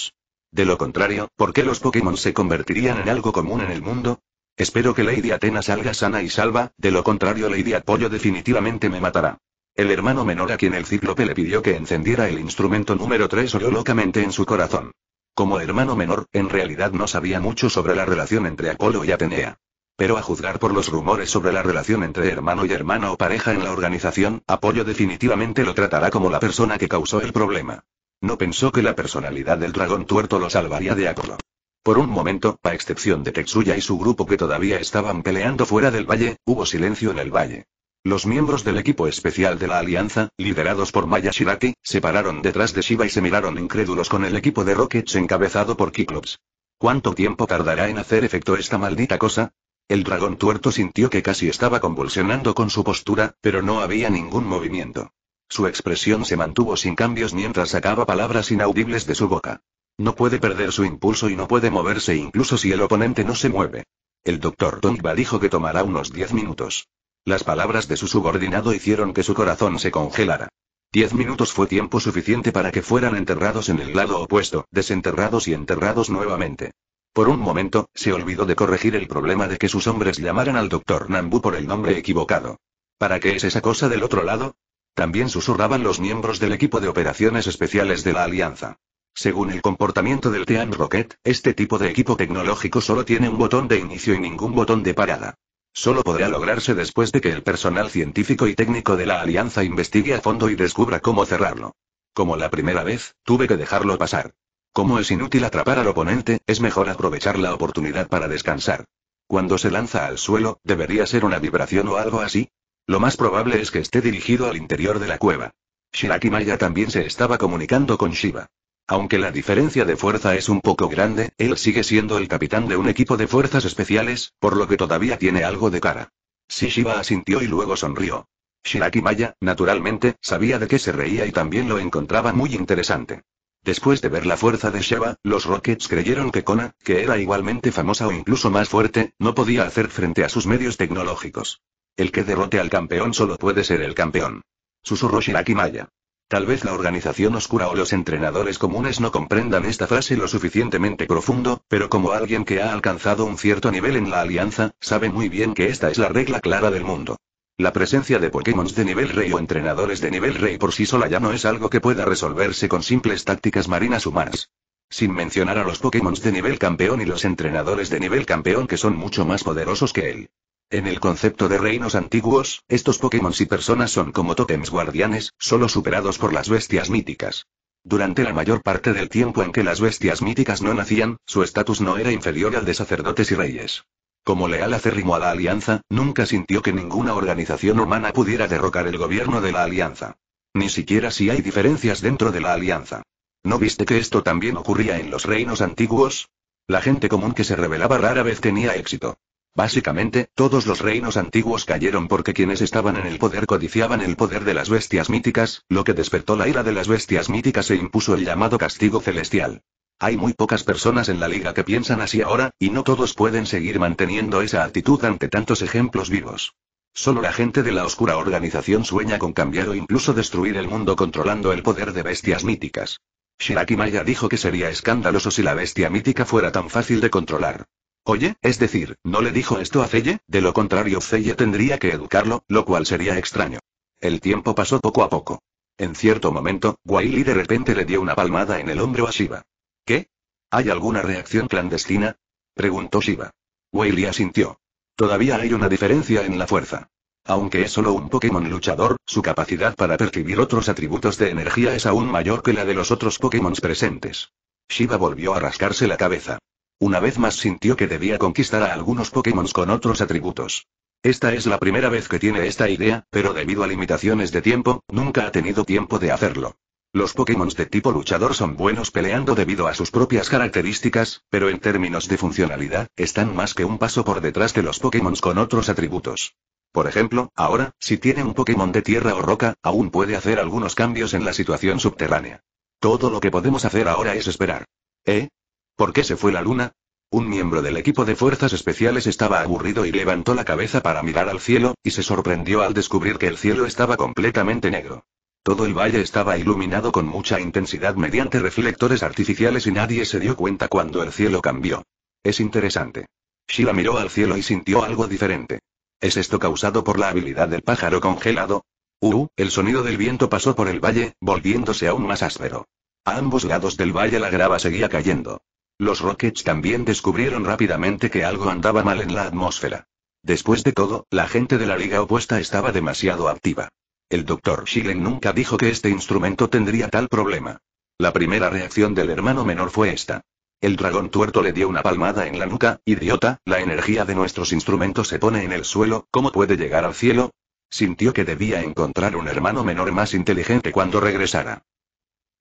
De lo contrario, ¿por qué los Pokémon se convertirían en algo común en el mundo? Espero que Lady Athena salga sana y salva, de lo contrario Lady Apollo definitivamente me matará. El hermano menor a quien el cíclope le pidió que encendiera el instrumento número 3 oyó locamente en su corazón. Como hermano menor, en realidad no sabía mucho sobre la relación entre Apolo y Atenea. Pero a juzgar por los rumores sobre la relación entre hermano y hermana o pareja en la organización, Apoyo definitivamente lo tratará como la persona que causó el problema. No pensó que la personalidad del dragón tuerto lo salvaría de Apolo. Por un momento, a excepción de Tetsuya y su grupo que todavía estaban peleando fuera del valle, hubo silencio en el valle. Los miembros del equipo especial de la Alianza, liderados por Maya Shiraki, se pararon detrás de Shiva y se miraron incrédulos con el equipo de Rockets encabezado por Kiklops. ¿Cuánto tiempo tardará en hacer efecto esta maldita cosa? El dragón tuerto sintió que casi estaba convulsionando con su postura, pero no había ningún movimiento. Su expresión se mantuvo sin cambios mientras sacaba palabras inaudibles de su boca. No puede perder su impulso y no puede moverse incluso si el oponente no se mueve. El doctor Tongba dijo que tomará unos diez minutos. Las palabras de su subordinado hicieron que su corazón se congelara. Diez minutos fue tiempo suficiente para que fueran enterrados en el lado opuesto, desenterrados y enterrados nuevamente. Por un momento, se olvidó de corregir el problema de que sus hombres llamaran al doctor Nambu por el nombre equivocado. ¿Para qué es esa cosa del otro lado? También susurraban los miembros del equipo de operaciones especiales de la Alianza. Según el comportamiento del Team Rocket, este tipo de equipo tecnológico solo tiene un botón de inicio y ningún botón de parada. Solo podrá lograrse después de que el personal científico y técnico de la Alianza investigue a fondo y descubra cómo cerrarlo. Como la primera vez, tuve que dejarlo pasar. Como es inútil atrapar al oponente, es mejor aprovechar la oportunidad para descansar. Cuando se lanza al suelo, debería ser una vibración o algo así. Lo más probable es que esté dirigido al interior de la cueva. Shiraki Maya también se estaba comunicando con Shiva. Aunque la diferencia de fuerza es un poco grande, él sigue siendo el capitán de un equipo de fuerzas especiales, por lo que todavía tiene algo de cara. Si Shiva asintió y luego sonrió. Shiraki Maya, naturalmente, sabía de qué se reía y también lo encontraba muy interesante. Después de ver la fuerza de Sheva, los Rockets creyeron que Kona, que era igualmente famosa o incluso más fuerte, no podía hacer frente a sus medios tecnológicos. El que derrote al campeón solo puede ser el campeón. Susurró Shiraki Maya. Tal vez la organización oscura o los entrenadores comunes no comprendan esta frase lo suficientemente profundo, pero como alguien que ha alcanzado un cierto nivel en la alianza, sabe muy bien que esta es la regla clara del mundo. La presencia de Pokémon de nivel rey o entrenadores de nivel rey por sí sola ya no es algo que pueda resolverse con simples tácticas marinas humanas. Sin mencionar a los Pokémon de nivel campeón y los entrenadores de nivel campeón que son mucho más poderosos que él. En el concepto de reinos antiguos, estos Pokémon y personas son como tótems guardianes, solo superados por las bestias míticas. Durante la mayor parte del tiempo en que las bestias míticas no nacían, su estatus no era inferior al de sacerdotes y reyes. Como leal acérrimo a la Alianza, nunca sintió que ninguna organización humana pudiera derrocar el gobierno de la Alianza. Ni siquiera si hay diferencias dentro de la Alianza. ¿No viste que esto también ocurría en los reinos antiguos? La gente común que se rebelaba rara vez tenía éxito. Básicamente, todos los reinos antiguos cayeron porque quienes estaban en el poder codiciaban el poder de las bestias míticas, lo que despertó la ira de las bestias míticas e impuso el llamado castigo celestial. Hay muy pocas personas en la liga que piensan así ahora, y no todos pueden seguir manteniendo esa actitud ante tantos ejemplos vivos. Solo la gente de la oscura organización sueña con cambiar o incluso destruir el mundo controlando el poder de bestias míticas. Shiraki Maya dijo que sería escandaloso si la bestia mítica fuera tan fácil de controlar. Oye, es decir, no le dijo esto a Zeye? de lo contrario Zeye tendría que educarlo, lo cual sería extraño. El tiempo pasó poco a poco. En cierto momento, Waili de repente le dio una palmada en el hombro a Shiva. ¿Qué? ¿Hay alguna reacción clandestina? preguntó Shiva. Whaley asintió. Todavía hay una diferencia en la fuerza. Aunque es solo un Pokémon luchador, su capacidad para percibir otros atributos de energía es aún mayor que la de los otros Pokémon presentes. Shiva volvió a rascarse la cabeza. Una vez más sintió que debía conquistar a algunos Pokémon con otros atributos. Esta es la primera vez que tiene esta idea, pero debido a limitaciones de tiempo, nunca ha tenido tiempo de hacerlo. Los Pokémon de tipo luchador son buenos peleando debido a sus propias características, pero en términos de funcionalidad, están más que un paso por detrás de los Pokémon con otros atributos. Por ejemplo, ahora, si tiene un Pokémon de tierra o roca, aún puede hacer algunos cambios en la situación subterránea. Todo lo que podemos hacer ahora es esperar. ¿Eh? ¿Por qué se fue la luna? Un miembro del equipo de fuerzas especiales estaba aburrido y levantó la cabeza para mirar al cielo, y se sorprendió al descubrir que el cielo estaba completamente negro. Todo el valle estaba iluminado con mucha intensidad mediante reflectores artificiales y nadie se dio cuenta cuando el cielo cambió. Es interesante. Sheila miró al cielo y sintió algo diferente. ¿Es esto causado por la habilidad del pájaro congelado? Uh, uh, el sonido del viento pasó por el valle, volviéndose aún más áspero. A ambos lados del valle la grava seguía cayendo. Los Rockets también descubrieron rápidamente que algo andaba mal en la atmósfera. Después de todo, la gente de la liga opuesta estaba demasiado activa. El doctor Shigren nunca dijo que este instrumento tendría tal problema. La primera reacción del hermano menor fue esta. El dragón tuerto le dio una palmada en la nuca, idiota, la energía de nuestros instrumentos se pone en el suelo, ¿cómo puede llegar al cielo? Sintió que debía encontrar un hermano menor más inteligente cuando regresara.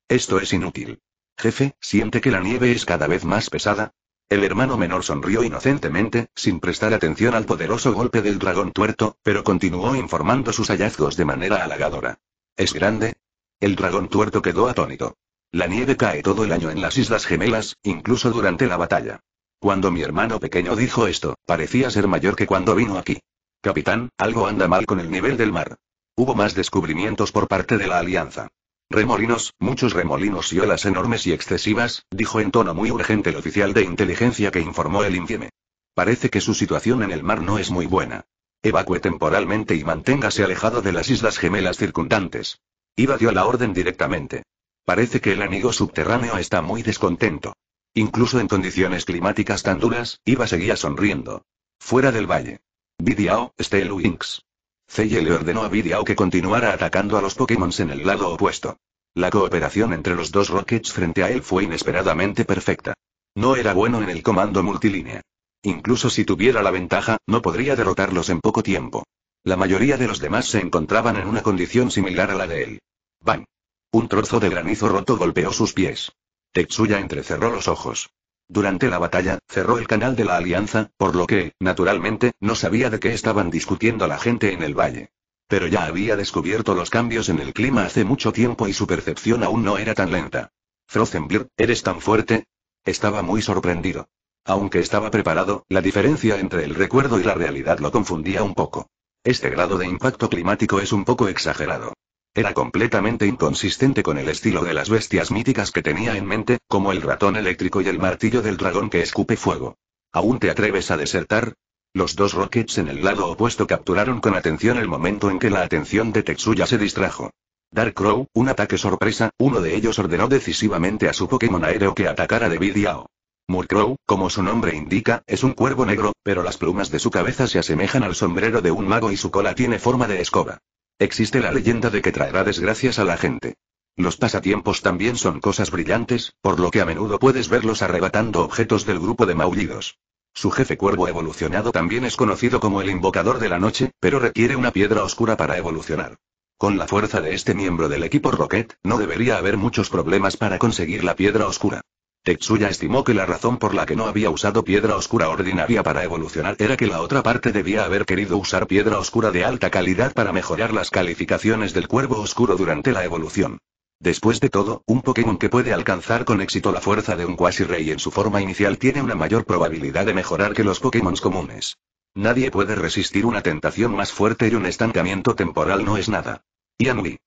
Esto es inútil. Jefe, ¿siente que la nieve es cada vez más pesada? El hermano menor sonrió inocentemente, sin prestar atención al poderoso golpe del dragón tuerto, pero continuó informando sus hallazgos de manera halagadora. ¿Es grande? El dragón tuerto quedó atónito. La nieve cae todo el año en las Islas Gemelas, incluso durante la batalla. Cuando mi hermano pequeño dijo esto, parecía ser mayor que cuando vino aquí. Capitán, algo anda mal con el nivel del mar. Hubo más descubrimientos por parte de la Alianza. Remolinos, muchos remolinos y olas enormes y excesivas, dijo en tono muy urgente el oficial de inteligencia que informó el infieme. Parece que su situación en el mar no es muy buena. Evacue temporalmente y manténgase alejado de las islas gemelas circundantes. Iba dio la orden directamente. Parece que el amigo subterráneo está muy descontento. Incluso en condiciones climáticas tan duras, Iba seguía sonriendo. Fuera del valle. Vidiao, Stelwinks. Zeye le ordenó a Video que continuara atacando a los Pokémon en el lado opuesto. La cooperación entre los dos Rockets frente a él fue inesperadamente perfecta. No era bueno en el comando multilínea. Incluso si tuviera la ventaja, no podría derrotarlos en poco tiempo. La mayoría de los demás se encontraban en una condición similar a la de él. ¡Bam! Un trozo de granizo roto golpeó sus pies. Tetsuya entrecerró los ojos. Durante la batalla, cerró el canal de la Alianza, por lo que, naturalmente, no sabía de qué estaban discutiendo la gente en el valle. Pero ya había descubierto los cambios en el clima hace mucho tiempo y su percepción aún no era tan lenta. Frozenbir, ¿eres tan fuerte? Estaba muy sorprendido. Aunque estaba preparado, la diferencia entre el recuerdo y la realidad lo confundía un poco. Este grado de impacto climático es un poco exagerado. Era completamente inconsistente con el estilo de las bestias míticas que tenía en mente, como el ratón eléctrico y el martillo del dragón que escupe fuego. ¿Aún te atreves a desertar? Los dos Rockets en el lado opuesto capturaron con atención el momento en que la atención de Tetsuya se distrajo. Dark Crow, un ataque sorpresa, uno de ellos ordenó decisivamente a su Pokémon aéreo que atacara de Bidiao. Murkrow, como su nombre indica, es un cuervo negro, pero las plumas de su cabeza se asemejan al sombrero de un mago y su cola tiene forma de escoba. Existe la leyenda de que traerá desgracias a la gente. Los pasatiempos también son cosas brillantes, por lo que a menudo puedes verlos arrebatando objetos del grupo de maullidos. Su jefe cuervo evolucionado también es conocido como el invocador de la noche, pero requiere una piedra oscura para evolucionar. Con la fuerza de este miembro del equipo Rocket, no debería haber muchos problemas para conseguir la piedra oscura. Tetsuya estimó que la razón por la que no había usado piedra oscura ordinaria para evolucionar era que la otra parte debía haber querido usar piedra oscura de alta calidad para mejorar las calificaciones del cuervo oscuro durante la evolución. Después de todo, un Pokémon que puede alcanzar con éxito la fuerza de un Quasi Rey en su forma inicial tiene una mayor probabilidad de mejorar que los Pokémon comunes. Nadie puede resistir una tentación más fuerte y un estancamiento temporal no es nada. Yanui.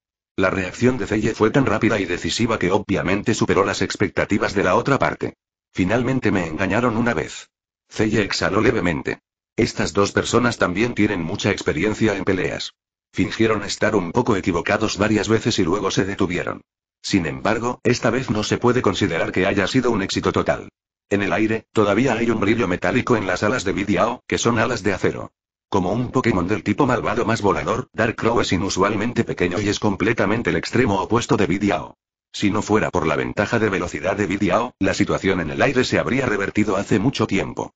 La reacción de Celle fue tan rápida y decisiva que obviamente superó las expectativas de la otra parte. Finalmente me engañaron una vez. Celle exhaló levemente. Estas dos personas también tienen mucha experiencia en peleas. Fingieron estar un poco equivocados varias veces y luego se detuvieron. Sin embargo, esta vez no se puede considerar que haya sido un éxito total. En el aire, todavía hay un brillo metálico en las alas de Vidiao, que son alas de acero. Como un Pokémon del tipo malvado más volador, Darkrow es inusualmente pequeño y es completamente el extremo opuesto de Vidiao. Si no fuera por la ventaja de velocidad de Vidiao, la situación en el aire se habría revertido hace mucho tiempo.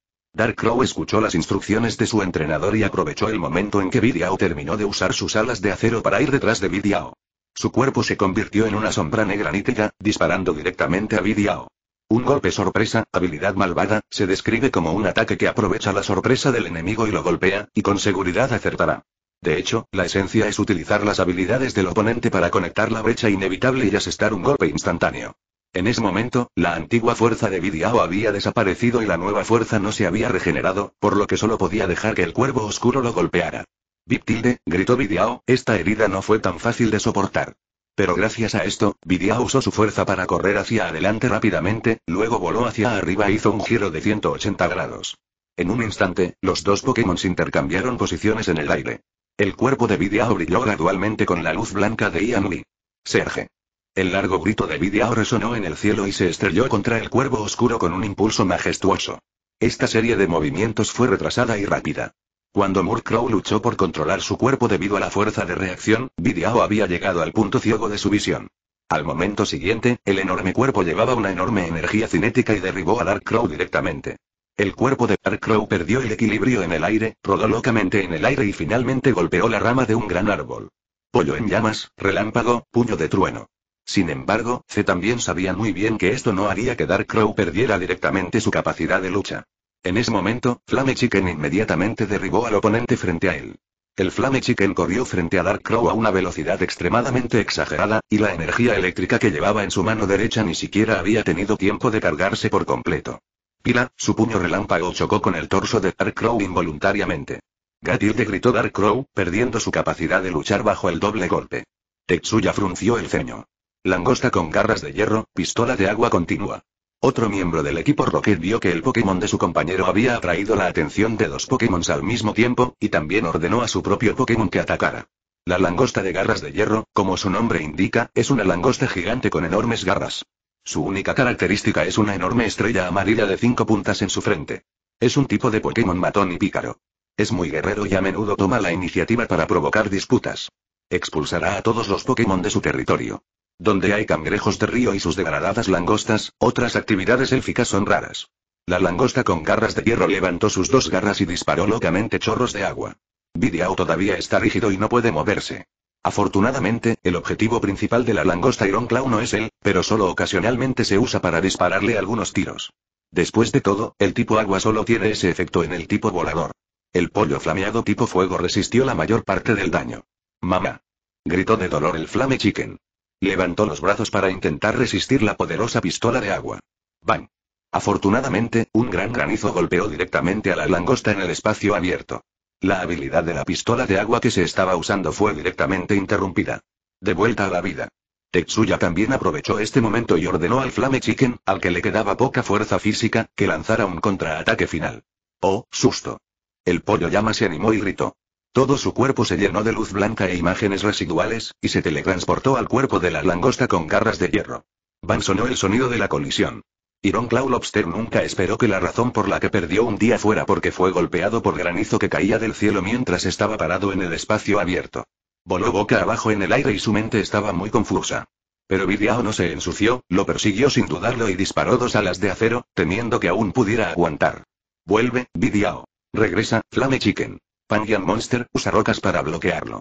Claw escuchó las instrucciones de su entrenador y aprovechó el momento en que Vidiao terminó de usar sus alas de acero para ir detrás de Vidiao. Su cuerpo se convirtió en una sombra negra nítida, disparando directamente a Vidiao. Un golpe sorpresa, habilidad malvada, se describe como un ataque que aprovecha la sorpresa del enemigo y lo golpea, y con seguridad acertará. De hecho, la esencia es utilizar las habilidades del oponente para conectar la brecha inevitable y asestar un golpe instantáneo. En ese momento, la antigua fuerza de Vidiao había desaparecido y la nueva fuerza no se había regenerado, por lo que solo podía dejar que el cuervo oscuro lo golpeara. Vip tilde, gritó Vidiao, esta herida no fue tan fácil de soportar. Pero gracias a esto, VidiAo usó su fuerza para correr hacia adelante rápidamente, luego voló hacia arriba e hizo un giro de 180 grados. En un instante, los dos Pokémon intercambiaron posiciones en el aire. El cuerpo de Vidiao brilló gradualmente con la luz blanca de Ian Lee. Serge. El largo grito de Vidiao resonó en el cielo y se estrelló contra el cuervo oscuro con un impulso majestuoso. Esta serie de movimientos fue retrasada y rápida. Cuando Murkrow luchó por controlar su cuerpo debido a la fuerza de reacción, Bidiao había llegado al punto ciego de su visión. Al momento siguiente, el enorme cuerpo llevaba una enorme energía cinética y derribó a Dark Crow directamente. El cuerpo de Dark Crow perdió el equilibrio en el aire, rodó locamente en el aire y finalmente golpeó la rama de un gran árbol. Pollo en llamas, relámpago, puño de trueno. Sin embargo, C también sabía muy bien que esto no haría que Crow perdiera directamente su capacidad de lucha. En ese momento, Flame Chicken inmediatamente derribó al oponente frente a él. El Flame Chicken corrió frente a Dark Crow a una velocidad extremadamente exagerada, y la energía eléctrica que llevaba en su mano derecha ni siquiera había tenido tiempo de cargarse por completo. Pila, su puño relámpago chocó con el torso de Dark Crow involuntariamente. Gatilde gritó Dark Crow, perdiendo su capacidad de luchar bajo el doble golpe. Tetsuya frunció el ceño. Langosta con garras de hierro, pistola de agua continua. Otro miembro del equipo Rocket vio que el Pokémon de su compañero había atraído la atención de dos Pokémon al mismo tiempo, y también ordenó a su propio Pokémon que atacara. La langosta de garras de hierro, como su nombre indica, es una langosta gigante con enormes garras. Su única característica es una enorme estrella amarilla de cinco puntas en su frente. Es un tipo de Pokémon matón y pícaro. Es muy guerrero y a menudo toma la iniciativa para provocar disputas. Expulsará a todos los Pokémon de su territorio. Donde hay cangrejos de río y sus degradadas langostas, otras actividades élficas son raras. La langosta con garras de hierro levantó sus dos garras y disparó locamente chorros de agua. Vidiao todavía está rígido y no puede moverse. Afortunadamente, el objetivo principal de la langosta Ironclaw no es él, pero solo ocasionalmente se usa para dispararle algunos tiros. Después de todo, el tipo agua solo tiene ese efecto en el tipo volador. El pollo flameado tipo fuego resistió la mayor parte del daño. Mamá. Gritó de dolor el flame chicken. Levantó los brazos para intentar resistir la poderosa pistola de agua. ¡Bang! Afortunadamente, un gran granizo golpeó directamente a la langosta en el espacio abierto. La habilidad de la pistola de agua que se estaba usando fue directamente interrumpida. De vuelta a la vida. Tetsuya también aprovechó este momento y ordenó al Flame Chicken, al que le quedaba poca fuerza física, que lanzara un contraataque final. ¡Oh, susto! El pollo llama se animó y gritó. Todo su cuerpo se llenó de luz blanca e imágenes residuales, y se teletransportó al cuerpo de la langosta con garras de hierro. Van sonó el sonido de la colisión. Iron Claw Lobster nunca esperó que la razón por la que perdió un día fuera porque fue golpeado por granizo que caía del cielo mientras estaba parado en el espacio abierto. Voló boca abajo en el aire y su mente estaba muy confusa. Pero Vidiao no se ensució, lo persiguió sin dudarlo y disparó dos alas de acero, temiendo que aún pudiera aguantar. Vuelve, Vidiao. Regresa, Flame Chicken. Pangian Monster usa rocas para bloquearlo.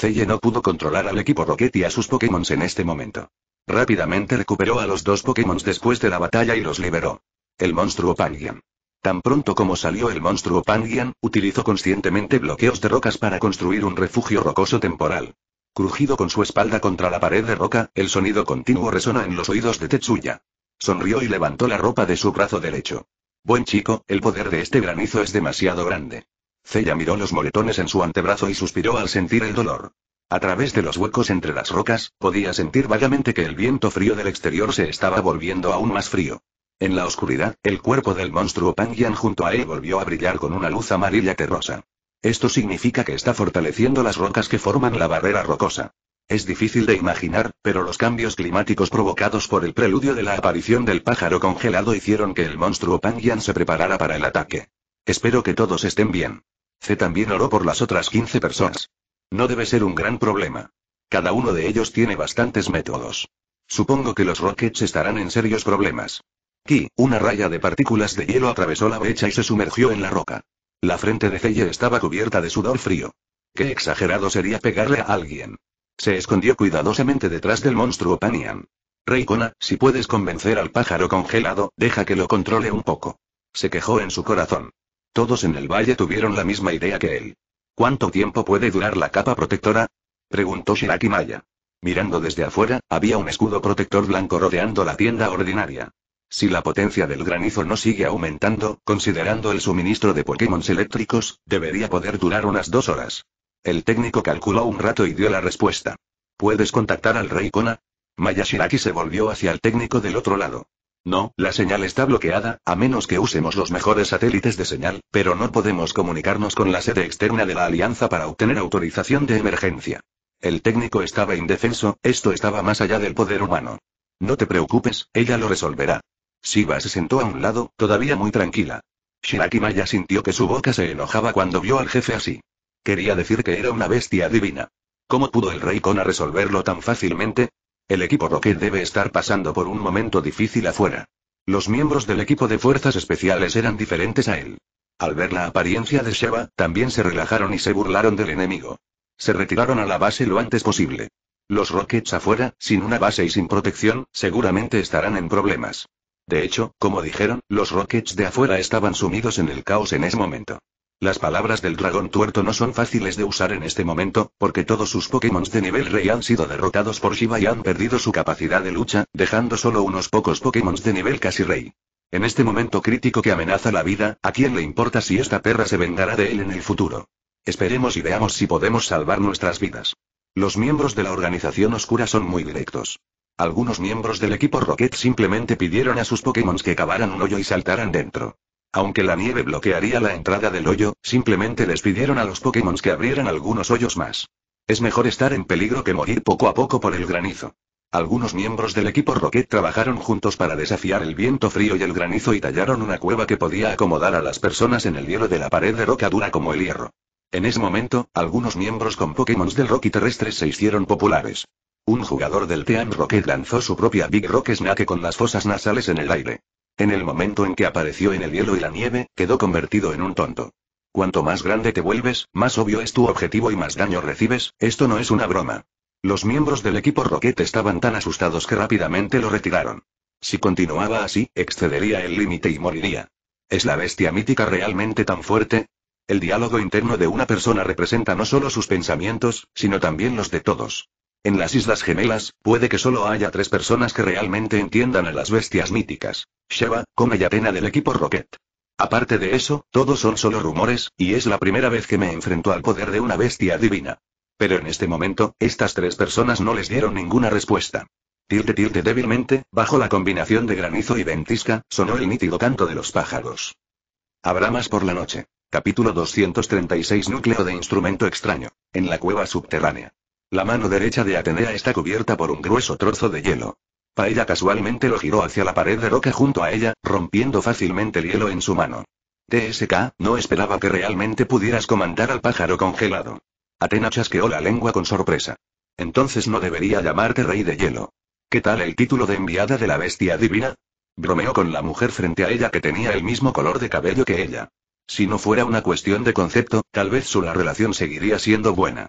Zeye no pudo controlar al equipo Rocket y a sus Pokémon en este momento. Rápidamente recuperó a los dos Pokémon después de la batalla y los liberó. El monstruo Pangian. Tan pronto como salió el monstruo Pangian, utilizó conscientemente bloqueos de rocas para construir un refugio rocoso temporal. Crujido con su espalda contra la pared de roca, el sonido continuo resona en los oídos de Tetsuya. Sonrió y levantó la ropa de su brazo derecho. Buen chico, el poder de este granizo es demasiado grande. Cella miró los moletones en su antebrazo y suspiró al sentir el dolor. A través de los huecos entre las rocas, podía sentir vagamente que el viento frío del exterior se estaba volviendo aún más frío. En la oscuridad, el cuerpo del monstruo Pangyan junto a él volvió a brillar con una luz amarilla terrosa. Esto significa que está fortaleciendo las rocas que forman la barrera rocosa. Es difícil de imaginar, pero los cambios climáticos provocados por el preludio de la aparición del pájaro congelado hicieron que el monstruo Pangyan se preparara para el ataque. Espero que todos estén bien. C también oró por las otras 15 personas. No debe ser un gran problema. Cada uno de ellos tiene bastantes métodos. Supongo que los Rockets estarán en serios problemas. Ki, una raya de partículas de hielo atravesó la brecha y se sumergió en la roca. La frente de Celle estaba cubierta de sudor frío. Qué exagerado sería pegarle a alguien. Se escondió cuidadosamente detrás del monstruo Panian. Reikona, si puedes convencer al pájaro congelado, deja que lo controle un poco. Se quejó en su corazón. Todos en el valle tuvieron la misma idea que él. ¿Cuánto tiempo puede durar la capa protectora? preguntó Shiraki Maya. Mirando desde afuera, había un escudo protector blanco rodeando la tienda ordinaria. Si la potencia del granizo no sigue aumentando, considerando el suministro de Pokémon eléctricos, debería poder durar unas dos horas. El técnico calculó un rato y dio la respuesta. ¿Puedes contactar al rey Kona? Maya Shiraki se volvió hacia el técnico del otro lado. No, la señal está bloqueada, a menos que usemos los mejores satélites de señal, pero no podemos comunicarnos con la sede externa de la Alianza para obtener autorización de emergencia. El técnico estaba indefenso, esto estaba más allá del poder humano. No te preocupes, ella lo resolverá. Shiva se sentó a un lado, todavía muy tranquila. Shiraki Maya sintió que su boca se enojaba cuando vio al jefe así. Quería decir que era una bestia divina. ¿Cómo pudo el rey Kona resolverlo tan fácilmente? El equipo Rocket debe estar pasando por un momento difícil afuera. Los miembros del equipo de fuerzas especiales eran diferentes a él. Al ver la apariencia de Sheva, también se relajaron y se burlaron del enemigo. Se retiraron a la base lo antes posible. Los Rockets afuera, sin una base y sin protección, seguramente estarán en problemas. De hecho, como dijeron, los Rockets de afuera estaban sumidos en el caos en ese momento. Las palabras del dragón tuerto no son fáciles de usar en este momento, porque todos sus Pokémon de nivel rey han sido derrotados por Shiva y han perdido su capacidad de lucha, dejando solo unos pocos Pokémon de nivel casi rey. En este momento crítico que amenaza la vida, ¿a quién le importa si esta perra se vengará de él en el futuro? Esperemos y veamos si podemos salvar nuestras vidas. Los miembros de la organización oscura son muy directos. Algunos miembros del equipo Rocket simplemente pidieron a sus Pokémon que cavaran un hoyo y saltaran dentro. Aunque la nieve bloquearía la entrada del hoyo, simplemente les pidieron a los Pokémon que abrieran algunos hoyos más. Es mejor estar en peligro que morir poco a poco por el granizo. Algunos miembros del equipo Rocket trabajaron juntos para desafiar el viento frío y el granizo y tallaron una cueva que podía acomodar a las personas en el hielo de la pared de roca dura como el hierro. En ese momento, algunos miembros con Pokémon del Rocky terrestre se hicieron populares. Un jugador del Team Rocket lanzó su propia Big Rock Snack con las fosas nasales en el aire. En el momento en que apareció en el hielo y la nieve, quedó convertido en un tonto. Cuanto más grande te vuelves, más obvio es tu objetivo y más daño recibes, esto no es una broma. Los miembros del equipo Rocket estaban tan asustados que rápidamente lo retiraron. Si continuaba así, excedería el límite y moriría. ¿Es la bestia mítica realmente tan fuerte? El diálogo interno de una persona representa no solo sus pensamientos, sino también los de todos. En las Islas Gemelas, puede que solo haya tres personas que realmente entiendan a las bestias míticas. Sheva, Come y Atena del equipo Rocket. Aparte de eso, todos son solo rumores, y es la primera vez que me enfrento al poder de una bestia divina. Pero en este momento, estas tres personas no les dieron ninguna respuesta. Tirte tirte débilmente, bajo la combinación de granizo y ventisca, sonó el nítido canto de los pájaros. Habrá más por la noche. Capítulo 236 Núcleo de Instrumento Extraño. En la cueva subterránea. La mano derecha de Atenea está cubierta por un grueso trozo de hielo. Paella casualmente lo giró hacia la pared de roca junto a ella, rompiendo fácilmente el hielo en su mano. TSK, no esperaba que realmente pudieras comandar al pájaro congelado. Atena chasqueó la lengua con sorpresa. Entonces no debería llamarte rey de hielo. ¿Qué tal el título de enviada de la bestia divina? Bromeó con la mujer frente a ella que tenía el mismo color de cabello que ella. Si no fuera una cuestión de concepto, tal vez su la relación seguiría siendo buena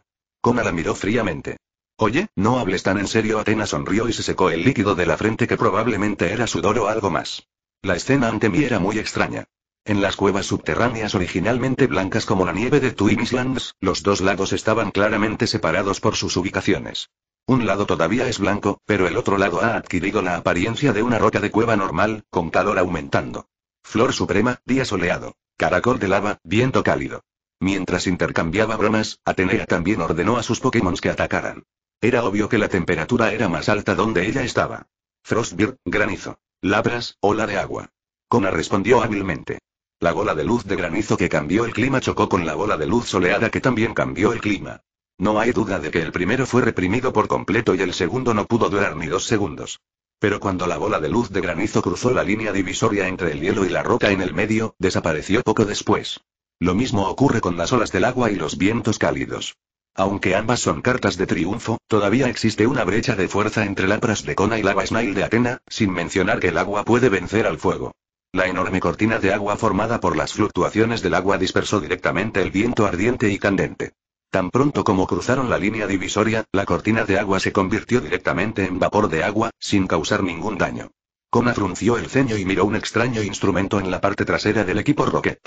la miró fríamente. Oye, no hables tan en serio. Atena sonrió y se secó el líquido de la frente que probablemente era sudor o algo más. La escena ante mí era muy extraña. En las cuevas subterráneas originalmente blancas como la nieve de Twin Islands, los dos lados estaban claramente separados por sus ubicaciones. Un lado todavía es blanco, pero el otro lado ha adquirido la apariencia de una roca de cueva normal, con calor aumentando. Flor suprema, día soleado. Caracol de lava, viento cálido. Mientras intercambiaba bromas, Atenea también ordenó a sus Pokémon que atacaran. Era obvio que la temperatura era más alta donde ella estaba. Frostbir, granizo. Labras, ola de agua. Kona respondió hábilmente. La bola de luz de granizo que cambió el clima chocó con la bola de luz soleada que también cambió el clima. No hay duda de que el primero fue reprimido por completo y el segundo no pudo durar ni dos segundos. Pero cuando la bola de luz de granizo cruzó la línea divisoria entre el hielo y la roca en el medio, desapareció poco después. Lo mismo ocurre con las olas del agua y los vientos cálidos. Aunque ambas son cartas de triunfo, todavía existe una brecha de fuerza entre Lapras de Kona y la Basnail de Atena, sin mencionar que el agua puede vencer al fuego. La enorme cortina de agua formada por las fluctuaciones del agua dispersó directamente el viento ardiente y candente. Tan pronto como cruzaron la línea divisoria, la cortina de agua se convirtió directamente en vapor de agua, sin causar ningún daño. Kona frunció el ceño y miró un extraño instrumento en la parte trasera del equipo Rocket.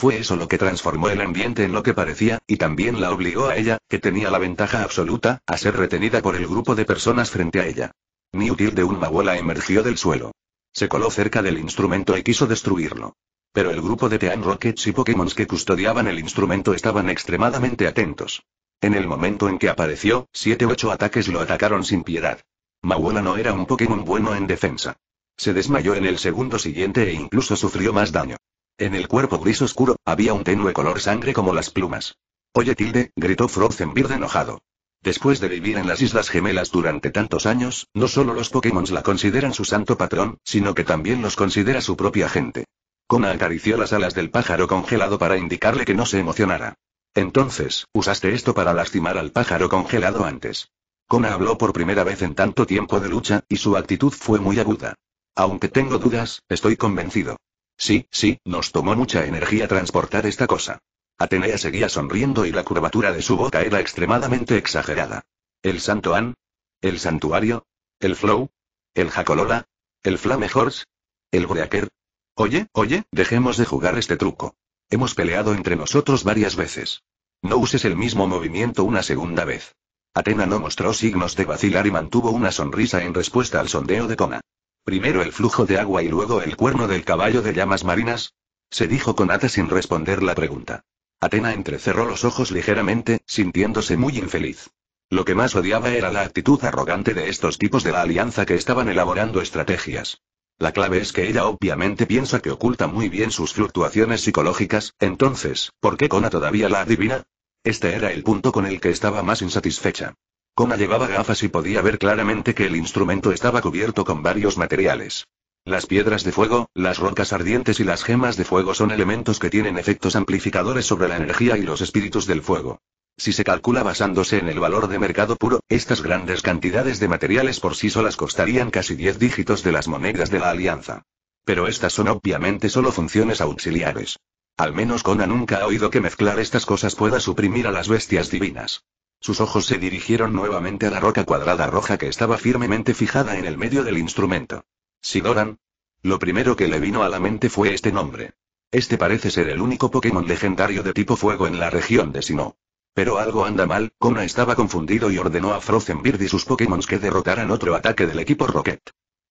Fue eso lo que transformó el ambiente en lo que parecía, y también la obligó a ella, que tenía la ventaja absoluta, a ser retenida por el grupo de personas frente a ella. útil de un Mawola emergió del suelo. Se coló cerca del instrumento y quiso destruirlo. Pero el grupo de Tean Rockets y Pokémon que custodiaban el instrumento estaban extremadamente atentos. En el momento en que apareció, 7 ocho ataques lo atacaron sin piedad. Mawola no era un Pokémon bueno en defensa. Se desmayó en el segundo siguiente e incluso sufrió más daño. En el cuerpo gris oscuro, había un tenue color sangre como las plumas. Oye Tilde, gritó verde enojado. Después de vivir en las Islas Gemelas durante tantos años, no solo los Pokémon la consideran su santo patrón, sino que también los considera su propia gente. Kona acarició las alas del pájaro congelado para indicarle que no se emocionara. Entonces, usaste esto para lastimar al pájaro congelado antes. Kona habló por primera vez en tanto tiempo de lucha, y su actitud fue muy aguda. Aunque tengo dudas, estoy convencido. Sí, sí, nos tomó mucha energía transportar esta cosa. Atenea seguía sonriendo y la curvatura de su boca era extremadamente exagerada. ¿El Santo An? ¿El Santuario? ¿El Flow? ¿El Jacolola? ¿El Flame Horse? ¿El Breaker? Oye, oye, dejemos de jugar este truco. Hemos peleado entre nosotros varias veces. No uses el mismo movimiento una segunda vez. Atena no mostró signos de vacilar y mantuvo una sonrisa en respuesta al sondeo de Kona. Primero el flujo de agua y luego el cuerno del caballo de llamas marinas. Se dijo con sin responder la pregunta. Atena entrecerró los ojos ligeramente, sintiéndose muy infeliz. Lo que más odiaba era la actitud arrogante de estos tipos de la alianza que estaban elaborando estrategias. La clave es que ella obviamente piensa que oculta muy bien sus fluctuaciones psicológicas, entonces, ¿por qué Kona todavía la adivina? Este era el punto con el que estaba más insatisfecha. Kona llevaba gafas y podía ver claramente que el instrumento estaba cubierto con varios materiales. Las piedras de fuego, las rocas ardientes y las gemas de fuego son elementos que tienen efectos amplificadores sobre la energía y los espíritus del fuego. Si se calcula basándose en el valor de mercado puro, estas grandes cantidades de materiales por sí solas costarían casi 10 dígitos de las monedas de la alianza. Pero estas son obviamente solo funciones auxiliares. Al menos Kona nunca ha oído que mezclar estas cosas pueda suprimir a las bestias divinas. Sus ojos se dirigieron nuevamente a la roca cuadrada roja que estaba firmemente fijada en el medio del instrumento. Sidoran. Lo primero que le vino a la mente fue este nombre. Este parece ser el único Pokémon legendario de tipo fuego en la región de Sinnoh. Pero algo anda mal, Kona estaba confundido y ordenó a Frozen Bird y sus Pokémon que derrotaran otro ataque del equipo Rocket.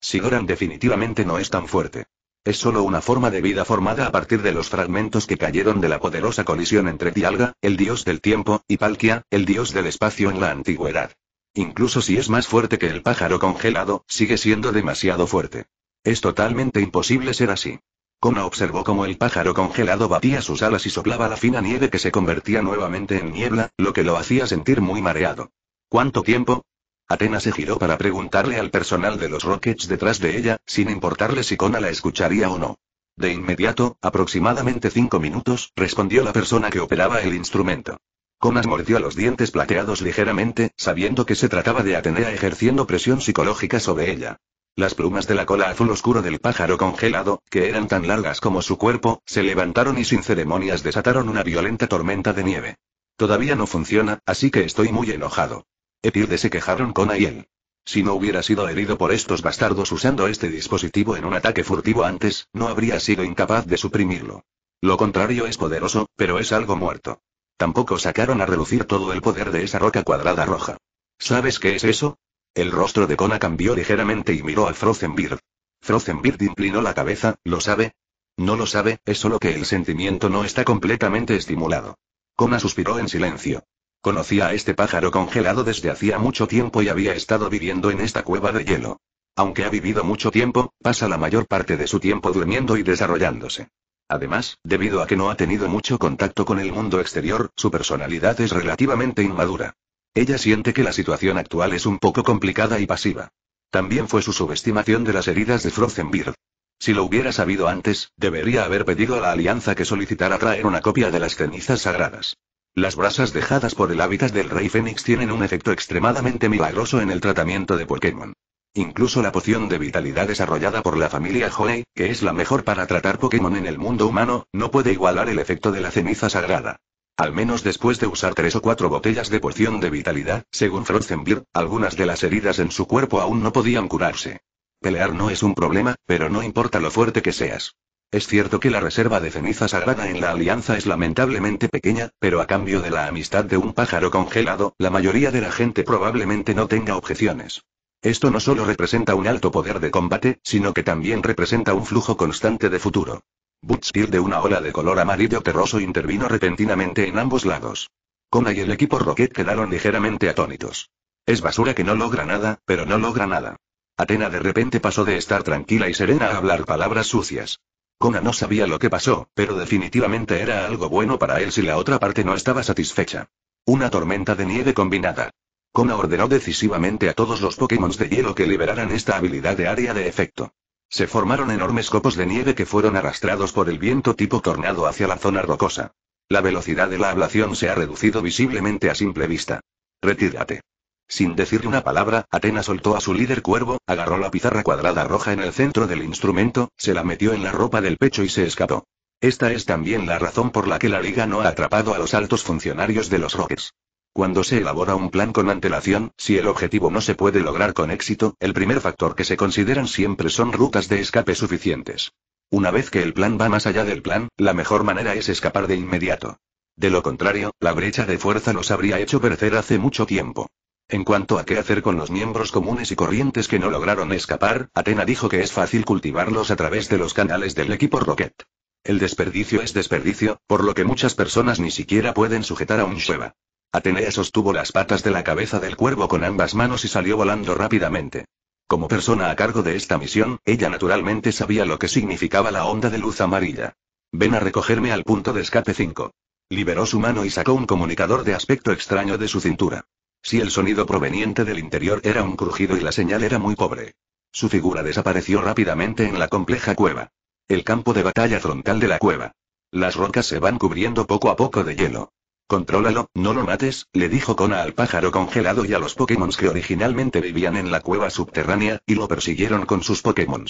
Sidoran definitivamente no es tan fuerte. Es solo una forma de vida formada a partir de los fragmentos que cayeron de la poderosa colisión entre Tialga, el dios del tiempo, y Palkia, el dios del espacio en la antigüedad. Incluso si es más fuerte que el pájaro congelado, sigue siendo demasiado fuerte. Es totalmente imposible ser así. Kona observó cómo el pájaro congelado batía sus alas y soplaba la fina nieve que se convertía nuevamente en niebla, lo que lo hacía sentir muy mareado. ¿Cuánto tiempo? Atena se giró para preguntarle al personal de los Rockets detrás de ella, sin importarle si Kona la escucharía o no. De inmediato, aproximadamente cinco minutos, respondió la persona que operaba el instrumento. Conas mordió los dientes plateados ligeramente, sabiendo que se trataba de Atenea ejerciendo presión psicológica sobre ella. Las plumas de la cola azul oscuro del pájaro congelado, que eran tan largas como su cuerpo, se levantaron y sin ceremonias desataron una violenta tormenta de nieve. Todavía no funciona, así que estoy muy enojado. Epirde se quejaron con él. Si no hubiera sido herido por estos bastardos usando este dispositivo en un ataque furtivo antes, no habría sido incapaz de suprimirlo. Lo contrario es poderoso, pero es algo muerto. Tampoco sacaron a relucir todo el poder de esa roca cuadrada roja. ¿Sabes qué es eso? El rostro de Kona cambió ligeramente y miró a Frozenbird. Frozenbird inclinó la cabeza, ¿lo sabe? No lo sabe, es solo que el sentimiento no está completamente estimulado. Kona suspiró en silencio. Conocía a este pájaro congelado desde hacía mucho tiempo y había estado viviendo en esta cueva de hielo. Aunque ha vivido mucho tiempo, pasa la mayor parte de su tiempo durmiendo y desarrollándose. Además, debido a que no ha tenido mucho contacto con el mundo exterior, su personalidad es relativamente inmadura. Ella siente que la situación actual es un poco complicada y pasiva. También fue su subestimación de las heridas de Frozenbeard. Si lo hubiera sabido antes, debería haber pedido a la alianza que solicitara traer una copia de las cenizas sagradas. Las brasas dejadas por el hábitat del rey Fénix tienen un efecto extremadamente milagroso en el tratamiento de Pokémon. Incluso la poción de vitalidad desarrollada por la familia Honey, que es la mejor para tratar Pokémon en el mundo humano, no puede igualar el efecto de la ceniza sagrada. Al menos después de usar tres o cuatro botellas de poción de vitalidad, según Frozenbeer, algunas de las heridas en su cuerpo aún no podían curarse. Pelear no es un problema, pero no importa lo fuerte que seas. Es cierto que la reserva de ceniza sagrada en la Alianza es lamentablemente pequeña, pero a cambio de la amistad de un pájaro congelado, la mayoría de la gente probablemente no tenga objeciones. Esto no solo representa un alto poder de combate, sino que también representa un flujo constante de futuro. Butchir de una ola de color amarillo terroso intervino repentinamente en ambos lados. Kona y el equipo Rocket quedaron ligeramente atónitos. Es basura que no logra nada, pero no logra nada. Atena de repente pasó de estar tranquila y serena a hablar palabras sucias. Kona no sabía lo que pasó, pero definitivamente era algo bueno para él si la otra parte no estaba satisfecha. Una tormenta de nieve combinada. Kona ordenó decisivamente a todos los Pokémon de hielo que liberaran esta habilidad de área de efecto. Se formaron enormes copos de nieve que fueron arrastrados por el viento tipo tornado hacia la zona rocosa. La velocidad de la ablación se ha reducido visiblemente a simple vista. Retírate. Sin decir una palabra, Atena soltó a su líder cuervo, agarró la pizarra cuadrada roja en el centro del instrumento, se la metió en la ropa del pecho y se escapó. Esta es también la razón por la que la Liga no ha atrapado a los altos funcionarios de los Roques. Cuando se elabora un plan con antelación, si el objetivo no se puede lograr con éxito, el primer factor que se consideran siempre son rutas de escape suficientes. Una vez que el plan va más allá del plan, la mejor manera es escapar de inmediato. De lo contrario, la brecha de fuerza los habría hecho perecer hace mucho tiempo. En cuanto a qué hacer con los miembros comunes y corrientes que no lograron escapar, Atena dijo que es fácil cultivarlos a través de los canales del equipo Rocket. El desperdicio es desperdicio, por lo que muchas personas ni siquiera pueden sujetar a un Sheva. Atenea sostuvo las patas de la cabeza del cuervo con ambas manos y salió volando rápidamente. Como persona a cargo de esta misión, ella naturalmente sabía lo que significaba la onda de luz amarilla. Ven a recogerme al punto de escape 5. Liberó su mano y sacó un comunicador de aspecto extraño de su cintura. Si el sonido proveniente del interior era un crujido y la señal era muy pobre. Su figura desapareció rápidamente en la compleja cueva. El campo de batalla frontal de la cueva. Las rocas se van cubriendo poco a poco de hielo. Contrólalo, no lo mates, le dijo Kona al pájaro congelado y a los Pokémon que originalmente vivían en la cueva subterránea, y lo persiguieron con sus Pokémon.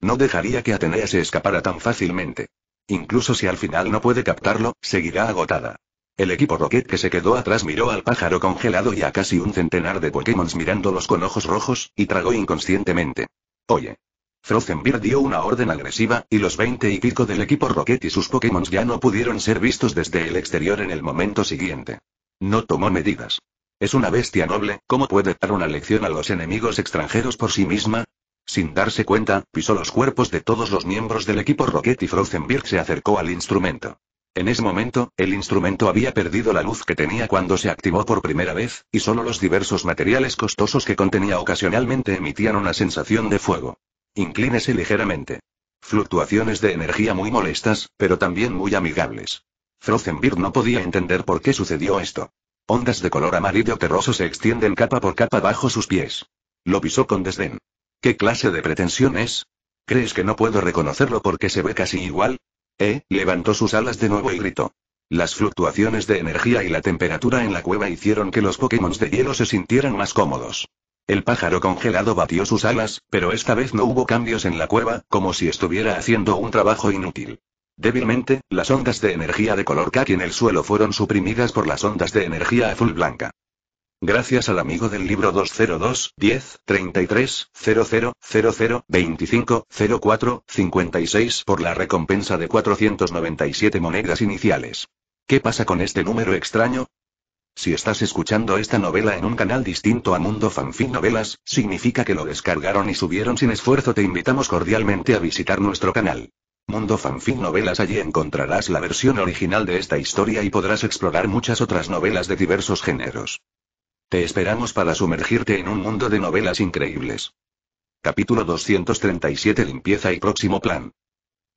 No dejaría que Atenea se escapara tan fácilmente. Incluso si al final no puede captarlo, seguirá agotada. El equipo Rocket que se quedó atrás miró al pájaro congelado y a casi un centenar de Pokémon mirándolos con ojos rojos, y tragó inconscientemente. Oye. Frozenbeard dio una orden agresiva, y los veinte y pico del equipo Rocket y sus Pokémon ya no pudieron ser vistos desde el exterior en el momento siguiente. No tomó medidas. Es una bestia noble, ¿cómo puede dar una lección a los enemigos extranjeros por sí misma? Sin darse cuenta, pisó los cuerpos de todos los miembros del equipo Rocket y Frozenbeard se acercó al instrumento. En ese momento, el instrumento había perdido la luz que tenía cuando se activó por primera vez, y solo los diversos materiales costosos que contenía ocasionalmente emitían una sensación de fuego. Inclínese ligeramente. Fluctuaciones de energía muy molestas, pero también muy amigables. Frozenbeard no podía entender por qué sucedió esto. Ondas de color amarillo terroso se extienden capa por capa bajo sus pies. Lo pisó con desdén. ¿Qué clase de pretensión es? ¿Crees que no puedo reconocerlo porque se ve casi igual? E, levantó sus alas de nuevo y gritó. Las fluctuaciones de energía y la temperatura en la cueva hicieron que los Pokémon de hielo se sintieran más cómodos. El pájaro congelado batió sus alas, pero esta vez no hubo cambios en la cueva, como si estuviera haciendo un trabajo inútil. Débilmente, las ondas de energía de color Kaki en el suelo fueron suprimidas por las ondas de energía azul blanca. Gracias al amigo del libro 202 10 33 00 00 25 04 56 por la recompensa de 497 monedas iniciales. ¿Qué pasa con este número extraño? Si estás escuchando esta novela en un canal distinto a Mundo Fanfin Novelas, significa que lo descargaron y subieron sin esfuerzo. Te invitamos cordialmente a visitar nuestro canal. Mundo Fanfin Novelas allí encontrarás la versión original de esta historia y podrás explorar muchas otras novelas de diversos géneros. Te esperamos para sumergirte en un mundo de novelas increíbles. Capítulo 237 Limpieza y próximo plan.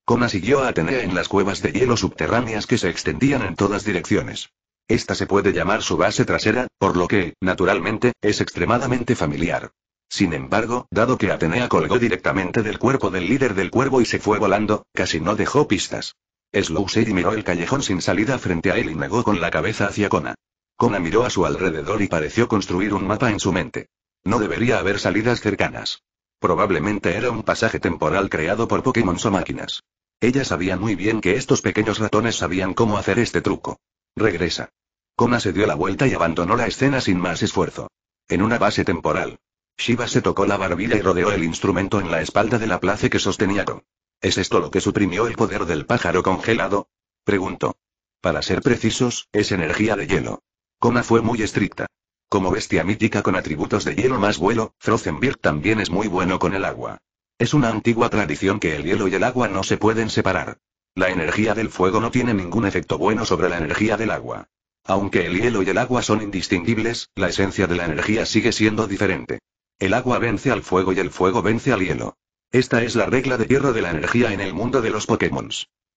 Kona siguió a Atenea en las cuevas de hielo subterráneas que se extendían en todas direcciones. Esta se puede llamar su base trasera, por lo que, naturalmente, es extremadamente familiar. Sin embargo, dado que Atenea colgó directamente del cuerpo del líder del cuervo y se fue volando, casi no dejó pistas. Slowsey miró el callejón sin salida frente a él y negó con la cabeza hacia Kona. Kona miró a su alrededor y pareció construir un mapa en su mente. No debería haber salidas cercanas. Probablemente era un pasaje temporal creado por Pokémon o máquinas. Ella sabía muy bien que estos pequeños ratones sabían cómo hacer este truco. Regresa. Kona se dio la vuelta y abandonó la escena sin más esfuerzo. En una base temporal. Shiva se tocó la barbilla y rodeó el instrumento en la espalda de la plaza que sostenía con ¿Es esto lo que suprimió el poder del pájaro congelado? Preguntó. Para ser precisos, es energía de hielo. Kona fue muy estricta. Como bestia mítica con atributos de hielo más vuelo, Frozenberg también es muy bueno con el agua. Es una antigua tradición que el hielo y el agua no se pueden separar. La energía del fuego no tiene ningún efecto bueno sobre la energía del agua. Aunque el hielo y el agua son indistinguibles, la esencia de la energía sigue siendo diferente. El agua vence al fuego y el fuego vence al hielo. Esta es la regla de hierro de la energía en el mundo de los Pokémon.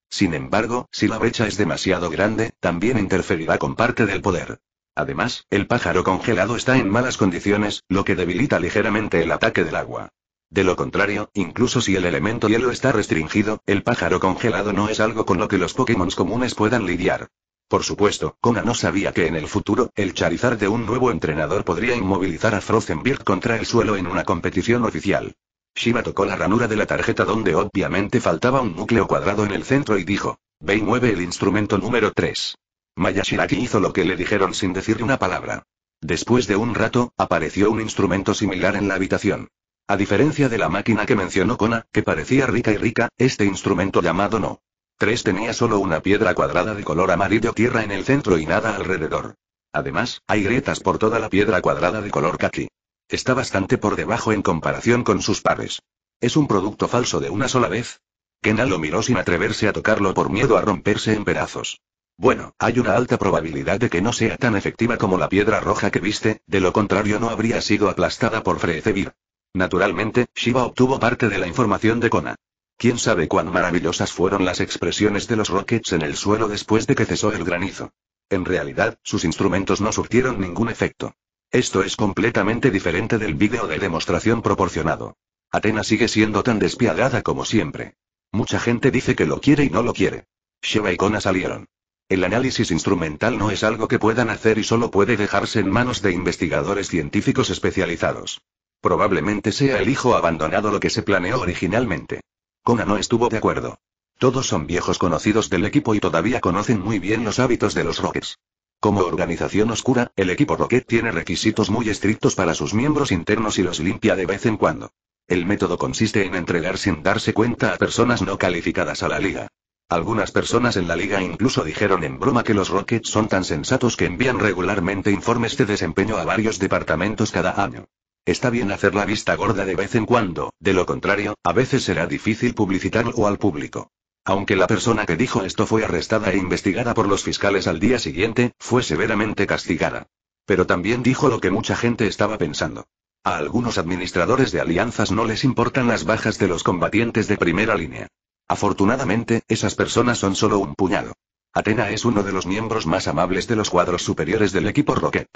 Sin embargo, si la brecha es demasiado grande, también interferirá con parte del poder. Además, el pájaro congelado está en malas condiciones, lo que debilita ligeramente el ataque del agua. De lo contrario, incluso si el elemento hielo está restringido, el pájaro congelado no es algo con lo que los Pokémon comunes puedan lidiar. Por supuesto, Kona no sabía que en el futuro, el charizar de un nuevo entrenador podría inmovilizar a Bird contra el suelo en una competición oficial. Shiva tocó la ranura de la tarjeta donde obviamente faltaba un núcleo cuadrado en el centro y dijo, ve y mueve el instrumento número 3. Mayashiraki hizo lo que le dijeron sin decir una palabra. Después de un rato, apareció un instrumento similar en la habitación. A diferencia de la máquina que mencionó Kona, que parecía rica y rica, este instrumento llamado No. 3 tenía solo una piedra cuadrada de color amarillo tierra en el centro y nada alrededor. Además, hay grietas por toda la piedra cuadrada de color kaki. Está bastante por debajo en comparación con sus pares. ¿Es un producto falso de una sola vez? Kena lo miró sin atreverse a tocarlo por miedo a romperse en pedazos. Bueno, hay una alta probabilidad de que no sea tan efectiva como la piedra roja que viste, de lo contrario no habría sido aplastada por Frecevir. Naturalmente, Shiva obtuvo parte de la información de Kona. Quién sabe cuán maravillosas fueron las expresiones de los Rockets en el suelo después de que cesó el granizo. En realidad, sus instrumentos no surtieron ningún efecto. Esto es completamente diferente del vídeo de demostración proporcionado. Atena sigue siendo tan despiadada como siempre. Mucha gente dice que lo quiere y no lo quiere. Shiva y Kona salieron. El análisis instrumental no es algo que puedan hacer y solo puede dejarse en manos de investigadores científicos especializados. Probablemente sea el hijo abandonado lo que se planeó originalmente. Kona no estuvo de acuerdo. Todos son viejos conocidos del equipo y todavía conocen muy bien los hábitos de los Rockets. Como organización oscura, el equipo Rocket tiene requisitos muy estrictos para sus miembros internos y los limpia de vez en cuando. El método consiste en entregar sin darse cuenta a personas no calificadas a la liga. Algunas personas en la liga incluso dijeron en broma que los Rockets son tan sensatos que envían regularmente informes de desempeño a varios departamentos cada año. Está bien hacer la vista gorda de vez en cuando, de lo contrario, a veces será difícil publicitarlo al público. Aunque la persona que dijo esto fue arrestada e investigada por los fiscales al día siguiente, fue severamente castigada. Pero también dijo lo que mucha gente estaba pensando. A algunos administradores de alianzas no les importan las bajas de los combatientes de primera línea. Afortunadamente, esas personas son solo un puñado. Atena es uno de los miembros más amables de los cuadros superiores del equipo Rocket.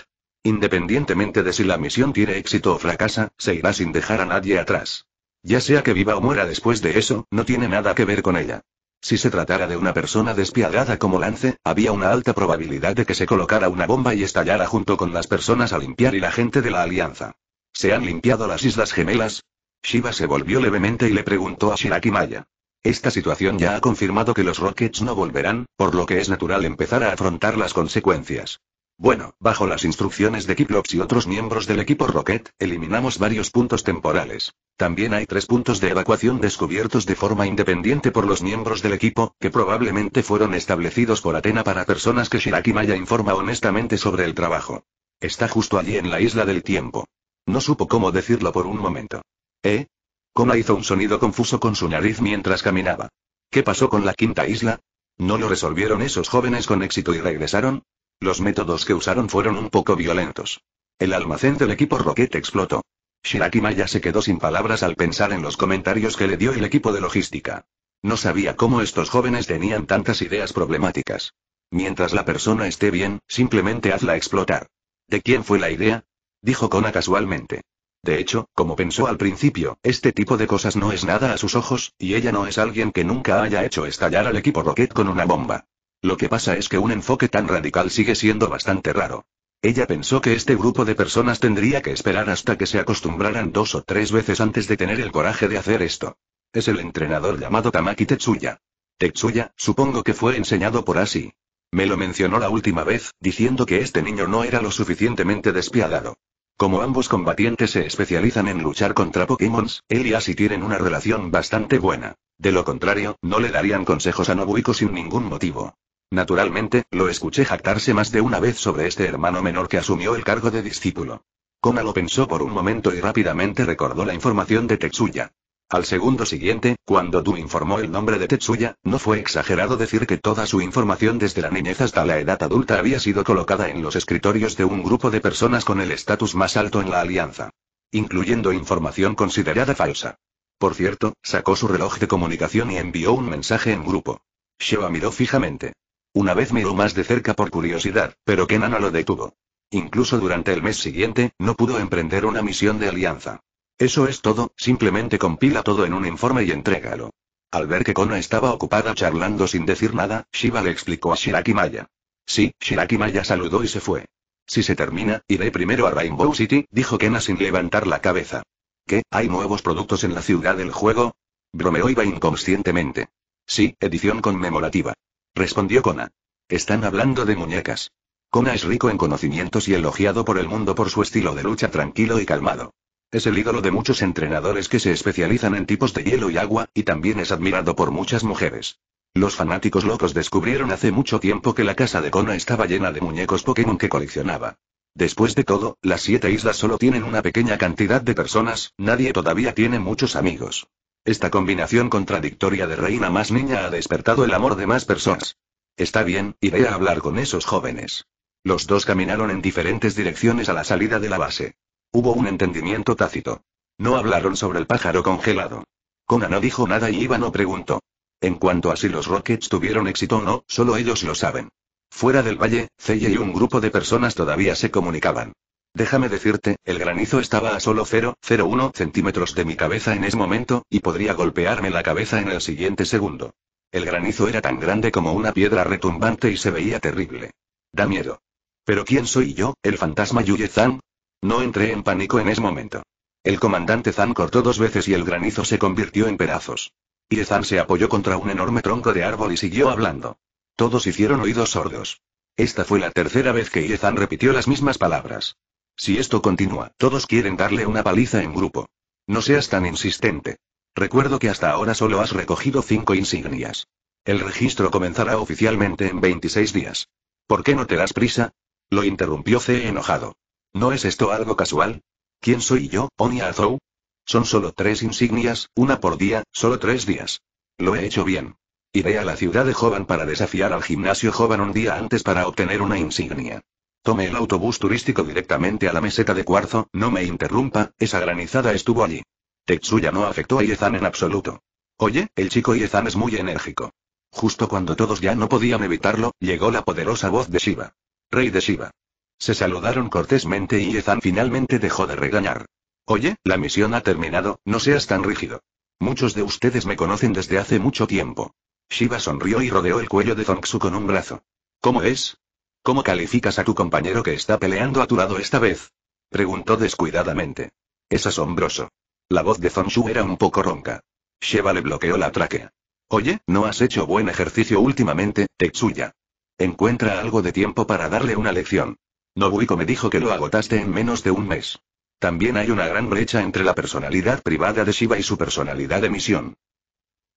Independientemente de si la misión tiene éxito o fracasa, se irá sin dejar a nadie atrás. Ya sea que viva o muera después de eso, no tiene nada que ver con ella. Si se tratara de una persona despiadada como Lance, había una alta probabilidad de que se colocara una bomba y estallara junto con las personas a limpiar y la gente de la Alianza. ¿Se han limpiado las Islas Gemelas? Shiva se volvió levemente y le preguntó a Shiraki Maya. Esta situación ya ha confirmado que los Rockets no volverán, por lo que es natural empezar a afrontar las consecuencias. Bueno, bajo las instrucciones de Kiplops y otros miembros del equipo Rocket, eliminamos varios puntos temporales. También hay tres puntos de evacuación descubiertos de forma independiente por los miembros del equipo, que probablemente fueron establecidos por Atena para personas que Shiraki Maya informa honestamente sobre el trabajo. Está justo allí en la isla del tiempo. No supo cómo decirlo por un momento. ¿Eh? Kona hizo un sonido confuso con su nariz mientras caminaba. ¿Qué pasó con la quinta isla? ¿No lo resolvieron esos jóvenes con éxito y regresaron? Los métodos que usaron fueron un poco violentos. El almacén del equipo Rocket explotó. Shiraki Maya se quedó sin palabras al pensar en los comentarios que le dio el equipo de logística. No sabía cómo estos jóvenes tenían tantas ideas problemáticas. Mientras la persona esté bien, simplemente hazla explotar. ¿De quién fue la idea? Dijo Kona casualmente. De hecho, como pensó al principio, este tipo de cosas no es nada a sus ojos, y ella no es alguien que nunca haya hecho estallar al equipo Rocket con una bomba. Lo que pasa es que un enfoque tan radical sigue siendo bastante raro. Ella pensó que este grupo de personas tendría que esperar hasta que se acostumbraran dos o tres veces antes de tener el coraje de hacer esto. Es el entrenador llamado Tamaki Tetsuya. Tetsuya, supongo que fue enseñado por Así. Me lo mencionó la última vez, diciendo que este niño no era lo suficientemente despiadado. Como ambos combatientes se especializan en luchar contra Pokémon, él y Asi tienen una relación bastante buena. De lo contrario, no le darían consejos a Nobuiko sin ningún motivo. Naturalmente, lo escuché jactarse más de una vez sobre este hermano menor que asumió el cargo de discípulo. Kona lo pensó por un momento y rápidamente recordó la información de Tetsuya. Al segundo siguiente, cuando Du informó el nombre de Tetsuya, no fue exagerado decir que toda su información desde la niñez hasta la edad adulta había sido colocada en los escritorios de un grupo de personas con el estatus más alto en la alianza. Incluyendo información considerada falsa. Por cierto, sacó su reloj de comunicación y envió un mensaje en grupo. Shoa miró fijamente. Una vez miró más de cerca por curiosidad, pero Kenana lo detuvo. Incluso durante el mes siguiente, no pudo emprender una misión de alianza. Eso es todo, simplemente compila todo en un informe y entrégalo. Al ver que Kona estaba ocupada charlando sin decir nada, Shiva le explicó a Shiraki Maya. Sí, Shiraki Maya saludó y se fue. Si se termina, iré primero a Rainbow City, dijo Kena sin levantar la cabeza. ¿Qué? ¿Hay nuevos productos en la ciudad del juego? Bromeó Iba inconscientemente. Sí, edición conmemorativa. Respondió Kona. Están hablando de muñecas. Kona es rico en conocimientos y elogiado por el mundo por su estilo de lucha tranquilo y calmado. Es el ídolo de muchos entrenadores que se especializan en tipos de hielo y agua, y también es admirado por muchas mujeres. Los fanáticos locos descubrieron hace mucho tiempo que la casa de Kona estaba llena de muñecos Pokémon que coleccionaba. Después de todo, las siete islas solo tienen una pequeña cantidad de personas, nadie todavía tiene muchos amigos. Esta combinación contradictoria de reina más niña ha despertado el amor de más personas. Está bien, iré a hablar con esos jóvenes. Los dos caminaron en diferentes direcciones a la salida de la base. Hubo un entendimiento tácito. No hablaron sobre el pájaro congelado. Kona no dijo nada y Iva no preguntó. En cuanto a si los Rockets tuvieron éxito o no, solo ellos lo saben. Fuera del valle, Celle y un grupo de personas todavía se comunicaban. Déjame decirte, el granizo estaba a solo 0,01 centímetros de mi cabeza en ese momento, y podría golpearme la cabeza en el siguiente segundo. El granizo era tan grande como una piedra retumbante y se veía terrible. Da miedo. Pero ¿quién soy yo, el fantasma Yuyezan? No entré en pánico en ese momento. El comandante Zan cortó dos veces y el granizo se convirtió en pedazos. Y se apoyó contra un enorme tronco de árbol y siguió hablando. Todos hicieron oídos sordos. Esta fue la tercera vez que Yezan repitió las mismas palabras. Si esto continúa, todos quieren darle una paliza en grupo. No seas tan insistente. Recuerdo que hasta ahora solo has recogido cinco insignias. El registro comenzará oficialmente en 26 días. ¿Por qué no te das prisa? Lo interrumpió C enojado. ¿No es esto algo casual? ¿Quién soy yo, Onia Azou? Son solo tres insignias, una por día, solo tres días. Lo he hecho bien. Iré a la ciudad de Jovan para desafiar al gimnasio Jovan un día antes para obtener una insignia. Tome el autobús turístico directamente a la meseta de cuarzo, no me interrumpa, esa granizada estuvo allí. Tetsuya no afectó a Yezan en absoluto. Oye, el chico Yezan es muy enérgico. Justo cuando todos ya no podían evitarlo, llegó la poderosa voz de Shiva. Rey de Shiva. Se saludaron cortésmente y Ethan finalmente dejó de regañar. Oye, la misión ha terminado, no seas tan rígido. Muchos de ustedes me conocen desde hace mucho tiempo. Shiva sonrió y rodeó el cuello de Zongsu con un brazo. ¿Cómo es? ¿Cómo calificas a tu compañero que está peleando a tu lado esta vez? Preguntó descuidadamente. Es asombroso. La voz de Zongsu era un poco ronca. Shiva le bloqueó la tráquea. Oye, no has hecho buen ejercicio últimamente, Tetsuya. Encuentra algo de tiempo para darle una lección. Nobuiko me dijo que lo agotaste en menos de un mes. También hay una gran brecha entre la personalidad privada de Shiva y su personalidad de misión.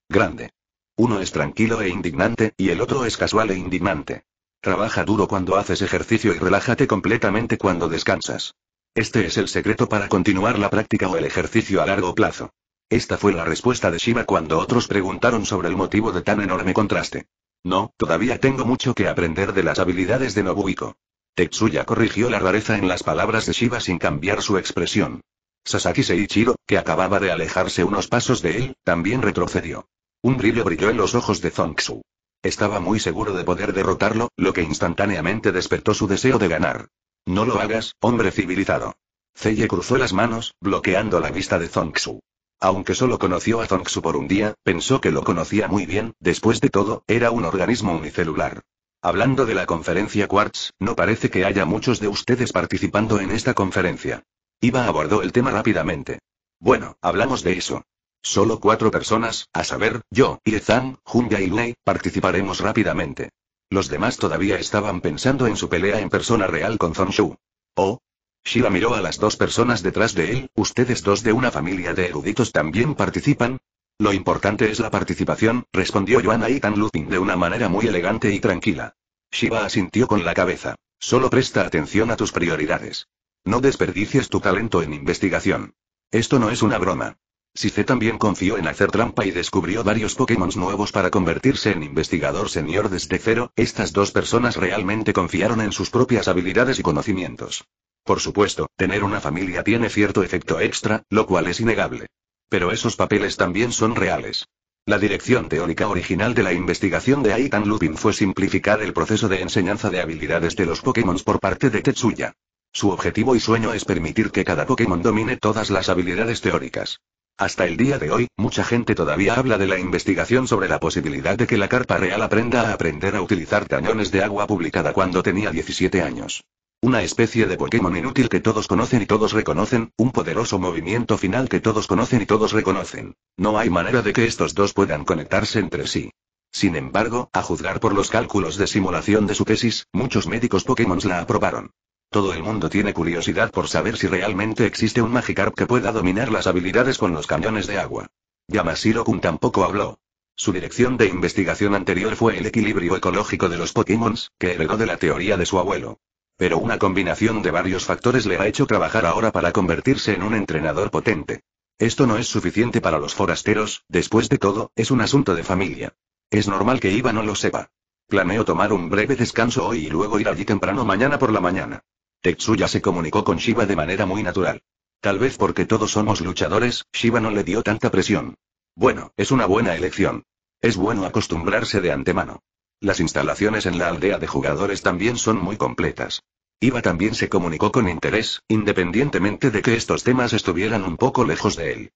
Grande. Uno es tranquilo e indignante, y el otro es casual e indignante. Trabaja duro cuando haces ejercicio y relájate completamente cuando descansas. Este es el secreto para continuar la práctica o el ejercicio a largo plazo. Esta fue la respuesta de Shiva cuando otros preguntaron sobre el motivo de tan enorme contraste. No, todavía tengo mucho que aprender de las habilidades de Nobuiko. Tetsuya corrigió la rareza en las palabras de Shiva sin cambiar su expresión. Sasaki Seichiro, que acababa de alejarse unos pasos de él, también retrocedió. Un brillo brilló en los ojos de Zongsu. Estaba muy seguro de poder derrotarlo, lo que instantáneamente despertó su deseo de ganar. No lo hagas, hombre civilizado. Zeye cruzó las manos, bloqueando la vista de Zongsu. Aunque solo conoció a Zongsu por un día, pensó que lo conocía muy bien, después de todo, era un organismo unicelular. Hablando de la conferencia Quartz, no parece que haya muchos de ustedes participando en esta conferencia. Iba abordó el tema rápidamente. Bueno, hablamos de eso. Solo cuatro personas, a saber, yo, Irezan, Junya y Nei, participaremos rápidamente. Los demás todavía estaban pensando en su pelea en persona real con Zhongshu. Oh. Shira miró a las dos personas detrás de él, ¿ustedes dos de una familia de eruditos también participan? Lo importante es la participación, respondió Joanna tan Lupin de una manera muy elegante y tranquila. Shiva asintió con la cabeza. Solo presta atención a tus prioridades. No desperdicies tu talento en investigación. Esto no es una broma. Si C también confió en hacer trampa y descubrió varios Pokémon nuevos para convertirse en investigador senior desde cero, estas dos personas realmente confiaron en sus propias habilidades y conocimientos. Por supuesto, tener una familia tiene cierto efecto extra, lo cual es innegable. Pero esos papeles también son reales. La dirección teórica original de la investigación de Aitan Lupin fue simplificar el proceso de enseñanza de habilidades de los Pokémon por parte de Tetsuya. Su objetivo y sueño es permitir que cada Pokémon domine todas las habilidades teóricas. Hasta el día de hoy, mucha gente todavía habla de la investigación sobre la posibilidad de que la carpa real aprenda a aprender a utilizar cañones de agua publicada cuando tenía 17 años. Una especie de Pokémon inútil que todos conocen y todos reconocen, un poderoso movimiento final que todos conocen y todos reconocen. No hay manera de que estos dos puedan conectarse entre sí. Sin embargo, a juzgar por los cálculos de simulación de su tesis, muchos médicos Pokémon la aprobaron. Todo el mundo tiene curiosidad por saber si realmente existe un Magikarp que pueda dominar las habilidades con los cañones de agua. Yamashiro-kun tampoco habló. Su dirección de investigación anterior fue el equilibrio ecológico de los Pokémon, que heredó de la teoría de su abuelo. Pero una combinación de varios factores le ha hecho trabajar ahora para convertirse en un entrenador potente. Esto no es suficiente para los forasteros, después de todo, es un asunto de familia. Es normal que Iba no lo sepa. Planeo tomar un breve descanso hoy y luego ir allí temprano mañana por la mañana. Tetsuya se comunicó con Shiva de manera muy natural. Tal vez porque todos somos luchadores, Shiva no le dio tanta presión. Bueno, es una buena elección. Es bueno acostumbrarse de antemano. Las instalaciones en la aldea de jugadores también son muy completas. Iva también se comunicó con interés, independientemente de que estos temas estuvieran un poco lejos de él.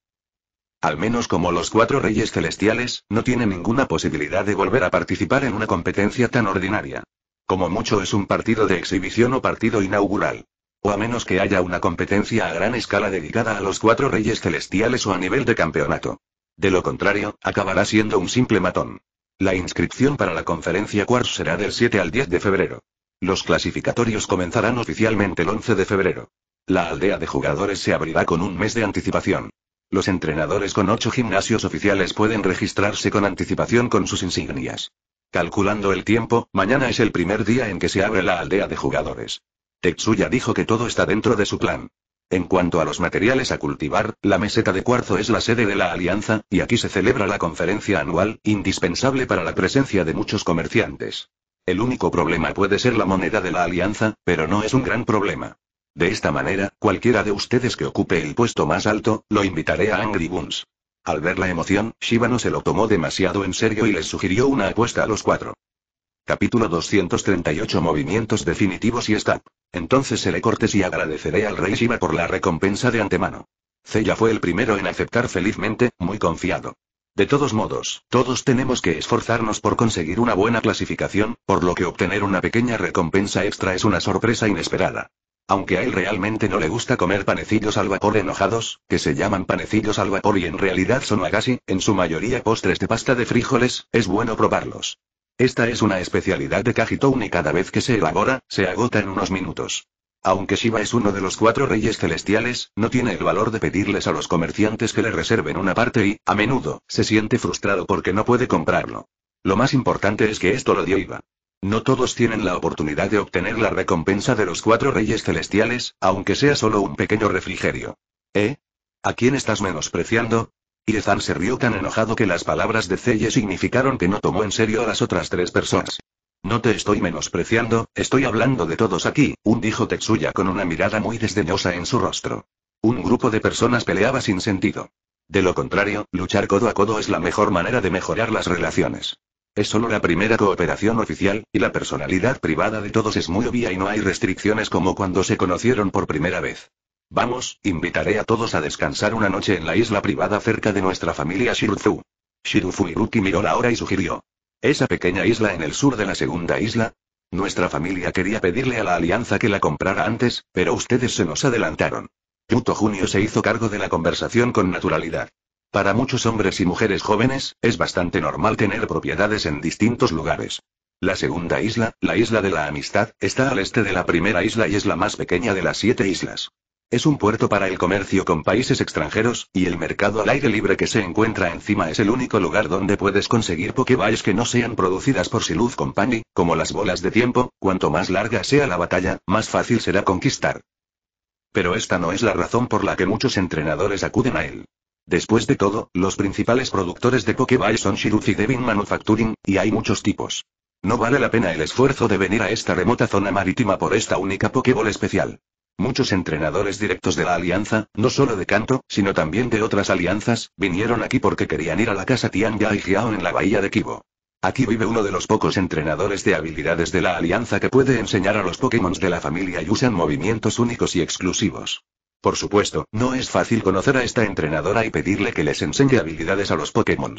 Al menos como los cuatro reyes celestiales, no tiene ninguna posibilidad de volver a participar en una competencia tan ordinaria. Como mucho es un partido de exhibición o partido inaugural. O a menos que haya una competencia a gran escala dedicada a los cuatro reyes celestiales o a nivel de campeonato. De lo contrario, acabará siendo un simple matón. La inscripción para la conferencia Quartz será del 7 al 10 de febrero. Los clasificatorios comenzarán oficialmente el 11 de febrero. La aldea de jugadores se abrirá con un mes de anticipación. Los entrenadores con ocho gimnasios oficiales pueden registrarse con anticipación con sus insignias. Calculando el tiempo, mañana es el primer día en que se abre la aldea de jugadores. Tetsuya dijo que todo está dentro de su plan. En cuanto a los materiales a cultivar, la meseta de cuarzo es la sede de la alianza, y aquí se celebra la conferencia anual, indispensable para la presencia de muchos comerciantes. El único problema puede ser la moneda de la alianza, pero no es un gran problema. De esta manera, cualquiera de ustedes que ocupe el puesto más alto, lo invitaré a Angry Boons. Al ver la emoción, no se lo tomó demasiado en serio y les sugirió una apuesta a los cuatro. Capítulo 238 Movimientos definitivos y Stab. Entonces seré cortes y agradeceré al rey Shiva por la recompensa de antemano. Cella fue el primero en aceptar felizmente, muy confiado. De todos modos, todos tenemos que esforzarnos por conseguir una buena clasificación, por lo que obtener una pequeña recompensa extra es una sorpresa inesperada. Aunque a él realmente no le gusta comer panecillos al vapor enojados, que se llaman panecillos al vapor y en realidad son agasi, en su mayoría postres de pasta de frijoles, es bueno probarlos. Esta es una especialidad de Kajitouni, y cada vez que se elabora, se agota en unos minutos. Aunque Shiva es uno de los cuatro reyes celestiales, no tiene el valor de pedirles a los comerciantes que le reserven una parte y, a menudo, se siente frustrado porque no puede comprarlo. Lo más importante es que esto lo dio Iva. No todos tienen la oportunidad de obtener la recompensa de los cuatro reyes celestiales, aunque sea solo un pequeño refrigerio. ¿Eh? ¿A quién estás menospreciando? Zan se rió tan enojado que las palabras de Celle significaron que no tomó en serio a las otras tres personas. No te estoy menospreciando, estoy hablando de todos aquí, un dijo Tetsuya con una mirada muy desdeñosa en su rostro. Un grupo de personas peleaba sin sentido. De lo contrario, luchar codo a codo es la mejor manera de mejorar las relaciones. Es solo la primera cooperación oficial, y la personalidad privada de todos es muy obvia y no hay restricciones como cuando se conocieron por primera vez. Vamos, invitaré a todos a descansar una noche en la isla privada cerca de nuestra familia Shiruzu. Shiruzu Iruki miró la hora y sugirió. Esa pequeña isla en el sur de la segunda isla, nuestra familia quería pedirle a la Alianza que la comprara antes, pero ustedes se nos adelantaron. Yuto Junio se hizo cargo de la conversación con naturalidad. Para muchos hombres y mujeres jóvenes, es bastante normal tener propiedades en distintos lugares. La segunda isla, la isla de la amistad, está al este de la primera isla y es la más pequeña de las siete islas. Es un puerto para el comercio con países extranjeros, y el mercado al aire libre que se encuentra encima es el único lugar donde puedes conseguir Pokéballs que no sean producidas por Siluz Company, como las bolas de tiempo, cuanto más larga sea la batalla, más fácil será conquistar. Pero esta no es la razón por la que muchos entrenadores acuden a él. Después de todo, los principales productores de Pokéballs son Shiruz y Devin Manufacturing, y hay muchos tipos. No vale la pena el esfuerzo de venir a esta remota zona marítima por esta única Pokéball especial. Muchos entrenadores directos de la alianza, no solo de Kanto, sino también de otras alianzas, vinieron aquí porque querían ir a la casa Tianya y Jiao en la bahía de Kibo. Aquí vive uno de los pocos entrenadores de habilidades de la alianza que puede enseñar a los Pokémon de la familia y usan movimientos únicos y exclusivos. Por supuesto, no es fácil conocer a esta entrenadora y pedirle que les enseñe habilidades a los Pokémon.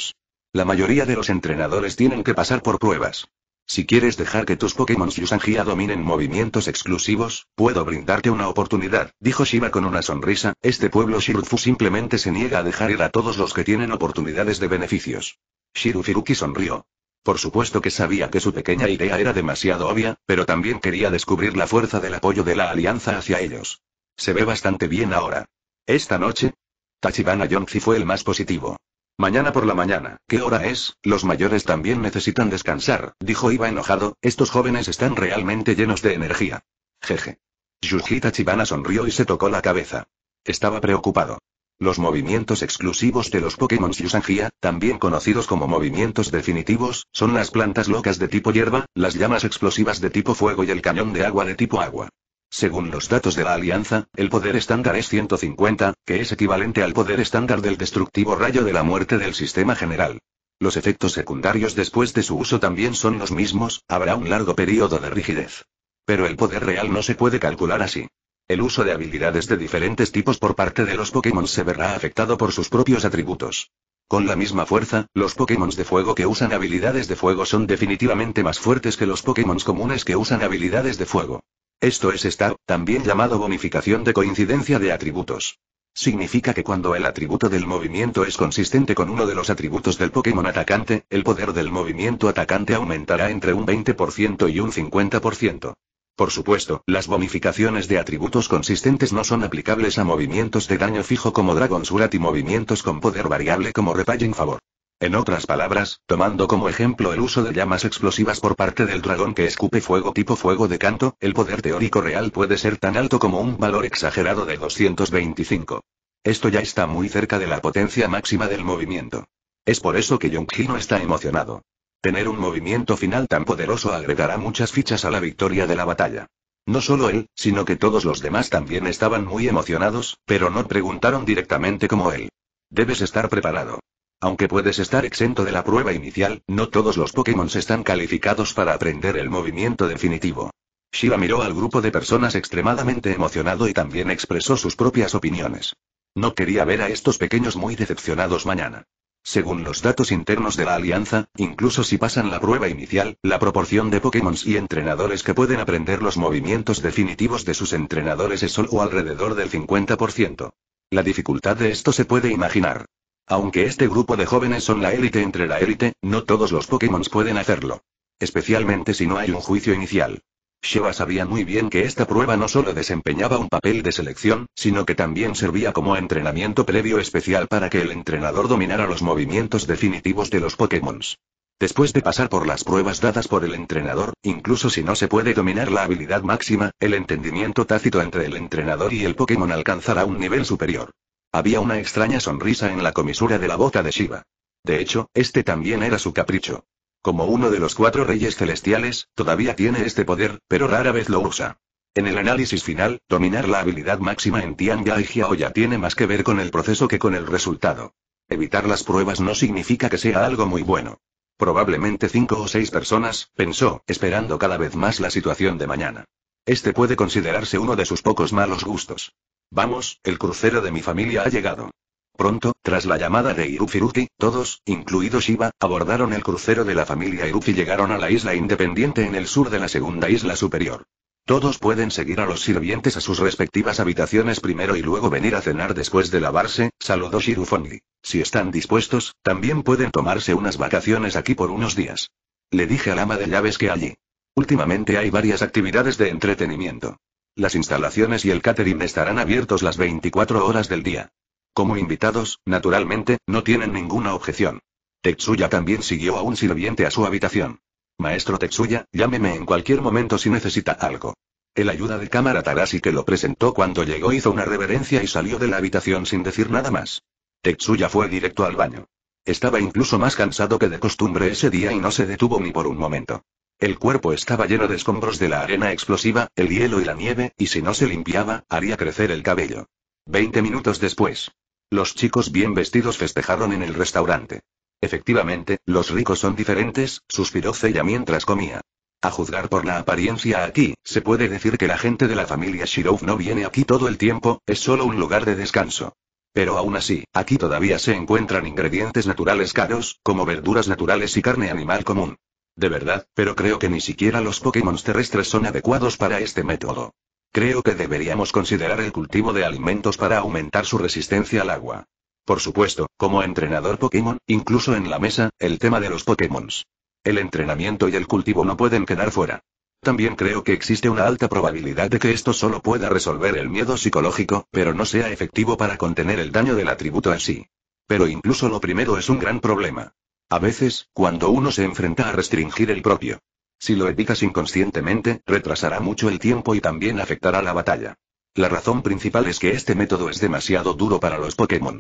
La mayoría de los entrenadores tienen que pasar por pruebas. Si quieres dejar que tus Pokémon Yusangia dominen movimientos exclusivos, puedo brindarte una oportunidad, dijo Shiba con una sonrisa, este pueblo Shirufu simplemente se niega a dejar ir a todos los que tienen oportunidades de beneficios. Shirufiruki sonrió. Por supuesto que sabía que su pequeña idea era demasiado obvia, pero también quería descubrir la fuerza del apoyo de la alianza hacia ellos. Se ve bastante bien ahora. Esta noche, Tachibana Yonzi fue el más positivo. Mañana por la mañana, ¿qué hora es? Los mayores también necesitan descansar, dijo Iba enojado, estos jóvenes están realmente llenos de energía. Jeje. Yujita Chibana sonrió y se tocó la cabeza. Estaba preocupado. Los movimientos exclusivos de los Pokémon Yusangia, también conocidos como movimientos definitivos, son las plantas locas de tipo hierba, las llamas explosivas de tipo fuego y el cañón de agua de tipo agua. Según los datos de la Alianza, el poder estándar es 150, que es equivalente al poder estándar del destructivo rayo de la muerte del sistema general. Los efectos secundarios después de su uso también son los mismos, habrá un largo periodo de rigidez. Pero el poder real no se puede calcular así. El uso de habilidades de diferentes tipos por parte de los Pokémon se verá afectado por sus propios atributos. Con la misma fuerza, los Pokémon de fuego que usan habilidades de fuego son definitivamente más fuertes que los Pokémon comunes que usan habilidades de fuego. Esto es estar, también llamado bonificación de coincidencia de atributos. Significa que cuando el atributo del movimiento es consistente con uno de los atributos del Pokémon atacante, el poder del movimiento atacante aumentará entre un 20% y un 50%. Por supuesto, las bonificaciones de atributos consistentes no son aplicables a movimientos de daño fijo como Dragon Surat y movimientos con poder variable como en Favor. En otras palabras, tomando como ejemplo el uso de llamas explosivas por parte del dragón que escupe fuego tipo fuego de canto, el poder teórico real puede ser tan alto como un valor exagerado de 225. Esto ya está muy cerca de la potencia máxima del movimiento. Es por eso que no está emocionado. Tener un movimiento final tan poderoso agregará muchas fichas a la victoria de la batalla. No solo él, sino que todos los demás también estaban muy emocionados, pero no preguntaron directamente como él. Debes estar preparado. Aunque puedes estar exento de la prueba inicial, no todos los Pokémon están calificados para aprender el movimiento definitivo. Shiva miró al grupo de personas extremadamente emocionado y también expresó sus propias opiniones. No quería ver a estos pequeños muy decepcionados mañana. Según los datos internos de la alianza, incluso si pasan la prueba inicial, la proporción de Pokémon y entrenadores que pueden aprender los movimientos definitivos de sus entrenadores es solo alrededor del 50%. La dificultad de esto se puede imaginar. Aunque este grupo de jóvenes son la élite entre la élite, no todos los Pokémon pueden hacerlo. Especialmente si no hay un juicio inicial. Sheva sabía muy bien que esta prueba no solo desempeñaba un papel de selección, sino que también servía como entrenamiento previo especial para que el entrenador dominara los movimientos definitivos de los Pokémon. Después de pasar por las pruebas dadas por el entrenador, incluso si no se puede dominar la habilidad máxima, el entendimiento tácito entre el entrenador y el Pokémon alcanzará un nivel superior. Había una extraña sonrisa en la comisura de la bota de Shiva. De hecho, este también era su capricho. Como uno de los cuatro reyes celestiales, todavía tiene este poder, pero rara vez lo usa. En el análisis final, dominar la habilidad máxima en Tianya y Xiaoya tiene más que ver con el proceso que con el resultado. Evitar las pruebas no significa que sea algo muy bueno. Probablemente cinco o seis personas, pensó, esperando cada vez más la situación de mañana. Este puede considerarse uno de sus pocos malos gustos. Vamos, el crucero de mi familia ha llegado. Pronto, tras la llamada de Irufiruki, todos, incluido Shiva, abordaron el crucero de la familia Irufi y llegaron a la isla independiente en el sur de la segunda isla superior. Todos pueden seguir a los sirvientes a sus respectivas habitaciones primero y luego venir a cenar después de lavarse, saludó Shirufoni. Si están dispuestos, también pueden tomarse unas vacaciones aquí por unos días. Le dije al ama de llaves que allí. Últimamente hay varias actividades de entretenimiento. Las instalaciones y el catering estarán abiertos las 24 horas del día. Como invitados, naturalmente, no tienen ninguna objeción. Tetsuya también siguió a un sirviente a su habitación. Maestro Tetsuya, llámeme en cualquier momento si necesita algo. El ayuda de cámara Tarasi que lo presentó cuando llegó hizo una reverencia y salió de la habitación sin decir nada más. Tetsuya fue directo al baño. Estaba incluso más cansado que de costumbre ese día y no se detuvo ni por un momento. El cuerpo estaba lleno de escombros de la arena explosiva, el hielo y la nieve, y si no se limpiaba, haría crecer el cabello. Veinte minutos después. Los chicos bien vestidos festejaron en el restaurante. Efectivamente, los ricos son diferentes, suspiró Celia mientras comía. A juzgar por la apariencia aquí, se puede decir que la gente de la familia Shirov no viene aquí todo el tiempo, es solo un lugar de descanso. Pero aún así, aquí todavía se encuentran ingredientes naturales caros, como verduras naturales y carne animal común. De verdad, pero creo que ni siquiera los Pokémon terrestres son adecuados para este método. Creo que deberíamos considerar el cultivo de alimentos para aumentar su resistencia al agua. Por supuesto, como entrenador Pokémon, incluso en la mesa, el tema de los Pokémon. El entrenamiento y el cultivo no pueden quedar fuera. También creo que existe una alta probabilidad de que esto solo pueda resolver el miedo psicológico, pero no sea efectivo para contener el daño del atributo así. sí. Pero incluso lo primero es un gran problema. A veces, cuando uno se enfrenta a restringir el propio. Si lo evitas inconscientemente, retrasará mucho el tiempo y también afectará la batalla. La razón principal es que este método es demasiado duro para los Pokémon.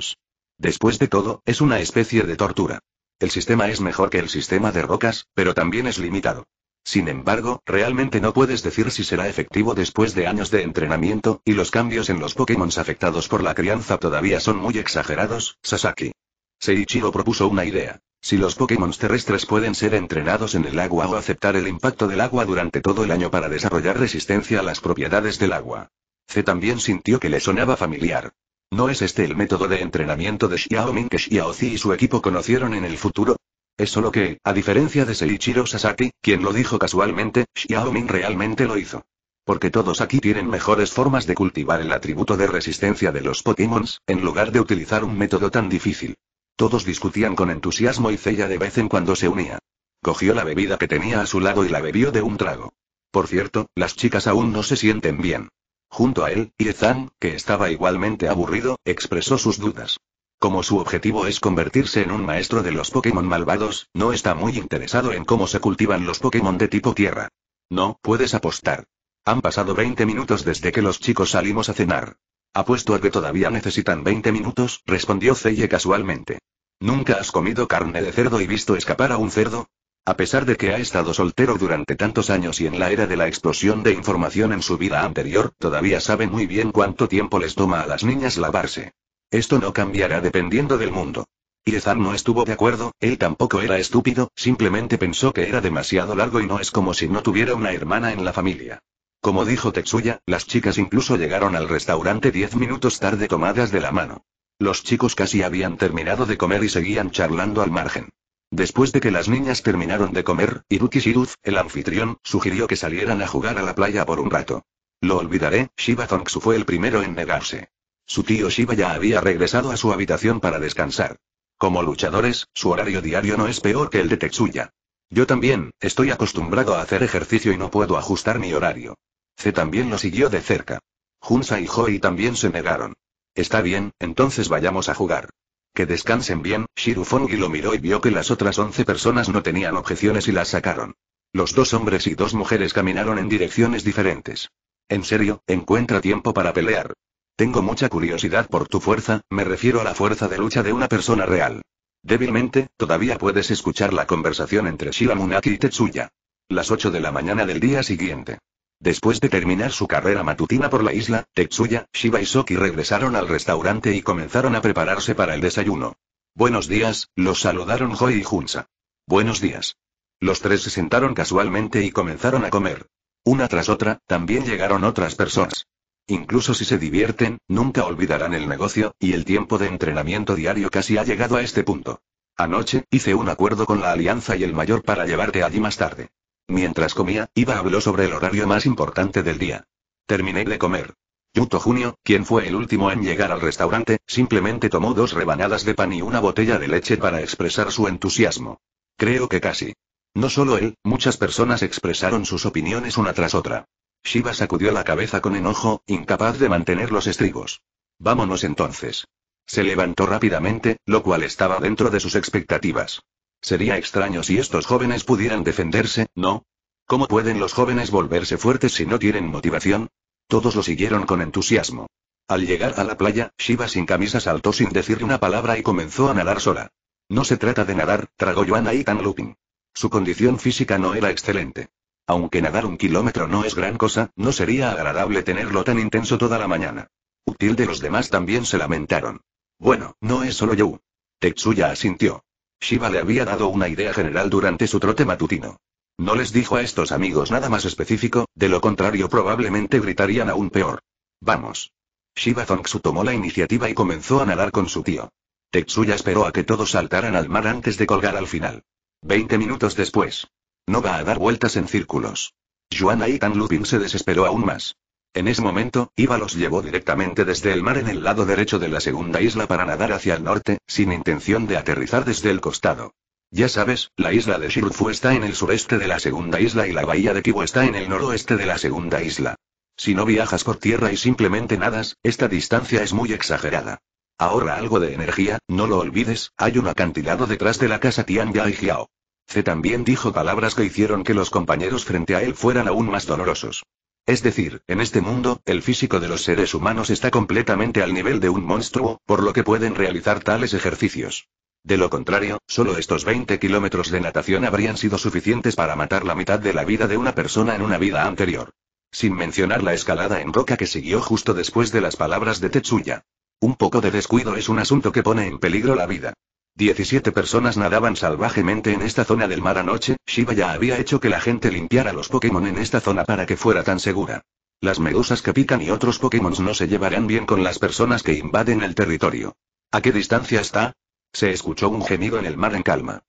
Después de todo, es una especie de tortura. El sistema es mejor que el sistema de rocas, pero también es limitado. Sin embargo, realmente no puedes decir si será efectivo después de años de entrenamiento, y los cambios en los Pokémon afectados por la crianza todavía son muy exagerados, Sasaki. Seiichiro propuso una idea. Si los Pokémon terrestres pueden ser entrenados en el agua o aceptar el impacto del agua durante todo el año para desarrollar resistencia a las propiedades del agua. C también sintió que le sonaba familiar. ¿No es este el método de entrenamiento de Xiaoming que Zi y su equipo conocieron en el futuro? Es solo que, a diferencia de Seiichiro Sasaki, quien lo dijo casualmente, Xiaoming realmente lo hizo. Porque todos aquí tienen mejores formas de cultivar el atributo de resistencia de los Pokémon, en lugar de utilizar un método tan difícil. Todos discutían con entusiasmo y Celia de vez en cuando se unía. Cogió la bebida que tenía a su lado y la bebió de un trago. Por cierto, las chicas aún no se sienten bien. Junto a él, Yezan, que estaba igualmente aburrido, expresó sus dudas. Como su objetivo es convertirse en un maestro de los Pokémon malvados, no está muy interesado en cómo se cultivan los Pokémon de tipo tierra. No, puedes apostar. Han pasado 20 minutos desde que los chicos salimos a cenar. Apuesto a que todavía necesitan 20 minutos, respondió Celle casualmente. ¿Nunca has comido carne de cerdo y visto escapar a un cerdo? A pesar de que ha estado soltero durante tantos años y en la era de la explosión de información en su vida anterior, todavía sabe muy bien cuánto tiempo les toma a las niñas lavarse. Esto no cambiará dependiendo del mundo. Y no estuvo de acuerdo, él tampoco era estúpido, simplemente pensó que era demasiado largo y no es como si no tuviera una hermana en la familia. Como dijo Tetsuya, las chicas incluso llegaron al restaurante diez minutos tarde tomadas de la mano. Los chicos casi habían terminado de comer y seguían charlando al margen. Después de que las niñas terminaron de comer, Iruki Shiruz, el anfitrión, sugirió que salieran a jugar a la playa por un rato. Lo olvidaré, Shiba Tonksu fue el primero en negarse. Su tío Shiba ya había regresado a su habitación para descansar. Como luchadores, su horario diario no es peor que el de Tetsuya. Yo también, estoy acostumbrado a hacer ejercicio y no puedo ajustar mi horario. C también lo siguió de cerca. Junsa y Hoi también se negaron. Está bien, entonces vayamos a jugar. Que descansen bien, Shirufongi lo miró y vio que las otras once personas no tenían objeciones y las sacaron. Los dos hombres y dos mujeres caminaron en direcciones diferentes. En serio, encuentra tiempo para pelear. Tengo mucha curiosidad por tu fuerza, me refiero a la fuerza de lucha de una persona real. Débilmente, todavía puedes escuchar la conversación entre Shiramunaki y Tetsuya. Las 8 de la mañana del día siguiente. Después de terminar su carrera matutina por la isla, Tetsuya, Shiba y Soki regresaron al restaurante y comenzaron a prepararse para el desayuno. Buenos días, los saludaron Joy y Junsa. Buenos días. Los tres se sentaron casualmente y comenzaron a comer. Una tras otra, también llegaron otras personas. Incluso si se divierten, nunca olvidarán el negocio, y el tiempo de entrenamiento diario casi ha llegado a este punto. Anoche, hice un acuerdo con la Alianza y el Mayor para llevarte allí más tarde. Mientras comía, Iba habló sobre el horario más importante del día. Terminé de comer. Yuto Junio, quien fue el último en llegar al restaurante, simplemente tomó dos rebanadas de pan y una botella de leche para expresar su entusiasmo. Creo que casi. No solo él, muchas personas expresaron sus opiniones una tras otra. Shiva sacudió la cabeza con enojo, incapaz de mantener los estribos. Vámonos entonces. Se levantó rápidamente, lo cual estaba dentro de sus expectativas. Sería extraño si estos jóvenes pudieran defenderse, ¿no? ¿Cómo pueden los jóvenes volverse fuertes si no tienen motivación? Todos lo siguieron con entusiasmo. Al llegar a la playa, Shiva sin camisa saltó sin decir una palabra y comenzó a nadar sola. No se trata de nadar, tragó Joanna y Tan Lupin. Su condición física no era excelente. Aunque nadar un kilómetro no es gran cosa, no sería agradable tenerlo tan intenso toda la mañana. Util de los demás también se lamentaron. Bueno, no es solo yo. Tetsuya asintió. Shiva le había dado una idea general durante su trote matutino. No les dijo a estos amigos nada más específico, de lo contrario probablemente gritarían aún peor. Vamos. Shiva Zongsu tomó la iniciativa y comenzó a nadar con su tío. Tetsuya esperó a que todos saltaran al mar antes de colgar al final. Veinte minutos después. No va a dar vueltas en círculos. Yuana y Tan Lupin se desesperó aún más. En ese momento, Iba los llevó directamente desde el mar en el lado derecho de la segunda isla para nadar hacia el norte, sin intención de aterrizar desde el costado. Ya sabes, la isla de Shirufu está en el sureste de la segunda isla y la bahía de Kibo está en el noroeste de la segunda isla. Si no viajas por tierra y simplemente nadas, esta distancia es muy exagerada. Ahorra algo de energía, no lo olvides, hay un acantilado detrás de la casa Tianya y Hiao. C también dijo palabras que hicieron que los compañeros frente a él fueran aún más dolorosos. Es decir, en este mundo, el físico de los seres humanos está completamente al nivel de un monstruo, por lo que pueden realizar tales ejercicios. De lo contrario, solo estos 20 kilómetros de natación habrían sido suficientes para matar la mitad de la vida de una persona en una vida anterior. Sin mencionar la escalada en roca que siguió justo después de las palabras de Tetsuya. Un poco de descuido es un asunto que pone en peligro la vida. 17 personas nadaban salvajemente en esta zona del mar anoche, Shiva ya había hecho que la gente limpiara los Pokémon en esta zona para que fuera tan segura. Las medusas que pican y otros Pokémon no se llevarán bien con las personas que invaden el territorio. ¿A qué distancia está? Se escuchó un gemido en el mar en calma.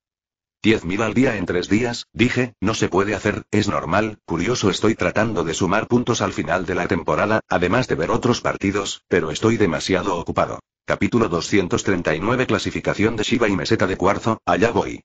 10.000 al día en tres días, dije, no se puede hacer, es normal, curioso estoy tratando de sumar puntos al final de la temporada, además de ver otros partidos, pero estoy demasiado ocupado. Capítulo 239 Clasificación de Shiva y meseta de cuarzo, allá voy.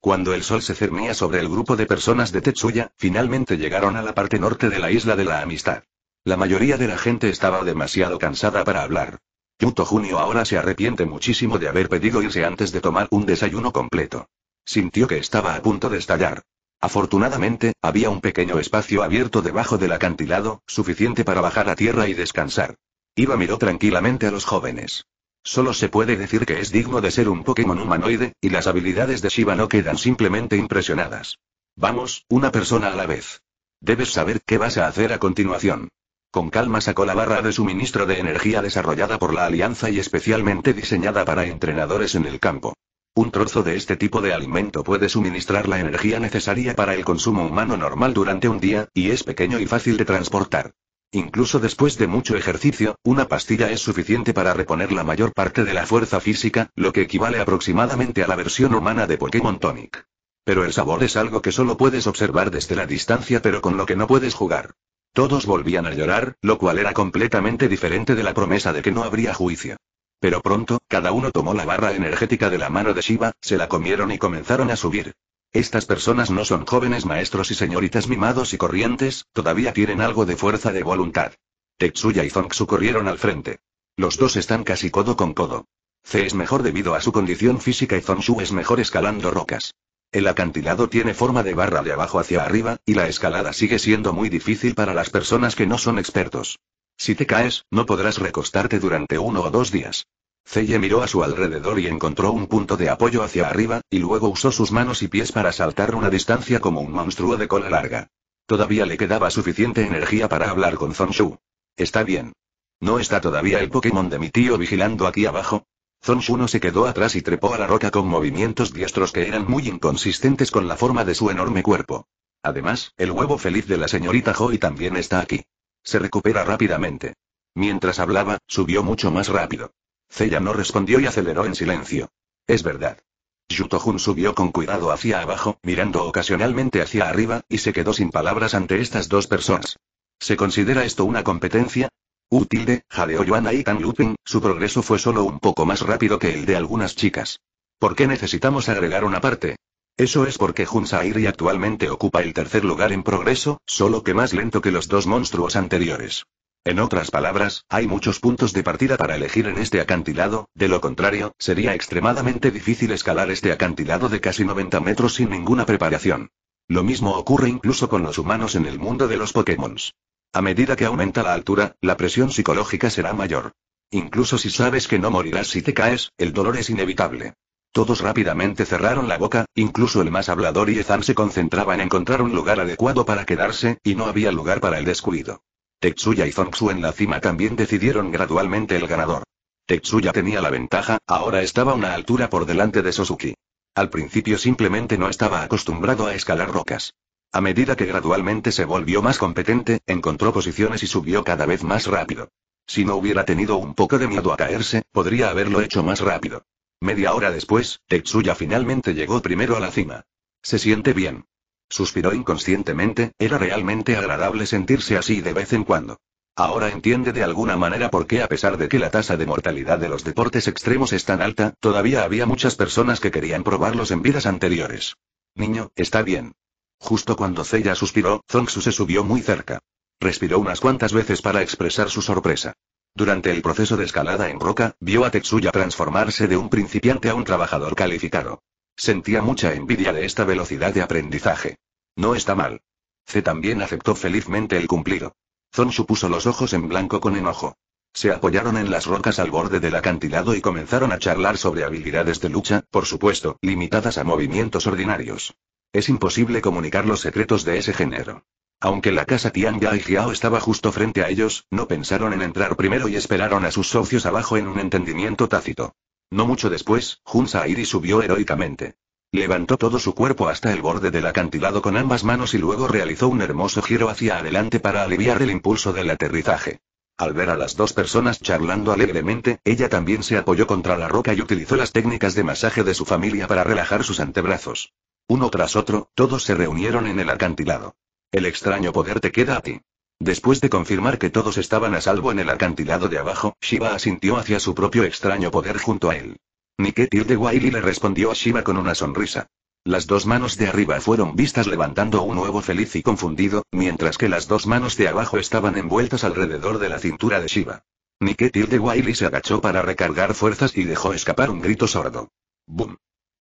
Cuando el sol se cernía sobre el grupo de personas de Tetsuya, finalmente llegaron a la parte norte de la isla de la amistad. La mayoría de la gente estaba demasiado cansada para hablar. Yuto Junio ahora se arrepiente muchísimo de haber pedido irse antes de tomar un desayuno completo. Sintió que estaba a punto de estallar. Afortunadamente, había un pequeño espacio abierto debajo del acantilado, suficiente para bajar a tierra y descansar. Iba miró tranquilamente a los jóvenes. Solo se puede decir que es digno de ser un Pokémon humanoide, y las habilidades de Shiva no quedan simplemente impresionadas. Vamos, una persona a la vez. Debes saber qué vas a hacer a continuación. Con calma sacó la barra de suministro de energía desarrollada por la Alianza y especialmente diseñada para entrenadores en el campo. Un trozo de este tipo de alimento puede suministrar la energía necesaria para el consumo humano normal durante un día, y es pequeño y fácil de transportar. Incluso después de mucho ejercicio, una pastilla es suficiente para reponer la mayor parte de la fuerza física, lo que equivale aproximadamente a la versión humana de Pokémon Tonic. Pero el sabor es algo que solo puedes observar desde la distancia pero con lo que no puedes jugar. Todos volvían a llorar, lo cual era completamente diferente de la promesa de que no habría juicio. Pero pronto, cada uno tomó la barra energética de la mano de Shiva, se la comieron y comenzaron a subir. Estas personas no son jóvenes maestros y señoritas mimados y corrientes, todavía tienen algo de fuerza de voluntad. Tetsuya y Zongsu corrieron al frente. Los dos están casi codo con codo. C es mejor debido a su condición física y Zongsu es mejor escalando rocas. El acantilado tiene forma de barra de abajo hacia arriba, y la escalada sigue siendo muy difícil para las personas que no son expertos. Si te caes, no podrás recostarte durante uno o dos días. Zeye miró a su alrededor y encontró un punto de apoyo hacia arriba, y luego usó sus manos y pies para saltar una distancia como un monstruo de cola larga. Todavía le quedaba suficiente energía para hablar con Zonshu. Está bien. ¿No está todavía el Pokémon de mi tío vigilando aquí abajo? Zonshu no se quedó atrás y trepó a la roca con movimientos diestros que eran muy inconsistentes con la forma de su enorme cuerpo. Además, el huevo feliz de la señorita Joy también está aquí. Se recupera rápidamente. Mientras hablaba, subió mucho más rápido. Cella no respondió y aceleró en silencio. Es verdad. Yutojun subió con cuidado hacia abajo, mirando ocasionalmente hacia arriba, y se quedó sin palabras ante estas dos personas. ¿Se considera esto una competencia? Útil, jaleo Yuana y Tan Lupin, su progreso fue solo un poco más rápido que el de algunas chicas. ¿Por qué necesitamos agregar una parte? Eso es porque Jun Sairi actualmente ocupa el tercer lugar en progreso, solo que más lento que los dos monstruos anteriores. En otras palabras, hay muchos puntos de partida para elegir en este acantilado, de lo contrario, sería extremadamente difícil escalar este acantilado de casi 90 metros sin ninguna preparación. Lo mismo ocurre incluso con los humanos en el mundo de los Pokémon. A medida que aumenta la altura, la presión psicológica será mayor. Incluso si sabes que no morirás si te caes, el dolor es inevitable. Todos rápidamente cerraron la boca, incluso el más hablador y Ethan se concentraba en encontrar un lugar adecuado para quedarse, y no había lugar para el descuido. Tetsuya y Zongsu en la cima también decidieron gradualmente el ganador. Tetsuya tenía la ventaja, ahora estaba una altura por delante de Suzuki. Al principio simplemente no estaba acostumbrado a escalar rocas. A medida que gradualmente se volvió más competente, encontró posiciones y subió cada vez más rápido. Si no hubiera tenido un poco de miedo a caerse, podría haberlo hecho más rápido. Media hora después, Tetsuya finalmente llegó primero a la cima. Se siente bien. Suspiró inconscientemente, era realmente agradable sentirse así de vez en cuando. Ahora entiende de alguna manera por qué a pesar de que la tasa de mortalidad de los deportes extremos es tan alta, todavía había muchas personas que querían probarlos en vidas anteriores. Niño, está bien. Justo cuando Zeya suspiró, Zongsu se subió muy cerca. Respiró unas cuantas veces para expresar su sorpresa. Durante el proceso de escalada en roca, vio a Tetsuya transformarse de un principiante a un trabajador calificado. Sentía mucha envidia de esta velocidad de aprendizaje. No está mal. C también aceptó felizmente el cumplido. Zon supuso los ojos en blanco con enojo. Se apoyaron en las rocas al borde del acantilado y comenzaron a charlar sobre habilidades de lucha, por supuesto, limitadas a movimientos ordinarios. Es imposible comunicar los secretos de ese género. Aunque la casa Tian Ya y Jiao estaba justo frente a ellos, no pensaron en entrar primero y esperaron a sus socios abajo en un entendimiento tácito. No mucho después, Jun subió heroicamente. Levantó todo su cuerpo hasta el borde del acantilado con ambas manos y luego realizó un hermoso giro hacia adelante para aliviar el impulso del aterrizaje. Al ver a las dos personas charlando alegremente, ella también se apoyó contra la roca y utilizó las técnicas de masaje de su familia para relajar sus antebrazos. Uno tras otro, todos se reunieron en el acantilado. El extraño poder te queda a ti. Después de confirmar que todos estaban a salvo en el acantilado de abajo, Shiva asintió hacia su propio extraño poder junto a él. Niketir de Wiley le respondió a Shiva con una sonrisa. Las dos manos de arriba fueron vistas levantando un huevo feliz y confundido, mientras que las dos manos de abajo estaban envueltas alrededor de la cintura de Shiva. Niketir de Wiley se agachó para recargar fuerzas y dejó escapar un grito sordo. ¡Bum!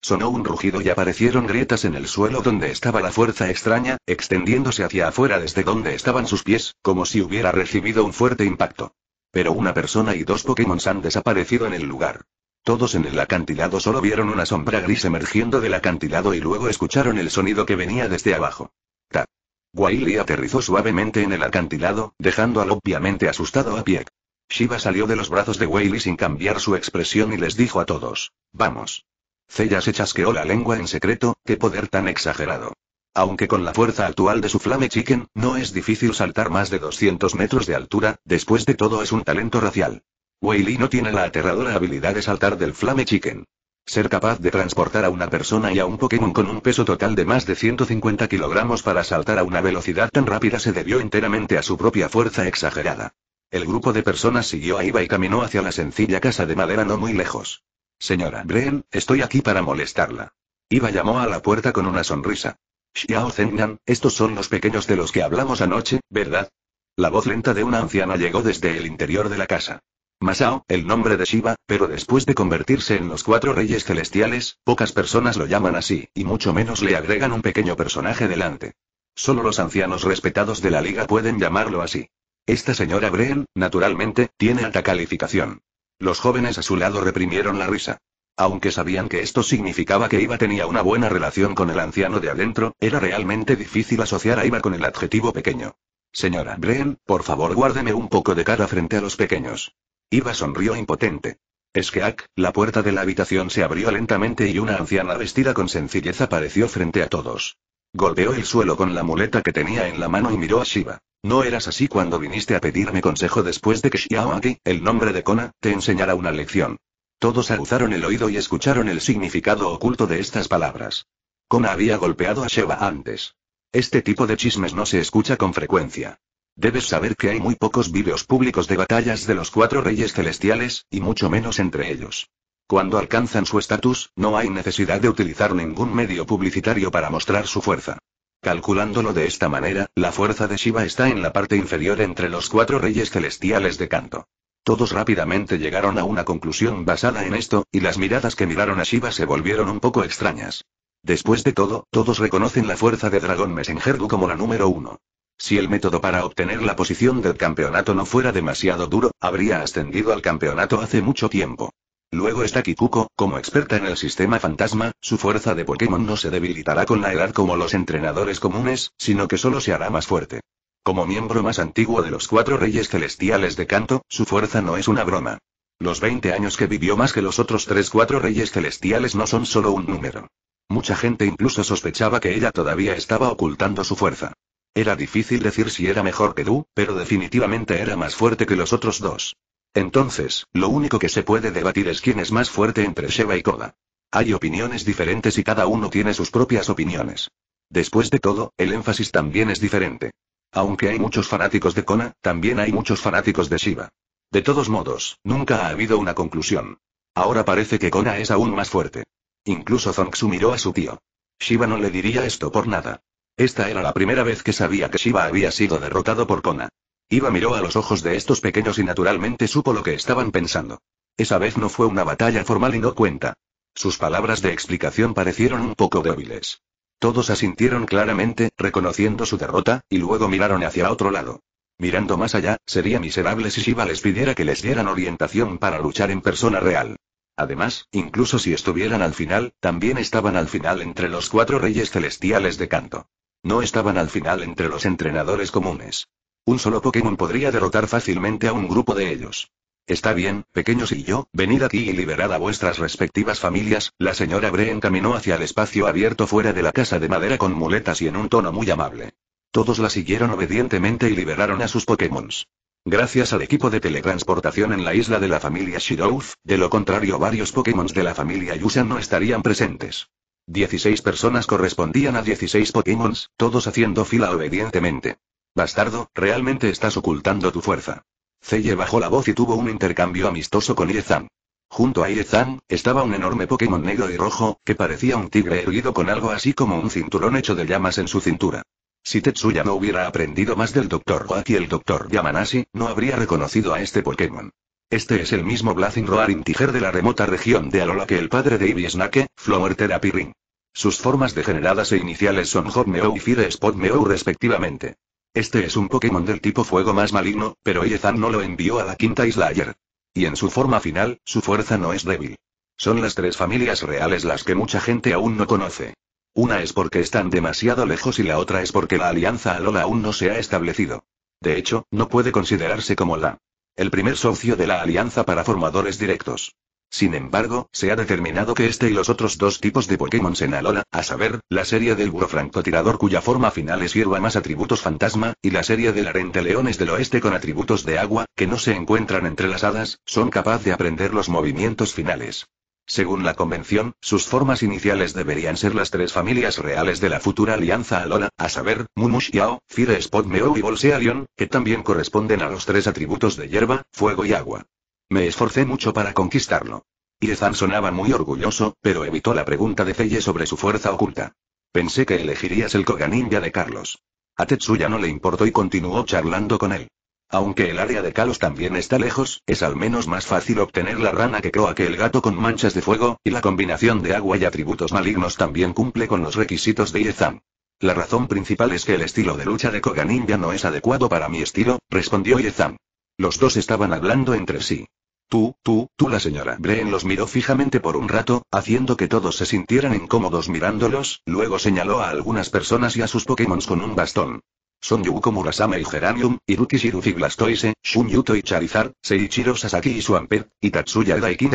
Sonó un rugido y aparecieron grietas en el suelo donde estaba la fuerza extraña, extendiéndose hacia afuera desde donde estaban sus pies, como si hubiera recibido un fuerte impacto. Pero una persona y dos Pokémon han desaparecido en el lugar. Todos en el acantilado solo vieron una sombra gris emergiendo del acantilado y luego escucharon el sonido que venía desde abajo. Ta. Wailey aterrizó suavemente en el acantilado, dejando al obviamente asustado a pie. Shiva salió de los brazos de Wailey sin cambiar su expresión y les dijo a todos. Vamos. Cellas se chasqueó la lengua en secreto, qué poder tan exagerado. Aunque con la fuerza actual de su Flame Chicken, no es difícil saltar más de 200 metros de altura, después de todo es un talento racial. Weili no tiene la aterradora habilidad de saltar del Flame Chicken. Ser capaz de transportar a una persona y a un Pokémon con un peso total de más de 150 kilogramos para saltar a una velocidad tan rápida se debió enteramente a su propia fuerza exagerada. El grupo de personas siguió a Iba y caminó hacia la sencilla casa de madera no muy lejos. Señora Bren, estoy aquí para molestarla. Iba llamó a la puerta con una sonrisa. Xiao Zengnan, estos son los pequeños de los que hablamos anoche, ¿verdad? La voz lenta de una anciana llegó desde el interior de la casa. Masao, el nombre de Shiva, pero después de convertirse en los cuatro reyes celestiales, pocas personas lo llaman así, y mucho menos le agregan un pequeño personaje delante. Solo los ancianos respetados de la liga pueden llamarlo así. Esta señora Bren, naturalmente, tiene alta calificación. Los jóvenes a su lado reprimieron la risa. Aunque sabían que esto significaba que Iva tenía una buena relación con el anciano de adentro, era realmente difícil asociar a Iva con el adjetivo pequeño. Señora Breen, por favor guárdeme un poco de cara frente a los pequeños. Iva sonrió impotente. Es que Ak, la puerta de la habitación se abrió lentamente y una anciana vestida con sencillez apareció frente a todos. Golpeó el suelo con la muleta que tenía en la mano y miró a Shiva. No eras así cuando viniste a pedirme consejo después de que Xiaoaki, el nombre de Kona, te enseñara una lección. Todos aguzaron el oído y escucharon el significado oculto de estas palabras. Kona había golpeado a Sheba antes. Este tipo de chismes no se escucha con frecuencia. Debes saber que hay muy pocos vídeos públicos de batallas de los cuatro reyes celestiales, y mucho menos entre ellos. Cuando alcanzan su estatus, no hay necesidad de utilizar ningún medio publicitario para mostrar su fuerza. Calculándolo de esta manera, la fuerza de Shiva está en la parte inferior entre los cuatro reyes celestiales de canto. Todos rápidamente llegaron a una conclusión basada en esto, y las miradas que miraron a Shiva se volvieron un poco extrañas. Después de todo, todos reconocen la fuerza de Dragón Messengerdu como la número uno. Si el método para obtener la posición del campeonato no fuera demasiado duro, habría ascendido al campeonato hace mucho tiempo. Luego está Kikuko, como experta en el sistema fantasma, su fuerza de Pokémon no se debilitará con la edad como los entrenadores comunes, sino que solo se hará más fuerte. Como miembro más antiguo de los cuatro reyes celestiales de Kanto, su fuerza no es una broma. Los 20 años que vivió más que los otros tres cuatro reyes celestiales no son solo un número. Mucha gente incluso sospechaba que ella todavía estaba ocultando su fuerza. Era difícil decir si era mejor que Du, pero definitivamente era más fuerte que los otros dos. Entonces, lo único que se puede debatir es quién es más fuerte entre Sheba y Koda. Hay opiniones diferentes y cada uno tiene sus propias opiniones. Después de todo, el énfasis también es diferente. Aunque hay muchos fanáticos de Kona, también hay muchos fanáticos de Shiva. De todos modos, nunca ha habido una conclusión. Ahora parece que Kona es aún más fuerte. Incluso Zongsu miró a su tío. Shiva no le diría esto por nada. Esta era la primera vez que sabía que Shiva había sido derrotado por Kona. Iba miró a los ojos de estos pequeños y naturalmente supo lo que estaban pensando. Esa vez no fue una batalla formal y no cuenta. Sus palabras de explicación parecieron un poco débiles. Todos asintieron claramente, reconociendo su derrota, y luego miraron hacia otro lado. Mirando más allá, sería miserable si Shiva les pidiera que les dieran orientación para luchar en persona real. Además, incluso si estuvieran al final, también estaban al final entre los cuatro reyes celestiales de canto. No estaban al final entre los entrenadores comunes. Un solo Pokémon podría derrotar fácilmente a un grupo de ellos. Está bien, pequeños y yo, venid aquí y liberad a vuestras respectivas familias. La señora Bre caminó hacia el espacio abierto fuera de la casa de madera con muletas y en un tono muy amable. Todos la siguieron obedientemente y liberaron a sus Pokémons. Gracias al equipo de teletransportación en la isla de la familia Shirouth, de lo contrario varios Pokémon de la familia Yusa no estarían presentes. 16 personas correspondían a 16 Pokémon, todos haciendo fila obedientemente. Bastardo, realmente estás ocultando tu fuerza. Celle bajó la voz y tuvo un intercambio amistoso con Irezan. Junto a Irezan, estaba un enorme Pokémon negro y rojo, que parecía un tigre erguido con algo así como un cinturón hecho de llamas en su cintura. Si Tetsuya no hubiera aprendido más del Dr. Oak y el Dr. Yamanashi, no habría reconocido a este Pokémon. Este es el mismo Blazing Roaring Tiger de la remota región de Alola que el padre de Ibisnake, Snake, Flower Therapy Ring. Sus formas degeneradas e iniciales son Hot Meow y Fire Spot Meow respectivamente. Este es un Pokémon del tipo fuego más maligno, pero Ethan no lo envió a la quinta isla ayer. Y en su forma final, su fuerza no es débil. Son las tres familias reales las que mucha gente aún no conoce. Una es porque están demasiado lejos y la otra es porque la alianza Alola aún no se ha establecido. De hecho, no puede considerarse como la. El primer socio de la alianza para formadores directos. Sin embargo, se ha determinado que este y los otros dos tipos de Pokémon en Alola, a saber, la serie del buro francotirador cuya forma final es hierba más atributos fantasma, y la serie del arente leones del oeste con atributos de agua, que no se encuentran entre las hadas, son capaz de aprender los movimientos finales. Según la convención, sus formas iniciales deberían ser las tres familias reales de la futura alianza Alola, a saber, Mumushiao, Fire Spot Meow y Bolsealion, que también corresponden a los tres atributos de hierba, fuego y agua. Me esforcé mucho para conquistarlo. Yezan sonaba muy orgulloso, pero evitó la pregunta de Feye sobre su fuerza oculta. Pensé que elegirías el Koga Ninja de Carlos. A Tetsuya no le importó y continuó charlando con él. Aunque el área de Carlos también está lejos, es al menos más fácil obtener la rana que croa que el gato con manchas de fuego, y la combinación de agua y atributos malignos también cumple con los requisitos de Yezan. La razón principal es que el estilo de lucha de Koga Ninja no es adecuado para mi estilo, respondió Yezan. Los dos estaban hablando entre sí. Tú, tú, tú, la señora Breen los miró fijamente por un rato, haciendo que todos se sintieran incómodos mirándolos, luego señaló a algunas personas y a sus Pokémon con un bastón. Son Yuko Murasame y Geranium, Iruki Shirufi Blastoise, Shunyuto y Charizard, Seichiro Sasaki y Swampert, y Tatsuya Daikin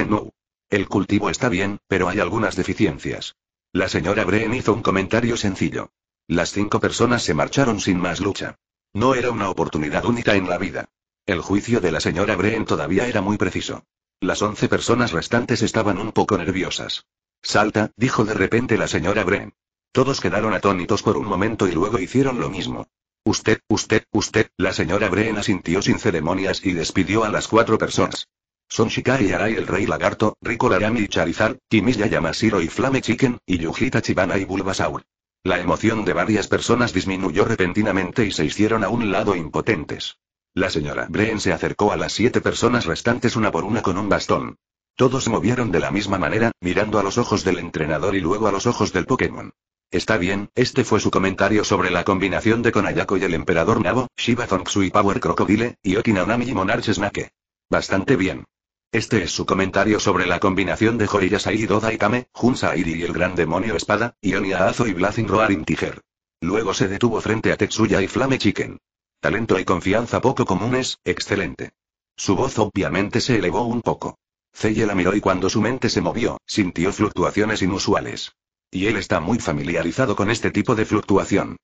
El cultivo está bien, pero hay algunas deficiencias. La señora Breen hizo un comentario sencillo. Las cinco personas se marcharon sin más lucha. No era una oportunidad única en la vida. El juicio de la señora Breen todavía era muy preciso. Las once personas restantes estaban un poco nerviosas. Salta, dijo de repente la señora Breen. Todos quedaron atónitos por un momento y luego hicieron lo mismo. Usted, usted, usted, la señora Breen asintió sin ceremonias y despidió a las cuatro personas. Son Shikai Arai el Rey Lagarto, Rico Larami y Charizard, Kimilla Yamashiro y Flame Chicken, y Yujita Chibana y Bulbasaur. La emoción de varias personas disminuyó repentinamente y se hicieron a un lado impotentes. La señora Breen se acercó a las siete personas restantes una por una con un bastón. Todos se movieron de la misma manera, mirando a los ojos del entrenador y luego a los ojos del Pokémon. Está bien, este fue su comentario sobre la combinación de Konayako y el emperador Nabo, Shiba Zongsu y Power Crocodile, y Okinaonami y Monarch Snake. Bastante bien. Este es su comentario sobre la combinación de Horiyasai y Doda y Kame, Junsairi y el gran demonio espada, Ionia Azo y Blazing Roaring Tiger. Luego se detuvo frente a Tetsuya y Flame Chicken. Talento y confianza poco comunes, excelente. Su voz obviamente se elevó un poco. Celle la miró y cuando su mente se movió, sintió fluctuaciones inusuales. Y él está muy familiarizado con este tipo de fluctuación.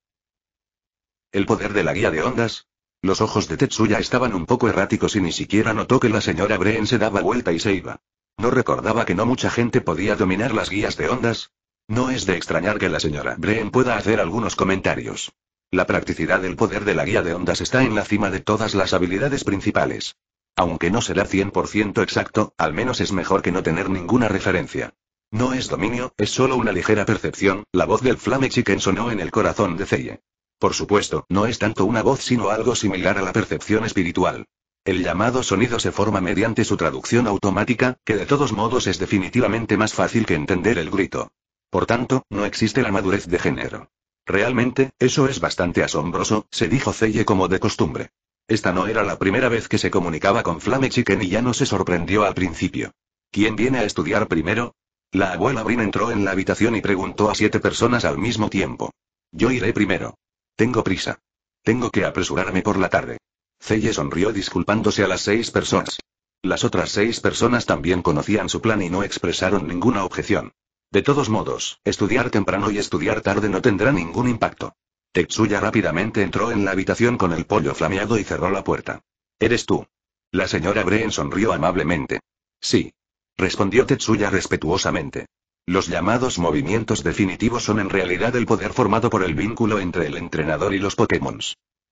El poder de la guía de ondas. Los ojos de Tetsuya estaban un poco erráticos y ni siquiera notó que la señora Breen se daba vuelta y se iba. No recordaba que no mucha gente podía dominar las guías de ondas. No es de extrañar que la señora Breen pueda hacer algunos comentarios. La practicidad del poder de la guía de ondas está en la cima de todas las habilidades principales. Aunque no será 100% exacto, al menos es mejor que no tener ninguna referencia. No es dominio, es solo una ligera percepción, la voz del Flame Chicken sonó en el corazón de Zeye. Por supuesto, no es tanto una voz sino algo similar a la percepción espiritual. El llamado sonido se forma mediante su traducción automática, que de todos modos es definitivamente más fácil que entender el grito. Por tanto, no existe la madurez de género. Realmente, eso es bastante asombroso, se dijo Celle como de costumbre. Esta no era la primera vez que se comunicaba con Flame Chicken y ya no se sorprendió al principio. ¿Quién viene a estudiar primero? La abuela Brin entró en la habitación y preguntó a siete personas al mismo tiempo. Yo iré primero. Tengo prisa. Tengo que apresurarme por la tarde. Celle sonrió disculpándose a las seis personas. Las otras seis personas también conocían su plan y no expresaron ninguna objeción. De todos modos, estudiar temprano y estudiar tarde no tendrá ningún impacto. Tetsuya rápidamente entró en la habitación con el pollo flameado y cerró la puerta. ¿Eres tú? La señora Breen sonrió amablemente. Sí. Respondió Tetsuya respetuosamente. Los llamados movimientos definitivos son en realidad el poder formado por el vínculo entre el entrenador y los Pokémon.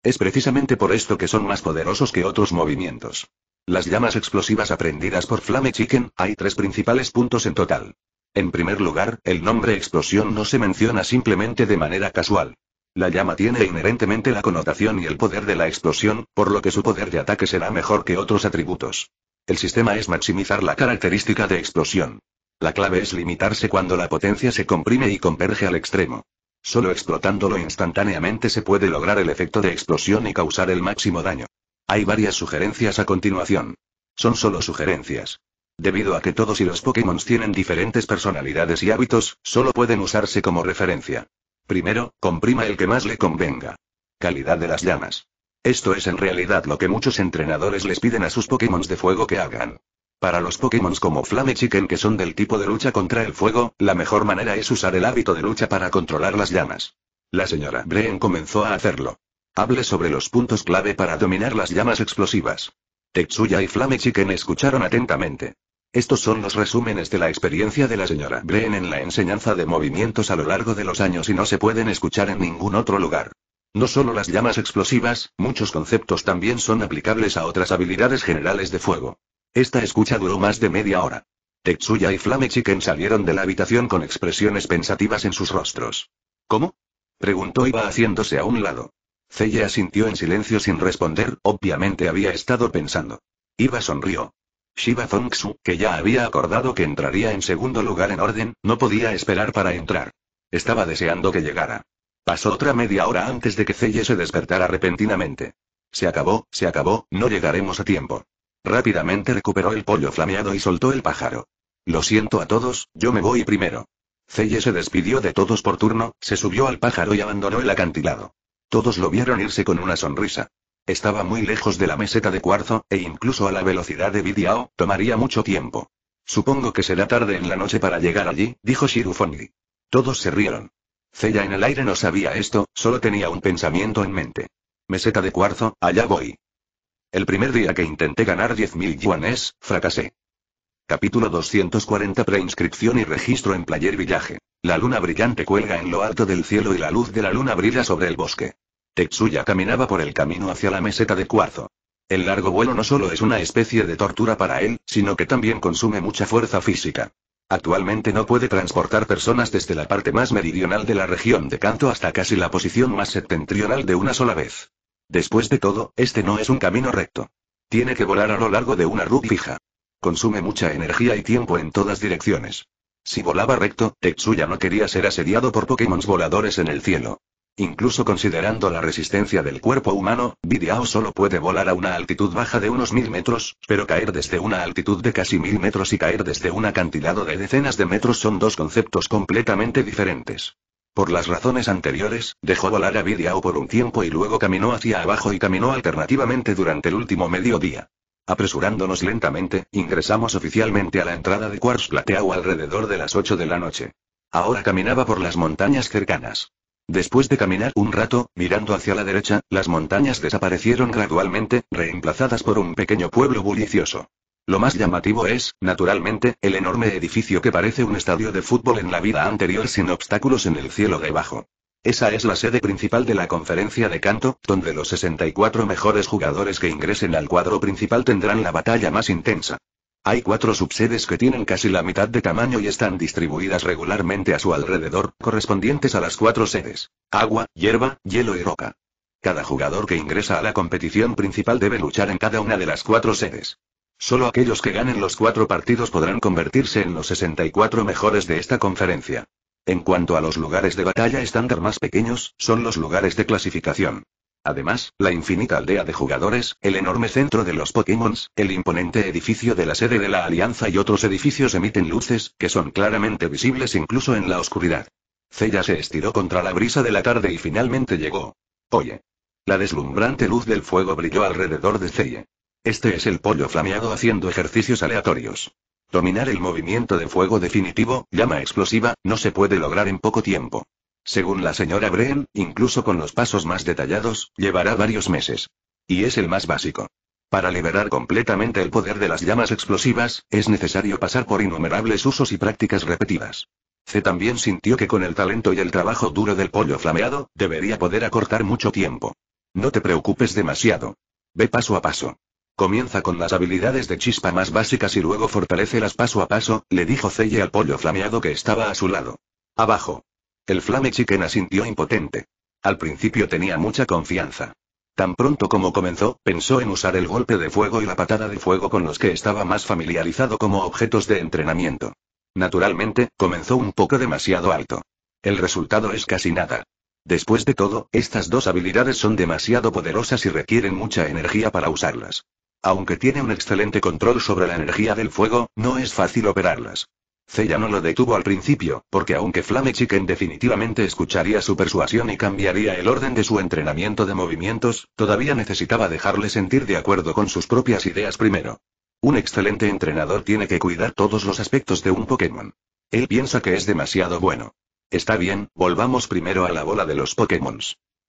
Es precisamente por esto que son más poderosos que otros movimientos. Las llamas explosivas aprendidas por Flame Chicken, hay tres principales puntos en total. En primer lugar, el nombre explosión no se menciona simplemente de manera casual. La llama tiene inherentemente la connotación y el poder de la explosión, por lo que su poder de ataque será mejor que otros atributos. El sistema es maximizar la característica de explosión. La clave es limitarse cuando la potencia se comprime y converge al extremo. Solo explotándolo instantáneamente se puede lograr el efecto de explosión y causar el máximo daño. Hay varias sugerencias a continuación. Son solo sugerencias. Debido a que todos y los Pokémon tienen diferentes personalidades y hábitos, solo pueden usarse como referencia. Primero, comprima el que más le convenga. Calidad de las llamas. Esto es en realidad lo que muchos entrenadores les piden a sus Pokémon de fuego que hagan. Para los Pokémon como Flame Chicken que son del tipo de lucha contra el fuego, la mejor manera es usar el hábito de lucha para controlar las llamas. La señora Breen comenzó a hacerlo. Hable sobre los puntos clave para dominar las llamas explosivas. Tetsuya y Flame Chicken escucharon atentamente. Estos son los resúmenes de la experiencia de la señora Breen en la enseñanza de movimientos a lo largo de los años y no se pueden escuchar en ningún otro lugar. No solo las llamas explosivas, muchos conceptos también son aplicables a otras habilidades generales de fuego. Esta escucha duró más de media hora. Tetsuya y Flame Chicken salieron de la habitación con expresiones pensativas en sus rostros. ¿Cómo? preguntó Iba haciéndose a un lado. Celle asintió en silencio sin responder, obviamente había estado pensando. Iba sonrió. Shiba Zongsu, que ya había acordado que entraría en segundo lugar en orden, no podía esperar para entrar. Estaba deseando que llegara. Pasó otra media hora antes de que Celle se despertara repentinamente. Se acabó, se acabó, no llegaremos a tiempo. Rápidamente recuperó el pollo flameado y soltó el pájaro. Lo siento a todos, yo me voy primero. Celle se despidió de todos por turno, se subió al pájaro y abandonó el acantilado. Todos lo vieron irse con una sonrisa. Estaba muy lejos de la meseta de cuarzo, e incluso a la velocidad de Vidiao, tomaría mucho tiempo. Supongo que será tarde en la noche para llegar allí, dijo Shirufongi. Todos se rieron. Cella en el aire no sabía esto, solo tenía un pensamiento en mente. Meseta de cuarzo, allá voy. El primer día que intenté ganar 10.000 yuanes, fracasé. Capítulo 240 Preinscripción y registro en Player villaje. La luna brillante cuelga en lo alto del cielo y la luz de la luna brilla sobre el bosque. Tetsuya caminaba por el camino hacia la meseta de cuarzo. El largo vuelo no solo es una especie de tortura para él, sino que también consume mucha fuerza física. Actualmente no puede transportar personas desde la parte más meridional de la región de canto hasta casi la posición más septentrional de una sola vez. Después de todo, este no es un camino recto. Tiene que volar a lo largo de una ruta fija. Consume mucha energía y tiempo en todas direcciones. Si volaba recto, Tetsuya no quería ser asediado por Pokémon voladores en el cielo. Incluso considerando la resistencia del cuerpo humano, Bidiao solo puede volar a una altitud baja de unos mil metros, pero caer desde una altitud de casi mil metros y caer desde una cantidad de decenas de metros son dos conceptos completamente diferentes. Por las razones anteriores, dejó volar a Bidiao por un tiempo y luego caminó hacia abajo y caminó alternativamente durante el último mediodía. Apresurándonos lentamente, ingresamos oficialmente a la entrada de Quartz Plateau alrededor de las 8 de la noche. Ahora caminaba por las montañas cercanas. Después de caminar un rato, mirando hacia la derecha, las montañas desaparecieron gradualmente, reemplazadas por un pequeño pueblo bullicioso. Lo más llamativo es, naturalmente, el enorme edificio que parece un estadio de fútbol en la vida anterior sin obstáculos en el cielo debajo. Esa es la sede principal de la conferencia de canto, donde los 64 mejores jugadores que ingresen al cuadro principal tendrán la batalla más intensa. Hay cuatro subsedes que tienen casi la mitad de tamaño y están distribuidas regularmente a su alrededor, correspondientes a las cuatro sedes. Agua, hierba, hielo y roca. Cada jugador que ingresa a la competición principal debe luchar en cada una de las cuatro sedes. Solo aquellos que ganen los cuatro partidos podrán convertirse en los 64 mejores de esta conferencia. En cuanto a los lugares de batalla estándar más pequeños, son los lugares de clasificación. Además, la infinita aldea de jugadores, el enorme centro de los Pokémon, el imponente edificio de la sede de la Alianza y otros edificios emiten luces, que son claramente visibles incluso en la oscuridad. Cella se estiró contra la brisa de la tarde y finalmente llegó. Oye. La deslumbrante luz del fuego brilló alrededor de Cella. Este es el pollo flameado haciendo ejercicios aleatorios. Dominar el movimiento de fuego definitivo, llama explosiva, no se puede lograr en poco tiempo. Según la señora Breen, incluso con los pasos más detallados, llevará varios meses. Y es el más básico. Para liberar completamente el poder de las llamas explosivas, es necesario pasar por innumerables usos y prácticas repetidas. C también sintió que con el talento y el trabajo duro del pollo flameado, debería poder acortar mucho tiempo. No te preocupes demasiado. Ve paso a paso. Comienza con las habilidades de chispa más básicas y luego fortalece las paso a paso, le dijo Celle al pollo flameado que estaba a su lado. Abajo. El flame chicken asintió impotente. Al principio tenía mucha confianza. Tan pronto como comenzó, pensó en usar el golpe de fuego y la patada de fuego con los que estaba más familiarizado como objetos de entrenamiento. Naturalmente, comenzó un poco demasiado alto. El resultado es casi nada. Después de todo, estas dos habilidades son demasiado poderosas y requieren mucha energía para usarlas. Aunque tiene un excelente control sobre la energía del fuego, no es fácil operarlas. Cella no lo detuvo al principio, porque aunque Flame Chicken definitivamente escucharía su persuasión y cambiaría el orden de su entrenamiento de movimientos, todavía necesitaba dejarle sentir de acuerdo con sus propias ideas primero. Un excelente entrenador tiene que cuidar todos los aspectos de un Pokémon. Él piensa que es demasiado bueno. Está bien, volvamos primero a la bola de los Pokémon.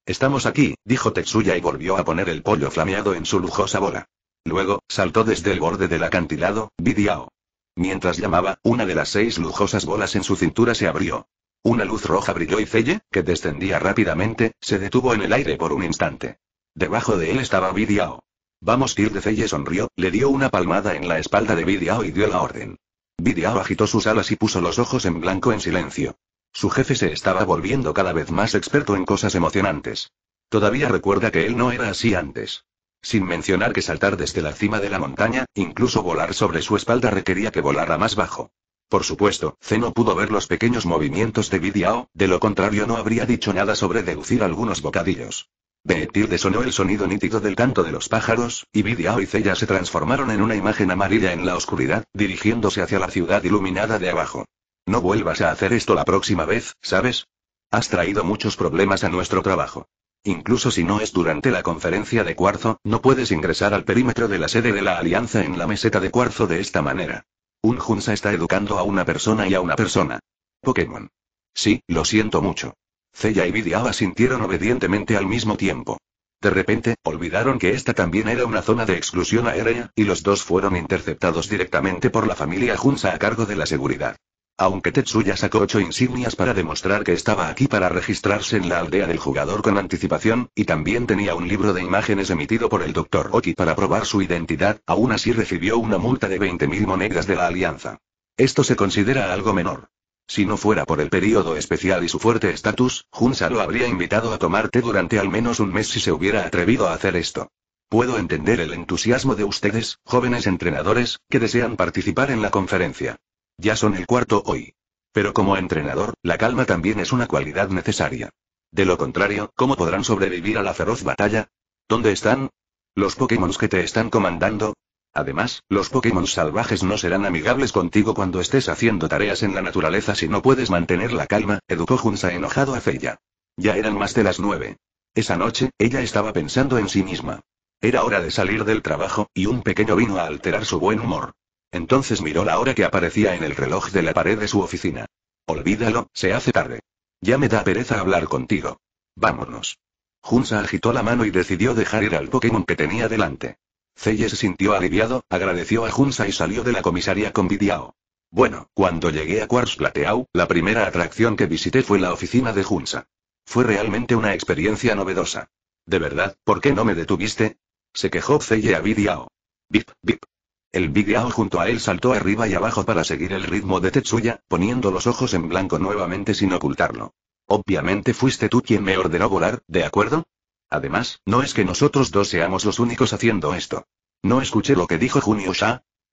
Estamos aquí, dijo Tetsuya y volvió a poner el pollo flameado en su lujosa bola. Luego, saltó desde el borde del acantilado, Vidiao. Mientras llamaba, una de las seis lujosas bolas en su cintura se abrió. Una luz roja brilló y Felle, que descendía rápidamente, se detuvo en el aire por un instante. Debajo de él estaba Vidiao. Vamos, ir de Felle sonrió, le dio una palmada en la espalda de Vidiao y dio la orden. Vidiao agitó sus alas y puso los ojos en blanco en silencio. Su jefe se estaba volviendo cada vez más experto en cosas emocionantes. Todavía recuerda que él no era así antes sin mencionar que saltar desde la cima de la montaña, incluso volar sobre su espalda requería que volara más bajo. Por supuesto, Zeno pudo ver los pequeños movimientos de Vidiao, de lo contrario no habría dicho nada sobre deducir algunos bocadillos. De Etilde sonó el sonido nítido del canto de los pájaros, y Vidiao y Cella se transformaron en una imagen amarilla en la oscuridad, dirigiéndose hacia la ciudad iluminada de abajo. No vuelvas a hacer esto la próxima vez, ¿sabes? Has traído muchos problemas a nuestro trabajo. Incluso si no es durante la conferencia de cuarzo, no puedes ingresar al perímetro de la sede de la alianza en la meseta de cuarzo de esta manera. Un Junsa está educando a una persona y a una persona. Pokémon. Sí, lo siento mucho. Cella y Vidiao sintieron obedientemente al mismo tiempo. De repente, olvidaron que esta también era una zona de exclusión aérea, y los dos fueron interceptados directamente por la familia Junsa a cargo de la seguridad. Aunque Tetsuya sacó ocho insignias para demostrar que estaba aquí para registrarse en la aldea del jugador con anticipación, y también tenía un libro de imágenes emitido por el Dr. Oki para probar su identidad, aún así recibió una multa de 20.000 monedas de la Alianza. Esto se considera algo menor. Si no fuera por el período especial y su fuerte estatus, Junsa lo habría invitado a tomarte durante al menos un mes si se hubiera atrevido a hacer esto. Puedo entender el entusiasmo de ustedes, jóvenes entrenadores, que desean participar en la conferencia. Ya son el cuarto hoy. Pero como entrenador, la calma también es una cualidad necesaria. De lo contrario, ¿cómo podrán sobrevivir a la feroz batalla? ¿Dónde están? ¿Los Pokémon que te están comandando? Además, los Pokémon salvajes no serán amigables contigo cuando estés haciendo tareas en la naturaleza si no puedes mantener la calma, educó Junsa enojado a Feya. Ya eran más de las nueve. Esa noche, ella estaba pensando en sí misma. Era hora de salir del trabajo, y un pequeño vino a alterar su buen humor. Entonces miró la hora que aparecía en el reloj de la pared de su oficina. Olvídalo, se hace tarde. Ya me da pereza hablar contigo. Vámonos. Junsa agitó la mano y decidió dejar ir al Pokémon que tenía delante. Celle se sintió aliviado, agradeció a Junsa y salió de la comisaría con Vidiao. Bueno, cuando llegué a Quartz Plateau, la primera atracción que visité fue la oficina de Junsa. Fue realmente una experiencia novedosa. De verdad, ¿por qué no me detuviste? Se quejó Celle a Vidiao. Bip, bip. El Big junto a él saltó arriba y abajo para seguir el ritmo de Tetsuya, poniendo los ojos en blanco nuevamente sin ocultarlo. Obviamente fuiste tú quien me ordenó volar, ¿de acuerdo? Además, no es que nosotros dos seamos los únicos haciendo esto. ¿No escuché lo que dijo Junio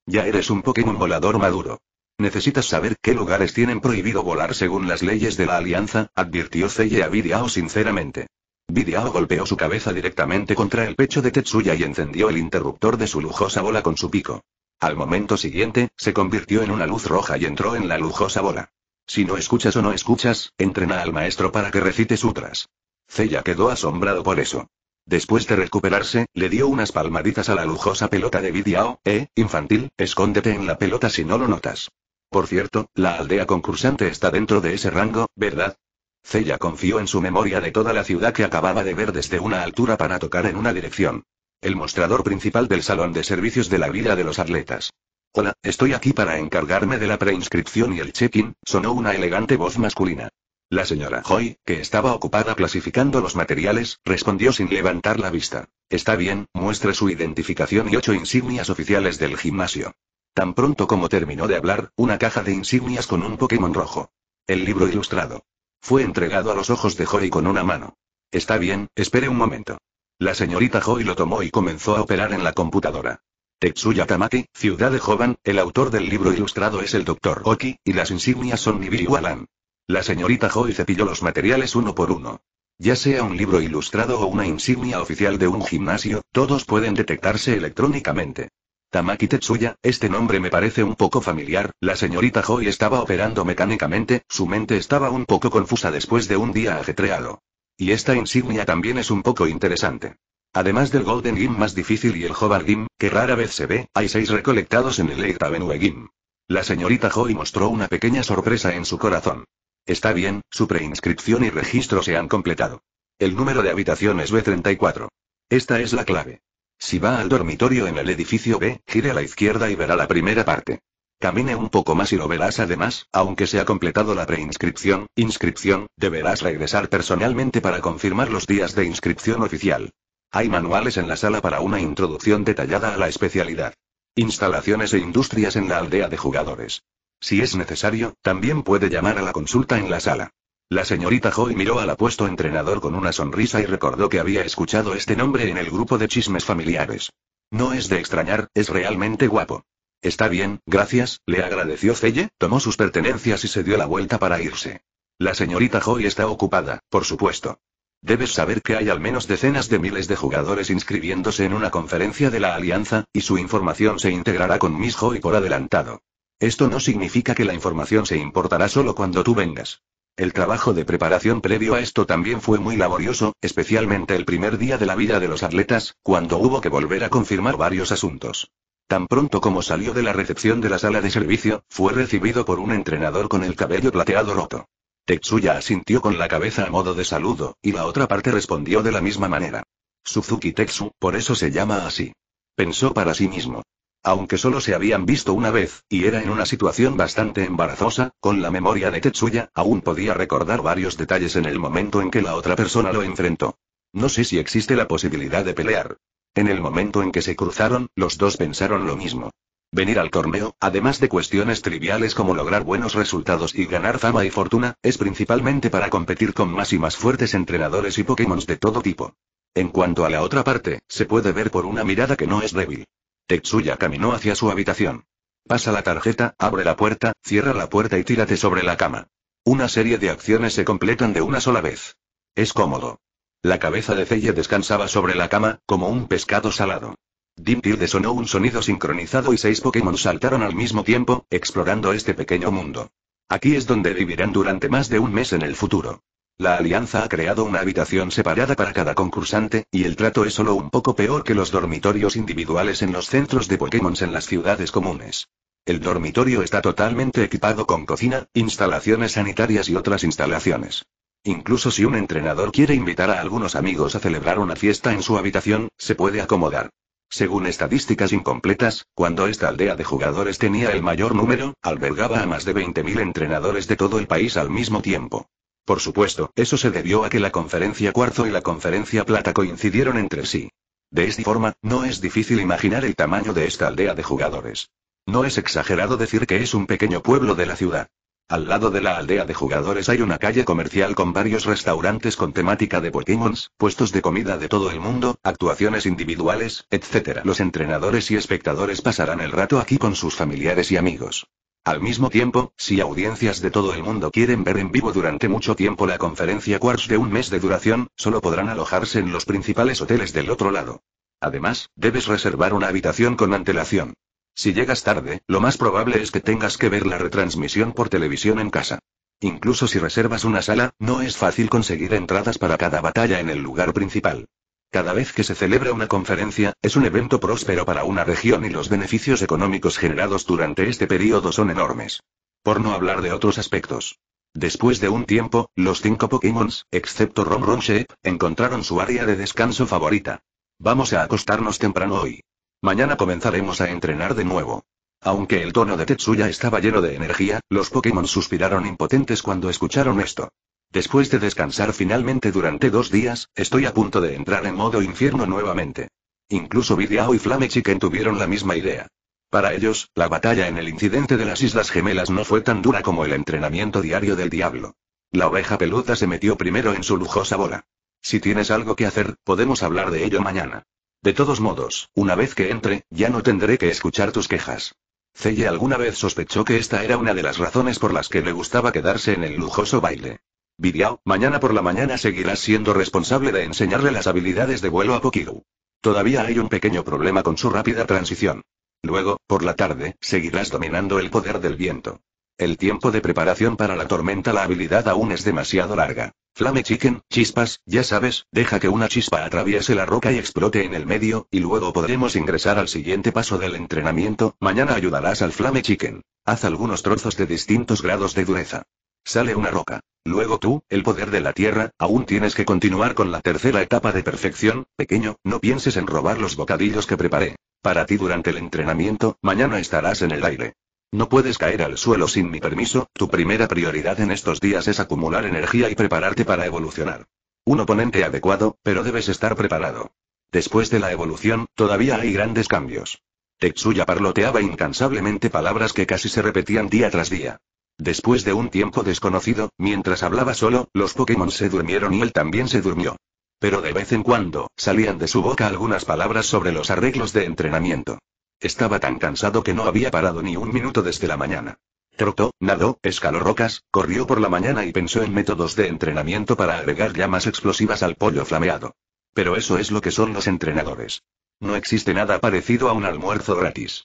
Ya eres un Pokémon volador maduro. Necesitas saber qué lugares tienen prohibido volar según las leyes de la Alianza, advirtió a Bidiao sinceramente. Videao golpeó su cabeza directamente contra el pecho de Tetsuya y encendió el interruptor de su lujosa bola con su pico. Al momento siguiente, se convirtió en una luz roja y entró en la lujosa bola. Si no escuchas o no escuchas, entrena al maestro para que recite sutras. Cella quedó asombrado por eso. Después de recuperarse, le dio unas palmaditas a la lujosa pelota de Vidiao, eh, infantil, escóndete en la pelota si no lo notas. Por cierto, la aldea concursante está dentro de ese rango, ¿verdad? Cella confió en su memoria de toda la ciudad que acababa de ver desde una altura para tocar en una dirección. El mostrador principal del salón de servicios de la vida de los atletas. Hola, estoy aquí para encargarme de la preinscripción y el check-in, sonó una elegante voz masculina. La señora Hoy, que estaba ocupada clasificando los materiales, respondió sin levantar la vista. Está bien, muestre su identificación y ocho insignias oficiales del gimnasio. Tan pronto como terminó de hablar, una caja de insignias con un Pokémon rojo. El libro ilustrado. Fue entregado a los ojos de Joy con una mano. Está bien, espere un momento. La señorita Joy lo tomó y comenzó a operar en la computadora. Tetsuya Tamaki, Ciudad de Jovan, el autor del libro ilustrado es el Dr. Oki, y las insignias son Nibiru Alan. La señorita Joy cepilló los materiales uno por uno. Ya sea un libro ilustrado o una insignia oficial de un gimnasio, todos pueden detectarse electrónicamente. Tamaki Tetsuya, este nombre me parece un poco familiar, la señorita Joy estaba operando mecánicamente, su mente estaba un poco confusa después de un día ajetreado. Y esta insignia también es un poco interesante. Además del Golden Gim más difícil y el Hobart Gim, que rara vez se ve, hay seis recolectados en el Eight Avenue Gim. La señorita Joy mostró una pequeña sorpresa en su corazón. Está bien, su preinscripción y registro se han completado. El número de habitaciones B34. Esta es la clave. Si va al dormitorio en el edificio B, gire a la izquierda y verá la primera parte. Camine un poco más y lo verás además, aunque se ha completado la preinscripción, inscripción, deberás regresar personalmente para confirmar los días de inscripción oficial. Hay manuales en la sala para una introducción detallada a la especialidad. Instalaciones e industrias en la aldea de jugadores. Si es necesario, también puede llamar a la consulta en la sala. La señorita Joy miró al apuesto entrenador con una sonrisa y recordó que había escuchado este nombre en el grupo de chismes familiares. No es de extrañar, es realmente guapo. Está bien, gracias, le agradeció Celle, tomó sus pertenencias y se dio la vuelta para irse. La señorita Joy está ocupada, por supuesto. Debes saber que hay al menos decenas de miles de jugadores inscribiéndose en una conferencia de la Alianza, y su información se integrará con Miss Joy por adelantado. Esto no significa que la información se importará solo cuando tú vengas. El trabajo de preparación previo a esto también fue muy laborioso, especialmente el primer día de la vida de los atletas, cuando hubo que volver a confirmar varios asuntos. Tan pronto como salió de la recepción de la sala de servicio, fue recibido por un entrenador con el cabello plateado roto. Tetsuya asintió con la cabeza a modo de saludo, y la otra parte respondió de la misma manera. Suzuki Tetsu, por eso se llama así. Pensó para sí mismo. Aunque solo se habían visto una vez, y era en una situación bastante embarazosa, con la memoria de Tetsuya, aún podía recordar varios detalles en el momento en que la otra persona lo enfrentó. No sé si existe la posibilidad de pelear. En el momento en que se cruzaron, los dos pensaron lo mismo. Venir al torneo, además de cuestiones triviales como lograr buenos resultados y ganar fama y fortuna, es principalmente para competir con más y más fuertes entrenadores y Pokémon de todo tipo. En cuanto a la otra parte, se puede ver por una mirada que no es débil. Tetsuya caminó hacia su habitación. Pasa la tarjeta, abre la puerta, cierra la puerta y tírate sobre la cama. Una serie de acciones se completan de una sola vez. Es cómodo. La cabeza de Celle descansaba sobre la cama, como un pescado salado. Dim desonó un sonido sincronizado y seis Pokémon saltaron al mismo tiempo, explorando este pequeño mundo. Aquí es donde vivirán durante más de un mes en el futuro. La alianza ha creado una habitación separada para cada concursante, y el trato es solo un poco peor que los dormitorios individuales en los centros de Pokémon en las ciudades comunes. El dormitorio está totalmente equipado con cocina, instalaciones sanitarias y otras instalaciones. Incluso si un entrenador quiere invitar a algunos amigos a celebrar una fiesta en su habitación, se puede acomodar. Según estadísticas incompletas, cuando esta aldea de jugadores tenía el mayor número, albergaba a más de 20.000 entrenadores de todo el país al mismo tiempo. Por supuesto, eso se debió a que la conferencia cuarzo y la conferencia plata coincidieron entre sí. De esta forma, no es difícil imaginar el tamaño de esta aldea de jugadores. No es exagerado decir que es un pequeño pueblo de la ciudad. Al lado de la aldea de jugadores hay una calle comercial con varios restaurantes con temática de Pokémon, puestos de comida de todo el mundo, actuaciones individuales, etc. Los entrenadores y espectadores pasarán el rato aquí con sus familiares y amigos. Al mismo tiempo, si audiencias de todo el mundo quieren ver en vivo durante mucho tiempo la conferencia Quartz de un mes de duración, solo podrán alojarse en los principales hoteles del otro lado. Además, debes reservar una habitación con antelación. Si llegas tarde, lo más probable es que tengas que ver la retransmisión por televisión en casa. Incluso si reservas una sala, no es fácil conseguir entradas para cada batalla en el lugar principal. Cada vez que se celebra una conferencia, es un evento próspero para una región y los beneficios económicos generados durante este periodo son enormes. Por no hablar de otros aspectos. Después de un tiempo, los cinco Pokémon, excepto Rom Shep, encontraron su área de descanso favorita. Vamos a acostarnos temprano hoy. Mañana comenzaremos a entrenar de nuevo. Aunque el tono de Tetsuya estaba lleno de energía, los Pokémon suspiraron impotentes cuando escucharon esto. Después de descansar finalmente durante dos días, estoy a punto de entrar en modo infierno nuevamente. Incluso Vidiao y Flame tuvieron la misma idea. Para ellos, la batalla en el incidente de las Islas Gemelas no fue tan dura como el entrenamiento diario del diablo. La oveja peluda se metió primero en su lujosa bola. Si tienes algo que hacer, podemos hablar de ello mañana. De todos modos, una vez que entre, ya no tendré que escuchar tus quejas. Celle alguna vez sospechó que esta era una de las razones por las que le gustaba quedarse en el lujoso baile. Video. mañana por la mañana seguirás siendo responsable de enseñarle las habilidades de vuelo a Pokiru. Todavía hay un pequeño problema con su rápida transición. Luego, por la tarde, seguirás dominando el poder del viento. El tiempo de preparación para la tormenta la habilidad aún es demasiado larga. Flame Chicken, chispas, ya sabes, deja que una chispa atraviese la roca y explote en el medio, y luego podremos ingresar al siguiente paso del entrenamiento, mañana ayudarás al Flame Chicken. Haz algunos trozos de distintos grados de dureza. Sale una roca. Luego tú, el poder de la tierra, aún tienes que continuar con la tercera etapa de perfección, pequeño, no pienses en robar los bocadillos que preparé. Para ti durante el entrenamiento, mañana estarás en el aire. No puedes caer al suelo sin mi permiso, tu primera prioridad en estos días es acumular energía y prepararte para evolucionar. Un oponente adecuado, pero debes estar preparado. Después de la evolución, todavía hay grandes cambios. Tetsuya parloteaba incansablemente palabras que casi se repetían día tras día. Después de un tiempo desconocido, mientras hablaba solo, los Pokémon se durmieron y él también se durmió. Pero de vez en cuando, salían de su boca algunas palabras sobre los arreglos de entrenamiento. Estaba tan cansado que no había parado ni un minuto desde la mañana. Trotó, nadó, escaló rocas, corrió por la mañana y pensó en métodos de entrenamiento para agregar llamas explosivas al pollo flameado. Pero eso es lo que son los entrenadores. No existe nada parecido a un almuerzo gratis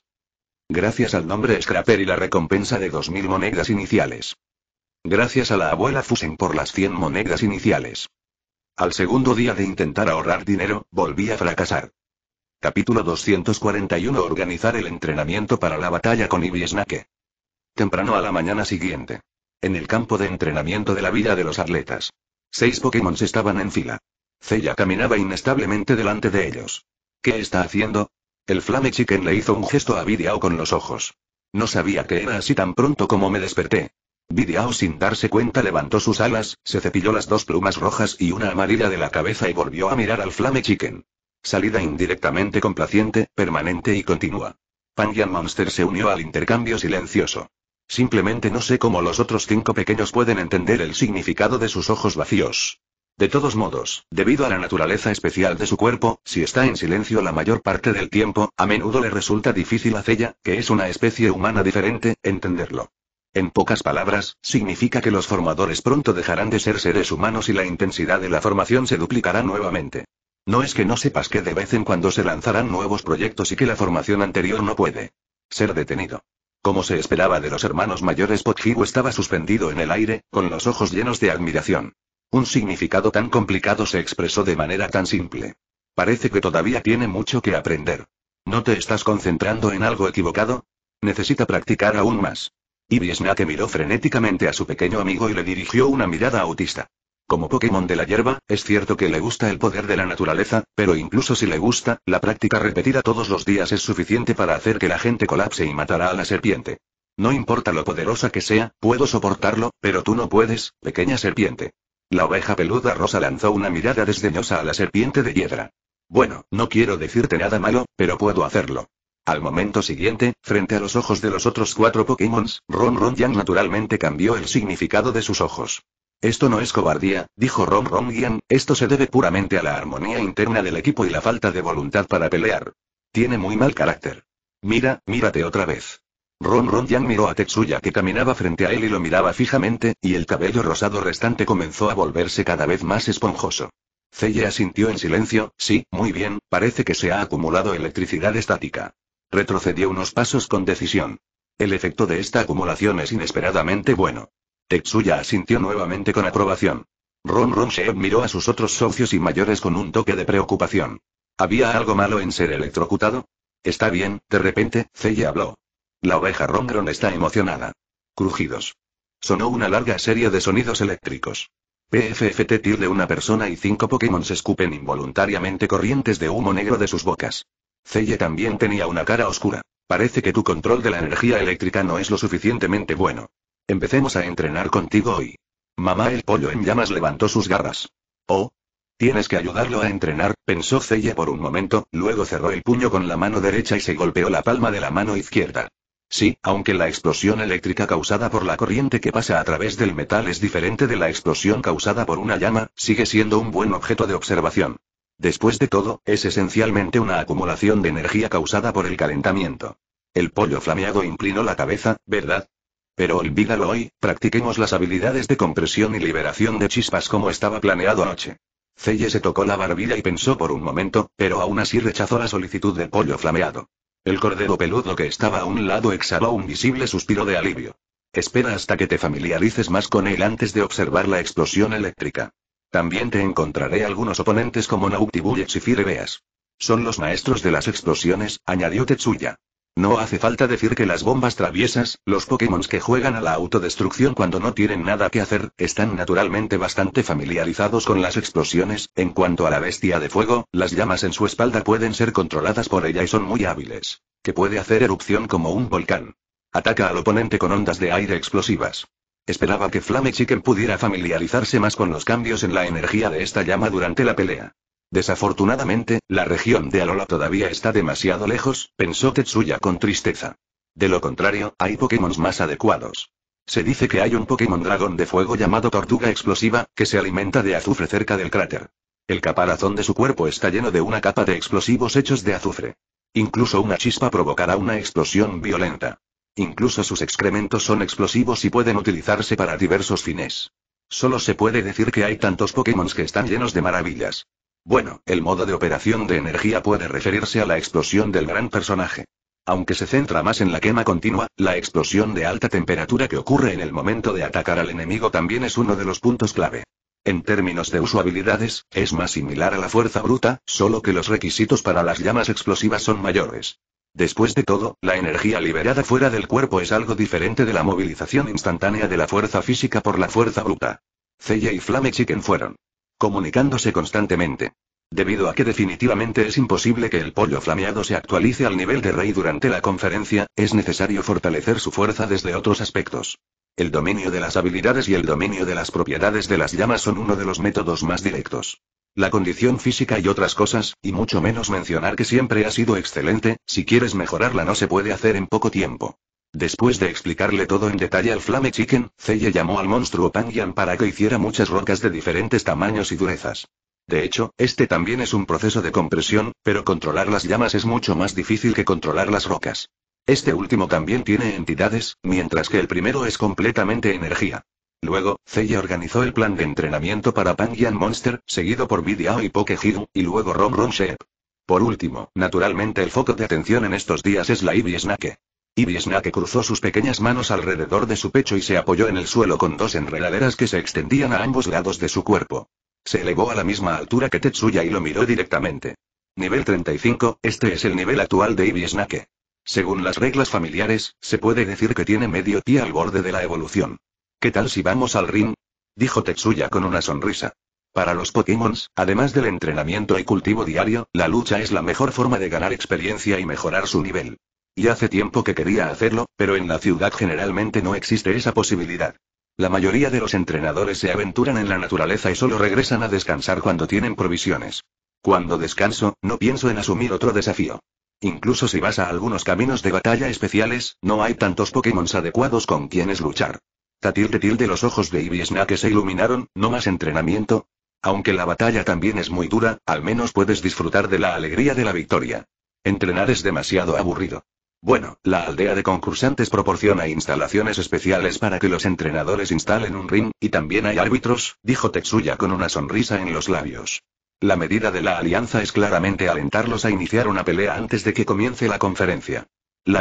gracias al nombre Scrapper y la recompensa de 2.000 monedas iniciales. Gracias a la abuela Fusen por las 100 monedas iniciales. Al segundo día de intentar ahorrar dinero, volví a fracasar. Capítulo 241 Organizar el entrenamiento para la batalla con Ibisnake. Temprano a la mañana siguiente. En el campo de entrenamiento de la Vida de los atletas. Seis Pokémon estaban en fila. Cella caminaba inestablemente delante de ellos. ¿Qué está haciendo? El Flame Chicken le hizo un gesto a Bidiao con los ojos. No sabía que era así tan pronto como me desperté. Bidiao sin darse cuenta levantó sus alas, se cepilló las dos plumas rojas y una amarilla de la cabeza y volvió a mirar al Flame Chicken. Salida indirectamente complaciente, permanente y continua. Yan Monster se unió al intercambio silencioso. Simplemente no sé cómo los otros cinco pequeños pueden entender el significado de sus ojos vacíos. De todos modos, debido a la naturaleza especial de su cuerpo, si está en silencio la mayor parte del tiempo, a menudo le resulta difícil a ella, que es una especie humana diferente, entenderlo. En pocas palabras, significa que los formadores pronto dejarán de ser seres humanos y la intensidad de la formación se duplicará nuevamente. No es que no sepas que de vez en cuando se lanzarán nuevos proyectos y que la formación anterior no puede ser detenido. Como se esperaba de los hermanos mayores, Pothiu estaba suspendido en el aire, con los ojos llenos de admiración. Un significado tan complicado se expresó de manera tan simple. Parece que todavía tiene mucho que aprender. ¿No te estás concentrando en algo equivocado? Necesita practicar aún más. Y que miró frenéticamente a su pequeño amigo y le dirigió una mirada autista. Como Pokémon de la hierba, es cierto que le gusta el poder de la naturaleza, pero incluso si le gusta, la práctica repetida todos los días es suficiente para hacer que la gente colapse y matará a la serpiente. No importa lo poderosa que sea, puedo soportarlo, pero tú no puedes, pequeña serpiente. La oveja peluda rosa lanzó una mirada desdeñosa a la serpiente de hiedra. Bueno, no quiero decirte nada malo, pero puedo hacerlo. Al momento siguiente, frente a los ojos de los otros cuatro Pokémon, Ron Ron Yang naturalmente cambió el significado de sus ojos. Esto no es cobardía, dijo Ron Ron Yang, esto se debe puramente a la armonía interna del equipo y la falta de voluntad para pelear. Tiene muy mal carácter. Mira, mírate otra vez. Ron Ron Yang miró a Tetsuya que caminaba frente a él y lo miraba fijamente, y el cabello rosado restante comenzó a volverse cada vez más esponjoso. Celle asintió en silencio, sí, muy bien, parece que se ha acumulado electricidad estática. Retrocedió unos pasos con decisión. El efecto de esta acumulación es inesperadamente bueno. Tetsuya asintió nuevamente con aprobación. Ron Ron Sheep miró a sus otros socios y mayores con un toque de preocupación. ¿Había algo malo en ser electrocutado? Está bien, de repente, Celle habló. La oveja Rongron mm. está emocionada. Crujidos. Sonó una larga serie de sonidos eléctricos. PFFT tilde una persona y cinco Pokémon se escupen involuntariamente corrientes de humo negro de sus bocas. Celle también tenía una cara oscura. Parece que tu control de la energía eléctrica no es lo suficientemente bueno. Empecemos a entrenar contigo hoy. Mamá el pollo en llamas levantó sus garras. Oh. Tienes que ayudarlo a entrenar, pensó Celle por un momento, luego cerró el puño con la mano derecha y se golpeó la palma de la mano izquierda. Sí, aunque la explosión eléctrica causada por la corriente que pasa a través del metal es diferente de la explosión causada por una llama, sigue siendo un buen objeto de observación. Después de todo, es esencialmente una acumulación de energía causada por el calentamiento. El pollo flameado inclinó la cabeza, ¿verdad? Pero olvídalo hoy, practiquemos las habilidades de compresión y liberación de chispas como estaba planeado anoche. Celle se tocó la barbilla y pensó por un momento, pero aún así rechazó la solicitud del pollo flameado. El cordero peludo que estaba a un lado exhaló un visible suspiro de alivio. Espera hasta que te familiarices más con él antes de observar la explosión eléctrica. También te encontraré algunos oponentes como nautibu y Firebeas. Son los maestros de las explosiones, añadió Tetsuya. No hace falta decir que las bombas traviesas, los Pokémon que juegan a la autodestrucción cuando no tienen nada que hacer, están naturalmente bastante familiarizados con las explosiones, en cuanto a la bestia de fuego, las llamas en su espalda pueden ser controladas por ella y son muy hábiles. Que puede hacer erupción como un volcán. Ataca al oponente con ondas de aire explosivas. Esperaba que Flame Chicken pudiera familiarizarse más con los cambios en la energía de esta llama durante la pelea. Desafortunadamente, la región de Alola todavía está demasiado lejos, pensó Tetsuya con tristeza. De lo contrario, hay Pokémon más adecuados. Se dice que hay un Pokémon dragón de fuego llamado Tortuga Explosiva, que se alimenta de azufre cerca del cráter. El caparazón de su cuerpo está lleno de una capa de explosivos hechos de azufre. Incluso una chispa provocará una explosión violenta. Incluso sus excrementos son explosivos y pueden utilizarse para diversos fines. Solo se puede decir que hay tantos Pokémon que están llenos de maravillas. Bueno, el modo de operación de energía puede referirse a la explosión del gran personaje. Aunque se centra más en la quema continua, la explosión de alta temperatura que ocurre en el momento de atacar al enemigo también es uno de los puntos clave. En términos de usabilidades, es más similar a la fuerza bruta, solo que los requisitos para las llamas explosivas son mayores. Después de todo, la energía liberada fuera del cuerpo es algo diferente de la movilización instantánea de la fuerza física por la fuerza bruta. Cella y Flame Chicken fueron comunicándose constantemente. Debido a que definitivamente es imposible que el pollo flameado se actualice al nivel de rey durante la conferencia, es necesario fortalecer su fuerza desde otros aspectos. El dominio de las habilidades y el dominio de las propiedades de las llamas son uno de los métodos más directos. La condición física y otras cosas, y mucho menos mencionar que siempre ha sido excelente, si quieres mejorarla no se puede hacer en poco tiempo. Después de explicarle todo en detalle al Flame Chicken, Zeya llamó al monstruo Pangyan para que hiciera muchas rocas de diferentes tamaños y durezas. De hecho, este también es un proceso de compresión, pero controlar las llamas es mucho más difícil que controlar las rocas. Este último también tiene entidades, mientras que el primero es completamente energía. Luego, Zeya organizó el plan de entrenamiento para Pangyan Monster, seguido por Bidiao y Pokehiru, y luego Rom Por último, naturalmente el foco de atención en estos días es la Snake. Ibisnake cruzó sus pequeñas manos alrededor de su pecho y se apoyó en el suelo con dos enredaderas que se extendían a ambos lados de su cuerpo. Se elevó a la misma altura que Tetsuya y lo miró directamente. Nivel 35, este es el nivel actual de Ibisnake. Según las reglas familiares, se puede decir que tiene medio pie al borde de la evolución. ¿Qué tal si vamos al ring? Dijo Tetsuya con una sonrisa. Para los Pokémon, además del entrenamiento y cultivo diario, la lucha es la mejor forma de ganar experiencia y mejorar su nivel. Y hace tiempo que quería hacerlo, pero en la ciudad generalmente no existe esa posibilidad. La mayoría de los entrenadores se aventuran en la naturaleza y solo regresan a descansar cuando tienen provisiones. Cuando descanso, no pienso en asumir otro desafío. Incluso si vas a algunos caminos de batalla especiales, no hay tantos Pokémon adecuados con quienes luchar. Tatilde tilde los ojos de Ivy que se iluminaron, no más entrenamiento. Aunque la batalla también es muy dura, al menos puedes disfrutar de la alegría de la victoria. Entrenar es demasiado aburrido. Bueno, la aldea de concursantes proporciona instalaciones especiales para que los entrenadores instalen un ring, y también hay árbitros, dijo Tetsuya con una sonrisa en los labios. La medida de la alianza es claramente alentarlos a iniciar una pelea antes de que comience la conferencia. La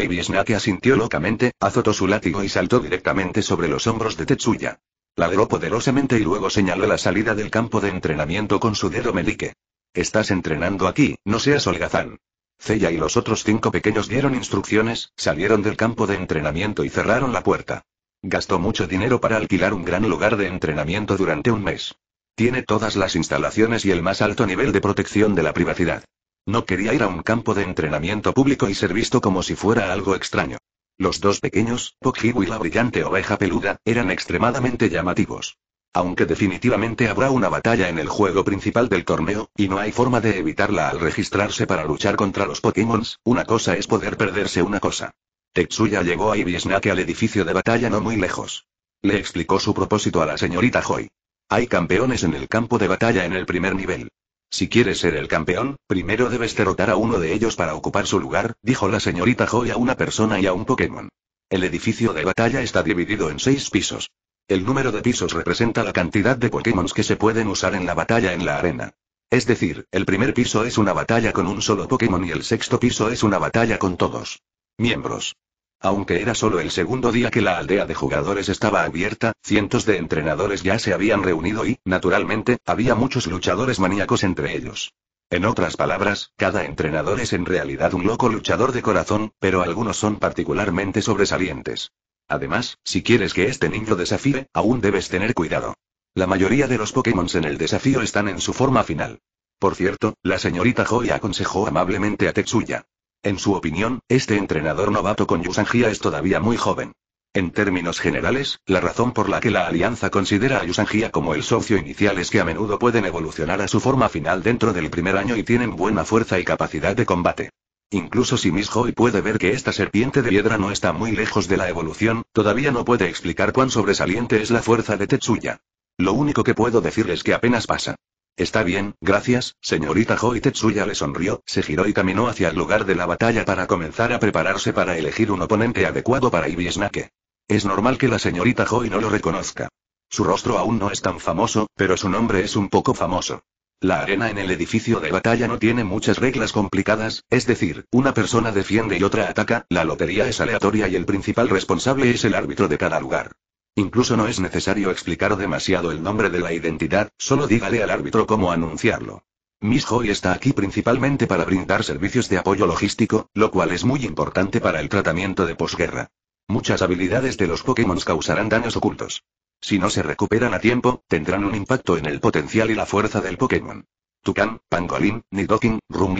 asintió locamente, azotó su látigo y saltó directamente sobre los hombros de Tetsuya. Ladró poderosamente y luego señaló la salida del campo de entrenamiento con su dedo melique. Estás entrenando aquí, no seas holgazán. Cella y los otros cinco pequeños dieron instrucciones, salieron del campo de entrenamiento y cerraron la puerta. Gastó mucho dinero para alquilar un gran lugar de entrenamiento durante un mes. Tiene todas las instalaciones y el más alto nivel de protección de la privacidad. No quería ir a un campo de entrenamiento público y ser visto como si fuera algo extraño. Los dos pequeños, Pokhibu y la brillante oveja peluda, eran extremadamente llamativos aunque definitivamente habrá una batalla en el juego principal del torneo, y no hay forma de evitarla al registrarse para luchar contra los Pokémon, una cosa es poder perderse una cosa. Tetsuya llegó a Ibisnake al edificio de batalla no muy lejos. Le explicó su propósito a la señorita Joy. Hay campeones en el campo de batalla en el primer nivel. Si quieres ser el campeón, primero debes derrotar a uno de ellos para ocupar su lugar, dijo la señorita Joy a una persona y a un Pokémon. El edificio de batalla está dividido en seis pisos. El número de pisos representa la cantidad de Pokémon que se pueden usar en la batalla en la arena. Es decir, el primer piso es una batalla con un solo Pokémon y el sexto piso es una batalla con todos. Miembros. Aunque era solo el segundo día que la aldea de jugadores estaba abierta, cientos de entrenadores ya se habían reunido y, naturalmente, había muchos luchadores maníacos entre ellos. En otras palabras, cada entrenador es en realidad un loco luchador de corazón, pero algunos son particularmente sobresalientes. Además, si quieres que este niño desafíe, aún debes tener cuidado. La mayoría de los Pokémon en el desafío están en su forma final. Por cierto, la señorita Joy aconsejó amablemente a Tetsuya. En su opinión, este entrenador novato con Yusangia es todavía muy joven. En términos generales, la razón por la que la Alianza considera a Yusangia como el socio inicial es que a menudo pueden evolucionar a su forma final dentro del primer año y tienen buena fuerza y capacidad de combate. Incluso si Miss Joy puede ver que esta serpiente de piedra no está muy lejos de la evolución, todavía no puede explicar cuán sobresaliente es la fuerza de Tetsuya. Lo único que puedo decir es que apenas pasa. Está bien, gracias, señorita Joy Tetsuya le sonrió, se giró y caminó hacia el lugar de la batalla para comenzar a prepararse para elegir un oponente adecuado para Ibisnake. Es normal que la señorita Joy no lo reconozca. Su rostro aún no es tan famoso, pero su nombre es un poco famoso. La arena en el edificio de batalla no tiene muchas reglas complicadas, es decir, una persona defiende y otra ataca, la lotería es aleatoria y el principal responsable es el árbitro de cada lugar. Incluso no es necesario explicar demasiado el nombre de la identidad, solo dígale al árbitro cómo anunciarlo. Miss Joy está aquí principalmente para brindar servicios de apoyo logístico, lo cual es muy importante para el tratamiento de posguerra. Muchas habilidades de los Pokémon causarán daños ocultos. Si no se recuperan a tiempo, tendrán un impacto en el potencial y la fuerza del Pokémon. Tucán, Pangolín, Nidoking,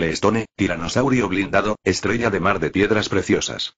Stone, Tiranosaurio blindado, estrella de mar de piedras preciosas.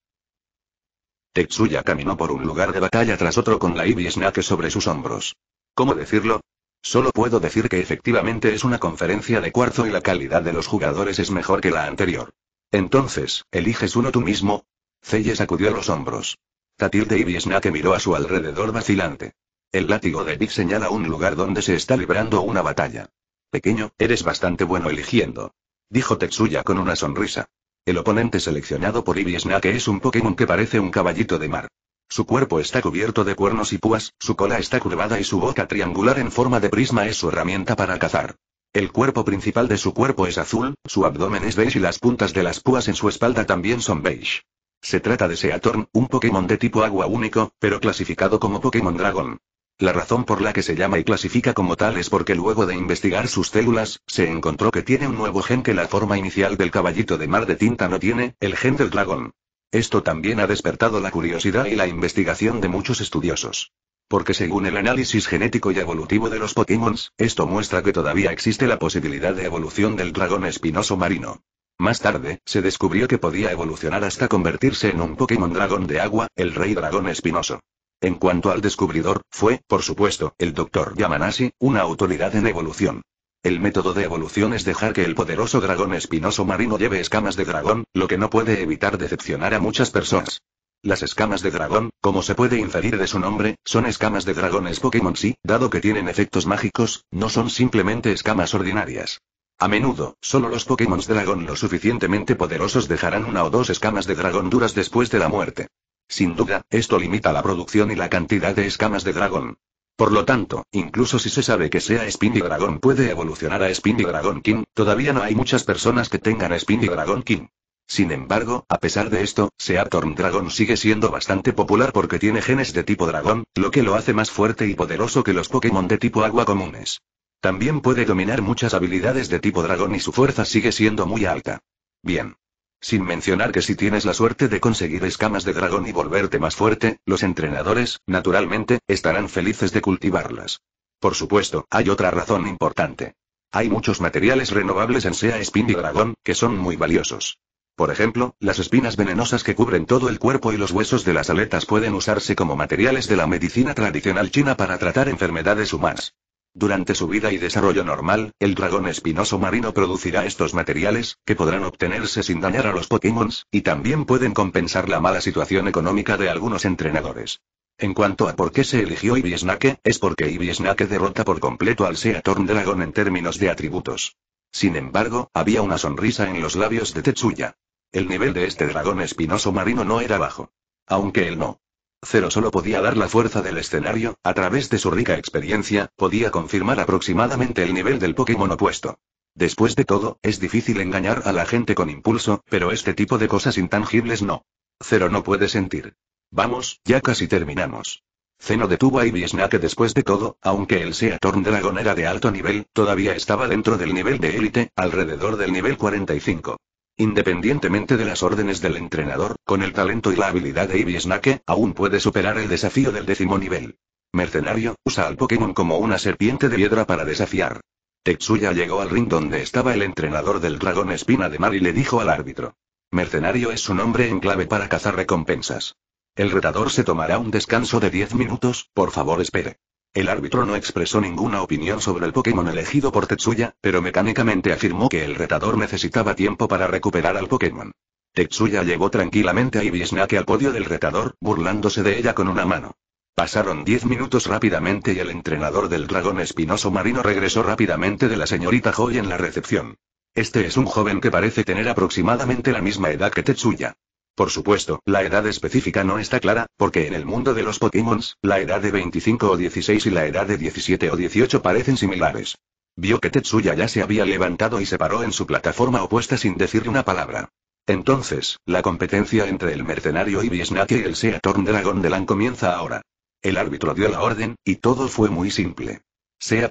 Tetsuya caminó por un lugar de batalla tras otro con la Ibisnake sobre sus hombros. ¿Cómo decirlo? Solo puedo decir que efectivamente es una conferencia de cuarzo y la calidad de los jugadores es mejor que la anterior. Entonces, ¿eliges uno tú mismo? Celle sacudió los hombros. Tatilde de Snake miró a su alrededor vacilante. El látigo de Big señala un lugar donde se está librando una batalla. Pequeño, eres bastante bueno eligiendo. Dijo Tetsuya con una sonrisa. El oponente seleccionado por Ivy que es un Pokémon que parece un caballito de mar. Su cuerpo está cubierto de cuernos y púas, su cola está curvada y su boca triangular en forma de prisma es su herramienta para cazar. El cuerpo principal de su cuerpo es azul, su abdomen es beige y las puntas de las púas en su espalda también son beige. Se trata de Seatorn, un Pokémon de tipo agua único, pero clasificado como Pokémon Dragon. La razón por la que se llama y clasifica como tal es porque luego de investigar sus células, se encontró que tiene un nuevo gen que la forma inicial del caballito de mar de tinta no tiene, el gen del dragón. Esto también ha despertado la curiosidad y la investigación de muchos estudiosos. Porque según el análisis genético y evolutivo de los Pokémon, esto muestra que todavía existe la posibilidad de evolución del dragón espinoso marino. Más tarde, se descubrió que podía evolucionar hasta convertirse en un Pokémon dragón de agua, el rey dragón espinoso. En cuanto al descubridor, fue, por supuesto, el Dr. Yamanashi, una autoridad en evolución. El método de evolución es dejar que el poderoso dragón espinoso marino lleve escamas de dragón, lo que no puede evitar decepcionar a muchas personas. Las escamas de dragón, como se puede inferir de su nombre, son escamas de dragones Pokémon sí, dado que tienen efectos mágicos, no son simplemente escamas ordinarias. A menudo, solo los Pokémon dragón lo suficientemente poderosos dejarán una o dos escamas de dragón duras después de la muerte. Sin duda, esto limita la producción y la cantidad de escamas de dragón. Por lo tanto, incluso si se sabe que sea Spindy Dragón puede evolucionar a Spindy Dragon King, todavía no hay muchas personas que tengan Spindy Dragon King. Sin embargo, a pesar de esto, Seatorn Dragon sigue siendo bastante popular porque tiene genes de tipo dragón, lo que lo hace más fuerte y poderoso que los Pokémon de tipo agua comunes. También puede dominar muchas habilidades de tipo dragón y su fuerza sigue siendo muy alta. Bien. Sin mencionar que si tienes la suerte de conseguir escamas de dragón y volverte más fuerte, los entrenadores, naturalmente, estarán felices de cultivarlas. Por supuesto, hay otra razón importante. Hay muchos materiales renovables en Sea Spin y Dragón, que son muy valiosos. Por ejemplo, las espinas venenosas que cubren todo el cuerpo y los huesos de las aletas pueden usarse como materiales de la medicina tradicional china para tratar enfermedades humanas. Durante su vida y desarrollo normal, el dragón espinoso marino producirá estos materiales, que podrán obtenerse sin dañar a los Pokémon, y también pueden compensar la mala situación económica de algunos entrenadores. En cuanto a por qué se eligió Ibisnake, es porque Ibisnake derrota por completo al Seatorn Dragón en términos de atributos. Sin embargo, había una sonrisa en los labios de Tetsuya. El nivel de este dragón espinoso marino no era bajo. Aunque él no Cero solo podía dar la fuerza del escenario, a través de su rica experiencia, podía confirmar aproximadamente el nivel del Pokémon opuesto. Después de todo, es difícil engañar a la gente con impulso, pero este tipo de cosas intangibles no. Cero no puede sentir. Vamos, ya casi terminamos. Zeno detuvo a Ibisna que después de todo, aunque el sea Dragon era de alto nivel, todavía estaba dentro del nivel de élite, alrededor del nivel 45. Independientemente de las órdenes del entrenador, con el talento y la habilidad de Ibisnake, aún puede superar el desafío del décimo nivel. Mercenario, usa al Pokémon como una serpiente de piedra para desafiar. Tetsuya llegó al ring donde estaba el entrenador del dragón espina de mar y le dijo al árbitro. Mercenario es su nombre en clave para cazar recompensas. El retador se tomará un descanso de 10 minutos, por favor espere. El árbitro no expresó ninguna opinión sobre el Pokémon elegido por Tetsuya, pero mecánicamente afirmó que el retador necesitaba tiempo para recuperar al Pokémon. Tetsuya llegó tranquilamente a Ibisnake al podio del retador, burlándose de ella con una mano. Pasaron diez minutos rápidamente y el entrenador del dragón espinoso marino regresó rápidamente de la señorita Joy en la recepción. Este es un joven que parece tener aproximadamente la misma edad que Tetsuya. Por supuesto, la edad específica no está clara, porque en el mundo de los Pokémon, la edad de 25 o 16 y la edad de 17 o 18 parecen similares. Vio que Tetsuya ya se había levantado y se paró en su plataforma opuesta sin decir una palabra. Entonces, la competencia entre el mercenario Ibisnake y el Seatorn Dragon Lan comienza ahora. El árbitro dio la orden, y todo fue muy simple.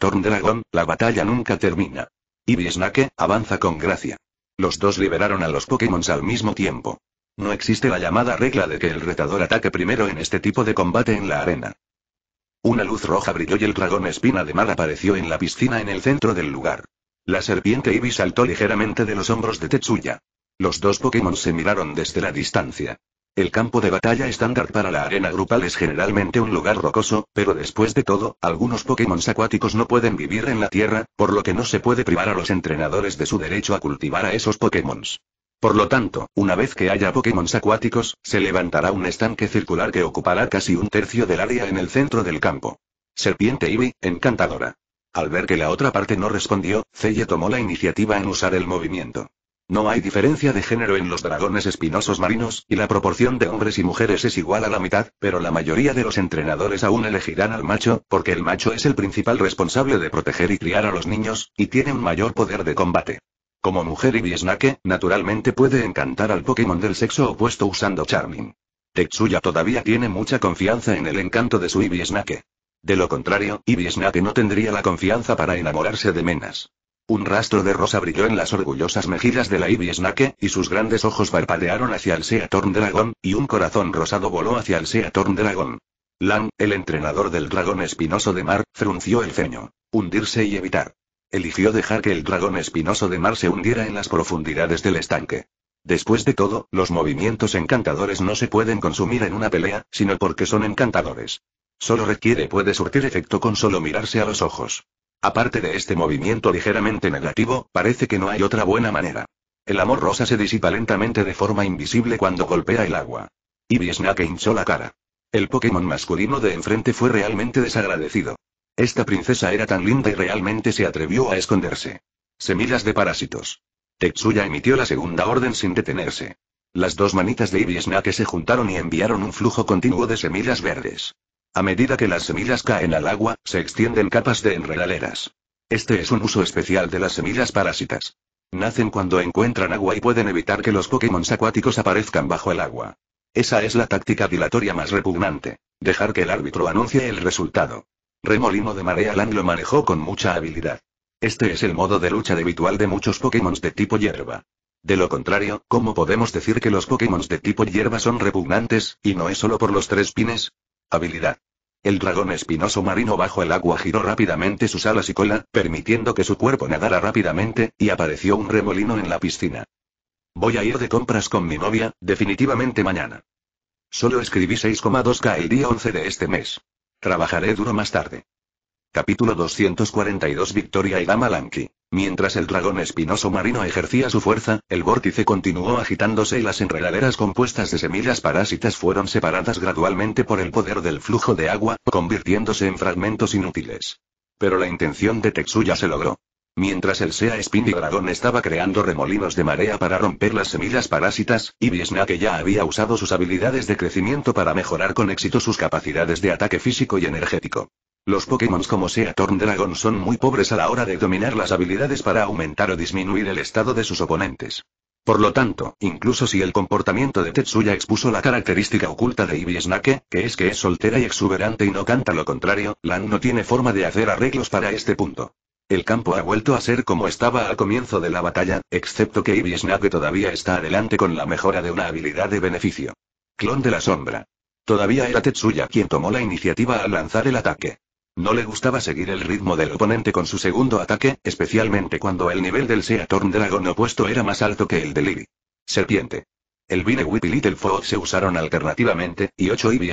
Torn Dragon, la batalla nunca termina. Ibisnake, avanza con gracia. Los dos liberaron a los Pokémon al mismo tiempo. No existe la llamada regla de que el retador ataque primero en este tipo de combate en la arena. Una luz roja brilló y el dragón espina de mar apareció en la piscina en el centro del lugar. La serpiente Ibis saltó ligeramente de los hombros de Tetsuya. Los dos Pokémon se miraron desde la distancia. El campo de batalla estándar para la arena grupal es generalmente un lugar rocoso, pero después de todo, algunos Pokémon acuáticos no pueden vivir en la Tierra, por lo que no se puede privar a los entrenadores de su derecho a cultivar a esos Pokémon. Por lo tanto, una vez que haya Pokémon acuáticos, se levantará un estanque circular que ocupará casi un tercio del área en el centro del campo. Serpiente Ivy, encantadora. Al ver que la otra parte no respondió, Celle tomó la iniciativa en usar el movimiento. No hay diferencia de género en los dragones espinosos marinos, y la proporción de hombres y mujeres es igual a la mitad, pero la mayoría de los entrenadores aún elegirán al macho, porque el macho es el principal responsable de proteger y criar a los niños, y tiene un mayor poder de combate. Como mujer Ibisnake, naturalmente puede encantar al Pokémon del sexo opuesto usando Charming. Tetsuya todavía tiene mucha confianza en el encanto de su Ibisnake. De lo contrario, Ibisnake no tendría la confianza para enamorarse de Menas. Un rastro de rosa brilló en las orgullosas mejillas de la Ibisnake, y sus grandes ojos parpadearon hacia el Seatorn Dragon, y un corazón rosado voló hacia el Seatorn Dragon. Lan, el entrenador del dragón espinoso de mar, frunció el ceño. Hundirse y evitar. Eligió dejar que el dragón espinoso de mar se hundiera en las profundidades del estanque. Después de todo, los movimientos encantadores no se pueden consumir en una pelea, sino porque son encantadores. Solo requiere puede surtir efecto con solo mirarse a los ojos. Aparte de este movimiento ligeramente negativo, parece que no hay otra buena manera. El amor rosa se disipa lentamente de forma invisible cuando golpea el agua. Ibisnake hinchó la cara. El Pokémon masculino de enfrente fue realmente desagradecido. Esta princesa era tan linda y realmente se atrevió a esconderse. Semillas de parásitos. Tetsuya emitió la segunda orden sin detenerse. Las dos manitas de que se juntaron y enviaron un flujo continuo de semillas verdes. A medida que las semillas caen al agua, se extienden capas de enredaderas. Este es un uso especial de las semillas parásitas. Nacen cuando encuentran agua y pueden evitar que los Pokémon acuáticos aparezcan bajo el agua. Esa es la táctica dilatoria más repugnante. Dejar que el árbitro anuncie el resultado. Remolino de marea Lan lo manejó con mucha habilidad. Este es el modo de lucha habitual de muchos Pokémon de tipo hierba. De lo contrario, ¿cómo podemos decir que los Pokémon de tipo hierba son repugnantes, y no es solo por los tres pines? Habilidad. El dragón espinoso marino bajo el agua giró rápidamente sus alas y cola, permitiendo que su cuerpo nadara rápidamente, y apareció un remolino en la piscina. Voy a ir de compras con mi novia, definitivamente mañana. Solo escribí 6,2K el día 11 de este mes. Trabajaré duro más tarde. Capítulo 242 Victoria y Dama Lanky. Mientras el dragón espinoso marino ejercía su fuerza, el vórtice continuó agitándose y las enredaderas compuestas de semillas parásitas fueron separadas gradualmente por el poder del flujo de agua, convirtiéndose en fragmentos inútiles. Pero la intención de Tetsuya se logró. Mientras el Sea Spin Dragon estaba creando remolinos de marea para romper las semillas parásitas, y ya había usado sus habilidades de crecimiento para mejorar con éxito sus capacidades de ataque físico y energético. Los Pokémon como Sea Torn Dragon son muy pobres a la hora de dominar las habilidades para aumentar o disminuir el estado de sus oponentes. Por lo tanto, incluso si el comportamiento de Tetsuya expuso la característica oculta de Ibisnake, que es que es soltera y exuberante y no canta lo contrario, Lan no tiene forma de hacer arreglos para este punto. El campo ha vuelto a ser como estaba al comienzo de la batalla, excepto que Ivy todavía está adelante con la mejora de una habilidad de beneficio. Clon de la sombra. Todavía era Tetsuya quien tomó la iniciativa al lanzar el ataque. No le gustaba seguir el ritmo del oponente con su segundo ataque, especialmente cuando el nivel del Seatorn Dragon opuesto era más alto que el de Ivy. Serpiente. El Binewit y Little se usaron alternativamente, y ocho Ivy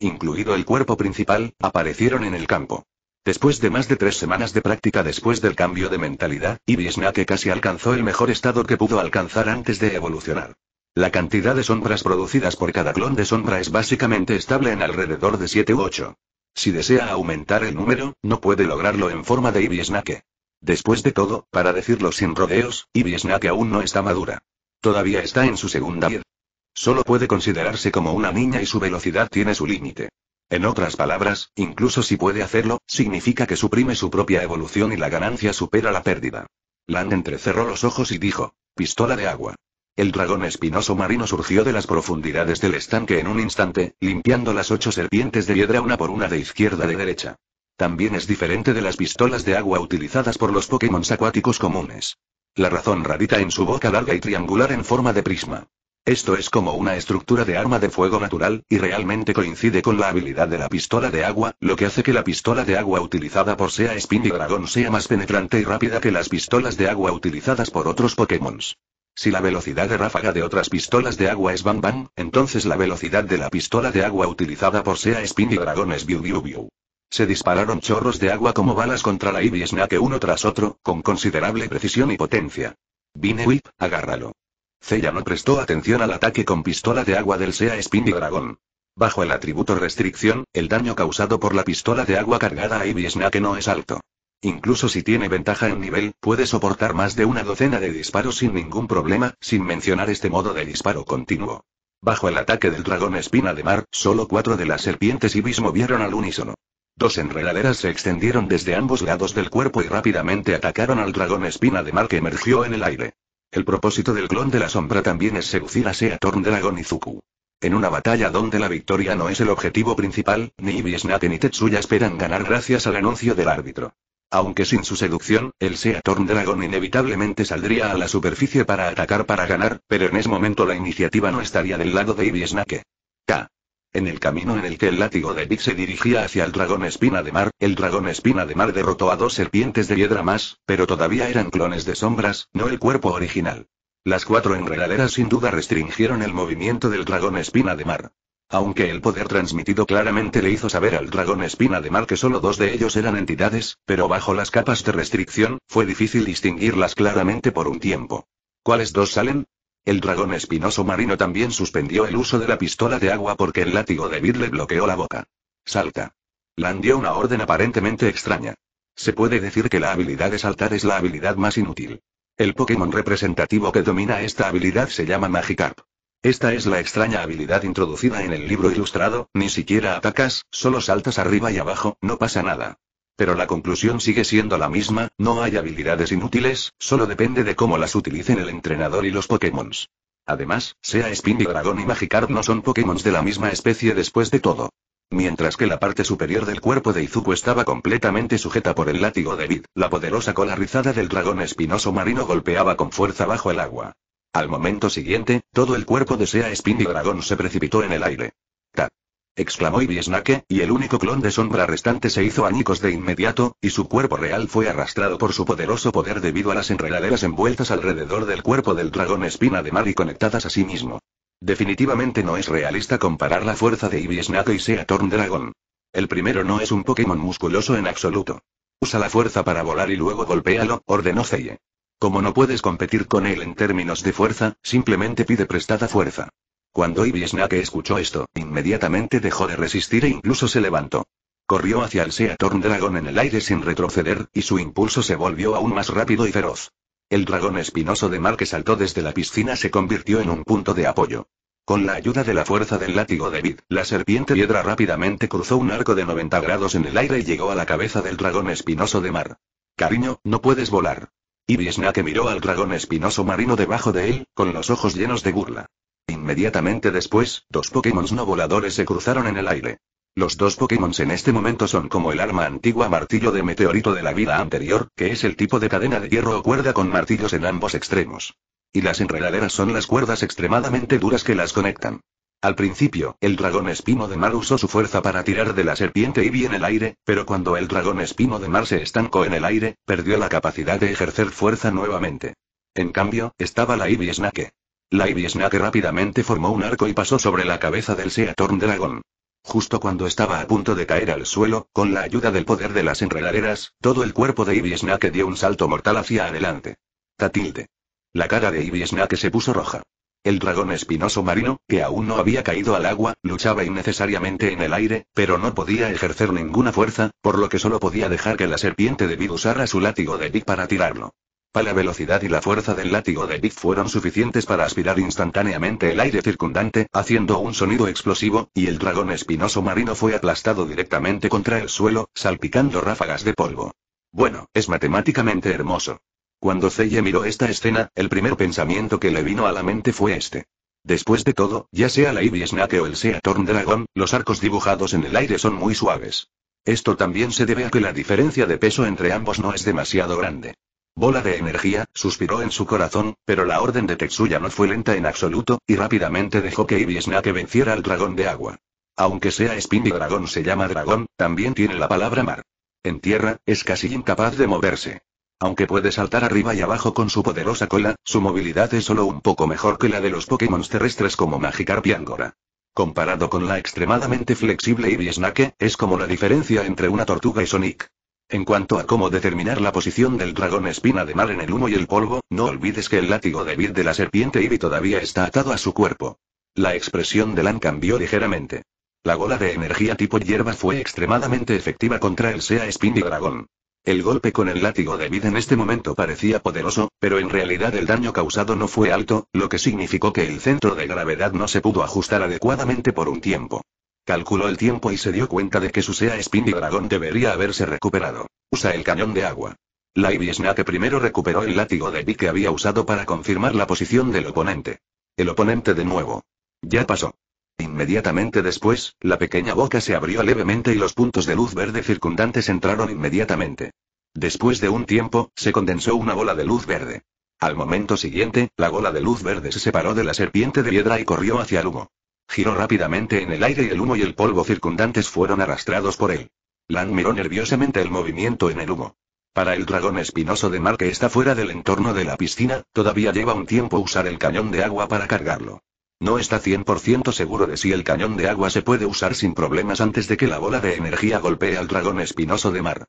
incluido el cuerpo principal, aparecieron en el campo. Después de más de tres semanas de práctica después del cambio de mentalidad, Ibisnake casi alcanzó el mejor estado que pudo alcanzar antes de evolucionar. La cantidad de sombras producidas por cada clon de sombra es básicamente estable en alrededor de 7 u 8. Si desea aumentar el número, no puede lograrlo en forma de Ibisnake. Después de todo, para decirlo sin rodeos, Ibisnake aún no está madura. Todavía está en su segunda vida. Solo puede considerarse como una niña y su velocidad tiene su límite. En otras palabras, incluso si puede hacerlo, significa que suprime su propia evolución y la ganancia supera la pérdida. Lan entrecerró los ojos y dijo, pistola de agua. El dragón espinoso marino surgió de las profundidades del estanque en un instante, limpiando las ocho serpientes de piedra una por una de izquierda de derecha. También es diferente de las pistolas de agua utilizadas por los Pokémon acuáticos comunes. La razón radita en su boca larga y triangular en forma de prisma. Esto es como una estructura de arma de fuego natural, y realmente coincide con la habilidad de la pistola de agua, lo que hace que la pistola de agua utilizada por Sea Spin y Dragón sea más penetrante y rápida que las pistolas de agua utilizadas por otros Pokémon. Si la velocidad de ráfaga de otras pistolas de agua es Bam Bam, entonces la velocidad de la pistola de agua utilizada por Sea Spin y Dragón es Biu Biu Biu. Se dispararon chorros de agua como balas contra la Ivy uno tras otro, con considerable precisión y potencia. Vine Whip, agárralo. Cella no prestó atención al ataque con pistola de agua del SEA Spin y Dragón. Bajo el atributo restricción, el daño causado por la pistola de agua cargada a Ivy que no es alto. Incluso si tiene ventaja en nivel, puede soportar más de una docena de disparos sin ningún problema, sin mencionar este modo de disparo continuo. Bajo el ataque del dragón espina de mar, solo cuatro de las serpientes Ibis movieron al unísono. Dos enredaderas se extendieron desde ambos lados del cuerpo y rápidamente atacaron al dragón espina de mar que emergió en el aire. El propósito del clon de la sombra también es seducir a Seatorn Dragon Zuku. En una batalla donde la victoria no es el objetivo principal, ni Ibisnake ni Tetsuya esperan ganar gracias al anuncio del árbitro. Aunque sin su seducción, el Seatorn Dragon inevitablemente saldría a la superficie para atacar para ganar, pero en ese momento la iniciativa no estaría del lado de Ibisnake. K. En el camino en el que el látigo de Big se dirigía hacia el dragón espina de mar, el dragón espina de mar derrotó a dos serpientes de piedra más, pero todavía eran clones de sombras, no el cuerpo original. Las cuatro enredaderas sin duda restringieron el movimiento del dragón espina de mar. Aunque el poder transmitido claramente le hizo saber al dragón espina de mar que solo dos de ellos eran entidades, pero bajo las capas de restricción, fue difícil distinguirlas claramente por un tiempo. ¿Cuáles dos salen? El dragón espinoso marino también suspendió el uso de la pistola de agua porque el látigo de vid le bloqueó la boca. Salta. Lan dio una orden aparentemente extraña. Se puede decir que la habilidad de saltar es la habilidad más inútil. El Pokémon representativo que domina esta habilidad se llama Magikarp. Esta es la extraña habilidad introducida en el libro ilustrado, ni siquiera atacas, solo saltas arriba y abajo, no pasa nada. Pero la conclusión sigue siendo la misma, no hay habilidades inútiles, solo depende de cómo las utilicen el entrenador y los Pokémon. Además, sea Dragón y Magikarp no son Pokémon de la misma especie después de todo. Mientras que la parte superior del cuerpo de Izuku estaba completamente sujeta por el látigo de Vid, la poderosa cola rizada del dragón espinoso marino golpeaba con fuerza bajo el agua. Al momento siguiente, todo el cuerpo de Sea Dragón se precipitó en el aire exclamó Ibisnake, y el único clon de sombra restante se hizo añicos de inmediato, y su cuerpo real fue arrastrado por su poderoso poder debido a las enredaderas envueltas alrededor del cuerpo del dragón espina de mar y conectadas a sí mismo. Definitivamente no es realista comparar la fuerza de Ibisnake y Seatorn Dragon. El primero no es un Pokémon musculoso en absoluto. Usa la fuerza para volar y luego golpéalo, ordenó Zeye. Como no puedes competir con él en términos de fuerza, simplemente pide prestada fuerza. Cuando Ibisnake escuchó esto, inmediatamente dejó de resistir e incluso se levantó. Corrió hacia el Seatorn dragón en el aire sin retroceder, y su impulso se volvió aún más rápido y feroz. El dragón espinoso de mar que saltó desde la piscina se convirtió en un punto de apoyo. Con la ayuda de la fuerza del látigo de Vid, la serpiente piedra rápidamente cruzó un arco de 90 grados en el aire y llegó a la cabeza del dragón espinoso de mar. Cariño, no puedes volar. Ibisnake miró al dragón espinoso marino debajo de él, con los ojos llenos de burla. Inmediatamente después, dos Pokémon no voladores se cruzaron en el aire. Los dos Pokémon en este momento son como el arma antigua martillo de meteorito de la vida anterior, que es el tipo de cadena de hierro o cuerda con martillos en ambos extremos. Y las enredaderas son las cuerdas extremadamente duras que las conectan. Al principio, el dragón espino de mar usó su fuerza para tirar de la serpiente Ivy en el aire, pero cuando el dragón espino de mar se estancó en el aire, perdió la capacidad de ejercer fuerza nuevamente. En cambio, estaba la Ivy Snake. La Snake rápidamente formó un arco y pasó sobre la cabeza del Seatorn Dragón. Justo cuando estaba a punto de caer al suelo, con la ayuda del poder de las enredaderas, todo el cuerpo de Ibisnake dio un salto mortal hacia adelante. Tatilde. La cara de Ibisnake se puso roja. El dragón espinoso marino, que aún no había caído al agua, luchaba innecesariamente en el aire, pero no podía ejercer ninguna fuerza, por lo que solo podía dejar que la serpiente de usara su látigo de Dick para tirarlo. La velocidad y la fuerza del látigo de Big fueron suficientes para aspirar instantáneamente el aire circundante, haciendo un sonido explosivo, y el dragón espinoso marino fue aplastado directamente contra el suelo, salpicando ráfagas de polvo. Bueno, es matemáticamente hermoso. Cuando Celle miró esta escena, el primer pensamiento que le vino a la mente fue este. Después de todo, ya sea la Ivy Snake o el Sea Torn Dragon, los arcos dibujados en el aire son muy suaves. Esto también se debe a que la diferencia de peso entre ambos no es demasiado grande. Bola de energía, suspiró en su corazón, pero la orden de Tetsuya no fue lenta en absoluto, y rápidamente dejó que Ibisnake venciera al dragón de agua. Aunque sea Spindy Dragón se llama dragón, también tiene la palabra mar. En tierra, es casi incapaz de moverse. Aunque puede saltar arriba y abajo con su poderosa cola, su movilidad es solo un poco mejor que la de los Pokémon terrestres como Magikarp y Angora. Comparado con la extremadamente flexible Ibisnake, es como la diferencia entre una tortuga y Sonic. En cuanto a cómo determinar la posición del dragón espina de mar en el humo y el polvo, no olvides que el látigo de vid de la serpiente Ivy todavía está atado a su cuerpo. La expresión de Lan cambió ligeramente. La gola de energía tipo hierba fue extremadamente efectiva contra el Sea Spin y Dragón. El golpe con el látigo de vid en este momento parecía poderoso, pero en realidad el daño causado no fue alto, lo que significó que el centro de gravedad no se pudo ajustar adecuadamente por un tiempo. Calculó el tiempo y se dio cuenta de que su Sea Spin y Dragón debería haberse recuperado. Usa el cañón de agua. La Snake primero recuperó el látigo de Vi que había usado para confirmar la posición del oponente. El oponente de nuevo. Ya pasó. Inmediatamente después, la pequeña boca se abrió levemente y los puntos de luz verde circundantes entraron inmediatamente. Después de un tiempo, se condensó una bola de luz verde. Al momento siguiente, la bola de luz verde se separó de la serpiente de piedra y corrió hacia el humo. Giró rápidamente en el aire y el humo y el polvo circundantes fueron arrastrados por él. Lan miró nerviosamente el movimiento en el humo. Para el dragón espinoso de mar que está fuera del entorno de la piscina, todavía lleva un tiempo usar el cañón de agua para cargarlo. No está 100% seguro de si el cañón de agua se puede usar sin problemas antes de que la bola de energía golpee al dragón espinoso de mar.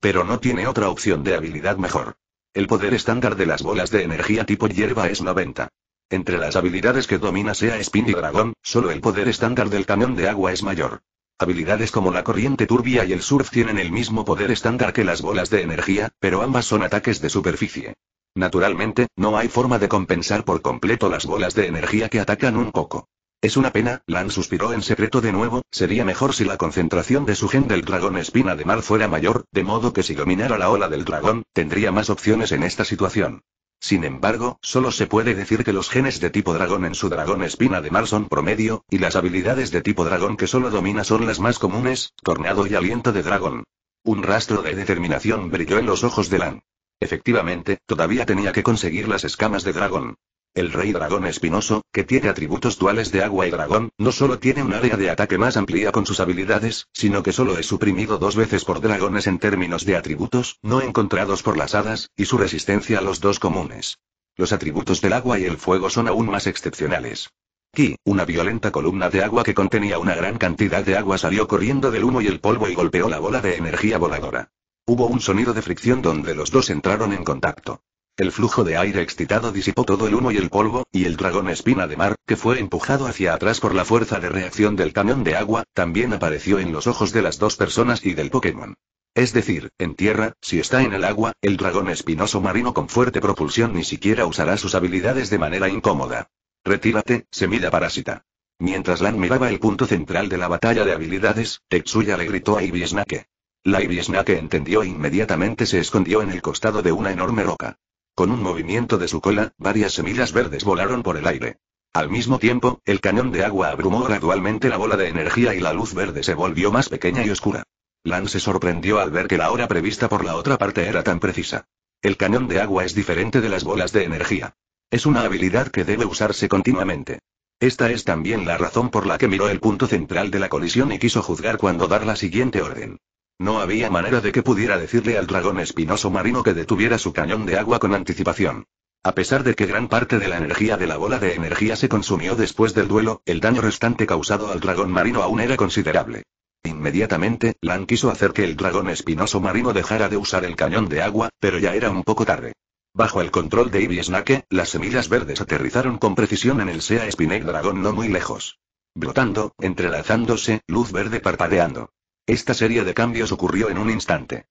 Pero no tiene otra opción de habilidad mejor. El poder estándar de las bolas de energía tipo hierba es 90. Entre las habilidades que domina sea Spin y Dragón, solo el poder estándar del cañón de agua es mayor. Habilidades como la corriente turbia y el surf tienen el mismo poder estándar que las bolas de energía, pero ambas son ataques de superficie. Naturalmente, no hay forma de compensar por completo las bolas de energía que atacan un coco. Es una pena, Lan suspiró en secreto de nuevo, sería mejor si la concentración de su gen del dragón espina de mar fuera mayor, de modo que si dominara la ola del dragón, tendría más opciones en esta situación. Sin embargo, solo se puede decir que los genes de tipo dragón en su dragón espina de mar son promedio, y las habilidades de tipo dragón que solo domina son las más comunes, tornado y aliento de dragón. Un rastro de determinación brilló en los ojos de Lan. Efectivamente, todavía tenía que conseguir las escamas de dragón. El rey dragón espinoso, que tiene atributos duales de agua y dragón, no solo tiene un área de ataque más amplia con sus habilidades, sino que solo es suprimido dos veces por dragones en términos de atributos, no encontrados por las hadas, y su resistencia a los dos comunes. Los atributos del agua y el fuego son aún más excepcionales. Ki, una violenta columna de agua que contenía una gran cantidad de agua salió corriendo del humo y el polvo y golpeó la bola de energía voladora. Hubo un sonido de fricción donde los dos entraron en contacto. El flujo de aire excitado disipó todo el humo y el polvo, y el dragón espina de mar, que fue empujado hacia atrás por la fuerza de reacción del cañón de agua, también apareció en los ojos de las dos personas y del Pokémon. Es decir, en tierra, si está en el agua, el dragón espinoso marino con fuerte propulsión ni siquiera usará sus habilidades de manera incómoda. Retírate, semilla parásita. Mientras Lan miraba el punto central de la batalla de habilidades, Tetsuya le gritó a Ibisnake. La Ibisnake entendió e inmediatamente se escondió en el costado de una enorme roca. Con un movimiento de su cola, varias semillas verdes volaron por el aire. Al mismo tiempo, el cañón de agua abrumó gradualmente la bola de energía y la luz verde se volvió más pequeña y oscura. Lan se sorprendió al ver que la hora prevista por la otra parte era tan precisa. El cañón de agua es diferente de las bolas de energía. Es una habilidad que debe usarse continuamente. Esta es también la razón por la que miró el punto central de la colisión y quiso juzgar cuando dar la siguiente orden. No había manera de que pudiera decirle al dragón espinoso marino que detuviera su cañón de agua con anticipación. A pesar de que gran parte de la energía de la bola de energía se consumió después del duelo, el daño restante causado al dragón marino aún era considerable. Inmediatamente, Lan quiso hacer que el dragón espinoso marino dejara de usar el cañón de agua, pero ya era un poco tarde. Bajo el control de Ivy Snake, las semillas verdes aterrizaron con precisión en el Sea Spinel Dragón no muy lejos. Brotando, entrelazándose, luz verde parpadeando. Esta serie de cambios ocurrió en un instante.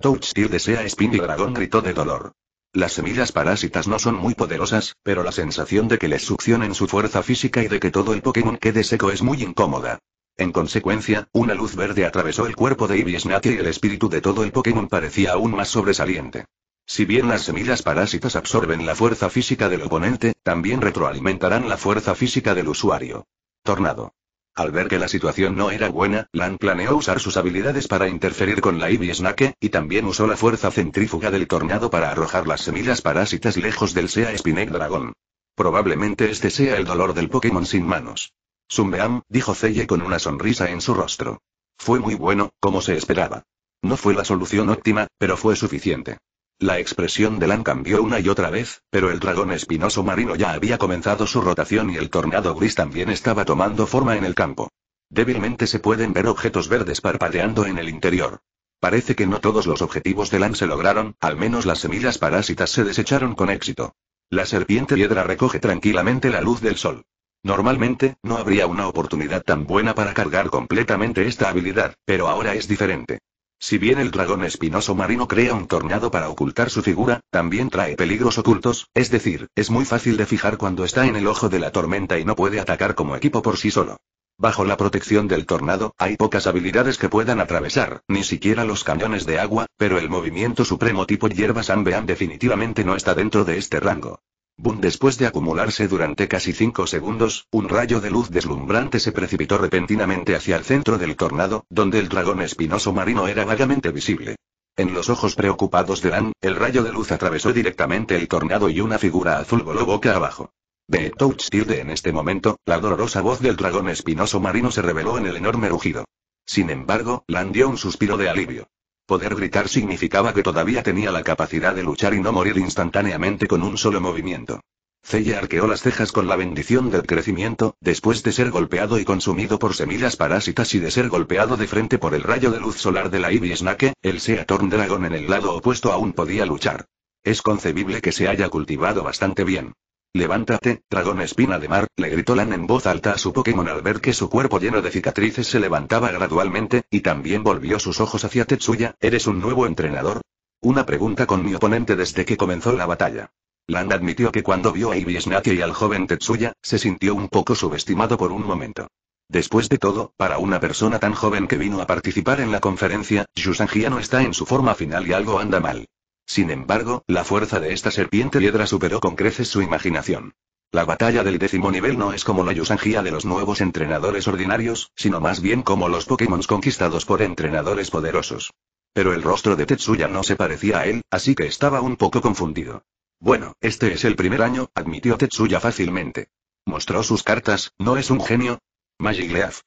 Touch Steel desea Spin y Dragón gritó de dolor. Las semillas parásitas no son muy poderosas, pero la sensación de que les succionen su fuerza física y de que todo el Pokémon quede seco es muy incómoda. En consecuencia, una luz verde atravesó el cuerpo de Ivy y el espíritu de todo el Pokémon parecía aún más sobresaliente. Si bien las semillas parásitas absorben la fuerza física del oponente, también retroalimentarán la fuerza física del usuario. Tornado. Al ver que la situación no era buena, Lan planeó usar sus habilidades para interferir con la Ivy Snake, y también usó la fuerza centrífuga del tornado para arrojar las semillas parásitas lejos del Sea Spine Dragon. Probablemente este sea el dolor del Pokémon sin manos. Sumbeam, dijo Zeye con una sonrisa en su rostro. Fue muy bueno, como se esperaba. No fue la solución óptima, pero fue suficiente. La expresión de Lan cambió una y otra vez, pero el dragón espinoso marino ya había comenzado su rotación y el tornado gris también estaba tomando forma en el campo. Débilmente se pueden ver objetos verdes parpadeando en el interior. Parece que no todos los objetivos de LAN se lograron, al menos las semillas parásitas se desecharon con éxito. La serpiente piedra recoge tranquilamente la luz del sol. Normalmente, no habría una oportunidad tan buena para cargar completamente esta habilidad, pero ahora es diferente. Si bien el dragón espinoso marino crea un tornado para ocultar su figura, también trae peligros ocultos, es decir, es muy fácil de fijar cuando está en el ojo de la tormenta y no puede atacar como equipo por sí solo. Bajo la protección del tornado, hay pocas habilidades que puedan atravesar, ni siquiera los cañones de agua, pero el movimiento supremo tipo hierbas Ambeam definitivamente no está dentro de este rango. Boom después de acumularse durante casi cinco segundos, un rayo de luz deslumbrante se precipitó repentinamente hacia el centro del tornado, donde el dragón espinoso marino era vagamente visible. En los ojos preocupados de Lan, el rayo de luz atravesó directamente el tornado y una figura azul voló boca abajo. De Touch Tilde en este momento, la dolorosa voz del dragón espinoso marino se reveló en el enorme rugido. Sin embargo, Lan dio un suspiro de alivio. Poder gritar significaba que todavía tenía la capacidad de luchar y no morir instantáneamente con un solo movimiento. Cella arqueó las cejas con la bendición del crecimiento, después de ser golpeado y consumido por semillas parásitas y de ser golpeado de frente por el rayo de luz solar de la Ivy Snake. el Seatorn Dragon en el lado opuesto aún podía luchar. Es concebible que se haya cultivado bastante bien. Levántate, dragón espina de mar, le gritó Lan en voz alta a su Pokémon al ver que su cuerpo lleno de cicatrices se levantaba gradualmente, y también volvió sus ojos hacia Tetsuya, ¿eres un nuevo entrenador? Una pregunta con mi oponente desde que comenzó la batalla. Lan admitió que cuando vio a Ibi y al joven Tetsuya, se sintió un poco subestimado por un momento. Después de todo, para una persona tan joven que vino a participar en la conferencia, Yusangia no está en su forma final y algo anda mal. Sin embargo, la fuerza de esta serpiente piedra superó con creces su imaginación. La batalla del décimo nivel no es como la yusangía de los nuevos entrenadores ordinarios, sino más bien como los Pokémon conquistados por entrenadores poderosos. Pero el rostro de Tetsuya no se parecía a él, así que estaba un poco confundido. Bueno, este es el primer año, admitió Tetsuya fácilmente. Mostró sus cartas, ¿no es un genio? Magigleaf.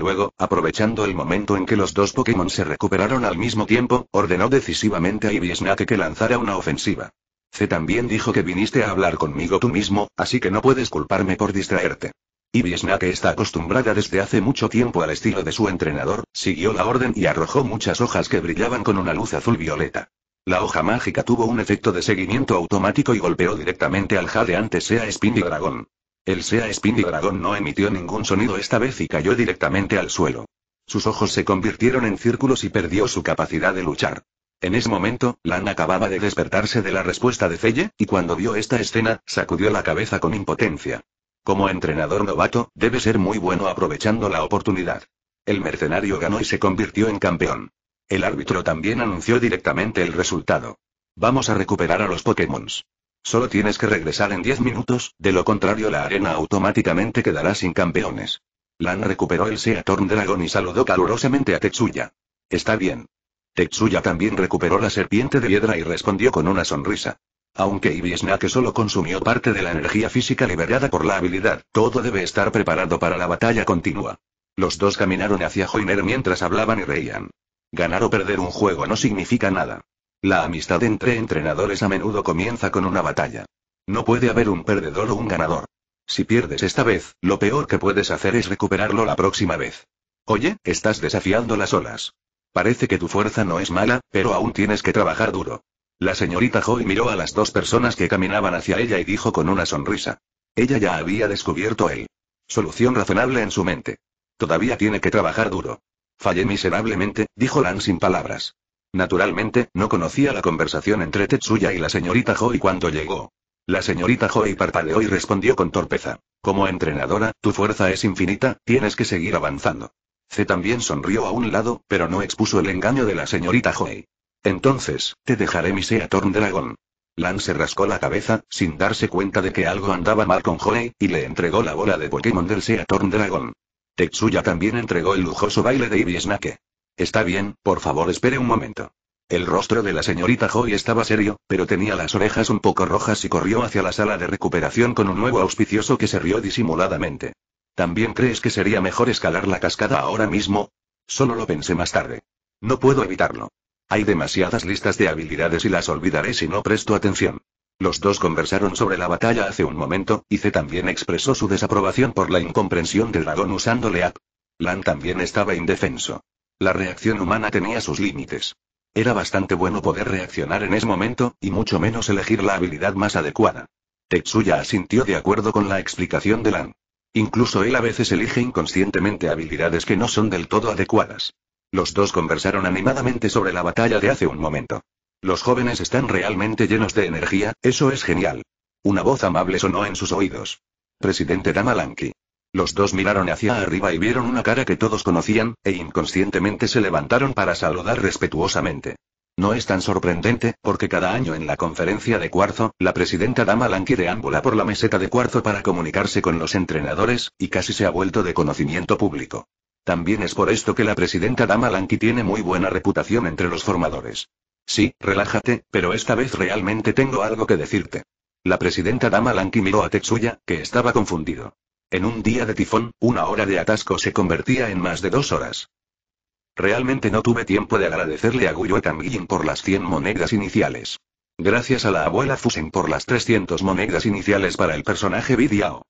Luego, aprovechando el momento en que los dos Pokémon se recuperaron al mismo tiempo, ordenó decisivamente a Ivysnaque que lanzara una ofensiva. C también dijo que viniste a hablar conmigo tú mismo, así que no puedes culparme por distraerte. Ivysnaque está acostumbrada desde hace mucho tiempo al estilo de su entrenador, siguió la orden y arrojó muchas hojas que brillaban con una luz azul violeta. La hoja mágica tuvo un efecto de seguimiento automático y golpeó directamente al jadeante Sea Spindy y Dragón. El Sea Spindy Dragón no emitió ningún sonido esta vez y cayó directamente al suelo. Sus ojos se convirtieron en círculos y perdió su capacidad de luchar. En ese momento, Lan acababa de despertarse de la respuesta de Felle, y cuando vio esta escena, sacudió la cabeza con impotencia. Como entrenador novato, debe ser muy bueno aprovechando la oportunidad. El mercenario ganó y se convirtió en campeón. El árbitro también anunció directamente el resultado. Vamos a recuperar a los Pokémon. Solo tienes que regresar en 10 minutos, de lo contrario la arena automáticamente quedará sin campeones. Lan recuperó el Seatorn Dragon y saludó calurosamente a Tetsuya. Está bien. Tetsuya también recuperó la serpiente de piedra y respondió con una sonrisa. Aunque Ibisnake solo consumió parte de la energía física liberada por la habilidad, todo debe estar preparado para la batalla continua. Los dos caminaron hacia Joiner mientras hablaban y reían. Ganar o perder un juego no significa nada. La amistad entre entrenadores a menudo comienza con una batalla. No puede haber un perdedor o un ganador. Si pierdes esta vez, lo peor que puedes hacer es recuperarlo la próxima vez. Oye, estás desafiando las olas. Parece que tu fuerza no es mala, pero aún tienes que trabajar duro. La señorita Joy miró a las dos personas que caminaban hacia ella y dijo con una sonrisa. Ella ya había descubierto él. solución razonable en su mente. Todavía tiene que trabajar duro. Fallé miserablemente, dijo Lan sin palabras. Naturalmente, no conocía la conversación entre Tetsuya y la señorita Joy cuando llegó. La señorita Joy parpadeó y respondió con torpeza. Como entrenadora, tu fuerza es infinita, tienes que seguir avanzando. C también sonrió a un lado, pero no expuso el engaño de la señorita Joy. Entonces, te dejaré mi Seatorn Dragon. Lan se rascó la cabeza, sin darse cuenta de que algo andaba mal con Joy y le entregó la bola de Pokémon del Seatorn Dragon. Tetsuya también entregó el lujoso baile de Ibisnake. Está bien, por favor espere un momento. El rostro de la señorita Joy estaba serio, pero tenía las orejas un poco rojas y corrió hacia la sala de recuperación con un nuevo auspicioso que se rió disimuladamente. ¿También crees que sería mejor escalar la cascada ahora mismo? Solo lo pensé más tarde. No puedo evitarlo. Hay demasiadas listas de habilidades y las olvidaré si no presto atención. Los dos conversaron sobre la batalla hace un momento, y C también expresó su desaprobación por la incomprensión del dragón usándole app. Lan también estaba indefenso. La reacción humana tenía sus límites. Era bastante bueno poder reaccionar en ese momento, y mucho menos elegir la habilidad más adecuada. Tetsuya asintió de acuerdo con la explicación de Lan. Incluso él a veces elige inconscientemente habilidades que no son del todo adecuadas. Los dos conversaron animadamente sobre la batalla de hace un momento. Los jóvenes están realmente llenos de energía, eso es genial. Una voz amable sonó en sus oídos. Presidente Damalanki. Los dos miraron hacia arriba y vieron una cara que todos conocían, e inconscientemente se levantaron para saludar respetuosamente. No es tan sorprendente, porque cada año en la conferencia de cuarzo, la presidenta Dama Lanqui deambula por la meseta de cuarzo para comunicarse con los entrenadores, y casi se ha vuelto de conocimiento público. También es por esto que la presidenta Dama tiene muy buena reputación entre los formadores. Sí, relájate, pero esta vez realmente tengo algo que decirte. La presidenta Dama miró a Tetsuya, que estaba confundido. En un día de tifón, una hora de atasco se convertía en más de dos horas. Realmente no tuve tiempo de agradecerle a Guyo Tanguyin por las 100 monedas iniciales. Gracias a la abuela Fusen por las 300 monedas iniciales para el personaje Vidiao.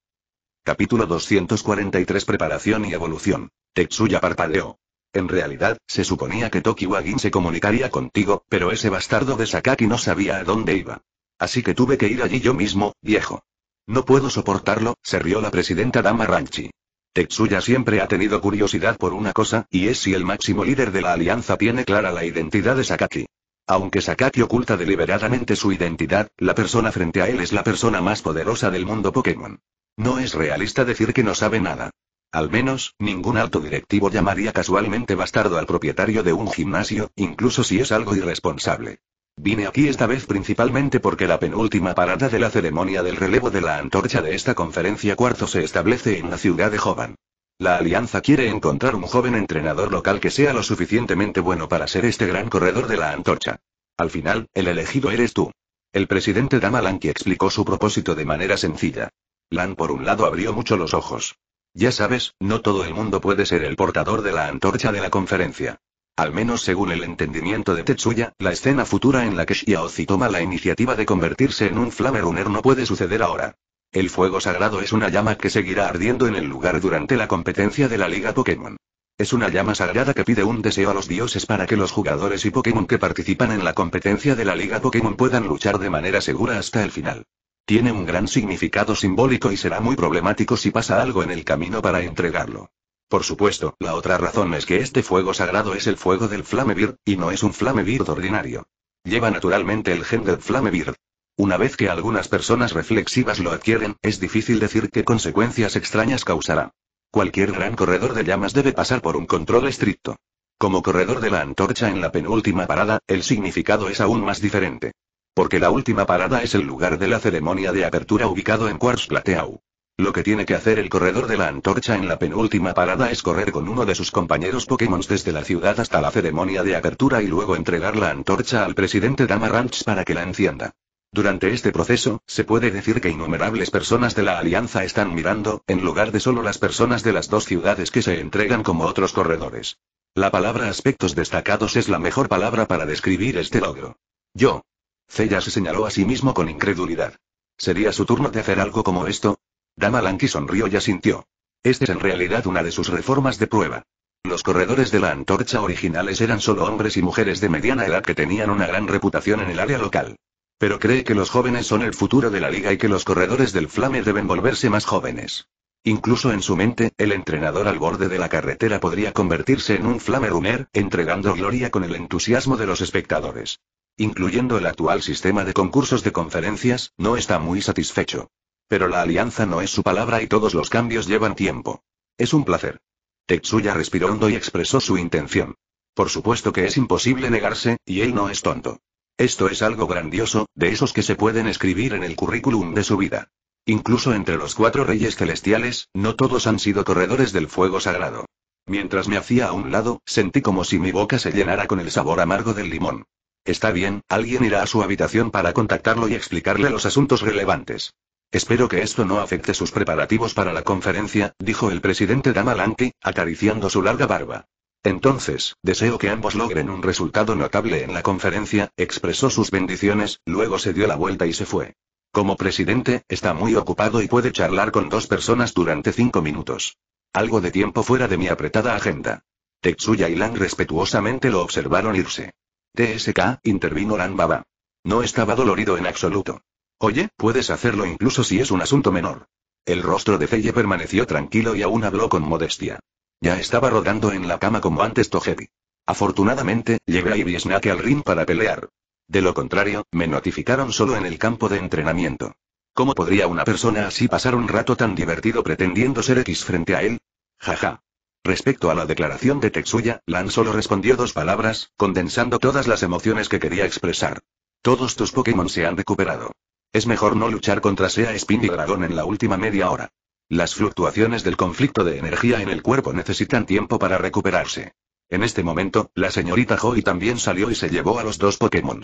Capítulo 243 Preparación y evolución. Tetsuya parpadeó. En realidad, se suponía que Toki se comunicaría contigo, pero ese bastardo de Sakaki no sabía a dónde iba. Así que tuve que ir allí yo mismo, viejo. No puedo soportarlo, se rió la presidenta Dama Ranchi. Tetsuya siempre ha tenido curiosidad por una cosa, y es si el máximo líder de la alianza tiene clara la identidad de Sakaki. Aunque Sakaki oculta deliberadamente su identidad, la persona frente a él es la persona más poderosa del mundo Pokémon. No es realista decir que no sabe nada. Al menos, ningún alto directivo llamaría casualmente bastardo al propietario de un gimnasio, incluso si es algo irresponsable. Vine aquí esta vez principalmente porque la penúltima parada de la ceremonia del relevo de la antorcha de esta conferencia cuarto se establece en la ciudad de Jovan. La alianza quiere encontrar un joven entrenador local que sea lo suficientemente bueno para ser este gran corredor de la antorcha. Al final, el elegido eres tú. El presidente Damalanki explicó su propósito de manera sencilla. Lan por un lado abrió mucho los ojos. Ya sabes, no todo el mundo puede ser el portador de la antorcha de la conferencia. Al menos según el entendimiento de Tetsuya, la escena futura en la que Shiaozi toma la iniciativa de convertirse en un Flame Runner no puede suceder ahora. El fuego sagrado es una llama que seguirá ardiendo en el lugar durante la competencia de la Liga Pokémon. Es una llama sagrada que pide un deseo a los dioses para que los jugadores y Pokémon que participan en la competencia de la Liga Pokémon puedan luchar de manera segura hasta el final. Tiene un gran significado simbólico y será muy problemático si pasa algo en el camino para entregarlo. Por supuesto, la otra razón es que este fuego sagrado es el fuego del Flamebird, y no es un Flamebird ordinario. Lleva naturalmente el gen del Flamebird. Una vez que algunas personas reflexivas lo adquieren, es difícil decir qué consecuencias extrañas causará. Cualquier gran corredor de llamas debe pasar por un control estricto. Como corredor de la antorcha en la penúltima parada, el significado es aún más diferente. Porque la última parada es el lugar de la ceremonia de apertura ubicado en Quartz Plateau. Lo que tiene que hacer el corredor de la antorcha en la penúltima parada es correr con uno de sus compañeros Pokémon desde la ciudad hasta la ceremonia de apertura y luego entregar la antorcha al presidente Dama Ranch para que la encienda. Durante este proceso, se puede decir que innumerables personas de la alianza están mirando, en lugar de solo las personas de las dos ciudades que se entregan como otros corredores. La palabra aspectos destacados es la mejor palabra para describir este logro. Yo. Cella se señaló a sí mismo con incredulidad. ¿Sería su turno de hacer algo como esto? Dama Lanky sonrió y asintió. Esta es en realidad una de sus reformas de prueba. Los corredores de la antorcha originales eran solo hombres y mujeres de mediana edad que tenían una gran reputación en el área local. Pero cree que los jóvenes son el futuro de la liga y que los corredores del Flame deben volverse más jóvenes. Incluso en su mente, el entrenador al borde de la carretera podría convertirse en un flame runner, entregando gloria con el entusiasmo de los espectadores. Incluyendo el actual sistema de concursos de conferencias, no está muy satisfecho. Pero la alianza no es su palabra y todos los cambios llevan tiempo. Es un placer. Tetsuya respiró hondo y expresó su intención. Por supuesto que es imposible negarse, y él no es tonto. Esto es algo grandioso, de esos que se pueden escribir en el currículum de su vida. Incluso entre los cuatro reyes celestiales, no todos han sido corredores del fuego sagrado. Mientras me hacía a un lado, sentí como si mi boca se llenara con el sabor amargo del limón. Está bien, alguien irá a su habitación para contactarlo y explicarle los asuntos relevantes. Espero que esto no afecte sus preparativos para la conferencia, dijo el presidente Damalanki, acariciando su larga barba. Entonces, deseo que ambos logren un resultado notable en la conferencia, expresó sus bendiciones, luego se dio la vuelta y se fue. Como presidente, está muy ocupado y puede charlar con dos personas durante cinco minutos. Algo de tiempo fuera de mi apretada agenda. Tetsuya y Lan respetuosamente lo observaron irse. TSK, intervino Lan Baba. No estaba dolorido en absoluto. Oye, puedes hacerlo incluso si es un asunto menor. El rostro de Felle permaneció tranquilo y aún habló con modestia. Ya estaba rodando en la cama como antes Togepi. Afortunadamente, llevé a Ibisnake al ring para pelear. De lo contrario, me notificaron solo en el campo de entrenamiento. ¿Cómo podría una persona así pasar un rato tan divertido pretendiendo ser X frente a él? Jaja. Respecto a la declaración de Tetsuya, Lan solo respondió dos palabras, condensando todas las emociones que quería expresar. Todos tus Pokémon se han recuperado. Es mejor no luchar contra Sea Spin y Dragón en la última media hora. Las fluctuaciones del conflicto de energía en el cuerpo necesitan tiempo para recuperarse. En este momento, la señorita Joy también salió y se llevó a los dos Pokémon.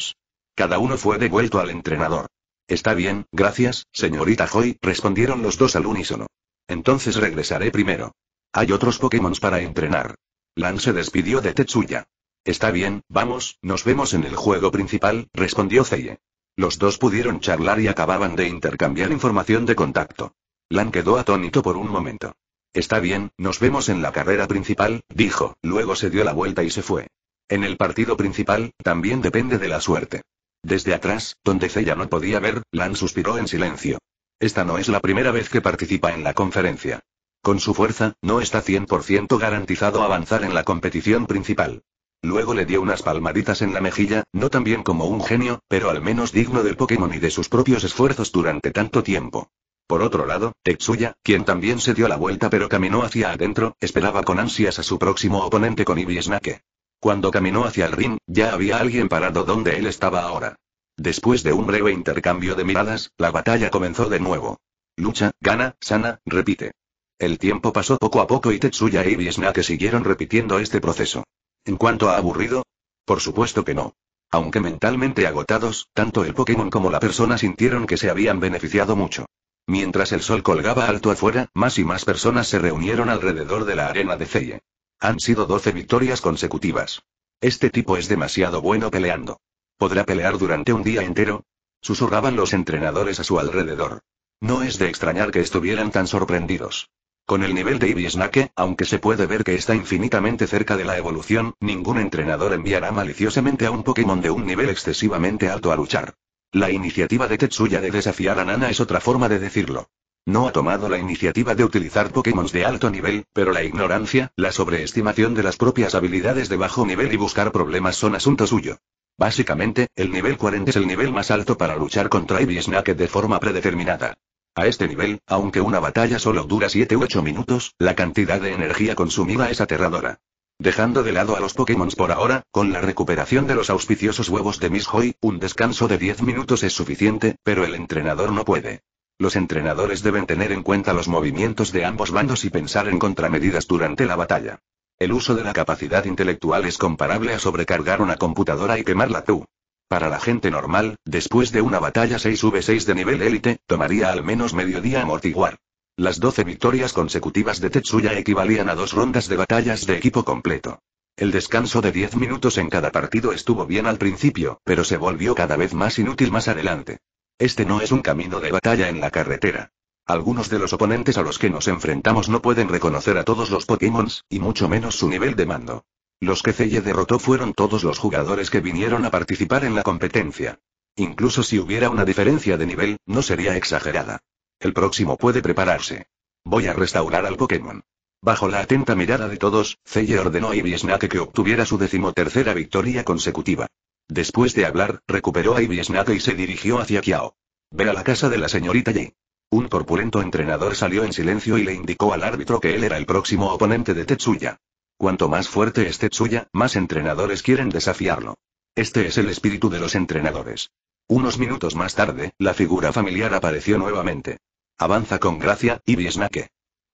Cada uno fue devuelto al entrenador. Está bien, gracias, señorita Joy, respondieron los dos al unísono. Entonces regresaré primero. Hay otros Pokémon para entrenar. Lan se despidió de Tetsuya. Está bien, vamos, nos vemos en el juego principal, respondió Zeye. Los dos pudieron charlar y acababan de intercambiar información de contacto. Lan quedó atónito por un momento. Está bien, nos vemos en la carrera principal, dijo, luego se dio la vuelta y se fue. En el partido principal, también depende de la suerte. Desde atrás, donde Cella no podía ver, Lan suspiró en silencio. Esta no es la primera vez que participa en la conferencia. Con su fuerza, no está 100% garantizado avanzar en la competición principal. Luego le dio unas palmaditas en la mejilla, no tan bien como un genio, pero al menos digno del Pokémon y de sus propios esfuerzos durante tanto tiempo. Por otro lado, Tetsuya, quien también se dio la vuelta pero caminó hacia adentro, esperaba con ansias a su próximo oponente con Ibisnake. Cuando caminó hacia el ring, ya había alguien parado donde él estaba ahora. Después de un breve intercambio de miradas, la batalla comenzó de nuevo. Lucha, gana, sana, repite. El tiempo pasó poco a poco y Tetsuya y Ibisnake siguieron repitiendo este proceso. En cuanto a aburrido, por supuesto que no. Aunque mentalmente agotados, tanto el Pokémon como la persona sintieron que se habían beneficiado mucho. Mientras el sol colgaba alto afuera, más y más personas se reunieron alrededor de la arena de Celle. Han sido 12 victorias consecutivas. Este tipo es demasiado bueno peleando. ¿Podrá pelear durante un día entero? Susurraban los entrenadores a su alrededor. No es de extrañar que estuvieran tan sorprendidos. Con el nivel de Ibisnake, aunque se puede ver que está infinitamente cerca de la evolución, ningún entrenador enviará maliciosamente a un Pokémon de un nivel excesivamente alto a luchar. La iniciativa de Tetsuya de desafiar a Nana es otra forma de decirlo. No ha tomado la iniciativa de utilizar Pokémon de alto nivel, pero la ignorancia, la sobreestimación de las propias habilidades de bajo nivel y buscar problemas son asunto suyo. Básicamente, el nivel 40 es el nivel más alto para luchar contra Ibisnake de forma predeterminada. A este nivel, aunque una batalla solo dura 7 u 8 minutos, la cantidad de energía consumida es aterradora. Dejando de lado a los Pokémon por ahora, con la recuperación de los auspiciosos huevos de Miss Hoy, un descanso de 10 minutos es suficiente, pero el entrenador no puede. Los entrenadores deben tener en cuenta los movimientos de ambos bandos y pensar en contramedidas durante la batalla. El uso de la capacidad intelectual es comparable a sobrecargar una computadora y quemarla tú. Para la gente normal, después de una batalla 6v6 de nivel élite, tomaría al menos mediodía amortiguar. Las 12 victorias consecutivas de Tetsuya equivalían a dos rondas de batallas de equipo completo. El descanso de 10 minutos en cada partido estuvo bien al principio, pero se volvió cada vez más inútil más adelante. Este no es un camino de batalla en la carretera. Algunos de los oponentes a los que nos enfrentamos no pueden reconocer a todos los Pokémon, y mucho menos su nivel de mando. Los que Celle derrotó fueron todos los jugadores que vinieron a participar en la competencia. Incluso si hubiera una diferencia de nivel, no sería exagerada. El próximo puede prepararse. Voy a restaurar al Pokémon. Bajo la atenta mirada de todos, Celle ordenó a Ibisnake que obtuviera su decimotercera victoria consecutiva. Después de hablar, recuperó a Ibisnake y se dirigió hacia Kiao. Ve a la casa de la señorita Ye. Un corpulento entrenador salió en silencio y le indicó al árbitro que él era el próximo oponente de Tetsuya. Cuanto más fuerte es Tsuya, más entrenadores quieren desafiarlo. Este es el espíritu de los entrenadores. Unos minutos más tarde, la figura familiar apareció nuevamente. Avanza con gracia, y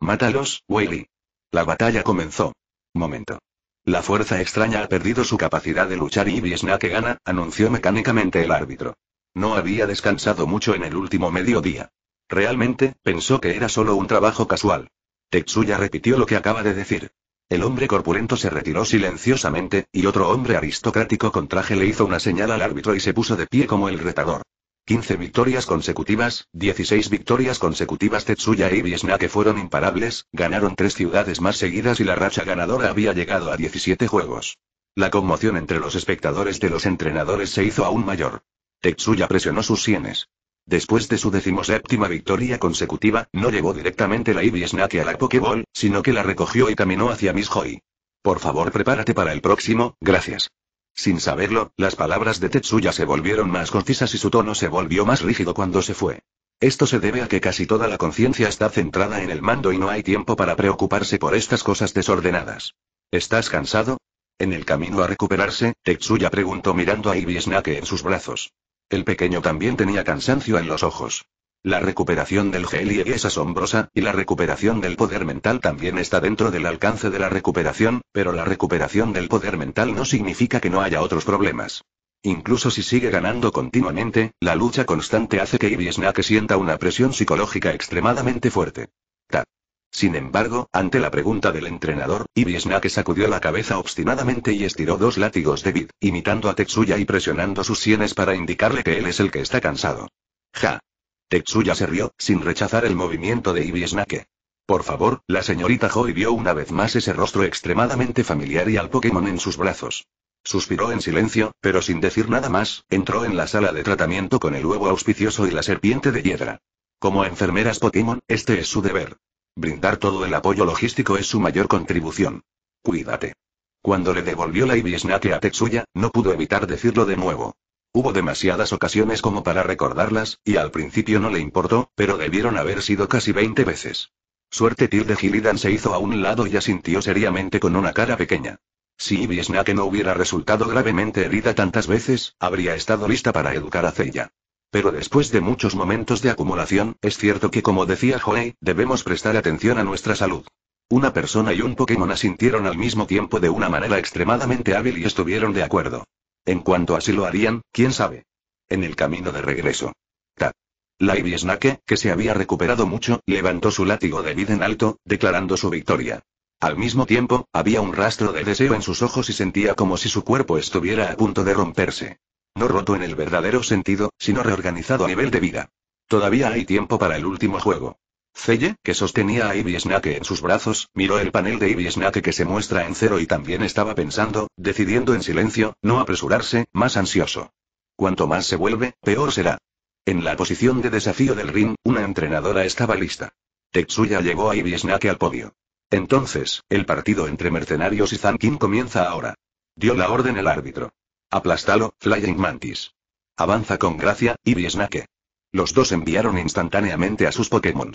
Mátalos, Weili. La batalla comenzó. Momento. La fuerza extraña ha perdido su capacidad de luchar y Ibisnake gana, anunció mecánicamente el árbitro. No había descansado mucho en el último mediodía. Realmente, pensó que era solo un trabajo casual. Tetsuya repitió lo que acaba de decir. El hombre corpulento se retiró silenciosamente, y otro hombre aristocrático con traje le hizo una señal al árbitro y se puso de pie como el retador. 15 victorias consecutivas, 16 victorias consecutivas Tetsuya y Biesna que fueron imparables, ganaron tres ciudades más seguidas y la racha ganadora había llegado a 17 juegos. La conmoción entre los espectadores de los entrenadores se hizo aún mayor. Tetsuya presionó sus sienes. Después de su decimoséptima victoria consecutiva, no llevó directamente la Ivysnaque a la Pokéball, sino que la recogió y caminó hacia Miss Joy. Por favor, prepárate para el próximo, gracias. Sin saberlo, las palabras de Tetsuya se volvieron más concisas y su tono se volvió más rígido cuando se fue. Esto se debe a que casi toda la conciencia está centrada en el mando y no hay tiempo para preocuparse por estas cosas desordenadas. ¿Estás cansado? En el camino a recuperarse, Tetsuya preguntó mirando a Ibisnake en sus brazos. El pequeño también tenía cansancio en los ojos. La recuperación del GLI es asombrosa, y la recuperación del poder mental también está dentro del alcance de la recuperación, pero la recuperación del poder mental no significa que no haya otros problemas. Incluso si sigue ganando continuamente, la lucha constante hace que Ibisnake sienta una presión psicológica extremadamente fuerte. Sin embargo, ante la pregunta del entrenador, Ibisnake sacudió la cabeza obstinadamente y estiró dos látigos de vid, imitando a Tetsuya y presionando sus sienes para indicarle que él es el que está cansado. Ja. Tetsuya se rió, sin rechazar el movimiento de Ibisnake. Por favor, la señorita Joy vio una vez más ese rostro extremadamente familiar y al Pokémon en sus brazos. Suspiró en silencio, pero sin decir nada más, entró en la sala de tratamiento con el huevo auspicioso y la serpiente de hiedra. Como enfermeras Pokémon, este es su deber. Brindar todo el apoyo logístico es su mayor contribución. Cuídate. Cuando le devolvió la Ibisnake a Tetsuya, no pudo evitar decirlo de nuevo. Hubo demasiadas ocasiones como para recordarlas, y al principio no le importó, pero debieron haber sido casi 20 veces. Suerte de Gilidan se hizo a un lado y asintió seriamente con una cara pequeña. Si Ibisnake no hubiera resultado gravemente herida tantas veces, habría estado lista para educar a Zeya. Pero después de muchos momentos de acumulación, es cierto que como decía Joey, debemos prestar atención a nuestra salud. Una persona y un Pokémon asintieron al mismo tiempo de una manera extremadamente hábil y estuvieron de acuerdo. En cuanto a lo harían, quién sabe. En el camino de regreso. Ta. La Snake, que se había recuperado mucho, levantó su látigo de vida en alto, declarando su victoria. Al mismo tiempo, había un rastro de deseo en sus ojos y sentía como si su cuerpo estuviera a punto de romperse. No roto en el verdadero sentido, sino reorganizado a nivel de vida. Todavía hay tiempo para el último juego. Celle, que sostenía a Ivy en sus brazos, miró el panel de Ivy que se muestra en cero y también estaba pensando, decidiendo en silencio, no apresurarse, más ansioso. Cuanto más se vuelve, peor será. En la posición de desafío del ring, una entrenadora estaba lista. Tetsuya llevó a Ivy al podio. Entonces, el partido entre mercenarios y Zankin comienza ahora. Dio la orden el árbitro. Aplástalo, Flying Mantis. Avanza con gracia, y Los dos enviaron instantáneamente a sus Pokémon.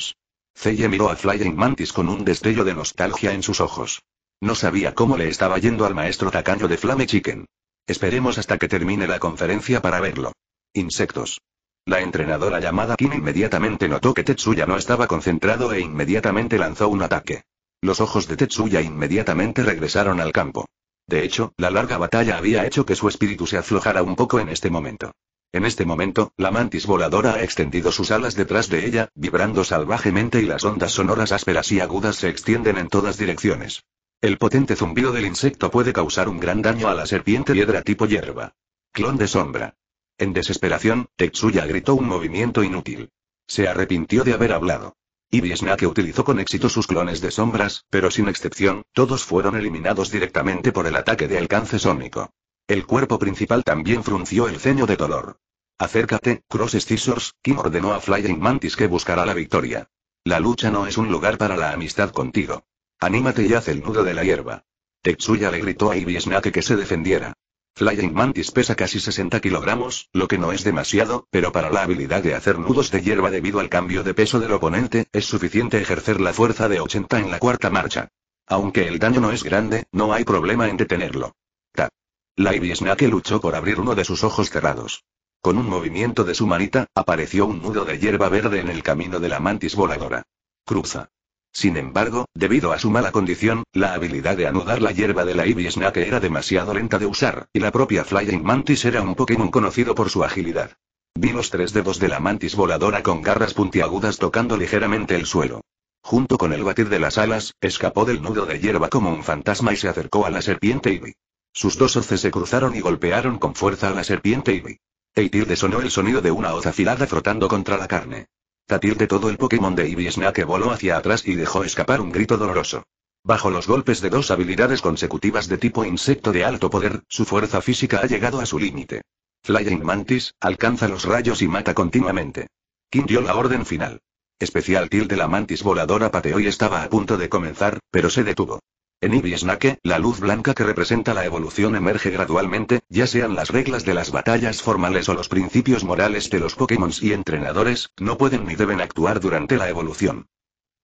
Celle miró a Flying Mantis con un destello de nostalgia en sus ojos. No sabía cómo le estaba yendo al maestro tacaño de Flame Chicken. Esperemos hasta que termine la conferencia para verlo. Insectos. La entrenadora llamada Kim inmediatamente notó que Tetsuya no estaba concentrado e inmediatamente lanzó un ataque. Los ojos de Tetsuya inmediatamente regresaron al campo. De hecho, la larga batalla había hecho que su espíritu se aflojara un poco en este momento. En este momento, la mantis voladora ha extendido sus alas detrás de ella, vibrando salvajemente y las ondas sonoras ásperas y agudas se extienden en todas direcciones. El potente zumbido del insecto puede causar un gran daño a la serpiente piedra tipo hierba. Clon de sombra. En desesperación, Tetsuya gritó un movimiento inútil. Se arrepintió de haber hablado. Ivy utilizó con éxito sus clones de sombras, pero sin excepción, todos fueron eliminados directamente por el ataque de alcance sónico. El cuerpo principal también frunció el ceño de dolor. Acércate, Cross Scissors, Kim ordenó a Flying Mantis que buscará la victoria. La lucha no es un lugar para la amistad contigo. Anímate y haz el nudo de la hierba. Tetsuya le gritó a Ibisnake que se defendiera. Flying Mantis pesa casi 60 kilogramos, lo que no es demasiado, pero para la habilidad de hacer nudos de hierba debido al cambio de peso del oponente, es suficiente ejercer la fuerza de 80 en la cuarta marcha. Aunque el daño no es grande, no hay problema en detenerlo. Ta. La Snake luchó por abrir uno de sus ojos cerrados. Con un movimiento de su manita, apareció un nudo de hierba verde en el camino de la mantis voladora. Cruza. Sin embargo, debido a su mala condición, la habilidad de anudar la hierba de la Ivy Snake era demasiado lenta de usar, y la propia Flying Mantis era un Pokémon conocido por su agilidad. Vi los tres dedos de la mantis voladora con garras puntiagudas tocando ligeramente el suelo. Junto con el batir de las alas, escapó del nudo de hierba como un fantasma y se acercó a la serpiente Ivy. Sus dos hoces se cruzaron y golpearon con fuerza a la serpiente Ivy. Eitilde desonó el sonido de una hoz afilada frotando contra la carne. Tatil de todo el Pokémon de Ibisna que voló hacia atrás y dejó escapar un grito doloroso. Bajo los golpes de dos habilidades consecutivas de tipo insecto de alto poder, su fuerza física ha llegado a su límite. Flying Mantis, alcanza los rayos y mata continuamente. King dio la orden final. Especial Til de la Mantis voladora pateó y estaba a punto de comenzar, pero se detuvo. En Ibisnake, la luz blanca que representa la evolución emerge gradualmente, ya sean las reglas de las batallas formales o los principios morales de los Pokémon y entrenadores, no pueden ni deben actuar durante la evolución.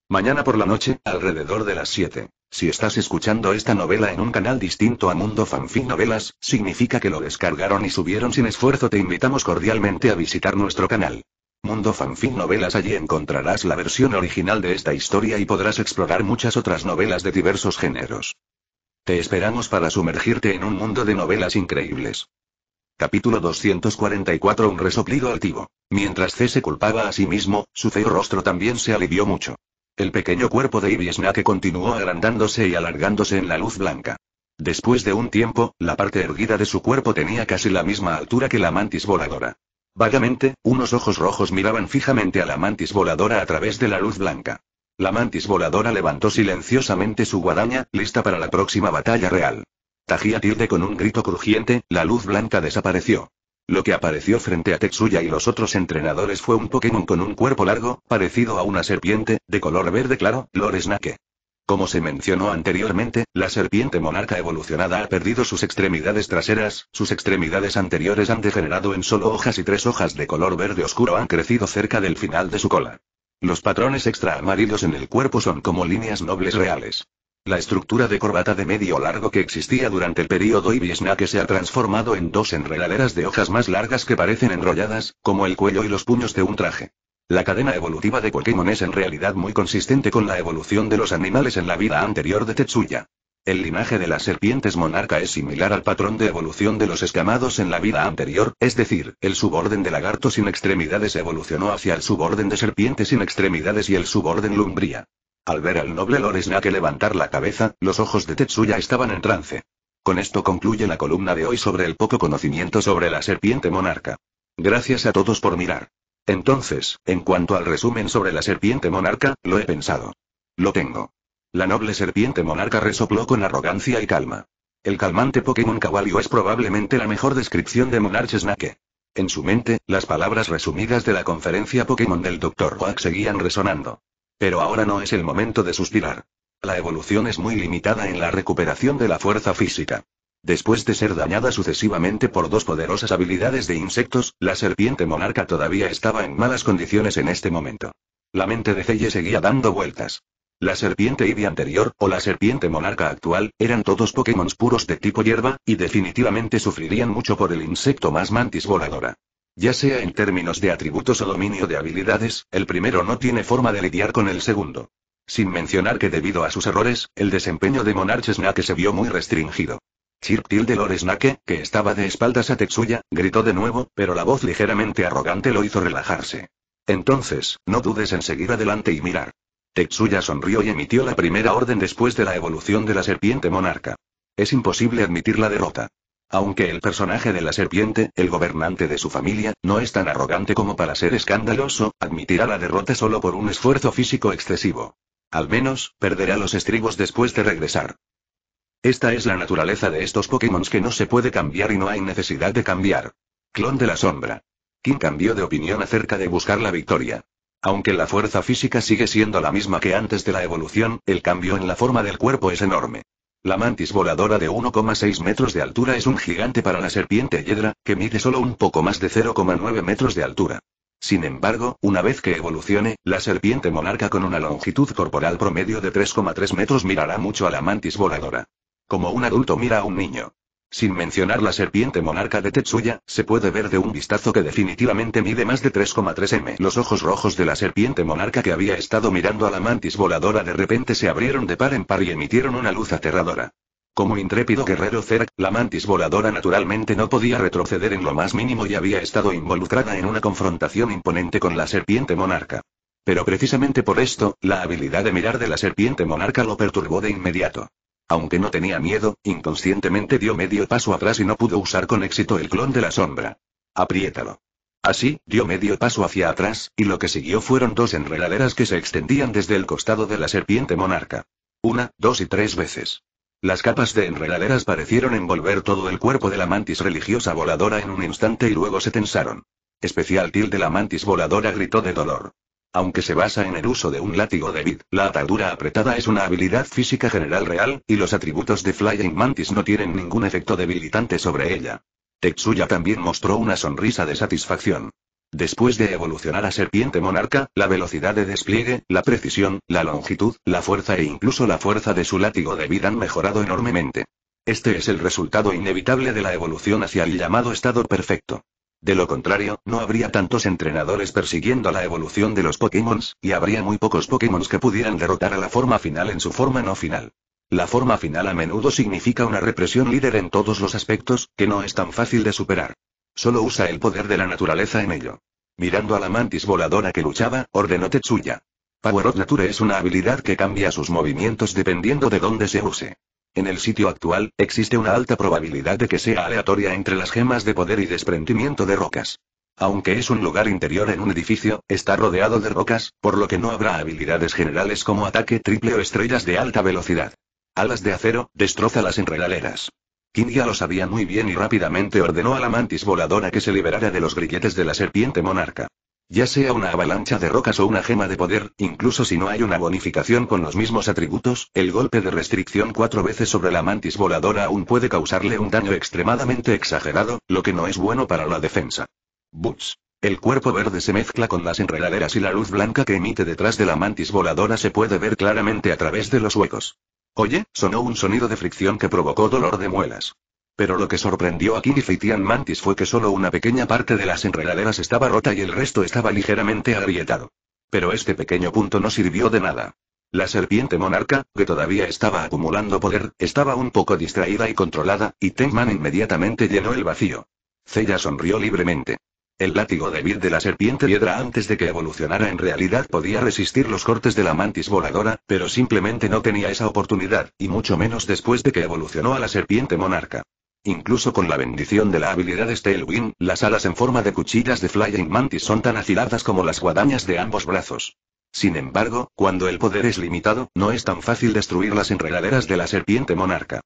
Mañana por la noche, alrededor de las 7. Si estás escuchando esta novela en un canal distinto a Mundo Fanfic Novelas, significa que lo descargaron y subieron sin esfuerzo. Te invitamos cordialmente a visitar nuestro canal. Mundo Fanfic Novelas Allí encontrarás la versión original de esta historia y podrás explorar muchas otras novelas de diversos géneros. Te esperamos para sumergirte en un mundo de novelas increíbles. Capítulo 244 Un resoplido activo. Mientras C se culpaba a sí mismo, su feo rostro también se alivió mucho. El pequeño cuerpo de Ivy continuó agrandándose y alargándose en la luz blanca. Después de un tiempo, la parte erguida de su cuerpo tenía casi la misma altura que la mantis voladora. Vagamente, unos ojos rojos miraban fijamente a la mantis voladora a través de la luz blanca. La mantis voladora levantó silenciosamente su guadaña, lista para la próxima batalla real. Tajía Tilde con un grito crujiente, la luz blanca desapareció. Lo que apareció frente a Tetsuya y los otros entrenadores fue un Pokémon con un cuerpo largo, parecido a una serpiente, de color verde claro, Loresnake. Como se mencionó anteriormente, la serpiente monarca evolucionada ha perdido sus extremidades traseras, sus extremidades anteriores han degenerado en solo hojas y tres hojas de color verde oscuro han crecido cerca del final de su cola. Los patrones extra amarillos en el cuerpo son como líneas nobles reales. La estructura de corbata de medio largo que existía durante el período Ibisna que se ha transformado en dos enredaderas de hojas más largas que parecen enrolladas, como el cuello y los puños de un traje. La cadena evolutiva de Pokémon es en realidad muy consistente con la evolución de los animales en la vida anterior de Tetsuya. El linaje de las serpientes monarca es similar al patrón de evolución de los escamados en la vida anterior, es decir, el suborden de lagarto sin extremidades evolucionó hacia el suborden de serpientes sin extremidades y el suborden lumbría. Al ver al noble Lord que levantar la cabeza, los ojos de Tetsuya estaban en trance. Con esto concluye la columna de hoy sobre el poco conocimiento sobre la serpiente monarca. Gracias a todos por mirar. Entonces, en cuanto al resumen sobre la serpiente monarca, lo he pensado. Lo tengo. La noble serpiente monarca resopló con arrogancia y calma. El calmante Pokémon Kawalio es probablemente la mejor descripción de Monarch Snake. En su mente, las palabras resumidas de la conferencia Pokémon del Dr. Oak seguían resonando. Pero ahora no es el momento de suspirar. La evolución es muy limitada en la recuperación de la fuerza física. Después de ser dañada sucesivamente por dos poderosas habilidades de insectos, la serpiente monarca todavía estaba en malas condiciones en este momento. La mente de Celle seguía dando vueltas. La serpiente Ivy anterior, o la serpiente monarca actual, eran todos Pokémon puros de tipo hierba, y definitivamente sufrirían mucho por el insecto más mantis voladora. Ya sea en términos de atributos o dominio de habilidades, el primero no tiene forma de lidiar con el segundo. Sin mencionar que debido a sus errores, el desempeño de Monarch Snake se vio muy restringido. Chirptil de Loresnake, que estaba de espaldas a Tetsuya, gritó de nuevo, pero la voz ligeramente arrogante lo hizo relajarse. Entonces, no dudes en seguir adelante y mirar. Tetsuya sonrió y emitió la primera orden después de la evolución de la serpiente monarca. Es imposible admitir la derrota. Aunque el personaje de la serpiente, el gobernante de su familia, no es tan arrogante como para ser escandaloso, admitirá la derrota solo por un esfuerzo físico excesivo. Al menos, perderá los estribos después de regresar. Esta es la naturaleza de estos Pokémon que no se puede cambiar y no hay necesidad de cambiar. Clon de la sombra. Kim cambió de opinión acerca de buscar la victoria. Aunque la fuerza física sigue siendo la misma que antes de la evolución, el cambio en la forma del cuerpo es enorme. La mantis voladora de 1,6 metros de altura es un gigante para la serpiente hiedra, que mide solo un poco más de 0,9 metros de altura. Sin embargo, una vez que evolucione, la serpiente monarca con una longitud corporal promedio de 3,3 metros mirará mucho a la mantis voladora. Como un adulto mira a un niño. Sin mencionar la serpiente monarca de Tetsuya, se puede ver de un vistazo que definitivamente mide más de 3,3 m. Los ojos rojos de la serpiente monarca que había estado mirando a la mantis voladora de repente se abrieron de par en par y emitieron una luz aterradora. Como intrépido guerrero Zerak, la mantis voladora naturalmente no podía retroceder en lo más mínimo y había estado involucrada en una confrontación imponente con la serpiente monarca. Pero precisamente por esto, la habilidad de mirar de la serpiente monarca lo perturbó de inmediato. Aunque no tenía miedo, inconscientemente dio medio paso atrás y no pudo usar con éxito el clon de la sombra. Apriétalo. Así, dio medio paso hacia atrás, y lo que siguió fueron dos enredaderas que se extendían desde el costado de la serpiente monarca. Una, dos y tres veces. Las capas de enredaderas parecieron envolver todo el cuerpo de la mantis religiosa voladora en un instante y luego se tensaron. Especial til de la mantis voladora gritó de dolor. Aunque se basa en el uso de un látigo de vid, la atadura apretada es una habilidad física general real, y los atributos de Flying Mantis no tienen ningún efecto debilitante sobre ella. Tetsuya también mostró una sonrisa de satisfacción. Después de evolucionar a serpiente monarca, la velocidad de despliegue, la precisión, la longitud, la fuerza e incluso la fuerza de su látigo de vid han mejorado enormemente. Este es el resultado inevitable de la evolución hacia el llamado estado perfecto. De lo contrario, no habría tantos entrenadores persiguiendo la evolución de los Pokémon, y habría muy pocos Pokémon que pudieran derrotar a la forma final en su forma no final. La forma final a menudo significa una represión líder en todos los aspectos, que no es tan fácil de superar. Solo usa el poder de la naturaleza en ello. Mirando a la mantis voladora que luchaba, ordenó Tetsuya. Power of Nature es una habilidad que cambia sus movimientos dependiendo de dónde se use. En el sitio actual, existe una alta probabilidad de que sea aleatoria entre las gemas de poder y desprendimiento de rocas. Aunque es un lugar interior en un edificio, está rodeado de rocas, por lo que no habrá habilidades generales como ataque triple o estrellas de alta velocidad. Alas de acero, destroza las enredaderas. ya lo sabía muy bien y rápidamente ordenó a la mantis voladora que se liberara de los grilletes de la serpiente monarca. Ya sea una avalancha de rocas o una gema de poder, incluso si no hay una bonificación con los mismos atributos, el golpe de restricción cuatro veces sobre la mantis voladora aún puede causarle un daño extremadamente exagerado, lo que no es bueno para la defensa. Butch. El cuerpo verde se mezcla con las enredaderas y la luz blanca que emite detrás de la mantis voladora se puede ver claramente a través de los huecos. Oye, sonó un sonido de fricción que provocó dolor de muelas. Pero lo que sorprendió a King y Mantis fue que solo una pequeña parte de las enredaderas estaba rota y el resto estaba ligeramente agrietado. Pero este pequeño punto no sirvió de nada. La serpiente monarca, que todavía estaba acumulando poder, estaba un poco distraída y controlada, y Tengman inmediatamente llenó el vacío. Cella sonrió libremente. El látigo débil de la serpiente piedra antes de que evolucionara en realidad podía resistir los cortes de la mantis voladora, pero simplemente no tenía esa oportunidad, y mucho menos después de que evolucionó a la serpiente monarca. Incluso con la bendición de la habilidad Stelwin, las alas en forma de cuchillas de Flying Mantis son tan afiladas como las guadañas de ambos brazos. Sin embargo, cuando el poder es limitado, no es tan fácil destruir las enredaderas de la serpiente monarca.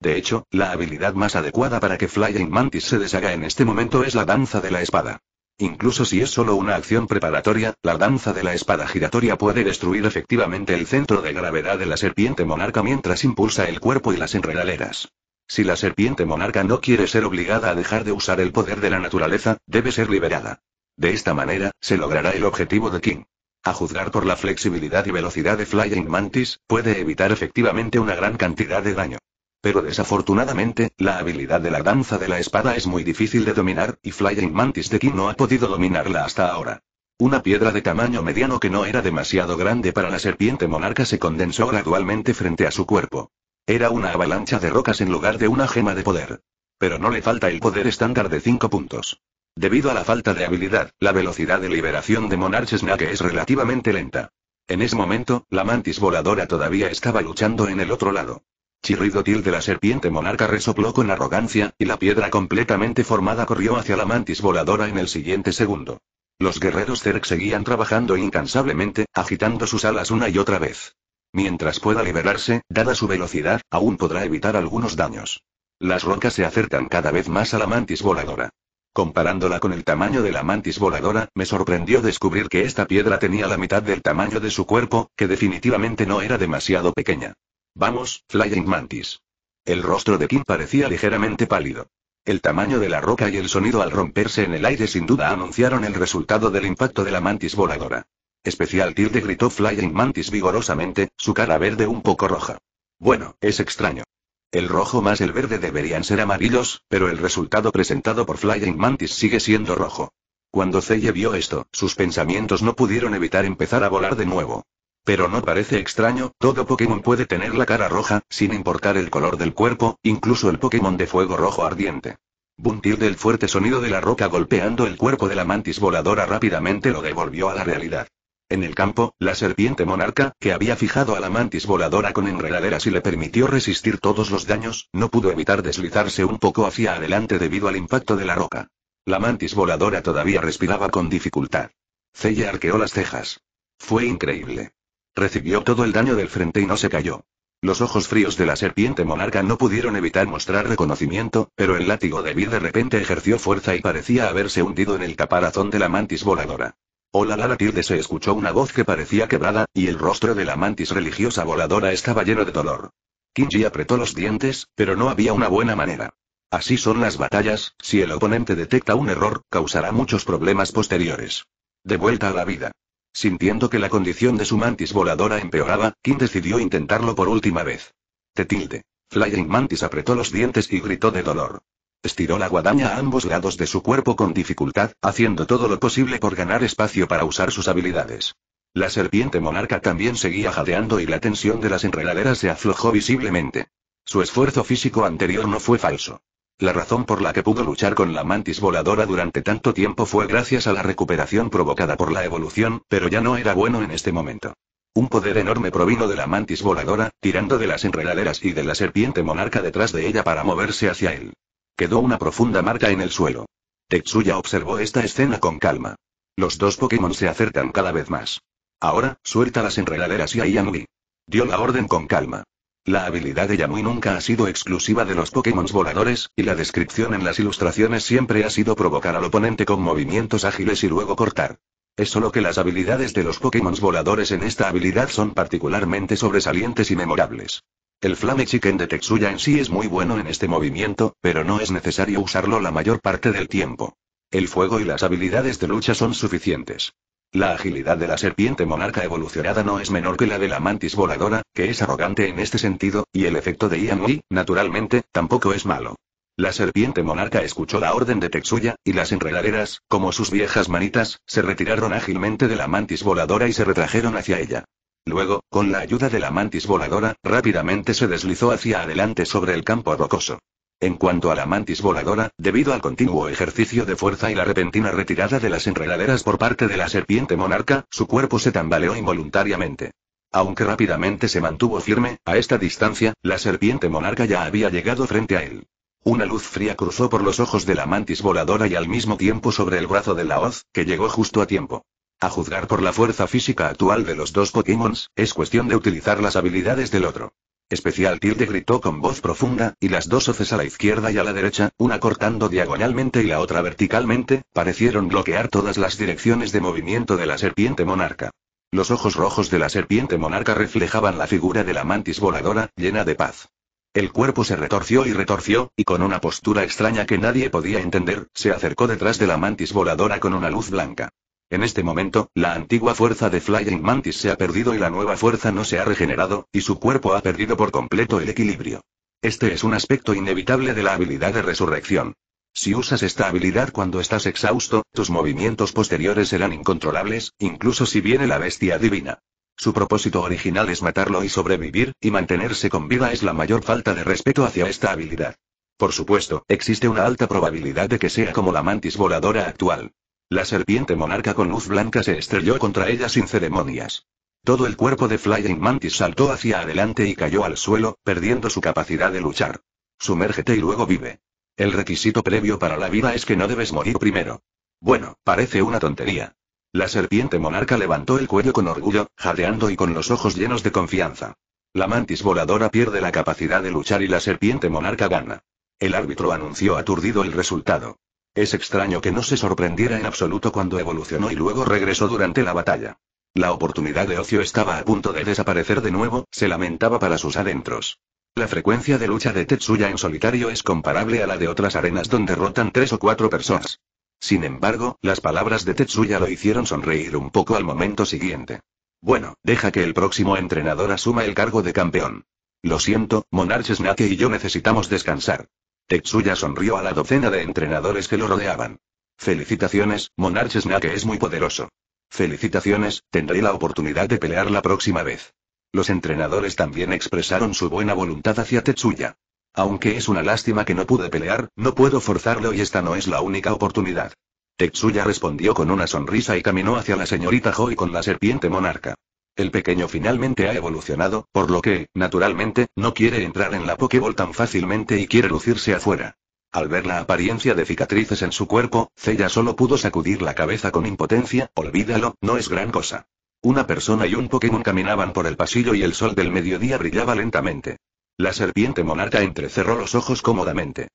De hecho, la habilidad más adecuada para que Flying Mantis se deshaga en este momento es la danza de la espada. Incluso si es solo una acción preparatoria, la danza de la espada giratoria puede destruir efectivamente el centro de gravedad de la serpiente monarca mientras impulsa el cuerpo y las enredaderas. Si la serpiente monarca no quiere ser obligada a dejar de usar el poder de la naturaleza, debe ser liberada. De esta manera, se logrará el objetivo de King. A juzgar por la flexibilidad y velocidad de Flying Mantis, puede evitar efectivamente una gran cantidad de daño. Pero desafortunadamente, la habilidad de la danza de la espada es muy difícil de dominar, y Flying Mantis de King no ha podido dominarla hasta ahora. Una piedra de tamaño mediano que no era demasiado grande para la serpiente monarca se condensó gradualmente frente a su cuerpo. Era una avalancha de rocas en lugar de una gema de poder. Pero no le falta el poder estándar de 5 puntos. Debido a la falta de habilidad, la velocidad de liberación de Monarch Snake es relativamente lenta. En ese momento, la mantis voladora todavía estaba luchando en el otro lado. Chirrido til de la serpiente monarca resopló con arrogancia, y la piedra completamente formada corrió hacia la mantis voladora en el siguiente segundo. Los guerreros Zerg seguían trabajando incansablemente, agitando sus alas una y otra vez. Mientras pueda liberarse, dada su velocidad, aún podrá evitar algunos daños. Las rocas se acercan cada vez más a la mantis voladora. Comparándola con el tamaño de la mantis voladora, me sorprendió descubrir que esta piedra tenía la mitad del tamaño de su cuerpo, que definitivamente no era demasiado pequeña. Vamos, Flying Mantis. El rostro de Kim parecía ligeramente pálido. El tamaño de la roca y el sonido al romperse en el aire sin duda anunciaron el resultado del impacto de la mantis voladora. Especial tilde gritó Flying Mantis vigorosamente, su cara verde un poco roja. Bueno, es extraño. El rojo más el verde deberían ser amarillos, pero el resultado presentado por Flying Mantis sigue siendo rojo. Cuando Celle vio esto, sus pensamientos no pudieron evitar empezar a volar de nuevo. Pero no parece extraño, todo Pokémon puede tener la cara roja, sin importar el color del cuerpo, incluso el Pokémon de fuego rojo ardiente. Buntil del fuerte sonido de la roca golpeando el cuerpo de la mantis voladora rápidamente lo devolvió a la realidad. En el campo, la serpiente monarca, que había fijado a la mantis voladora con enredaderas y le permitió resistir todos los daños, no pudo evitar deslizarse un poco hacia adelante debido al impacto de la roca. La mantis voladora todavía respiraba con dificultad. Cella arqueó las cejas. Fue increíble. Recibió todo el daño del frente y no se cayó. Los ojos fríos de la serpiente monarca no pudieron evitar mostrar reconocimiento, pero el látigo de Vir de repente ejerció fuerza y parecía haberse hundido en el caparazón de la mantis voladora. Hola la, tilde se escuchó una voz que parecía quebrada, y el rostro de la mantis religiosa voladora estaba lleno de dolor. Kinji apretó los dientes, pero no había una buena manera. Así son las batallas, si el oponente detecta un error, causará muchos problemas posteriores. De vuelta a la vida. Sintiendo que la condición de su mantis voladora empeoraba, Kin decidió intentarlo por última vez. Te tilde. Flying Mantis apretó los dientes y gritó de dolor. Estiró la guadaña a ambos lados de su cuerpo con dificultad, haciendo todo lo posible por ganar espacio para usar sus habilidades. La serpiente monarca también seguía jadeando y la tensión de las enredaderas se aflojó visiblemente. Su esfuerzo físico anterior no fue falso. La razón por la que pudo luchar con la mantis voladora durante tanto tiempo fue gracias a la recuperación provocada por la evolución, pero ya no era bueno en este momento. Un poder enorme provino de la mantis voladora, tirando de las enredaderas y de la serpiente monarca detrás de ella para moverse hacia él. Quedó una profunda marca en el suelo. Tetsuya observó esta escena con calma. Los dos Pokémon se acercan cada vez más. Ahora, suelta las enredaderas y a Yamui. Dio la orden con calma. La habilidad de Yamui nunca ha sido exclusiva de los Pokémon voladores, y la descripción en las ilustraciones siempre ha sido provocar al oponente con movimientos ágiles y luego cortar. Es solo que las habilidades de los Pokémon voladores en esta habilidad son particularmente sobresalientes y memorables. El Flame Chicken de Tetsuya en sí es muy bueno en este movimiento, pero no es necesario usarlo la mayor parte del tiempo. El fuego y las habilidades de lucha son suficientes. La agilidad de la serpiente monarca evolucionada no es menor que la de la mantis voladora, que es arrogante en este sentido, y el efecto de Ian naturalmente, tampoco es malo. La serpiente monarca escuchó la orden de Texuya, y las enredaderas, como sus viejas manitas, se retiraron ágilmente de la mantis voladora y se retrajeron hacia ella. Luego, con la ayuda de la mantis voladora, rápidamente se deslizó hacia adelante sobre el campo rocoso. En cuanto a la mantis voladora, debido al continuo ejercicio de fuerza y la repentina retirada de las enredaderas por parte de la serpiente monarca, su cuerpo se tambaleó involuntariamente. Aunque rápidamente se mantuvo firme, a esta distancia, la serpiente monarca ya había llegado frente a él. Una luz fría cruzó por los ojos de la mantis voladora y al mismo tiempo sobre el brazo de la hoz, que llegó justo a tiempo. A juzgar por la fuerza física actual de los dos Pokémon, es cuestión de utilizar las habilidades del otro. Especial Tilde gritó con voz profunda, y las dos hoces a la izquierda y a la derecha, una cortando diagonalmente y la otra verticalmente, parecieron bloquear todas las direcciones de movimiento de la serpiente monarca. Los ojos rojos de la serpiente monarca reflejaban la figura de la mantis voladora, llena de paz. El cuerpo se retorció y retorció, y con una postura extraña que nadie podía entender, se acercó detrás de la mantis voladora con una luz blanca. En este momento, la antigua fuerza de Flying Mantis se ha perdido y la nueva fuerza no se ha regenerado, y su cuerpo ha perdido por completo el equilibrio. Este es un aspecto inevitable de la habilidad de resurrección. Si usas esta habilidad cuando estás exhausto, tus movimientos posteriores serán incontrolables, incluso si viene la bestia divina. Su propósito original es matarlo y sobrevivir, y mantenerse con vida es la mayor falta de respeto hacia esta habilidad. Por supuesto, existe una alta probabilidad de que sea como la mantis voladora actual. La serpiente monarca con luz blanca se estrelló contra ella sin ceremonias. Todo el cuerpo de Flying Mantis saltó hacia adelante y cayó al suelo, perdiendo su capacidad de luchar. Sumérgete y luego vive. El requisito previo para la vida es que no debes morir primero. Bueno, parece una tontería. La serpiente monarca levantó el cuello con orgullo, jadeando y con los ojos llenos de confianza. La mantis voladora pierde la capacidad de luchar y la serpiente monarca gana. El árbitro anunció aturdido el resultado. Es extraño que no se sorprendiera en absoluto cuando evolucionó y luego regresó durante la batalla. La oportunidad de ocio estaba a punto de desaparecer de nuevo, se lamentaba para sus adentros. La frecuencia de lucha de Tetsuya en solitario es comparable a la de otras arenas donde rotan tres o cuatro personas. Sin embargo, las palabras de Tetsuya lo hicieron sonreír un poco al momento siguiente. Bueno, deja que el próximo entrenador asuma el cargo de campeón. Lo siento, Monarch Snake y yo necesitamos descansar. Tetsuya sonrió a la docena de entrenadores que lo rodeaban. Felicitaciones, Monarch Snake es muy poderoso. Felicitaciones, tendré la oportunidad de pelear la próxima vez. Los entrenadores también expresaron su buena voluntad hacia Tetsuya. Aunque es una lástima que no pude pelear, no puedo forzarlo y esta no es la única oportunidad. Tetsuya respondió con una sonrisa y caminó hacia la señorita Joy con la serpiente monarca. El pequeño finalmente ha evolucionado, por lo que, naturalmente, no quiere entrar en la Pokéball tan fácilmente y quiere lucirse afuera. Al ver la apariencia de cicatrices en su cuerpo, Cella solo pudo sacudir la cabeza con impotencia, olvídalo, no es gran cosa. Una persona y un Pokémon caminaban por el pasillo y el sol del mediodía brillaba lentamente. La serpiente monarca entrecerró los ojos cómodamente.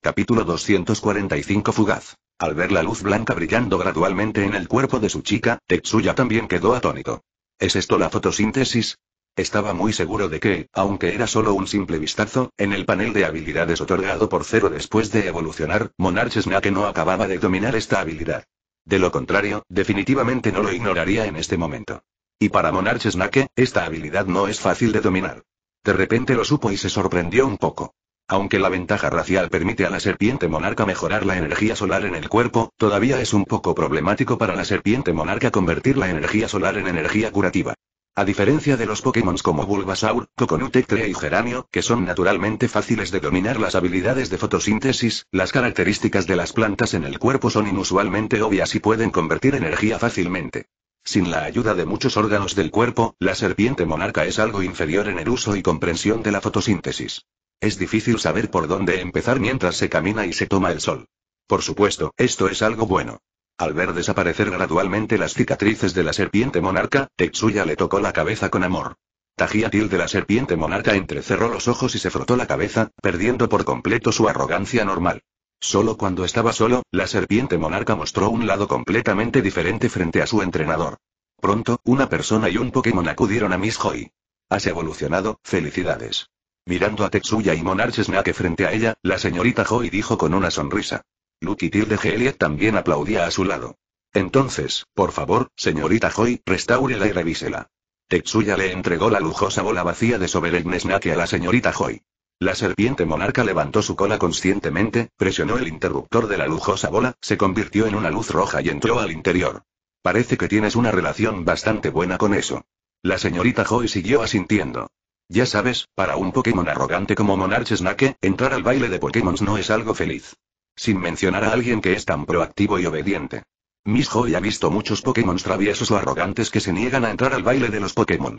Capítulo 245 Fugaz. Al ver la luz blanca brillando gradualmente en el cuerpo de su chica, Tetsuya también quedó atónito. ¿Es esto la fotosíntesis? Estaba muy seguro de que, aunque era solo un simple vistazo, en el panel de habilidades otorgado por cero después de evolucionar, Monarch Snake no acababa de dominar esta habilidad. De lo contrario, definitivamente no lo ignoraría en este momento. Y para Monarch Snake, esta habilidad no es fácil de dominar. De repente lo supo y se sorprendió un poco. Aunque la ventaja racial permite a la serpiente monarca mejorar la energía solar en el cuerpo, todavía es un poco problemático para la serpiente monarca convertir la energía solar en energía curativa. A diferencia de los Pokémon como Bulbasaur, Coconut, y Geranio, que son naturalmente fáciles de dominar las habilidades de fotosíntesis, las características de las plantas en el cuerpo son inusualmente obvias y pueden convertir energía fácilmente. Sin la ayuda de muchos órganos del cuerpo, la serpiente monarca es algo inferior en el uso y comprensión de la fotosíntesis. Es difícil saber por dónde empezar mientras se camina y se toma el sol. Por supuesto, esto es algo bueno. Al ver desaparecer gradualmente las cicatrices de la serpiente monarca, Tetsuya le tocó la cabeza con amor. Tajiatil de la serpiente monarca entrecerró los ojos y se frotó la cabeza, perdiendo por completo su arrogancia normal. Solo cuando estaba solo, la serpiente monarca mostró un lado completamente diferente frente a su entrenador. Pronto, una persona y un Pokémon acudieron a Miss Joy. Has evolucionado, felicidades. Mirando a Tetsuya y Monarch Snake frente a ella, la señorita Joy dijo con una sonrisa. Lucky Tilde Elliot también aplaudía a su lado. Entonces, por favor, señorita Joy, restáurela y revísela. Tetsuya le entregó la lujosa bola vacía de Sovereign Snake a la señorita Joy. La serpiente monarca levantó su cola conscientemente, presionó el interruptor de la lujosa bola, se convirtió en una luz roja y entró al interior. Parece que tienes una relación bastante buena con eso. La señorita Joy siguió asintiendo. Ya sabes, para un Pokémon arrogante como Monarch Snake, entrar al baile de Pokémon no es algo feliz. Sin mencionar a alguien que es tan proactivo y obediente. Miss Joy ha visto muchos Pokémon traviesos o arrogantes que se niegan a entrar al baile de los Pokémon.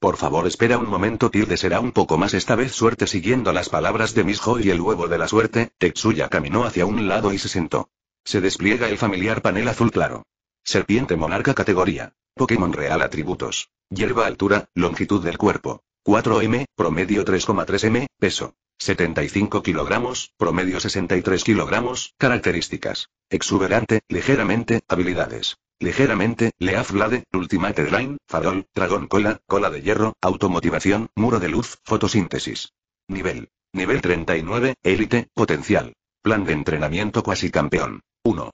Por favor, espera un momento, Tilde será un poco más esta vez suerte siguiendo las palabras de Misho y el huevo de la suerte. Tetsuya caminó hacia un lado y se sentó. Se despliega el familiar panel azul claro. Serpiente monarca categoría. Pokémon real atributos. Hierba altura, longitud del cuerpo. 4M, promedio 3,3M, peso. 75 kilogramos, promedio 63 kilogramos, características. Exuberante, ligeramente, habilidades. Ligeramente, Leaf Vlade, Ultimate Line, Farol, Dragón Cola, Cola de Hierro, Automotivación, Muro de Luz, Fotosíntesis. Nivel. Nivel 39, Élite, Potencial. Plan de entrenamiento cuasi campeón. 1.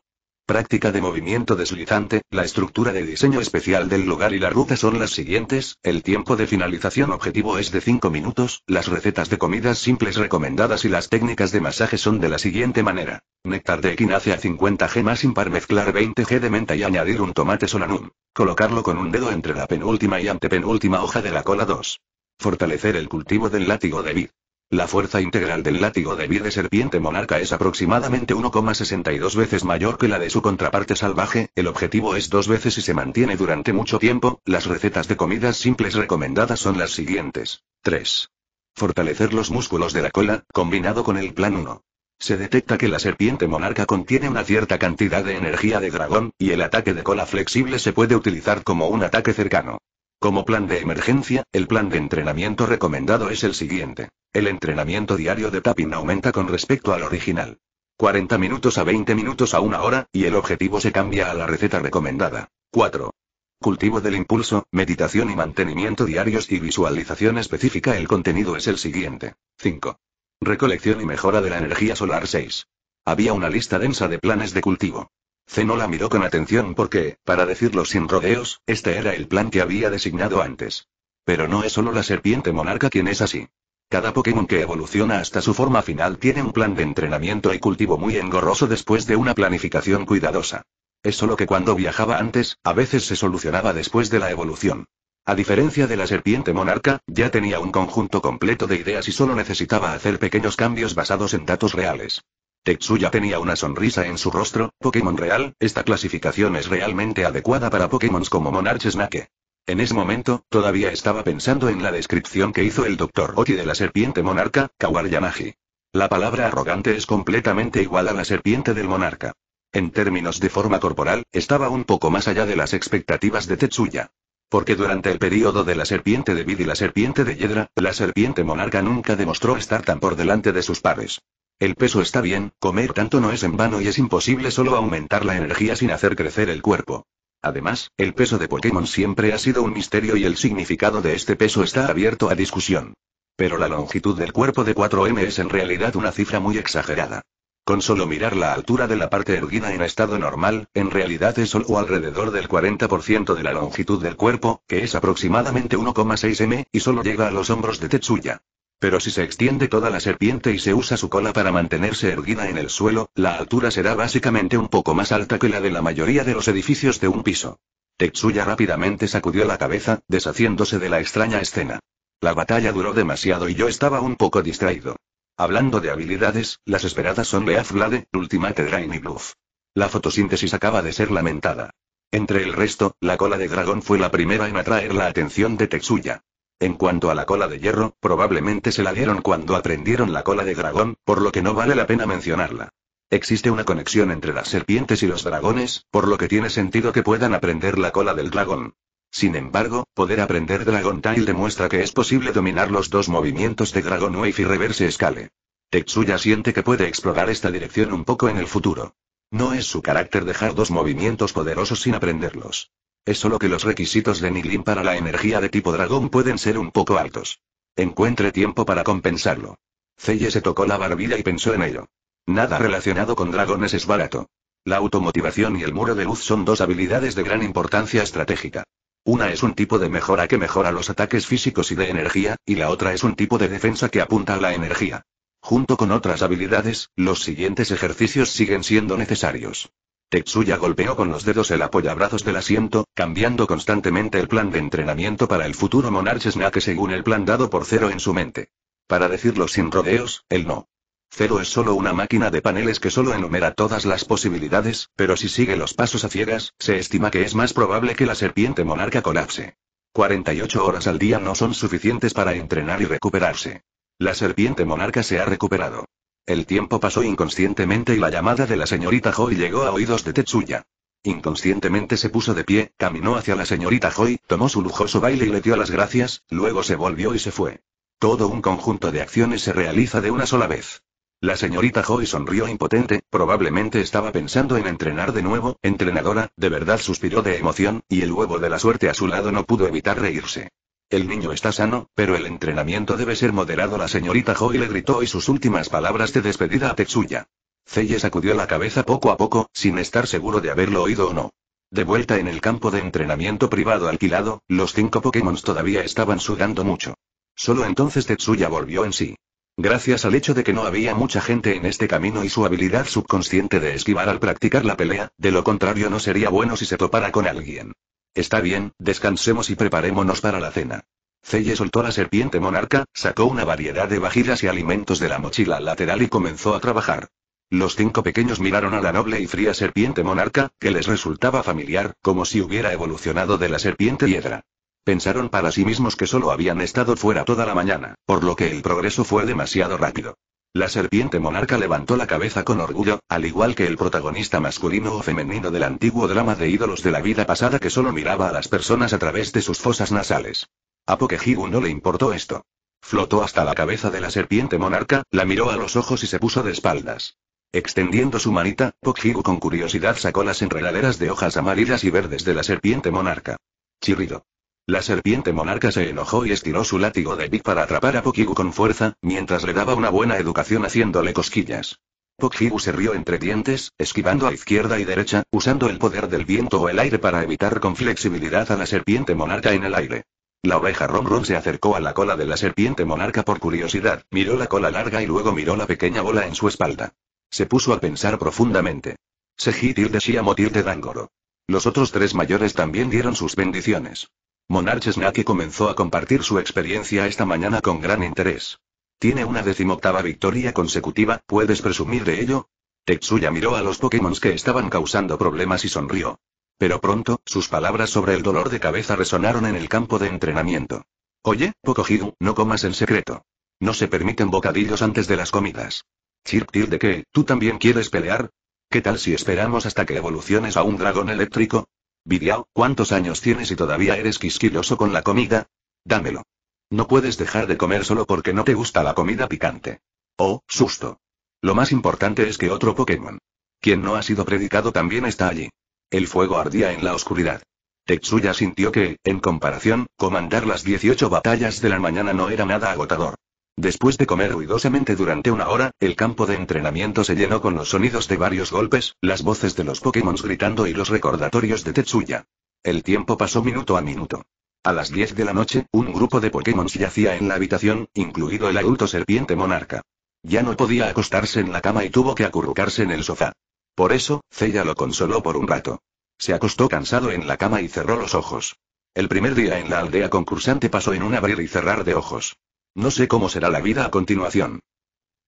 Práctica de movimiento deslizante, la estructura de diseño especial del lugar y la ruta son las siguientes, el tiempo de finalización objetivo es de 5 minutos, las recetas de comidas simples recomendadas y las técnicas de masaje son de la siguiente manera. Néctar de a 50 g más par mezclar 20 g de menta y añadir un tomate solanum. Colocarlo con un dedo entre la penúltima y antepenúltima hoja de la cola 2. Fortalecer el cultivo del látigo de vid. La fuerza integral del látigo de vida serpiente monarca es aproximadamente 1,62 veces mayor que la de su contraparte salvaje, el objetivo es dos veces y se mantiene durante mucho tiempo, las recetas de comidas simples recomendadas son las siguientes. 3. Fortalecer los músculos de la cola, combinado con el plan 1. Se detecta que la serpiente monarca contiene una cierta cantidad de energía de dragón, y el ataque de cola flexible se puede utilizar como un ataque cercano. Como plan de emergencia, el plan de entrenamiento recomendado es el siguiente. El entrenamiento diario de tapping aumenta con respecto al original. 40 minutos a 20 minutos a una hora, y el objetivo se cambia a la receta recomendada. 4. Cultivo del impulso, meditación y mantenimiento diarios y visualización específica. El contenido es el siguiente. 5. Recolección y mejora de la energía solar 6. Había una lista densa de planes de cultivo. Zenola la miró con atención porque, para decirlo sin rodeos, este era el plan que había designado antes. Pero no es solo la serpiente monarca quien es así. Cada Pokémon que evoluciona hasta su forma final tiene un plan de entrenamiento y cultivo muy engorroso después de una planificación cuidadosa. Es solo que cuando viajaba antes, a veces se solucionaba después de la evolución. A diferencia de la serpiente monarca, ya tenía un conjunto completo de ideas y solo necesitaba hacer pequeños cambios basados en datos reales. Tetsuya tenía una sonrisa en su rostro, Pokémon real, esta clasificación es realmente adecuada para Pokémon como Monarch Snake. En ese momento, todavía estaba pensando en la descripción que hizo el Dr. Oti de la serpiente monarca, Kawaryanagi. La palabra arrogante es completamente igual a la serpiente del monarca. En términos de forma corporal, estaba un poco más allá de las expectativas de Tetsuya. Porque durante el periodo de la serpiente de Vid y la serpiente de Hiedra, la serpiente monarca nunca demostró estar tan por delante de sus pares. El peso está bien, comer tanto no es en vano y es imposible solo aumentar la energía sin hacer crecer el cuerpo. Además, el peso de Pokémon siempre ha sido un misterio y el significado de este peso está abierto a discusión. Pero la longitud del cuerpo de 4M es en realidad una cifra muy exagerada. Con solo mirar la altura de la parte erguida en estado normal, en realidad es solo alrededor del 40% de la longitud del cuerpo, que es aproximadamente 1,6 m, y solo llega a los hombros de Tetsuya. Pero si se extiende toda la serpiente y se usa su cola para mantenerse erguida en el suelo, la altura será básicamente un poco más alta que la de la mayoría de los edificios de un piso. Tetsuya rápidamente sacudió la cabeza, deshaciéndose de la extraña escena. La batalla duró demasiado y yo estaba un poco distraído. Hablando de habilidades, las esperadas son Blade, Ultimate Drain y Bluff. La fotosíntesis acaba de ser lamentada. Entre el resto, la cola de dragón fue la primera en atraer la atención de Tetsuya. En cuanto a la cola de hierro, probablemente se la dieron cuando aprendieron la cola de dragón, por lo que no vale la pena mencionarla. Existe una conexión entre las serpientes y los dragones, por lo que tiene sentido que puedan aprender la cola del dragón. Sin embargo, poder aprender Dragon Tail demuestra que es posible dominar los dos movimientos de Dragon Wave y Reverse Scale. Tetsuya siente que puede explorar esta dirección un poco en el futuro. No es su carácter dejar dos movimientos poderosos sin aprenderlos. Es solo que los requisitos de Niglin para la energía de tipo dragón pueden ser un poco altos. Encuentre tiempo para compensarlo. Celle se tocó la barbilla y pensó en ello. Nada relacionado con dragones es barato. La automotivación y el muro de luz son dos habilidades de gran importancia estratégica. Una es un tipo de mejora que mejora los ataques físicos y de energía, y la otra es un tipo de defensa que apunta a la energía. Junto con otras habilidades, los siguientes ejercicios siguen siendo necesarios. Tetsuya golpeó con los dedos el apoyabrazos del asiento, cambiando constantemente el plan de entrenamiento para el futuro Monarch Snake según el plan dado por Cero en su mente. Para decirlo sin rodeos, el no. Cero es solo una máquina de paneles que solo enumera todas las posibilidades, pero si sigue los pasos a ciegas, se estima que es más probable que la serpiente monarca colapse. 48 horas al día no son suficientes para entrenar y recuperarse. La serpiente monarca se ha recuperado. El tiempo pasó inconscientemente y la llamada de la señorita Joy llegó a oídos de Tetsuya. Inconscientemente se puso de pie, caminó hacia la señorita Joy, tomó su lujoso baile y le dio las gracias, luego se volvió y se fue. Todo un conjunto de acciones se realiza de una sola vez. La señorita Joy sonrió impotente, probablemente estaba pensando en entrenar de nuevo, entrenadora, de verdad suspiró de emoción, y el huevo de la suerte a su lado no pudo evitar reírse. El niño está sano, pero el entrenamiento debe ser moderado. La señorita Joy le gritó y sus últimas palabras de despedida a Tetsuya. Celle sacudió la cabeza poco a poco, sin estar seguro de haberlo oído o no. De vuelta en el campo de entrenamiento privado alquilado, los cinco Pokémon todavía estaban sudando mucho. Solo entonces Tetsuya volvió en sí. Gracias al hecho de que no había mucha gente en este camino y su habilidad subconsciente de esquivar al practicar la pelea, de lo contrario no sería bueno si se topara con alguien. Está bien, descansemos y preparémonos para la cena. Celle soltó la serpiente monarca, sacó una variedad de vajillas y alimentos de la mochila lateral y comenzó a trabajar. Los cinco pequeños miraron a la noble y fría serpiente monarca, que les resultaba familiar, como si hubiera evolucionado de la serpiente hiedra. Pensaron para sí mismos que solo habían estado fuera toda la mañana, por lo que el progreso fue demasiado rápido. La serpiente monarca levantó la cabeza con orgullo, al igual que el protagonista masculino o femenino del antiguo drama de ídolos de la vida pasada que solo miraba a las personas a través de sus fosas nasales. A Pokehigu no le importó esto. Flotó hasta la cabeza de la serpiente monarca, la miró a los ojos y se puso de espaldas. Extendiendo su manita, Pokehigu con curiosidad sacó las enredaderas de hojas amarillas y verdes de la serpiente monarca. Chirrido. La serpiente monarca se enojó y estiró su látigo de Big para atrapar a Pokigu con fuerza, mientras le daba una buena educación haciéndole cosquillas. Pokigu se rió entre dientes, esquivando a izquierda y derecha, usando el poder del viento o el aire para evitar con flexibilidad a la serpiente monarca en el aire. La oveja Ron se acercó a la cola de la serpiente monarca por curiosidad, miró la cola larga y luego miró la pequeña bola en su espalda. Se puso a pensar profundamente. Seji decía motir de Dangoro. Los otros tres mayores también dieron sus bendiciones. Monarch Snake comenzó a compartir su experiencia esta mañana con gran interés. Tiene una decimoctava victoria consecutiva, ¿puedes presumir de ello? Tetsuya miró a los Pokémon que estaban causando problemas y sonrió. Pero pronto, sus palabras sobre el dolor de cabeza resonaron en el campo de entrenamiento. Oye, Pocohidu, no comas en secreto. No se permiten bocadillos antes de las comidas. Chirp de que, ¿tú también quieres pelear? ¿Qué tal si esperamos hasta que evoluciones a un dragón eléctrico? Video, ¿cuántos años tienes y todavía eres quisquilloso con la comida? Dámelo. No puedes dejar de comer solo porque no te gusta la comida picante. Oh, susto. Lo más importante es que otro Pokémon. Quien no ha sido predicado también está allí. El fuego ardía en la oscuridad. Tetsuya sintió que, en comparación, comandar las 18 batallas de la mañana no era nada agotador. Después de comer ruidosamente durante una hora, el campo de entrenamiento se llenó con los sonidos de varios golpes, las voces de los Pokémon gritando y los recordatorios de Tetsuya. El tiempo pasó minuto a minuto. A las 10 de la noche, un grupo de Pokémon yacía en la habitación, incluido el adulto serpiente monarca. Ya no podía acostarse en la cama y tuvo que acurrucarse en el sofá. Por eso, Cella lo consoló por un rato. Se acostó cansado en la cama y cerró los ojos. El primer día en la aldea concursante pasó en un abrir y cerrar de ojos. No sé cómo será la vida a continuación.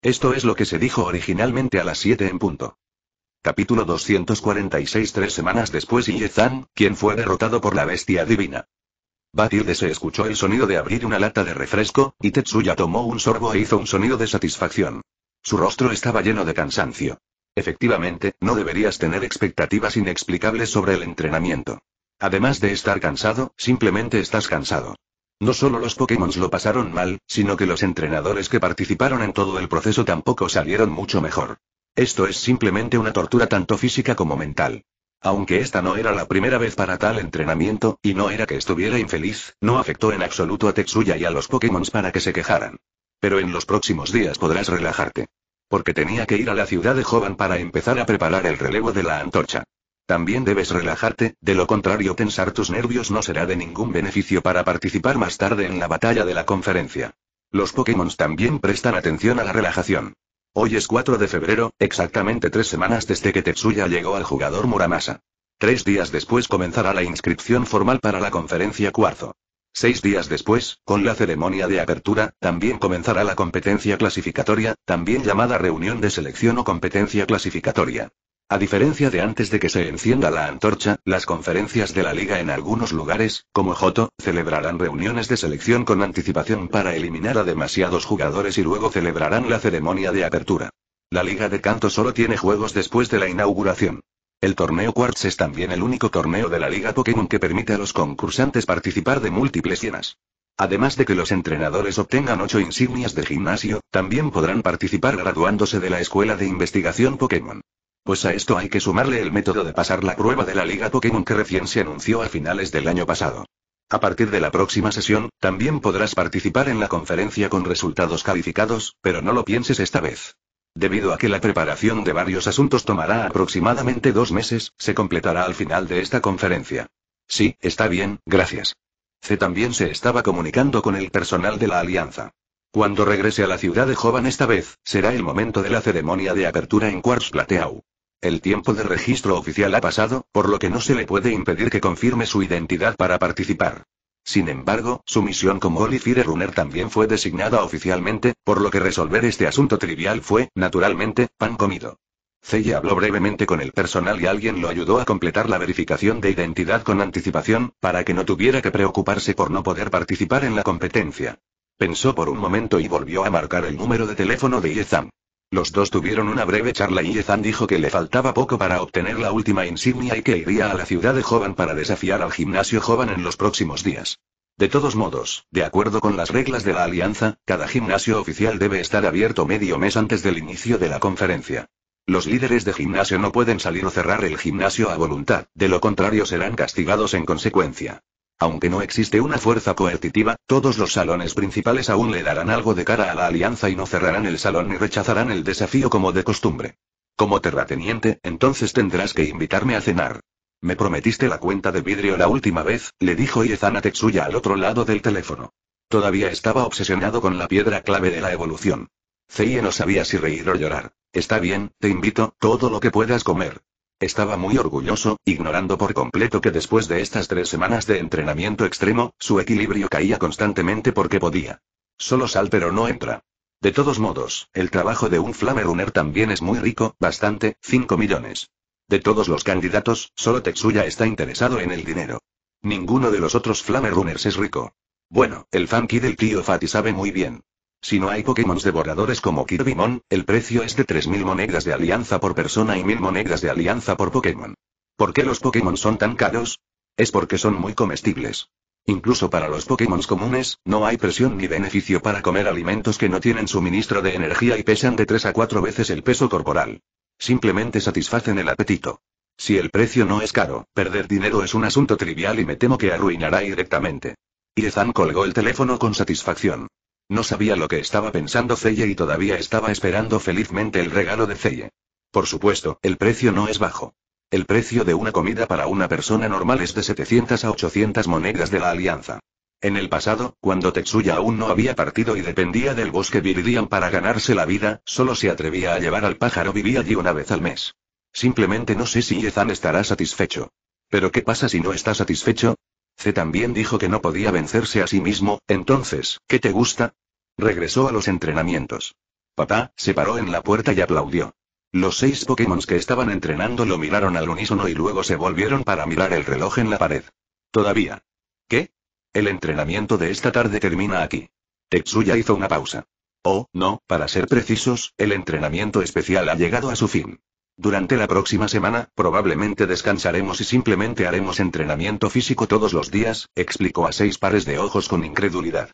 Esto es lo que se dijo originalmente a las 7 en punto. Capítulo 246 Tres semanas después Yezan, quien fue derrotado por la bestia divina. Batilde se escuchó el sonido de abrir una lata de refresco, y Tetsuya tomó un sorbo e hizo un sonido de satisfacción. Su rostro estaba lleno de cansancio. Efectivamente, no deberías tener expectativas inexplicables sobre el entrenamiento. Además de estar cansado, simplemente estás cansado. No solo los Pokémon lo pasaron mal, sino que los entrenadores que participaron en todo el proceso tampoco salieron mucho mejor. Esto es simplemente una tortura tanto física como mental. Aunque esta no era la primera vez para tal entrenamiento, y no era que estuviera infeliz, no afectó en absoluto a Tetsuya y a los Pokémon para que se quejaran. Pero en los próximos días podrás relajarte. Porque tenía que ir a la ciudad de Jovan para empezar a preparar el relevo de la antorcha. También debes relajarte, de lo contrario tensar tus nervios no será de ningún beneficio para participar más tarde en la batalla de la conferencia. Los Pokémon también prestan atención a la relajación. Hoy es 4 de febrero, exactamente tres semanas desde que Tetsuya llegó al jugador Muramasa. Tres días después comenzará la inscripción formal para la conferencia cuarzo. Seis días después, con la ceremonia de apertura, también comenzará la competencia clasificatoria, también llamada reunión de selección o competencia clasificatoria. A diferencia de antes de que se encienda la antorcha, las conferencias de la liga en algunos lugares, como Joto, celebrarán reuniones de selección con anticipación para eliminar a demasiados jugadores y luego celebrarán la ceremonia de apertura. La liga de canto solo tiene juegos después de la inauguración. El torneo Quartz es también el único torneo de la liga Pokémon que permite a los concursantes participar de múltiples llenas. Además de que los entrenadores obtengan ocho insignias de gimnasio, también podrán participar graduándose de la Escuela de Investigación Pokémon. Pues a esto hay que sumarle el método de pasar la prueba de la Liga Pokémon que recién se anunció a finales del año pasado. A partir de la próxima sesión, también podrás participar en la conferencia con resultados calificados, pero no lo pienses esta vez. Debido a que la preparación de varios asuntos tomará aproximadamente dos meses, se completará al final de esta conferencia. Sí, está bien, gracias. C también se estaba comunicando con el personal de la alianza. Cuando regrese a la ciudad de Jovan esta vez, será el momento de la ceremonia de apertura en Quartz Plateau. El tiempo de registro oficial ha pasado, por lo que no se le puede impedir que confirme su identidad para participar. Sin embargo, su misión como Olifire Runner también fue designada oficialmente, por lo que resolver este asunto trivial fue, naturalmente, pan comido. Cella habló brevemente con el personal y alguien lo ayudó a completar la verificación de identidad con anticipación, para que no tuviera que preocuparse por no poder participar en la competencia. Pensó por un momento y volvió a marcar el número de teléfono de Yezam. Los dos tuvieron una breve charla y Ethan dijo que le faltaba poco para obtener la última insignia y que iría a la ciudad de Jovan para desafiar al gimnasio Jovan en los próximos días. De todos modos, de acuerdo con las reglas de la alianza, cada gimnasio oficial debe estar abierto medio mes antes del inicio de la conferencia. Los líderes de gimnasio no pueden salir o cerrar el gimnasio a voluntad, de lo contrario serán castigados en consecuencia. Aunque no existe una fuerza coercitiva, todos los salones principales aún le darán algo de cara a la alianza y no cerrarán el salón ni rechazarán el desafío como de costumbre. Como terrateniente, entonces tendrás que invitarme a cenar. Me prometiste la cuenta de vidrio la última vez, le dijo Iezana Tetsuya al otro lado del teléfono. Todavía estaba obsesionado con la piedra clave de la evolución. Zeye no sabía si reír o llorar. Está bien, te invito, todo lo que puedas comer. Estaba muy orgulloso, ignorando por completo que después de estas tres semanas de entrenamiento extremo, su equilibrio caía constantemente porque podía. Solo sal pero no entra. De todos modos, el trabajo de un Flamerunner también es muy rico, bastante, 5 millones. De todos los candidatos, solo Tetsuya está interesado en el dinero. Ninguno de los otros Flamerunners es rico. Bueno, el funky del tío Fati sabe muy bien. Si no hay Pokémon devoradores como Kirbymon, el precio es de 3.000 monedas de alianza por persona y 1.000 monedas de alianza por Pokémon. ¿Por qué los Pokémon son tan caros? Es porque son muy comestibles. Incluso para los Pokémon comunes, no hay presión ni beneficio para comer alimentos que no tienen suministro de energía y pesan de 3 a 4 veces el peso corporal. Simplemente satisfacen el apetito. Si el precio no es caro, perder dinero es un asunto trivial y me temo que arruinará directamente. Irezan colgó el teléfono con satisfacción. No sabía lo que estaba pensando Celle y todavía estaba esperando felizmente el regalo de Zeye. Por supuesto, el precio no es bajo. El precio de una comida para una persona normal es de 700 a 800 monedas de la alianza. En el pasado, cuando Tetsuya aún no había partido y dependía del bosque Viridian para ganarse la vida, solo se atrevía a llevar al pájaro vivía allí una vez al mes. Simplemente no sé si Yezan estará satisfecho. Pero ¿qué pasa si no está satisfecho? también dijo que no podía vencerse a sí mismo, entonces, ¿qué te gusta? Regresó a los entrenamientos. Papá, se paró en la puerta y aplaudió. Los seis Pokémon que estaban entrenando lo miraron al unísono y luego se volvieron para mirar el reloj en la pared. Todavía. ¿Qué? El entrenamiento de esta tarde termina aquí. Tetsuya hizo una pausa. Oh, no, para ser precisos, el entrenamiento especial ha llegado a su fin. Durante la próxima semana, probablemente descansaremos y simplemente haremos entrenamiento físico todos los días, explicó a seis pares de ojos con incredulidad.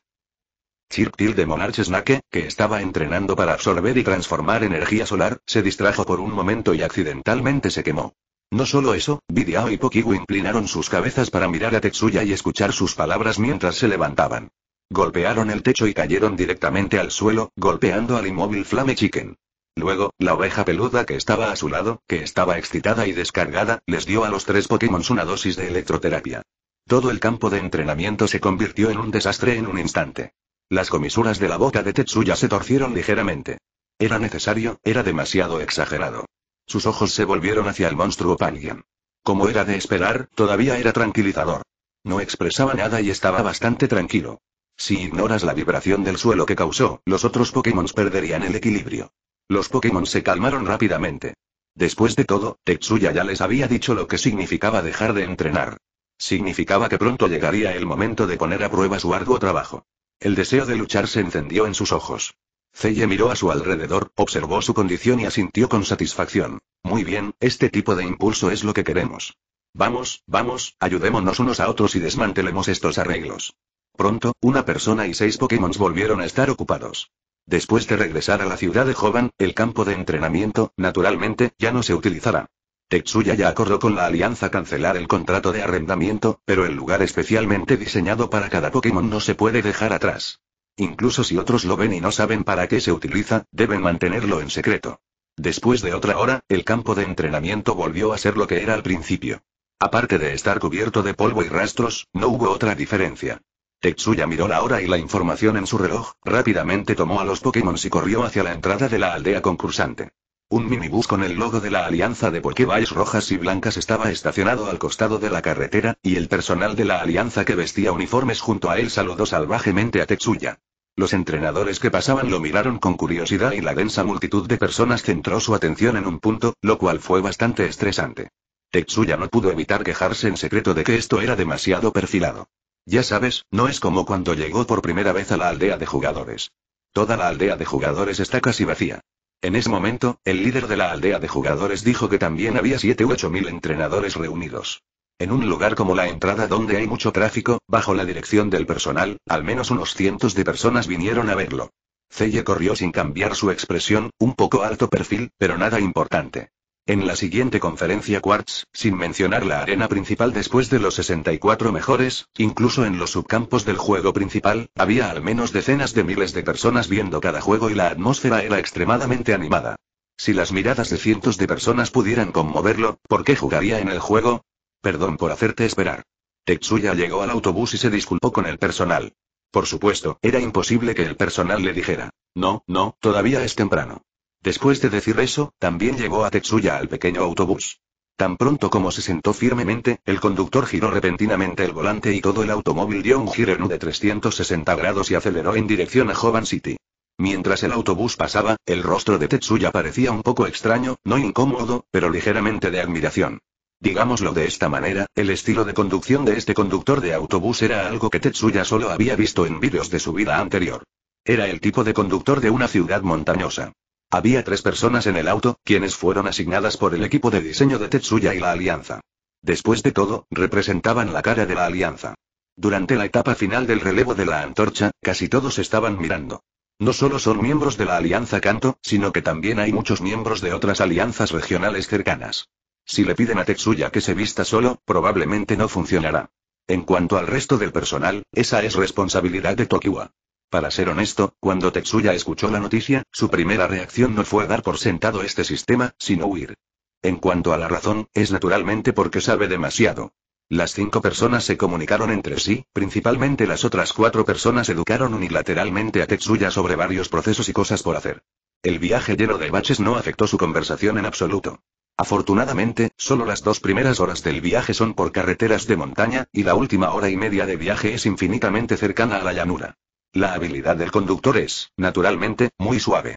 Chirptil de Monarch Snake, que estaba entrenando para absorber y transformar energía solar, se distrajo por un momento y accidentalmente se quemó. No solo eso, Bidiao y Pokigu inclinaron sus cabezas para mirar a Tetsuya y escuchar sus palabras mientras se levantaban. Golpearon el techo y cayeron directamente al suelo, golpeando al inmóvil Flame Chicken. Luego, la oveja peluda que estaba a su lado, que estaba excitada y descargada, les dio a los tres Pokémon una dosis de electroterapia. Todo el campo de entrenamiento se convirtió en un desastre en un instante. Las comisuras de la boca de Tetsuya se torcieron ligeramente. Era necesario, era demasiado exagerado. Sus ojos se volvieron hacia el monstruo Palian. Como era de esperar, todavía era tranquilizador. No expresaba nada y estaba bastante tranquilo. Si ignoras la vibración del suelo que causó, los otros Pokémon perderían el equilibrio. Los Pokémon se calmaron rápidamente. Después de todo, Tetsuya ya les había dicho lo que significaba dejar de entrenar. Significaba que pronto llegaría el momento de poner a prueba su arduo trabajo. El deseo de luchar se encendió en sus ojos. Zeye miró a su alrededor, observó su condición y asintió con satisfacción. Muy bien, este tipo de impulso es lo que queremos. Vamos, vamos, ayudémonos unos a otros y desmantelemos estos arreglos. Pronto, una persona y seis Pokémon volvieron a estar ocupados. Después de regresar a la ciudad de Jovan, el campo de entrenamiento, naturalmente, ya no se utilizará. Tetsuya ya acordó con la alianza cancelar el contrato de arrendamiento, pero el lugar especialmente diseñado para cada Pokémon no se puede dejar atrás. Incluso si otros lo ven y no saben para qué se utiliza, deben mantenerlo en secreto. Después de otra hora, el campo de entrenamiento volvió a ser lo que era al principio. Aparte de estar cubierto de polvo y rastros, no hubo otra diferencia. Tetsuya miró la hora y la información en su reloj, rápidamente tomó a los Pokémon y corrió hacia la entrada de la aldea concursante. Un minibús con el logo de la Alianza de Pokéballs rojas y blancas estaba estacionado al costado de la carretera, y el personal de la Alianza que vestía uniformes junto a él saludó salvajemente a Tetsuya. Los entrenadores que pasaban lo miraron con curiosidad y la densa multitud de personas centró su atención en un punto, lo cual fue bastante estresante. Tetsuya no pudo evitar quejarse en secreto de que esto era demasiado perfilado. Ya sabes, no es como cuando llegó por primera vez a la aldea de jugadores. Toda la aldea de jugadores está casi vacía. En ese momento, el líder de la aldea de jugadores dijo que también había 7 u 8 mil entrenadores reunidos. En un lugar como la entrada donde hay mucho tráfico, bajo la dirección del personal, al menos unos cientos de personas vinieron a verlo. Celle corrió sin cambiar su expresión, un poco alto perfil, pero nada importante. En la siguiente conferencia Quartz, sin mencionar la arena principal después de los 64 mejores, incluso en los subcampos del juego principal, había al menos decenas de miles de personas viendo cada juego y la atmósfera era extremadamente animada. Si las miradas de cientos de personas pudieran conmoverlo, ¿por qué jugaría en el juego? Perdón por hacerte esperar. Tetsuya llegó al autobús y se disculpó con el personal. Por supuesto, era imposible que el personal le dijera, no, no, todavía es temprano. Después de decir eso, también llegó a Tetsuya al pequeño autobús. Tan pronto como se sentó firmemente, el conductor giró repentinamente el volante y todo el automóvil dio un giro en de 360 grados y aceleró en dirección a Jovan City. Mientras el autobús pasaba, el rostro de Tetsuya parecía un poco extraño, no incómodo, pero ligeramente de admiración. Digámoslo de esta manera, el estilo de conducción de este conductor de autobús era algo que Tetsuya solo había visto en vídeos de su vida anterior. Era el tipo de conductor de una ciudad montañosa. Había tres personas en el auto, quienes fueron asignadas por el equipo de diseño de Tetsuya y la Alianza. Después de todo, representaban la cara de la Alianza. Durante la etapa final del relevo de la antorcha, casi todos estaban mirando. No solo son miembros de la Alianza Canto, sino que también hay muchos miembros de otras alianzas regionales cercanas. Si le piden a Tetsuya que se vista solo, probablemente no funcionará. En cuanto al resto del personal, esa es responsabilidad de Tokiwa. Para ser honesto, cuando Tetsuya escuchó la noticia, su primera reacción no fue dar por sentado este sistema, sino huir. En cuanto a la razón, es naturalmente porque sabe demasiado. Las cinco personas se comunicaron entre sí, principalmente las otras cuatro personas educaron unilateralmente a Tetsuya sobre varios procesos y cosas por hacer. El viaje lleno de baches no afectó su conversación en absoluto. Afortunadamente, solo las dos primeras horas del viaje son por carreteras de montaña, y la última hora y media de viaje es infinitamente cercana a la llanura. La habilidad del conductor es, naturalmente, muy suave.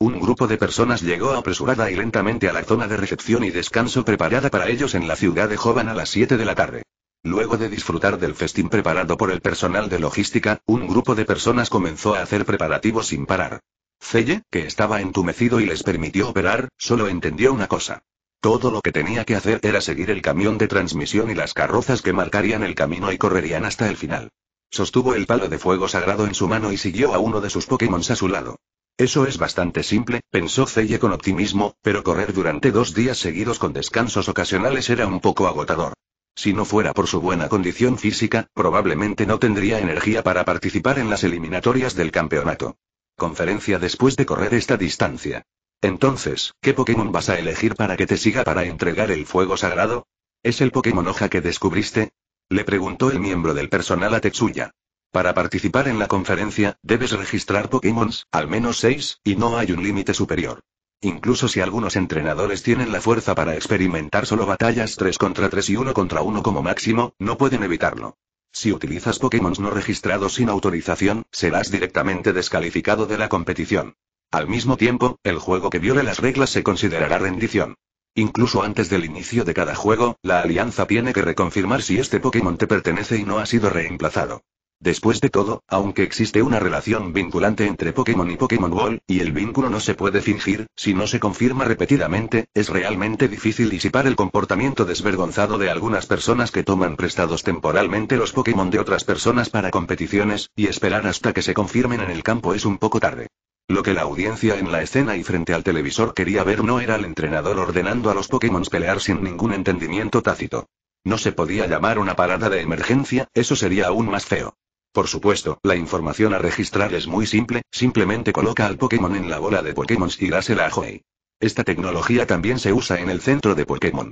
Un grupo de personas llegó apresurada y lentamente a la zona de recepción y descanso preparada para ellos en la ciudad de Jovan a las 7 de la tarde. Luego de disfrutar del festín preparado por el personal de logística, un grupo de personas comenzó a hacer preparativos sin parar. Celle, que estaba entumecido y les permitió operar, solo entendió una cosa. Todo lo que tenía que hacer era seguir el camión de transmisión y las carrozas que marcarían el camino y correrían hasta el final. Sostuvo el palo de fuego sagrado en su mano y siguió a uno de sus Pokémon a su lado. Eso es bastante simple, pensó Zeye con optimismo, pero correr durante dos días seguidos con descansos ocasionales era un poco agotador. Si no fuera por su buena condición física, probablemente no tendría energía para participar en las eliminatorias del campeonato. Conferencia después de correr esta distancia. Entonces, ¿qué Pokémon vas a elegir para que te siga para entregar el fuego sagrado? ¿Es el Pokémon hoja que descubriste? Le preguntó el miembro del personal a Tetsuya. Para participar en la conferencia, debes registrar Pokémon, al menos seis, y no hay un límite superior. Incluso si algunos entrenadores tienen la fuerza para experimentar solo batallas 3 contra 3 y 1 contra 1 como máximo, no pueden evitarlo. Si utilizas Pokémon no registrados sin autorización, serás directamente descalificado de la competición. Al mismo tiempo, el juego que viole las reglas se considerará rendición. Incluso antes del inicio de cada juego, la alianza tiene que reconfirmar si este Pokémon te pertenece y no ha sido reemplazado. Después de todo, aunque existe una relación vinculante entre Pokémon y Pokémon Ball, y el vínculo no se puede fingir, si no se confirma repetidamente, es realmente difícil disipar el comportamiento desvergonzado de algunas personas que toman prestados temporalmente los Pokémon de otras personas para competiciones, y esperar hasta que se confirmen en el campo es un poco tarde. Lo que la audiencia en la escena y frente al televisor quería ver no era el entrenador ordenando a los Pokémon pelear sin ningún entendimiento tácito. No se podía llamar una parada de emergencia, eso sería aún más feo. Por supuesto, la información a registrar es muy simple, simplemente coloca al Pokémon en la bola de Pokémon y dásela a Joey. Esta tecnología también se usa en el centro de Pokémon.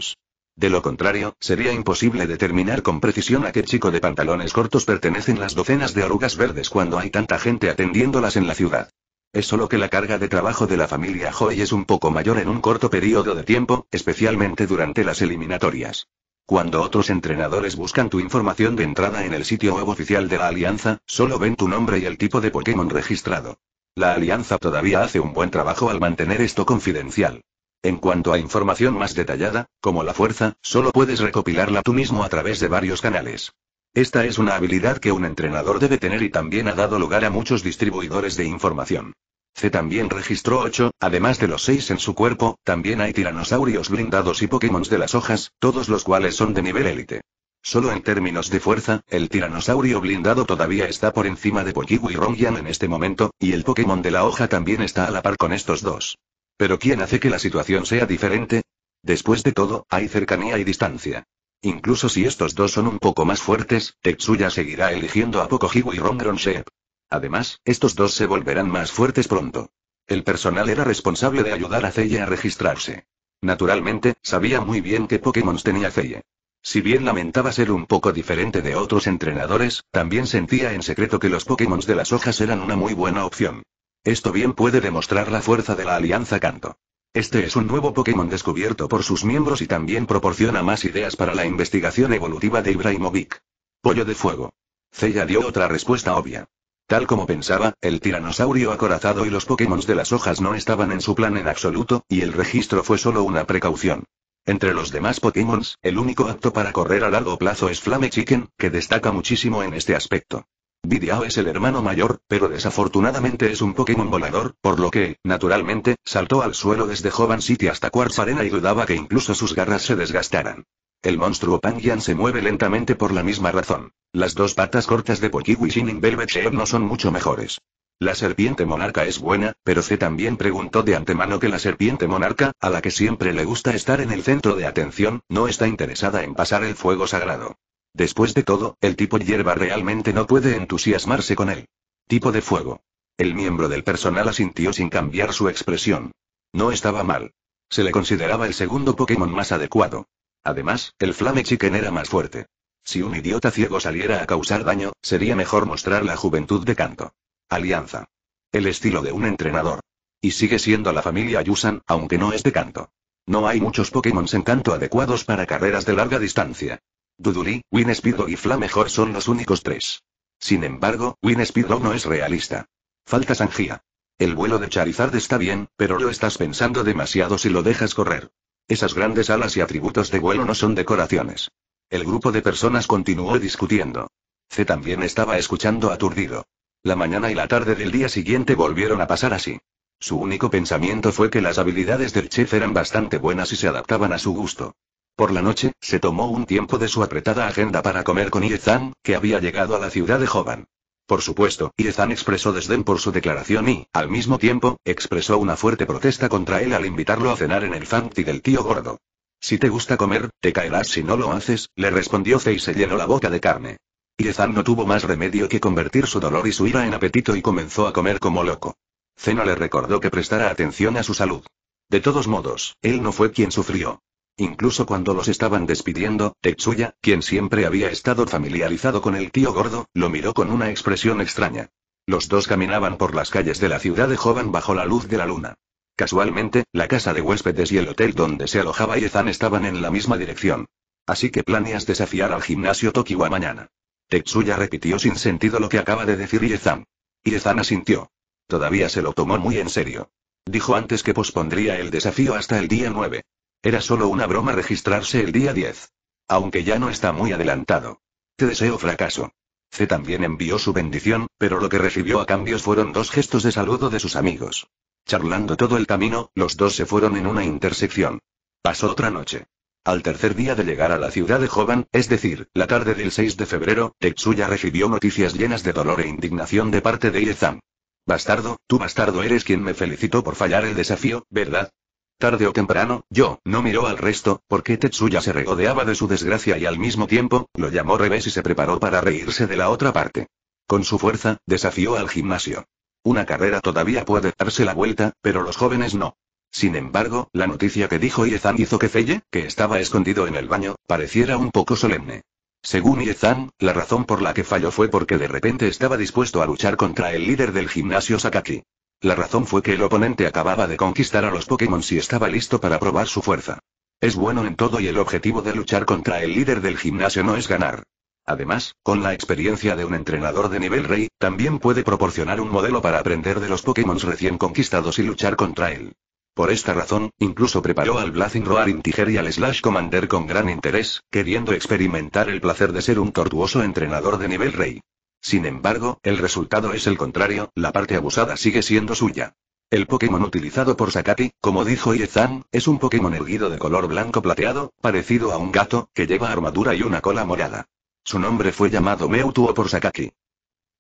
De lo contrario, sería imposible determinar con precisión a qué chico de pantalones cortos pertenecen las docenas de orugas verdes cuando hay tanta gente atendiéndolas en la ciudad. Es solo que la carga de trabajo de la familia Joy es un poco mayor en un corto periodo de tiempo, especialmente durante las eliminatorias. Cuando otros entrenadores buscan tu información de entrada en el sitio web oficial de la alianza, solo ven tu nombre y el tipo de Pokémon registrado. La alianza todavía hace un buen trabajo al mantener esto confidencial. En cuanto a información más detallada, como la fuerza, solo puedes recopilarla tú mismo a través de varios canales. Esta es una habilidad que un entrenador debe tener y también ha dado lugar a muchos distribuidores de información. C también registró 8, además de los 6 en su cuerpo, también hay tiranosaurios blindados y Pokémon de las hojas, todos los cuales son de nivel élite. Solo en términos de fuerza, el tiranosaurio blindado todavía está por encima de Pokiwi y Rongyan en este momento, y el Pokémon de la hoja también está a la par con estos dos. Pero ¿quién hace que la situación sea diferente? Después de todo, hay cercanía y distancia. Incluso si estos dos son un poco más fuertes, Tetsuya seguirá eligiendo a Pocohigo y Rongron Shep. Además, estos dos se volverán más fuertes pronto. El personal era responsable de ayudar a Zeye a registrarse. Naturalmente, sabía muy bien qué Pokémon tenía Zeye. Si bien lamentaba ser un poco diferente de otros entrenadores, también sentía en secreto que los Pokémon de las hojas eran una muy buena opción. Esto bien puede demostrar la fuerza de la alianza Canto. Este es un nuevo Pokémon descubierto por sus miembros y también proporciona más ideas para la investigación evolutiva de Ibrahimovic. Pollo de fuego. Zeya dio otra respuesta obvia. Tal como pensaba, el tiranosaurio acorazado y los Pokémon de las hojas no estaban en su plan en absoluto, y el registro fue solo una precaución. Entre los demás Pokémon, el único apto para correr a largo plazo es Flame Chicken, que destaca muchísimo en este aspecto. Bidiao es el hermano mayor, pero desafortunadamente es un Pokémon volador, por lo que, naturalmente, saltó al suelo desde Jovan City hasta Quartz Arena y dudaba que incluso sus garras se desgastaran. El monstruo Pangyan se mueve lentamente por la misma razón. Las dos patas cortas de Pokiwi Shining Velvet no son mucho mejores. La serpiente monarca es buena, pero C también preguntó de antemano que la serpiente monarca, a la que siempre le gusta estar en el centro de atención, no está interesada en pasar el fuego sagrado. Después de todo, el tipo hierba realmente no puede entusiasmarse con él. Tipo de fuego. El miembro del personal asintió sin cambiar su expresión. No estaba mal. Se le consideraba el segundo Pokémon más adecuado. Además, el Flame Chicken era más fuerte. Si un idiota ciego saliera a causar daño, sería mejor mostrar la juventud de canto. Alianza. El estilo de un entrenador. Y sigue siendo la familia Yusan, aunque no es de canto. No hay muchos Pokémon en canto adecuados para carreras de larga distancia. Duduli, Win y y mejor son los únicos tres. Sin embargo, Win no es realista. Falta Sangía. El vuelo de Charizard está bien, pero lo estás pensando demasiado si lo dejas correr. Esas grandes alas y atributos de vuelo no son decoraciones. El grupo de personas continuó discutiendo. C también estaba escuchando aturdido. La mañana y la tarde del día siguiente volvieron a pasar así. Su único pensamiento fue que las habilidades del chef eran bastante buenas y se adaptaban a su gusto. Por la noche, se tomó un tiempo de su apretada agenda para comer con Iezan, que había llegado a la ciudad de Jovan. Por supuesto, Iezan expresó desdén por su declaración y, al mismo tiempo, expresó una fuerte protesta contra él al invitarlo a cenar en el Fanti del tío gordo. Si te gusta comer, te caerás si no lo haces, le respondió Fei y se llenó la boca de carne. Iezan no tuvo más remedio que convertir su dolor y su ira en apetito y comenzó a comer como loco. Zeno le recordó que prestara atención a su salud. De todos modos, él no fue quien sufrió. Incluso cuando los estaban despidiendo, Tetsuya, quien siempre había estado familiarizado con el tío gordo, lo miró con una expresión extraña. Los dos caminaban por las calles de la ciudad de Jovan bajo la luz de la luna. Casualmente, la casa de huéspedes y el hotel donde se alojaba Yezan estaban en la misma dirección. Así que planeas desafiar al gimnasio Tokiwa mañana. Tetsuya repitió sin sentido lo que acaba de decir Yezan. Yezan asintió. Todavía se lo tomó muy en serio. Dijo antes que pospondría el desafío hasta el día 9. Era solo una broma registrarse el día 10. Aunque ya no está muy adelantado. Te deseo fracaso. C también envió su bendición, pero lo que recibió a cambio fueron dos gestos de saludo de sus amigos. Charlando todo el camino, los dos se fueron en una intersección. Pasó otra noche. Al tercer día de llegar a la ciudad de Jovan, es decir, la tarde del 6 de febrero, Tetsuya recibió noticias llenas de dolor e indignación de parte de Iezan. Bastardo, tú bastardo eres quien me felicitó por fallar el desafío, ¿verdad? Tarde o temprano, yo, no miró al resto, porque Tetsuya se regodeaba de su desgracia y al mismo tiempo, lo llamó revés y se preparó para reírse de la otra parte. Con su fuerza, desafió al gimnasio. Una carrera todavía puede darse la vuelta, pero los jóvenes no. Sin embargo, la noticia que dijo Iezan hizo que Felle, que estaba escondido en el baño, pareciera un poco solemne. Según Iezan, la razón por la que falló fue porque de repente estaba dispuesto a luchar contra el líder del gimnasio Sakaki. La razón fue que el oponente acababa de conquistar a los Pokémon y estaba listo para probar su fuerza. Es bueno en todo y el objetivo de luchar contra el líder del gimnasio no es ganar. Además, con la experiencia de un entrenador de nivel rey, también puede proporcionar un modelo para aprender de los Pokémon recién conquistados y luchar contra él. Por esta razón, incluso preparó al Blazing Roar Tiger y al Slash Commander con gran interés, queriendo experimentar el placer de ser un tortuoso entrenador de nivel rey. Sin embargo, el resultado es el contrario, la parte abusada sigue siendo suya. El Pokémon utilizado por Sakaki, como dijo Iezan, es un Pokémon erguido de color blanco plateado, parecido a un gato, que lleva armadura y una cola morada. Su nombre fue llamado Meutuo por Sakaki.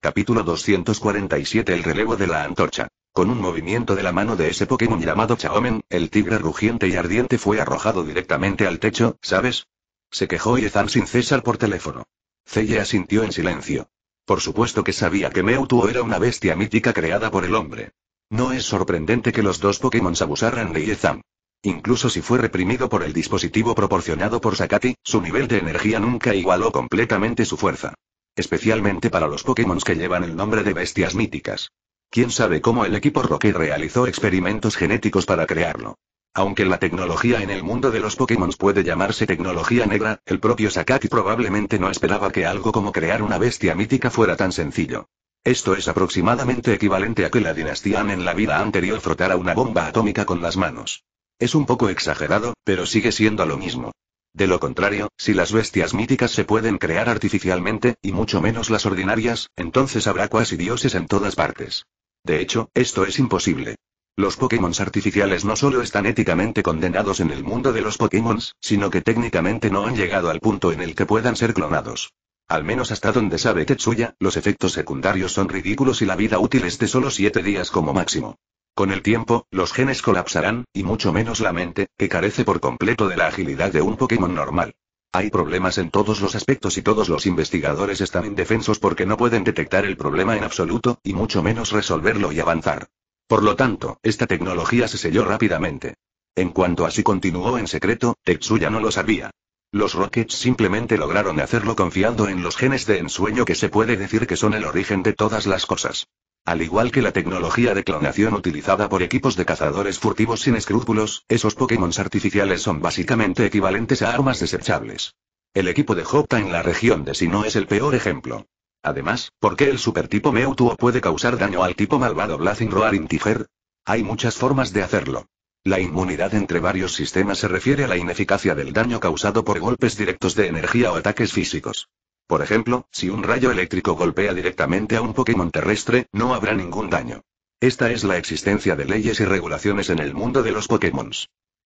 Capítulo 247 El relevo de la antorcha. Con un movimiento de la mano de ese Pokémon llamado Chaomen, el tigre rugiente y ardiente fue arrojado directamente al techo, ¿sabes? Se quejó Iezan sin cesar por teléfono. Celle asintió en silencio. Por supuesto que sabía que Mewtwo era una bestia mítica creada por el hombre. No es sorprendente que los dos Pokémon abusaran de Yezam. Incluso si fue reprimido por el dispositivo proporcionado por Sakati, su nivel de energía nunca igualó completamente su fuerza. Especialmente para los Pokémon que llevan el nombre de bestias míticas. Quién sabe cómo el equipo Rocket realizó experimentos genéticos para crearlo. Aunque la tecnología en el mundo de los Pokémon puede llamarse tecnología negra, el propio Sakaki probablemente no esperaba que algo como crear una bestia mítica fuera tan sencillo. Esto es aproximadamente equivalente a que la dinastía en la vida anterior frotara una bomba atómica con las manos. Es un poco exagerado, pero sigue siendo lo mismo. De lo contrario, si las bestias míticas se pueden crear artificialmente, y mucho menos las ordinarias, entonces habrá cuasi dioses en todas partes. De hecho, esto es imposible. Los Pokémon artificiales no solo están éticamente condenados en el mundo de los Pokémon, sino que técnicamente no han llegado al punto en el que puedan ser clonados. Al menos hasta donde sabe Tetsuya, los efectos secundarios son ridículos y la vida útil es de solo 7 días como máximo. Con el tiempo, los genes colapsarán, y mucho menos la mente, que carece por completo de la agilidad de un Pokémon normal. Hay problemas en todos los aspectos y todos los investigadores están indefensos porque no pueden detectar el problema en absoluto, y mucho menos resolverlo y avanzar. Por lo tanto, esta tecnología se selló rápidamente. En cuanto así continuó en secreto, Tetsuya no lo sabía. Los Rockets simplemente lograron hacerlo confiando en los genes de ensueño que se puede decir que son el origen de todas las cosas. Al igual que la tecnología de clonación utilizada por equipos de cazadores furtivos sin escrúpulos, esos Pokémon artificiales son básicamente equivalentes a armas desechables. El equipo de Jota en la región de Si es el peor ejemplo. Además, ¿por qué el supertipo Mewtwo puede causar daño al tipo malvado Blazing Roar Intiger? Hay muchas formas de hacerlo. La inmunidad entre varios sistemas se refiere a la ineficacia del daño causado por golpes directos de energía o ataques físicos. Por ejemplo, si un rayo eléctrico golpea directamente a un Pokémon terrestre, no habrá ningún daño. Esta es la existencia de leyes y regulaciones en el mundo de los Pokémon.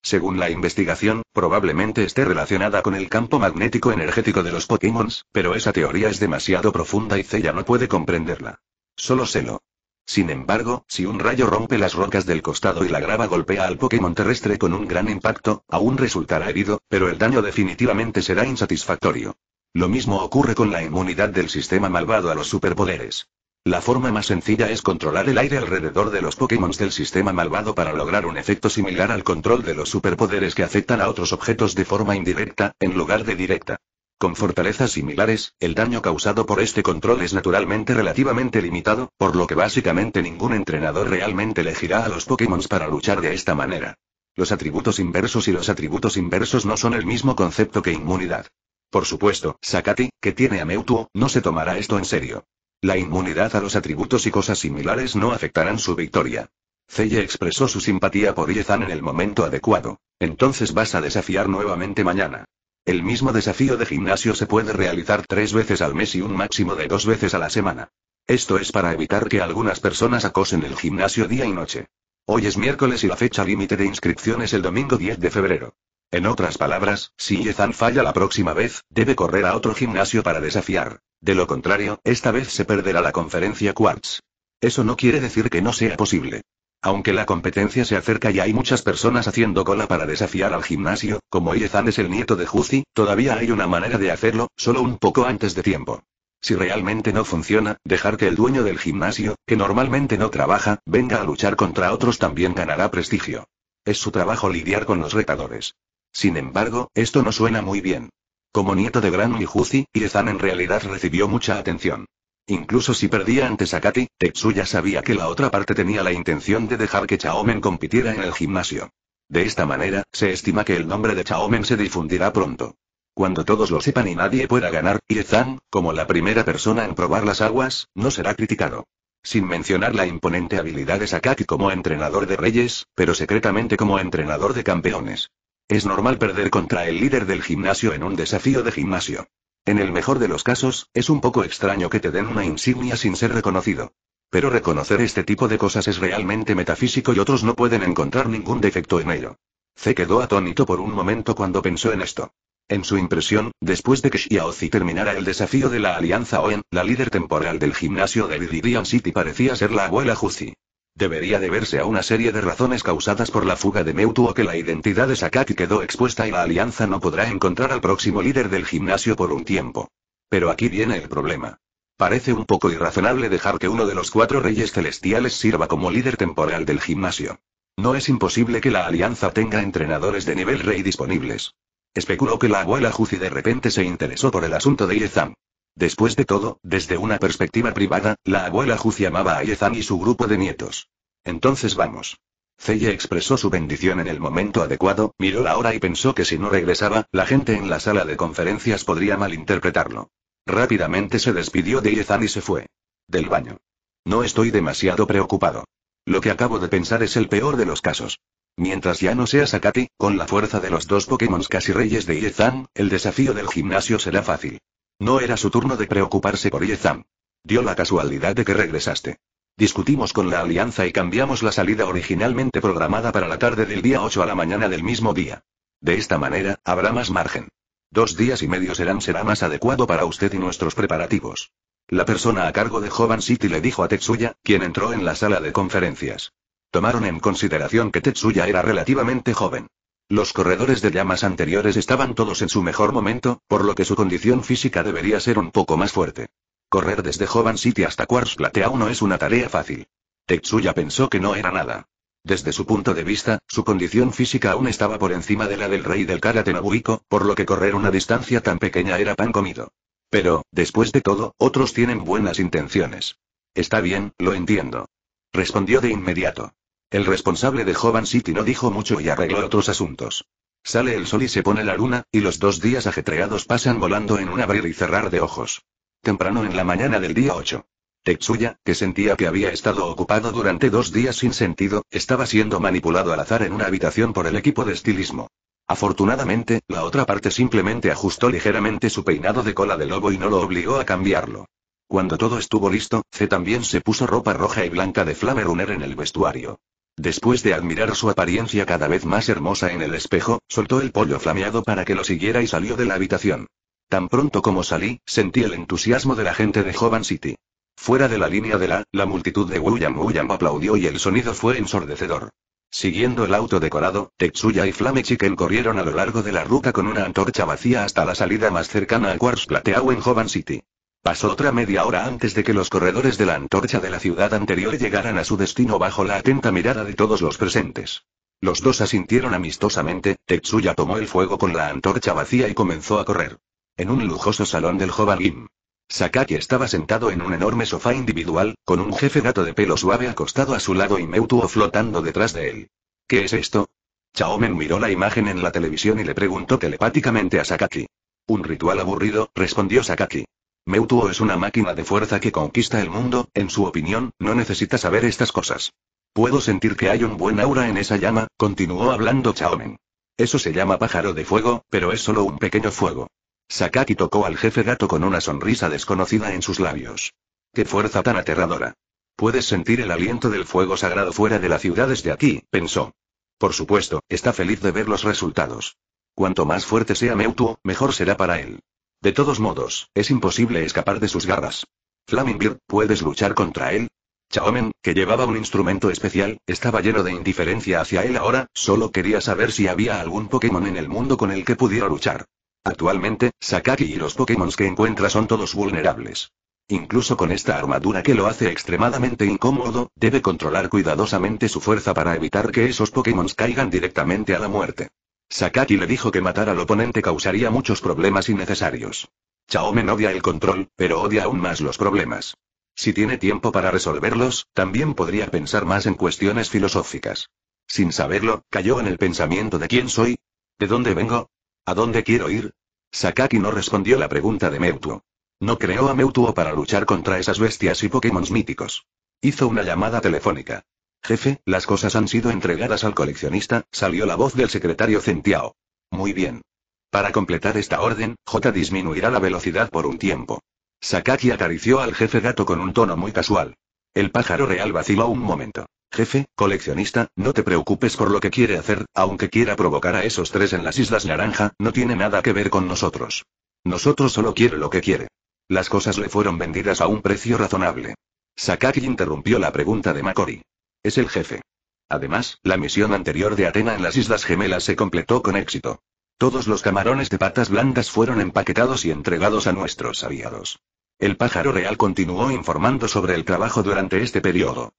Según la investigación, probablemente esté relacionada con el campo magnético energético de los Pokémon, pero esa teoría es demasiado profunda y Cella no puede comprenderla. Solo sélo. Sin embargo, si un rayo rompe las rocas del costado y la grava golpea al Pokémon terrestre con un gran impacto, aún resultará herido, pero el daño definitivamente será insatisfactorio. Lo mismo ocurre con la inmunidad del sistema malvado a los superpoderes. La forma más sencilla es controlar el aire alrededor de los Pokémon del sistema malvado para lograr un efecto similar al control de los superpoderes que afectan a otros objetos de forma indirecta, en lugar de directa. Con fortalezas similares, el daño causado por este control es naturalmente relativamente limitado, por lo que básicamente ningún entrenador realmente elegirá a los Pokémon para luchar de esta manera. Los atributos inversos y los atributos inversos no son el mismo concepto que inmunidad. Por supuesto, Sakati, que tiene a Mewtwo, no se tomará esto en serio. La inmunidad a los atributos y cosas similares no afectarán su victoria. Celle expresó su simpatía por Yezan en el momento adecuado. Entonces vas a desafiar nuevamente mañana. El mismo desafío de gimnasio se puede realizar tres veces al mes y un máximo de dos veces a la semana. Esto es para evitar que algunas personas acosen el gimnasio día y noche. Hoy es miércoles y la fecha límite de inscripción es el domingo 10 de febrero. En otras palabras, si Yezan falla la próxima vez, debe correr a otro gimnasio para desafiar. De lo contrario, esta vez se perderá la conferencia Quartz. Eso no quiere decir que no sea posible. Aunque la competencia se acerca y hay muchas personas haciendo cola para desafiar al gimnasio, como Yezan es el nieto de Juzi, todavía hay una manera de hacerlo, solo un poco antes de tiempo. Si realmente no funciona, dejar que el dueño del gimnasio, que normalmente no trabaja, venga a luchar contra otros también ganará prestigio. Es su trabajo lidiar con los retadores. Sin embargo, esto no suena muy bien. Como nieto de Gran Mijuzi, Irezan en realidad recibió mucha atención. Incluso si perdía ante Sakati, Tetsuya sabía que la otra parte tenía la intención de dejar que Chaomen compitiera en el gimnasio. De esta manera, se estima que el nombre de Chaomen se difundirá pronto. Cuando todos lo sepan y nadie pueda ganar, Irezan, como la primera persona en probar las aguas, no será criticado. Sin mencionar la imponente habilidad de Sakaki como entrenador de reyes, pero secretamente como entrenador de campeones. Es normal perder contra el líder del gimnasio en un desafío de gimnasio. En el mejor de los casos, es un poco extraño que te den una insignia sin ser reconocido. Pero reconocer este tipo de cosas es realmente metafísico y otros no pueden encontrar ningún defecto en ello. Se quedó atónito por un momento cuando pensó en esto. En su impresión, después de que Xiaozi terminara el desafío de la Alianza Oen, la líder temporal del gimnasio de Viridian City parecía ser la abuela Juzi. Debería deberse a una serie de razones causadas por la fuga de Mewtwo que la identidad de Sakaki quedó expuesta y la alianza no podrá encontrar al próximo líder del gimnasio por un tiempo. Pero aquí viene el problema. Parece un poco irrazonable dejar que uno de los cuatro reyes celestiales sirva como líder temporal del gimnasio. No es imposible que la alianza tenga entrenadores de nivel rey disponibles. Especuló que la abuela Juzi de repente se interesó por el asunto de Irezam. Después de todo, desde una perspectiva privada, la abuela Juzi llamaba a Yezan y su grupo de nietos. Entonces vamos. Celle expresó su bendición en el momento adecuado, miró la hora y pensó que si no regresaba, la gente en la sala de conferencias podría malinterpretarlo. Rápidamente se despidió de Yezan y se fue. Del baño. No estoy demasiado preocupado. Lo que acabo de pensar es el peor de los casos. Mientras ya no seas Akati, con la fuerza de los dos Pokémon casi reyes de Yezan, el desafío del gimnasio será fácil. No era su turno de preocuparse por Yezam. Dio la casualidad de que regresaste. Discutimos con la alianza y cambiamos la salida originalmente programada para la tarde del día 8 a la mañana del mismo día. De esta manera, habrá más margen. Dos días y medio serán será más adecuado para usted y nuestros preparativos. La persona a cargo de Jovan City le dijo a Tetsuya, quien entró en la sala de conferencias. Tomaron en consideración que Tetsuya era relativamente joven. Los corredores de llamas anteriores estaban todos en su mejor momento, por lo que su condición física debería ser un poco más fuerte. Correr desde Jovan City hasta Quartz Plateau no es una tarea fácil. Tetsuya pensó que no era nada. Desde su punto de vista, su condición física aún estaba por encima de la del rey del karate Nobuiko, por lo que correr una distancia tan pequeña era pan comido. Pero, después de todo, otros tienen buenas intenciones. Está bien, lo entiendo. Respondió de inmediato. El responsable de Jovan City no dijo mucho y arregló otros asuntos. Sale el sol y se pone la luna, y los dos días ajetreados pasan volando en un abrir y cerrar de ojos. Temprano en la mañana del día 8. Tetsuya, que sentía que había estado ocupado durante dos días sin sentido, estaba siendo manipulado al azar en una habitación por el equipo de estilismo. Afortunadamente, la otra parte simplemente ajustó ligeramente su peinado de cola de lobo y no lo obligó a cambiarlo. Cuando todo estuvo listo, C también se puso ropa roja y blanca de Flameruner en el vestuario. Después de admirar su apariencia cada vez más hermosa en el espejo, soltó el pollo flameado para que lo siguiera y salió de la habitación. Tan pronto como salí, sentí el entusiasmo de la gente de Jovan City. Fuera de la línea de la, la multitud de William William aplaudió y el sonido fue ensordecedor. Siguiendo el auto decorado, Tetsuya y Flame Chicken corrieron a lo largo de la ruta con una antorcha vacía hasta la salida más cercana a Quartz Plateau en Jovan City. Pasó otra media hora antes de que los corredores de la antorcha de la ciudad anterior llegaran a su destino bajo la atenta mirada de todos los presentes. Los dos asintieron amistosamente, Tetsuya tomó el fuego con la antorcha vacía y comenzó a correr. En un lujoso salón del Hobalim. Sakaki estaba sentado en un enorme sofá individual, con un jefe gato de pelo suave acostado a su lado y Meutuo flotando detrás de él. ¿Qué es esto? Chaomen miró la imagen en la televisión y le preguntó telepáticamente a Sakaki. Un ritual aburrido, respondió Sakaki. Meutuo es una máquina de fuerza que conquista el mundo, en su opinión, no necesita saber estas cosas. Puedo sentir que hay un buen aura en esa llama, continuó hablando Chaomen. Eso se llama pájaro de fuego, pero es solo un pequeño fuego. Sakaki tocó al jefe gato con una sonrisa desconocida en sus labios. ¡Qué fuerza tan aterradora! Puedes sentir el aliento del fuego sagrado fuera de la ciudad desde aquí, pensó. Por supuesto, está feliz de ver los resultados. Cuanto más fuerte sea Meutuo, mejor será para él. De todos modos, es imposible escapar de sus garras. Flamingbird, ¿puedes luchar contra él? Chaomen, que llevaba un instrumento especial, estaba lleno de indiferencia hacia él ahora, solo quería saber si había algún Pokémon en el mundo con el que pudiera luchar. Actualmente, Sakaki y los Pokémon que encuentra son todos vulnerables. Incluso con esta armadura que lo hace extremadamente incómodo, debe controlar cuidadosamente su fuerza para evitar que esos Pokémon caigan directamente a la muerte. Sakaki le dijo que matar al oponente causaría muchos problemas innecesarios. Chaomen odia el control, pero odia aún más los problemas. Si tiene tiempo para resolverlos, también podría pensar más en cuestiones filosóficas. Sin saberlo, cayó en el pensamiento de quién soy, de dónde vengo, a dónde quiero ir. Sakaki no respondió la pregunta de Meutuo. No creó a Meutuo para luchar contra esas bestias y Pokémon míticos. Hizo una llamada telefónica. Jefe, las cosas han sido entregadas al coleccionista, salió la voz del secretario Centiao. Muy bien. Para completar esta orden, J disminuirá la velocidad por un tiempo. Sakaki acarició al jefe gato con un tono muy casual. El pájaro real vaciló un momento. Jefe, coleccionista, no te preocupes por lo que quiere hacer, aunque quiera provocar a esos tres en las Islas Naranja, no tiene nada que ver con nosotros. Nosotros solo quiere lo que quiere. Las cosas le fueron vendidas a un precio razonable. Sakaki interrumpió la pregunta de Makori. Es el jefe. Además, la misión anterior de Atena en las Islas Gemelas se completó con éxito. Todos los camarones de patas blandas fueron empaquetados y entregados a nuestros aliados. El pájaro real continuó informando sobre el trabajo durante este periodo.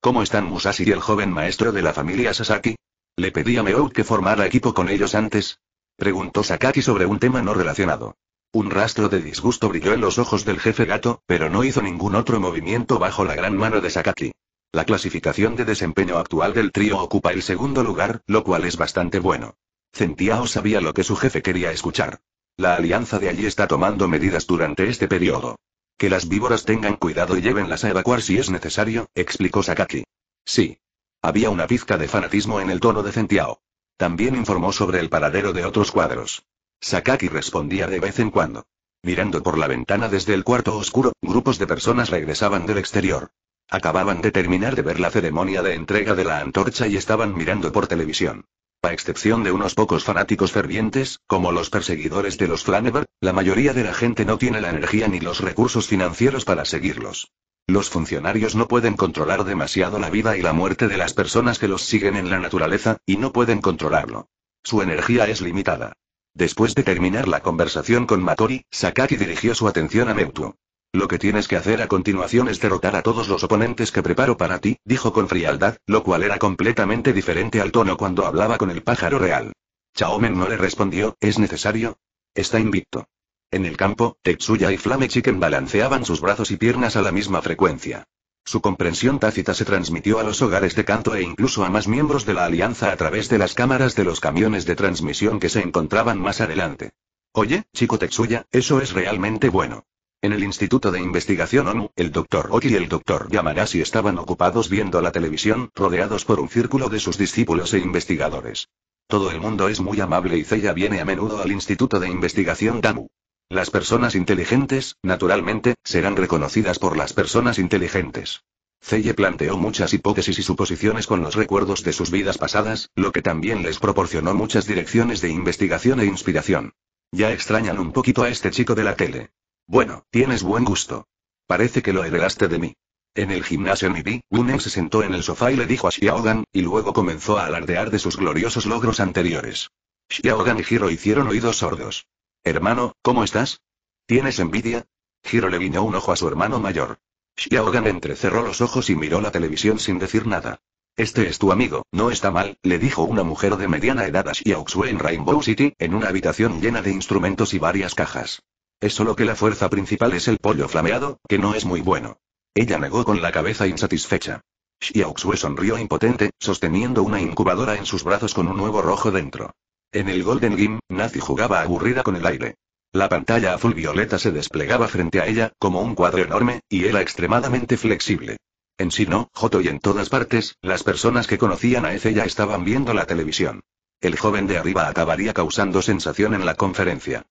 ¿Cómo están Musashi y el joven maestro de la familia Sasaki? Le pedí a Meou que formara equipo con ellos antes. Preguntó Sakaki sobre un tema no relacionado. Un rastro de disgusto brilló en los ojos del jefe gato, pero no hizo ningún otro movimiento bajo la gran mano de Sakaki. La clasificación de desempeño actual del trío ocupa el segundo lugar, lo cual es bastante bueno. Centiao sabía lo que su jefe quería escuchar. La alianza de allí está tomando medidas durante este periodo. Que las víboras tengan cuidado y llévenlas a evacuar si es necesario, explicó Sakaki. Sí. Había una pizca de fanatismo en el tono de Centiao. También informó sobre el paradero de otros cuadros. Sakaki respondía de vez en cuando. Mirando por la ventana desde el cuarto oscuro, grupos de personas regresaban del exterior. Acababan de terminar de ver la ceremonia de entrega de la antorcha y estaban mirando por televisión. A excepción de unos pocos fanáticos fervientes, como los perseguidores de los Flanever, la mayoría de la gente no tiene la energía ni los recursos financieros para seguirlos. Los funcionarios no pueden controlar demasiado la vida y la muerte de las personas que los siguen en la naturaleza, y no pueden controlarlo. Su energía es limitada. Después de terminar la conversación con Matori, Sakaki dirigió su atención a Meutu. Lo que tienes que hacer a continuación es derrotar a todos los oponentes que preparo para ti, dijo con frialdad, lo cual era completamente diferente al tono cuando hablaba con el pájaro real. Chaomen no le respondió, ¿es necesario? Está invicto. En el campo, Tetsuya y Flame Chicken balanceaban sus brazos y piernas a la misma frecuencia. Su comprensión tácita se transmitió a los hogares de canto e incluso a más miembros de la alianza a través de las cámaras de los camiones de transmisión que se encontraban más adelante. Oye, chico Tetsuya, eso es realmente bueno. En el Instituto de Investigación ONU, el Dr. Oki y el Dr. Yamarasi estaban ocupados viendo la televisión, rodeados por un círculo de sus discípulos e investigadores. Todo el mundo es muy amable y Zeya viene a menudo al Instituto de Investigación TAMU. Las personas inteligentes, naturalmente, serán reconocidas por las personas inteligentes. Celle planteó muchas hipótesis y suposiciones con los recuerdos de sus vidas pasadas, lo que también les proporcionó muchas direcciones de investigación e inspiración. Ya extrañan un poquito a este chico de la tele. Bueno, tienes buen gusto. Parece que lo heredaste de mí. En el gimnasio Nibi, Gunen se sentó en el sofá y le dijo a Xiaogan, y luego comenzó a alardear de sus gloriosos logros anteriores. Xiaogan y Hiro hicieron oídos sordos. Hermano, ¿cómo estás? ¿Tienes envidia? Hiro le guiñó un ojo a su hermano mayor. Xiaogan entrecerró los ojos y miró la televisión sin decir nada. Este es tu amigo, no está mal, le dijo una mujer de mediana edad a Xiaoxue en Rainbow City, en una habitación llena de instrumentos y varias cajas. Es solo que la fuerza principal es el pollo flameado, que no es muy bueno. Ella negó con la cabeza insatisfecha. Xiaoxue sonrió impotente, sosteniendo una incubadora en sus brazos con un huevo rojo dentro. En el Golden Game, Nazi jugaba aburrida con el aire. La pantalla azul violeta se desplegaba frente a ella, como un cuadro enorme, y era extremadamente flexible. En Sino, Joto y en todas partes, las personas que conocían a ya estaban viendo la televisión. El joven de arriba acabaría causando sensación en la conferencia.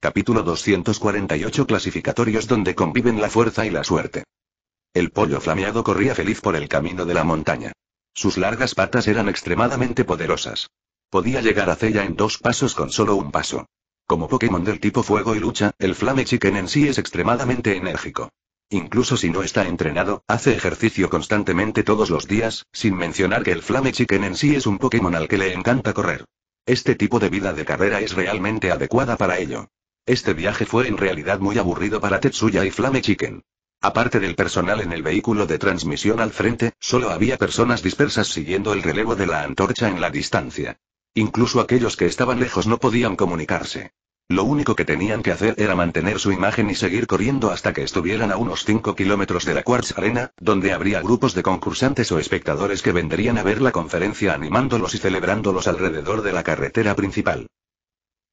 Capítulo 248 Clasificatorios donde conviven la fuerza y la suerte. El pollo flameado corría feliz por el camino de la montaña. Sus largas patas eran extremadamente poderosas. Podía llegar a ella en dos pasos con solo un paso. Como Pokémon del tipo fuego y lucha, el Flame Chicken en sí es extremadamente enérgico. Incluso si no está entrenado, hace ejercicio constantemente todos los días, sin mencionar que el Flame Chicken en sí es un Pokémon al que le encanta correr. Este tipo de vida de carrera es realmente adecuada para ello. Este viaje fue en realidad muy aburrido para Tetsuya y Flame Chicken. Aparte del personal en el vehículo de transmisión al frente, solo había personas dispersas siguiendo el relevo de la antorcha en la distancia. Incluso aquellos que estaban lejos no podían comunicarse. Lo único que tenían que hacer era mantener su imagen y seguir corriendo hasta que estuvieran a unos 5 kilómetros de la Quartz Arena, donde habría grupos de concursantes o espectadores que vendrían a ver la conferencia animándolos y celebrándolos alrededor de la carretera principal.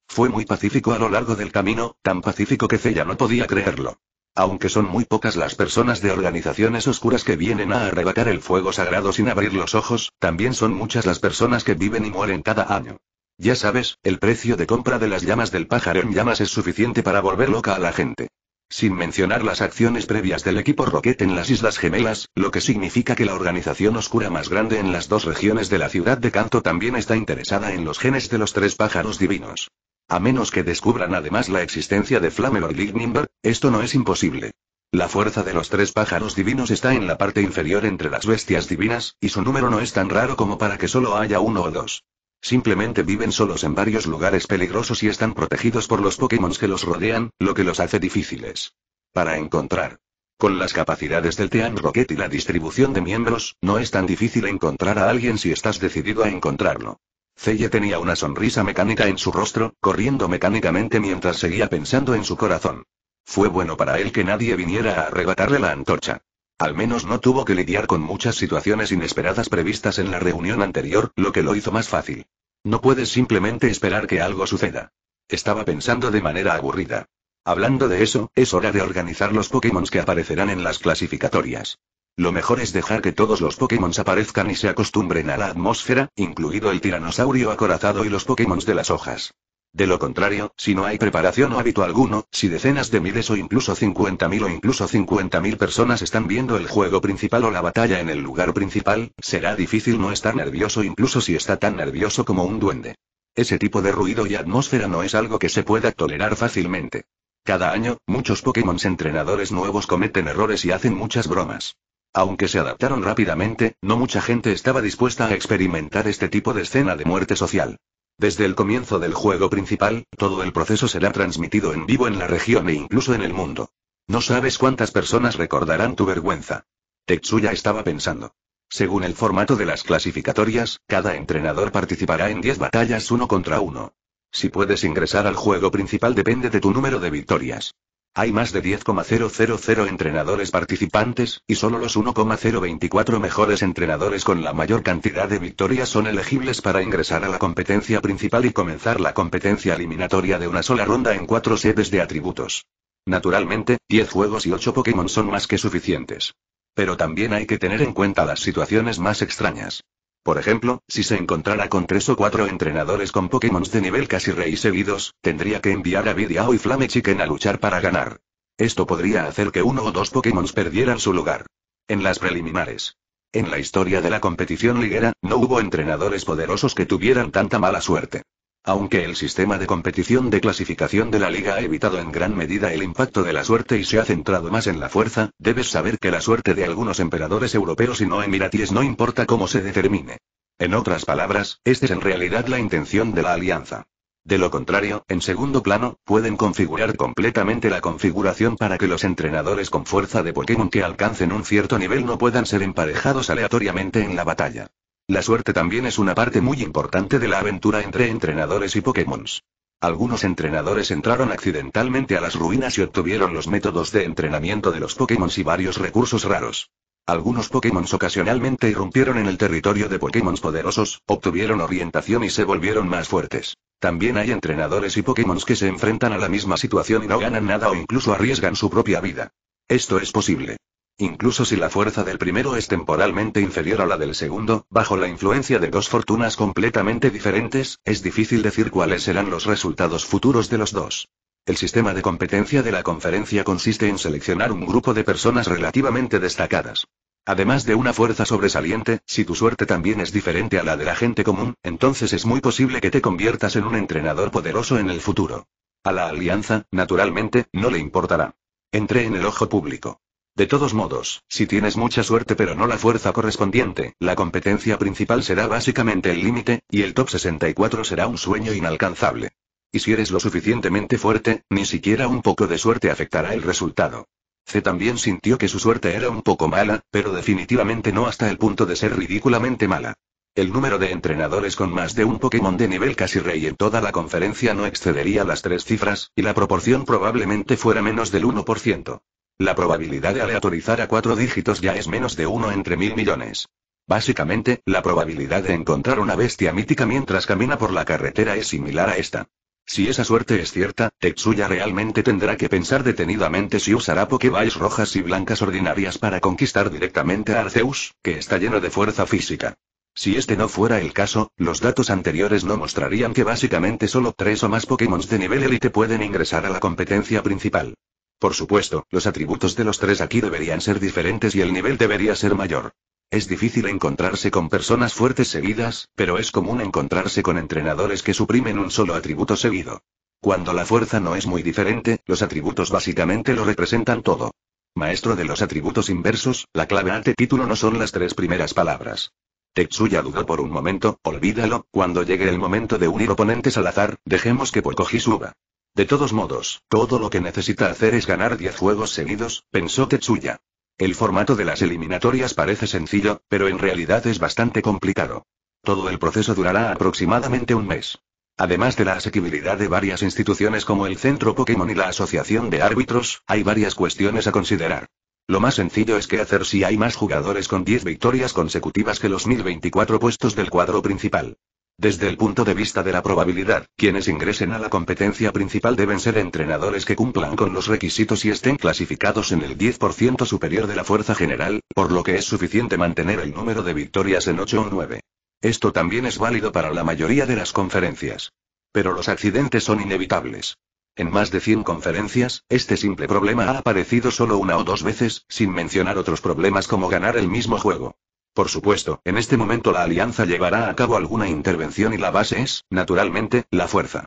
Fue muy pacífico a lo largo del camino, tan pacífico que Cella no podía creerlo. Aunque son muy pocas las personas de organizaciones oscuras que vienen a arrebatar el fuego sagrado sin abrir los ojos, también son muchas las personas que viven y mueren cada año. Ya sabes, el precio de compra de las llamas del pájaro en llamas es suficiente para volver loca a la gente. Sin mencionar las acciones previas del equipo Rocket en las Islas Gemelas, lo que significa que la organización oscura más grande en las dos regiones de la ciudad de Canto también está interesada en los genes de los tres pájaros divinos. A menos que descubran además la existencia de y Lignimber, esto no es imposible. La fuerza de los tres pájaros divinos está en la parte inferior entre las bestias divinas, y su número no es tan raro como para que solo haya uno o dos. Simplemente viven solos en varios lugares peligrosos y están protegidos por los Pokémon que los rodean, lo que los hace difíciles. Para encontrar. Con las capacidades del Team Rocket y la distribución de miembros, no es tan difícil encontrar a alguien si estás decidido a encontrarlo. Celle tenía una sonrisa mecánica en su rostro, corriendo mecánicamente mientras seguía pensando en su corazón. Fue bueno para él que nadie viniera a arrebatarle la antorcha. Al menos no tuvo que lidiar con muchas situaciones inesperadas previstas en la reunión anterior, lo que lo hizo más fácil. No puedes simplemente esperar que algo suceda. Estaba pensando de manera aburrida. Hablando de eso, es hora de organizar los Pokémon que aparecerán en las clasificatorias. Lo mejor es dejar que todos los Pokémon aparezcan y se acostumbren a la atmósfera, incluido el tiranosaurio acorazado y los Pokémon de las hojas. De lo contrario, si no hay preparación o hábito alguno, si decenas de miles o incluso 50.000 o incluso 50.000 personas están viendo el juego principal o la batalla en el lugar principal, será difícil no estar nervioso incluso si está tan nervioso como un duende. Ese tipo de ruido y atmósfera no es algo que se pueda tolerar fácilmente. Cada año, muchos Pokémon entrenadores nuevos cometen errores y hacen muchas bromas. Aunque se adaptaron rápidamente, no mucha gente estaba dispuesta a experimentar este tipo de escena de muerte social. Desde el comienzo del juego principal, todo el proceso será transmitido en vivo en la región e incluso en el mundo. No sabes cuántas personas recordarán tu vergüenza. Tetsuya estaba pensando. Según el formato de las clasificatorias, cada entrenador participará en 10 batallas uno contra uno. Si puedes ingresar al juego principal depende de tu número de victorias. Hay más de 10,000 entrenadores participantes, y solo los 1,024 mejores entrenadores con la mayor cantidad de victorias son elegibles para ingresar a la competencia principal y comenzar la competencia eliminatoria de una sola ronda en cuatro sedes de atributos. Naturalmente, 10 juegos y 8 Pokémon son más que suficientes. Pero también hay que tener en cuenta las situaciones más extrañas. Por ejemplo, si se encontrara con tres o cuatro entrenadores con Pokémon de nivel casi rey seguidos, tendría que enviar a Vidiao y Flame Chicken a luchar para ganar. Esto podría hacer que uno o dos Pokémon perdieran su lugar. En las preliminares. En la historia de la competición liguera, no hubo entrenadores poderosos que tuvieran tanta mala suerte. Aunque el sistema de competición de clasificación de la liga ha evitado en gran medida el impacto de la suerte y se ha centrado más en la fuerza, debes saber que la suerte de algunos emperadores europeos y no emiratíes no importa cómo se determine. En otras palabras, esta es en realidad la intención de la alianza. De lo contrario, en segundo plano, pueden configurar completamente la configuración para que los entrenadores con fuerza de Pokémon que alcancen un cierto nivel no puedan ser emparejados aleatoriamente en la batalla. La suerte también es una parte muy importante de la aventura entre entrenadores y Pokémons. Algunos entrenadores entraron accidentalmente a las ruinas y obtuvieron los métodos de entrenamiento de los Pokémon y varios recursos raros. Algunos Pokémon ocasionalmente irrumpieron en el territorio de Pokémon poderosos, obtuvieron orientación y se volvieron más fuertes. También hay entrenadores y Pokémon que se enfrentan a la misma situación y no ganan nada o incluso arriesgan su propia vida. Esto es posible. Incluso si la fuerza del primero es temporalmente inferior a la del segundo, bajo la influencia de dos fortunas completamente diferentes, es difícil decir cuáles serán los resultados futuros de los dos. El sistema de competencia de la conferencia consiste en seleccionar un grupo de personas relativamente destacadas. Además de una fuerza sobresaliente, si tu suerte también es diferente a la de la gente común, entonces es muy posible que te conviertas en un entrenador poderoso en el futuro. A la alianza, naturalmente, no le importará. Entré en el ojo público. De todos modos, si tienes mucha suerte pero no la fuerza correspondiente, la competencia principal será básicamente el límite, y el top 64 será un sueño inalcanzable. Y si eres lo suficientemente fuerte, ni siquiera un poco de suerte afectará el resultado. C también sintió que su suerte era un poco mala, pero definitivamente no hasta el punto de ser ridículamente mala. El número de entrenadores con más de un Pokémon de nivel casi rey en toda la conferencia no excedería las tres cifras, y la proporción probablemente fuera menos del 1%. La probabilidad de aleatorizar a cuatro dígitos ya es menos de uno entre mil millones. Básicamente, la probabilidad de encontrar una bestia mítica mientras camina por la carretera es similar a esta. Si esa suerte es cierta, Tetsuya realmente tendrá que pensar detenidamente si usará Pokéballs rojas y blancas ordinarias para conquistar directamente a Arceus, que está lleno de fuerza física. Si este no fuera el caso, los datos anteriores no mostrarían que básicamente solo tres o más Pokémon de nivel élite pueden ingresar a la competencia principal. Por supuesto, los atributos de los tres aquí deberían ser diferentes y el nivel debería ser mayor. Es difícil encontrarse con personas fuertes seguidas, pero es común encontrarse con entrenadores que suprimen un solo atributo seguido. Cuando la fuerza no es muy diferente, los atributos básicamente lo representan todo. Maestro de los atributos inversos, la clave ante título no son las tres primeras palabras. Tetsuya dudó por un momento, olvídalo, cuando llegue el momento de unir oponentes al azar, dejemos que Pokoji suba. De todos modos, todo lo que necesita hacer es ganar 10 juegos seguidos, pensó Tetsuya. El formato de las eliminatorias parece sencillo, pero en realidad es bastante complicado. Todo el proceso durará aproximadamente un mes. Además de la asequibilidad de varias instituciones como el Centro Pokémon y la Asociación de Árbitros, hay varias cuestiones a considerar. Lo más sencillo es qué hacer si hay más jugadores con 10 victorias consecutivas que los 1024 puestos del cuadro principal. Desde el punto de vista de la probabilidad, quienes ingresen a la competencia principal deben ser entrenadores que cumplan con los requisitos y estén clasificados en el 10% superior de la fuerza general, por lo que es suficiente mantener el número de victorias en 8 o 9. Esto también es válido para la mayoría de las conferencias. Pero los accidentes son inevitables. En más de 100 conferencias, este simple problema ha aparecido solo una o dos veces, sin mencionar otros problemas como ganar el mismo juego. Por supuesto, en este momento la Alianza llevará a cabo alguna intervención y la base es, naturalmente, la fuerza.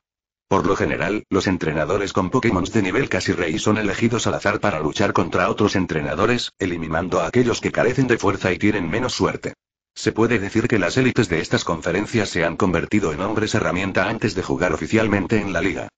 Por lo general, los entrenadores con Pokémon de nivel casi rey son elegidos al azar para luchar contra otros entrenadores, eliminando a aquellos que carecen de fuerza y tienen menos suerte. Se puede decir que las élites de estas conferencias se han convertido en hombres herramienta antes de jugar oficialmente en la liga.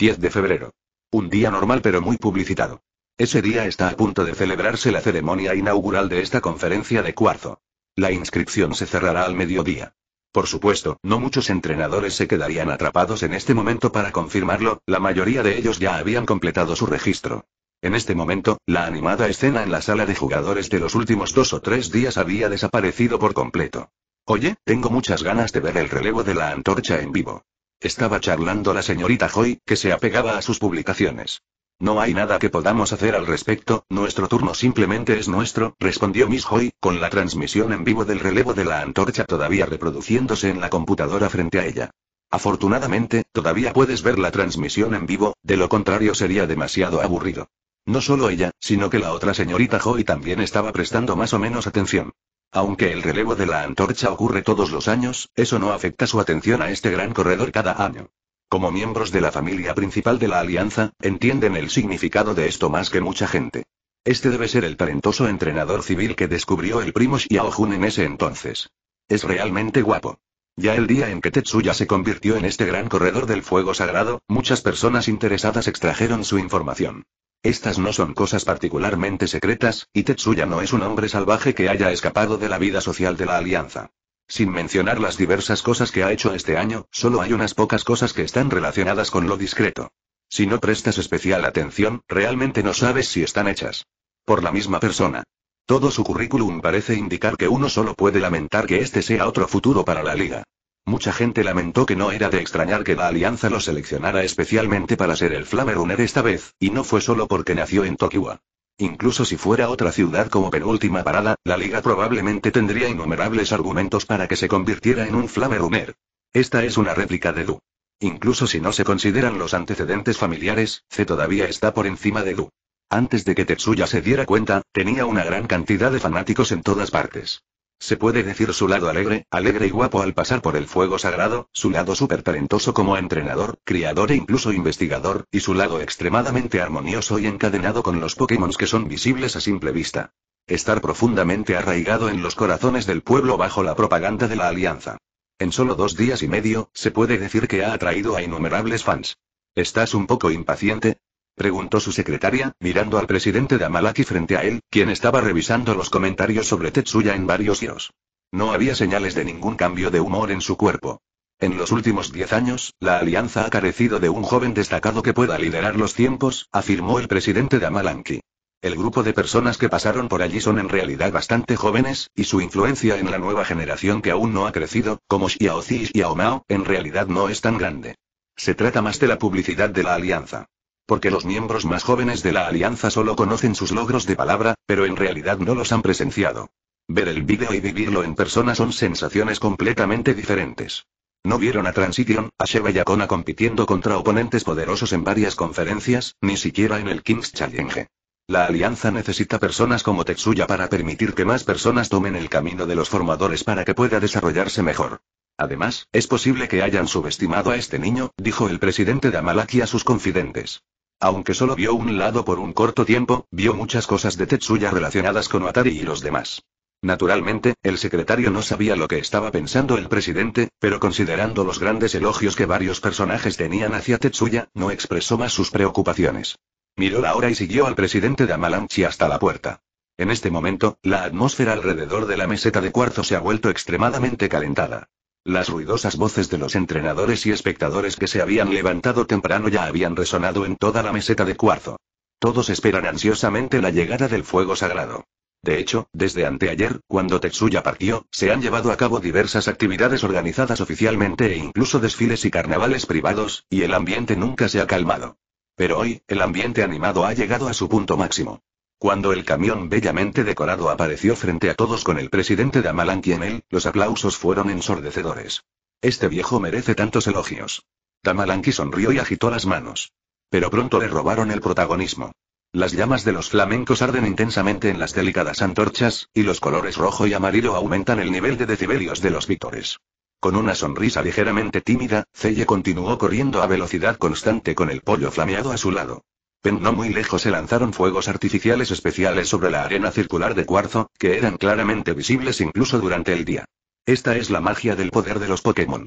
10 de febrero. Un día normal pero muy publicitado. Ese día está a punto de celebrarse la ceremonia inaugural de esta conferencia de cuarzo. La inscripción se cerrará al mediodía. Por supuesto, no muchos entrenadores se quedarían atrapados en este momento para confirmarlo, la mayoría de ellos ya habían completado su registro. En este momento, la animada escena en la sala de jugadores de los últimos dos o tres días había desaparecido por completo. Oye, tengo muchas ganas de ver el relevo de la antorcha en vivo. Estaba charlando la señorita Joy, que se apegaba a sus publicaciones. No hay nada que podamos hacer al respecto, nuestro turno simplemente es nuestro, respondió Miss Hoy, con la transmisión en vivo del relevo de la antorcha todavía reproduciéndose en la computadora frente a ella. Afortunadamente, todavía puedes ver la transmisión en vivo, de lo contrario sería demasiado aburrido. No solo ella, sino que la otra señorita Hoy también estaba prestando más o menos atención. Aunque el relevo de la antorcha ocurre todos los años, eso no afecta su atención a este gran corredor cada año. Como miembros de la familia principal de la Alianza, entienden el significado de esto más que mucha gente. Este debe ser el talentoso entrenador civil que descubrió el primo Xiaohun en ese entonces. Es realmente guapo. Ya el día en que Tetsuya se convirtió en este gran corredor del fuego sagrado, muchas personas interesadas extrajeron su información. Estas no son cosas particularmente secretas, y Tetsuya no es un hombre salvaje que haya escapado de la vida social de la Alianza. Sin mencionar las diversas cosas que ha hecho este año, solo hay unas pocas cosas que están relacionadas con lo discreto. Si no prestas especial atención, realmente no sabes si están hechas. Por la misma persona. Todo su currículum parece indicar que uno solo puede lamentar que este sea otro futuro para la liga. Mucha gente lamentó que no era de extrañar que la alianza lo seleccionara especialmente para ser el Flamerunner esta vez, y no fue solo porque nació en Tokiwa. Incluso si fuera otra ciudad como penúltima parada, la liga probablemente tendría innumerables argumentos para que se convirtiera en un flamerumer. Esta es una réplica de Du. Incluso si no se consideran los antecedentes familiares, C todavía está por encima de Du. Antes de que Tetsuya se diera cuenta, tenía una gran cantidad de fanáticos en todas partes. Se puede decir su lado alegre, alegre y guapo al pasar por el fuego sagrado, su lado súper talentoso como entrenador, criador e incluso investigador, y su lado extremadamente armonioso y encadenado con los Pokémon que son visibles a simple vista. Estar profundamente arraigado en los corazones del pueblo bajo la propaganda de la Alianza. En solo dos días y medio, se puede decir que ha atraído a innumerables fans. ¿Estás un poco impaciente? Preguntó su secretaria, mirando al presidente Damalaki frente a él, quien estaba revisando los comentarios sobre Tetsuya en varios IOS. No había señales de ningún cambio de humor en su cuerpo. En los últimos diez años, la alianza ha carecido de un joven destacado que pueda liderar los tiempos, afirmó el presidente Damalaki El grupo de personas que pasaron por allí son en realidad bastante jóvenes, y su influencia en la nueva generación que aún no ha crecido, como Xiaozi y Xiaomao, en realidad no es tan grande. Se trata más de la publicidad de la alianza porque los miembros más jóvenes de la alianza solo conocen sus logros de palabra, pero en realidad no los han presenciado. Ver el vídeo y vivirlo en persona son sensaciones completamente diferentes. No vieron a Transition, a Sheba y compitiendo contra oponentes poderosos en varias conferencias, ni siquiera en el King's Challenge. La alianza necesita personas como Tetsuya para permitir que más personas tomen el camino de los formadores para que pueda desarrollarse mejor. Además, es posible que hayan subestimado a este niño, dijo el presidente de Amalaki a sus confidentes. Aunque solo vio un lado por un corto tiempo, vio muchas cosas de Tetsuya relacionadas con Atari y los demás. Naturalmente, el secretario no sabía lo que estaba pensando el presidente, pero considerando los grandes elogios que varios personajes tenían hacia Tetsuya, no expresó más sus preocupaciones. Miró la hora y siguió al presidente de Amalanchi hasta la puerta. En este momento, la atmósfera alrededor de la meseta de cuarzo se ha vuelto extremadamente calentada. Las ruidosas voces de los entrenadores y espectadores que se habían levantado temprano ya habían resonado en toda la meseta de cuarzo. Todos esperan ansiosamente la llegada del fuego sagrado. De hecho, desde anteayer, cuando Tetsuya partió, se han llevado a cabo diversas actividades organizadas oficialmente e incluso desfiles y carnavales privados, y el ambiente nunca se ha calmado. Pero hoy, el ambiente animado ha llegado a su punto máximo. Cuando el camión bellamente decorado apareció frente a todos con el presidente en él, los aplausos fueron ensordecedores. Este viejo merece tantos elogios. Damalanqui sonrió y agitó las manos. Pero pronto le robaron el protagonismo. Las llamas de los flamencos arden intensamente en las delicadas antorchas, y los colores rojo y amarillo aumentan el nivel de decibelios de los vítores. Con una sonrisa ligeramente tímida, Celle continuó corriendo a velocidad constante con el pollo flameado a su lado no muy lejos se lanzaron fuegos artificiales especiales sobre la arena circular de cuarzo, que eran claramente visibles incluso durante el día. Esta es la magia del poder de los Pokémon.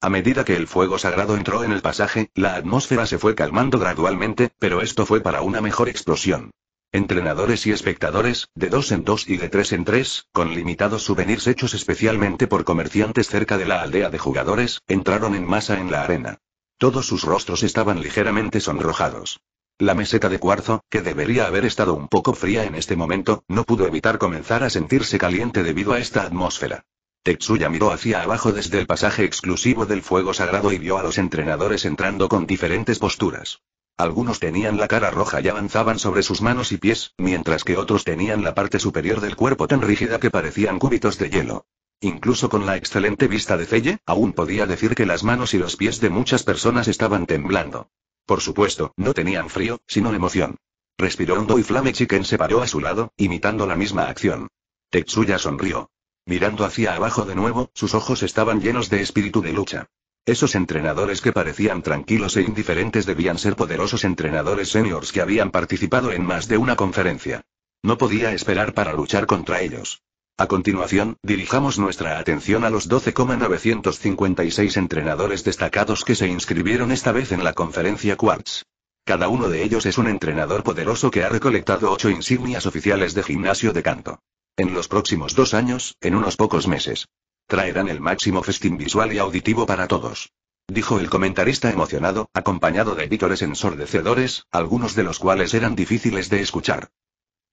A medida que el fuego sagrado entró en el pasaje, la atmósfera se fue calmando gradualmente, pero esto fue para una mejor explosión. Entrenadores y espectadores, de dos en dos y de tres en tres, con limitados souvenirs hechos especialmente por comerciantes cerca de la aldea de jugadores, entraron en masa en la arena. Todos sus rostros estaban ligeramente sonrojados. La meseta de cuarzo, que debería haber estado un poco fría en este momento, no pudo evitar comenzar a sentirse caliente debido a esta atmósfera. Tetsuya miró hacia abajo desde el pasaje exclusivo del fuego sagrado y vio a los entrenadores entrando con diferentes posturas. Algunos tenían la cara roja y avanzaban sobre sus manos y pies, mientras que otros tenían la parte superior del cuerpo tan rígida que parecían cúbitos de hielo. Incluso con la excelente vista de Felle, aún podía decir que las manos y los pies de muchas personas estaban temblando. Por supuesto, no tenían frío, sino emoción. Respiró hondo y Flame Chicken se paró a su lado, imitando la misma acción. Tetsuya sonrió. Mirando hacia abajo de nuevo, sus ojos estaban llenos de espíritu de lucha. Esos entrenadores que parecían tranquilos e indiferentes debían ser poderosos entrenadores seniors que habían participado en más de una conferencia. No podía esperar para luchar contra ellos. A continuación, dirijamos nuestra atención a los 12,956 entrenadores destacados que se inscribieron esta vez en la conferencia Quartz. Cada uno de ellos es un entrenador poderoso que ha recolectado ocho insignias oficiales de gimnasio de canto. En los próximos dos años, en unos pocos meses. Traerán el máximo festín visual y auditivo para todos. Dijo el comentarista emocionado, acompañado de vítores ensordecedores, algunos de los cuales eran difíciles de escuchar.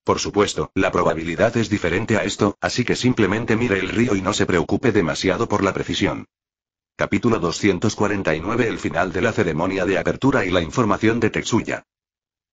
Por supuesto, la probabilidad es diferente a esto, así que simplemente mire el río y no se preocupe demasiado por la precisión. Capítulo 249 El final de la ceremonia de apertura y la información de Tetsuya.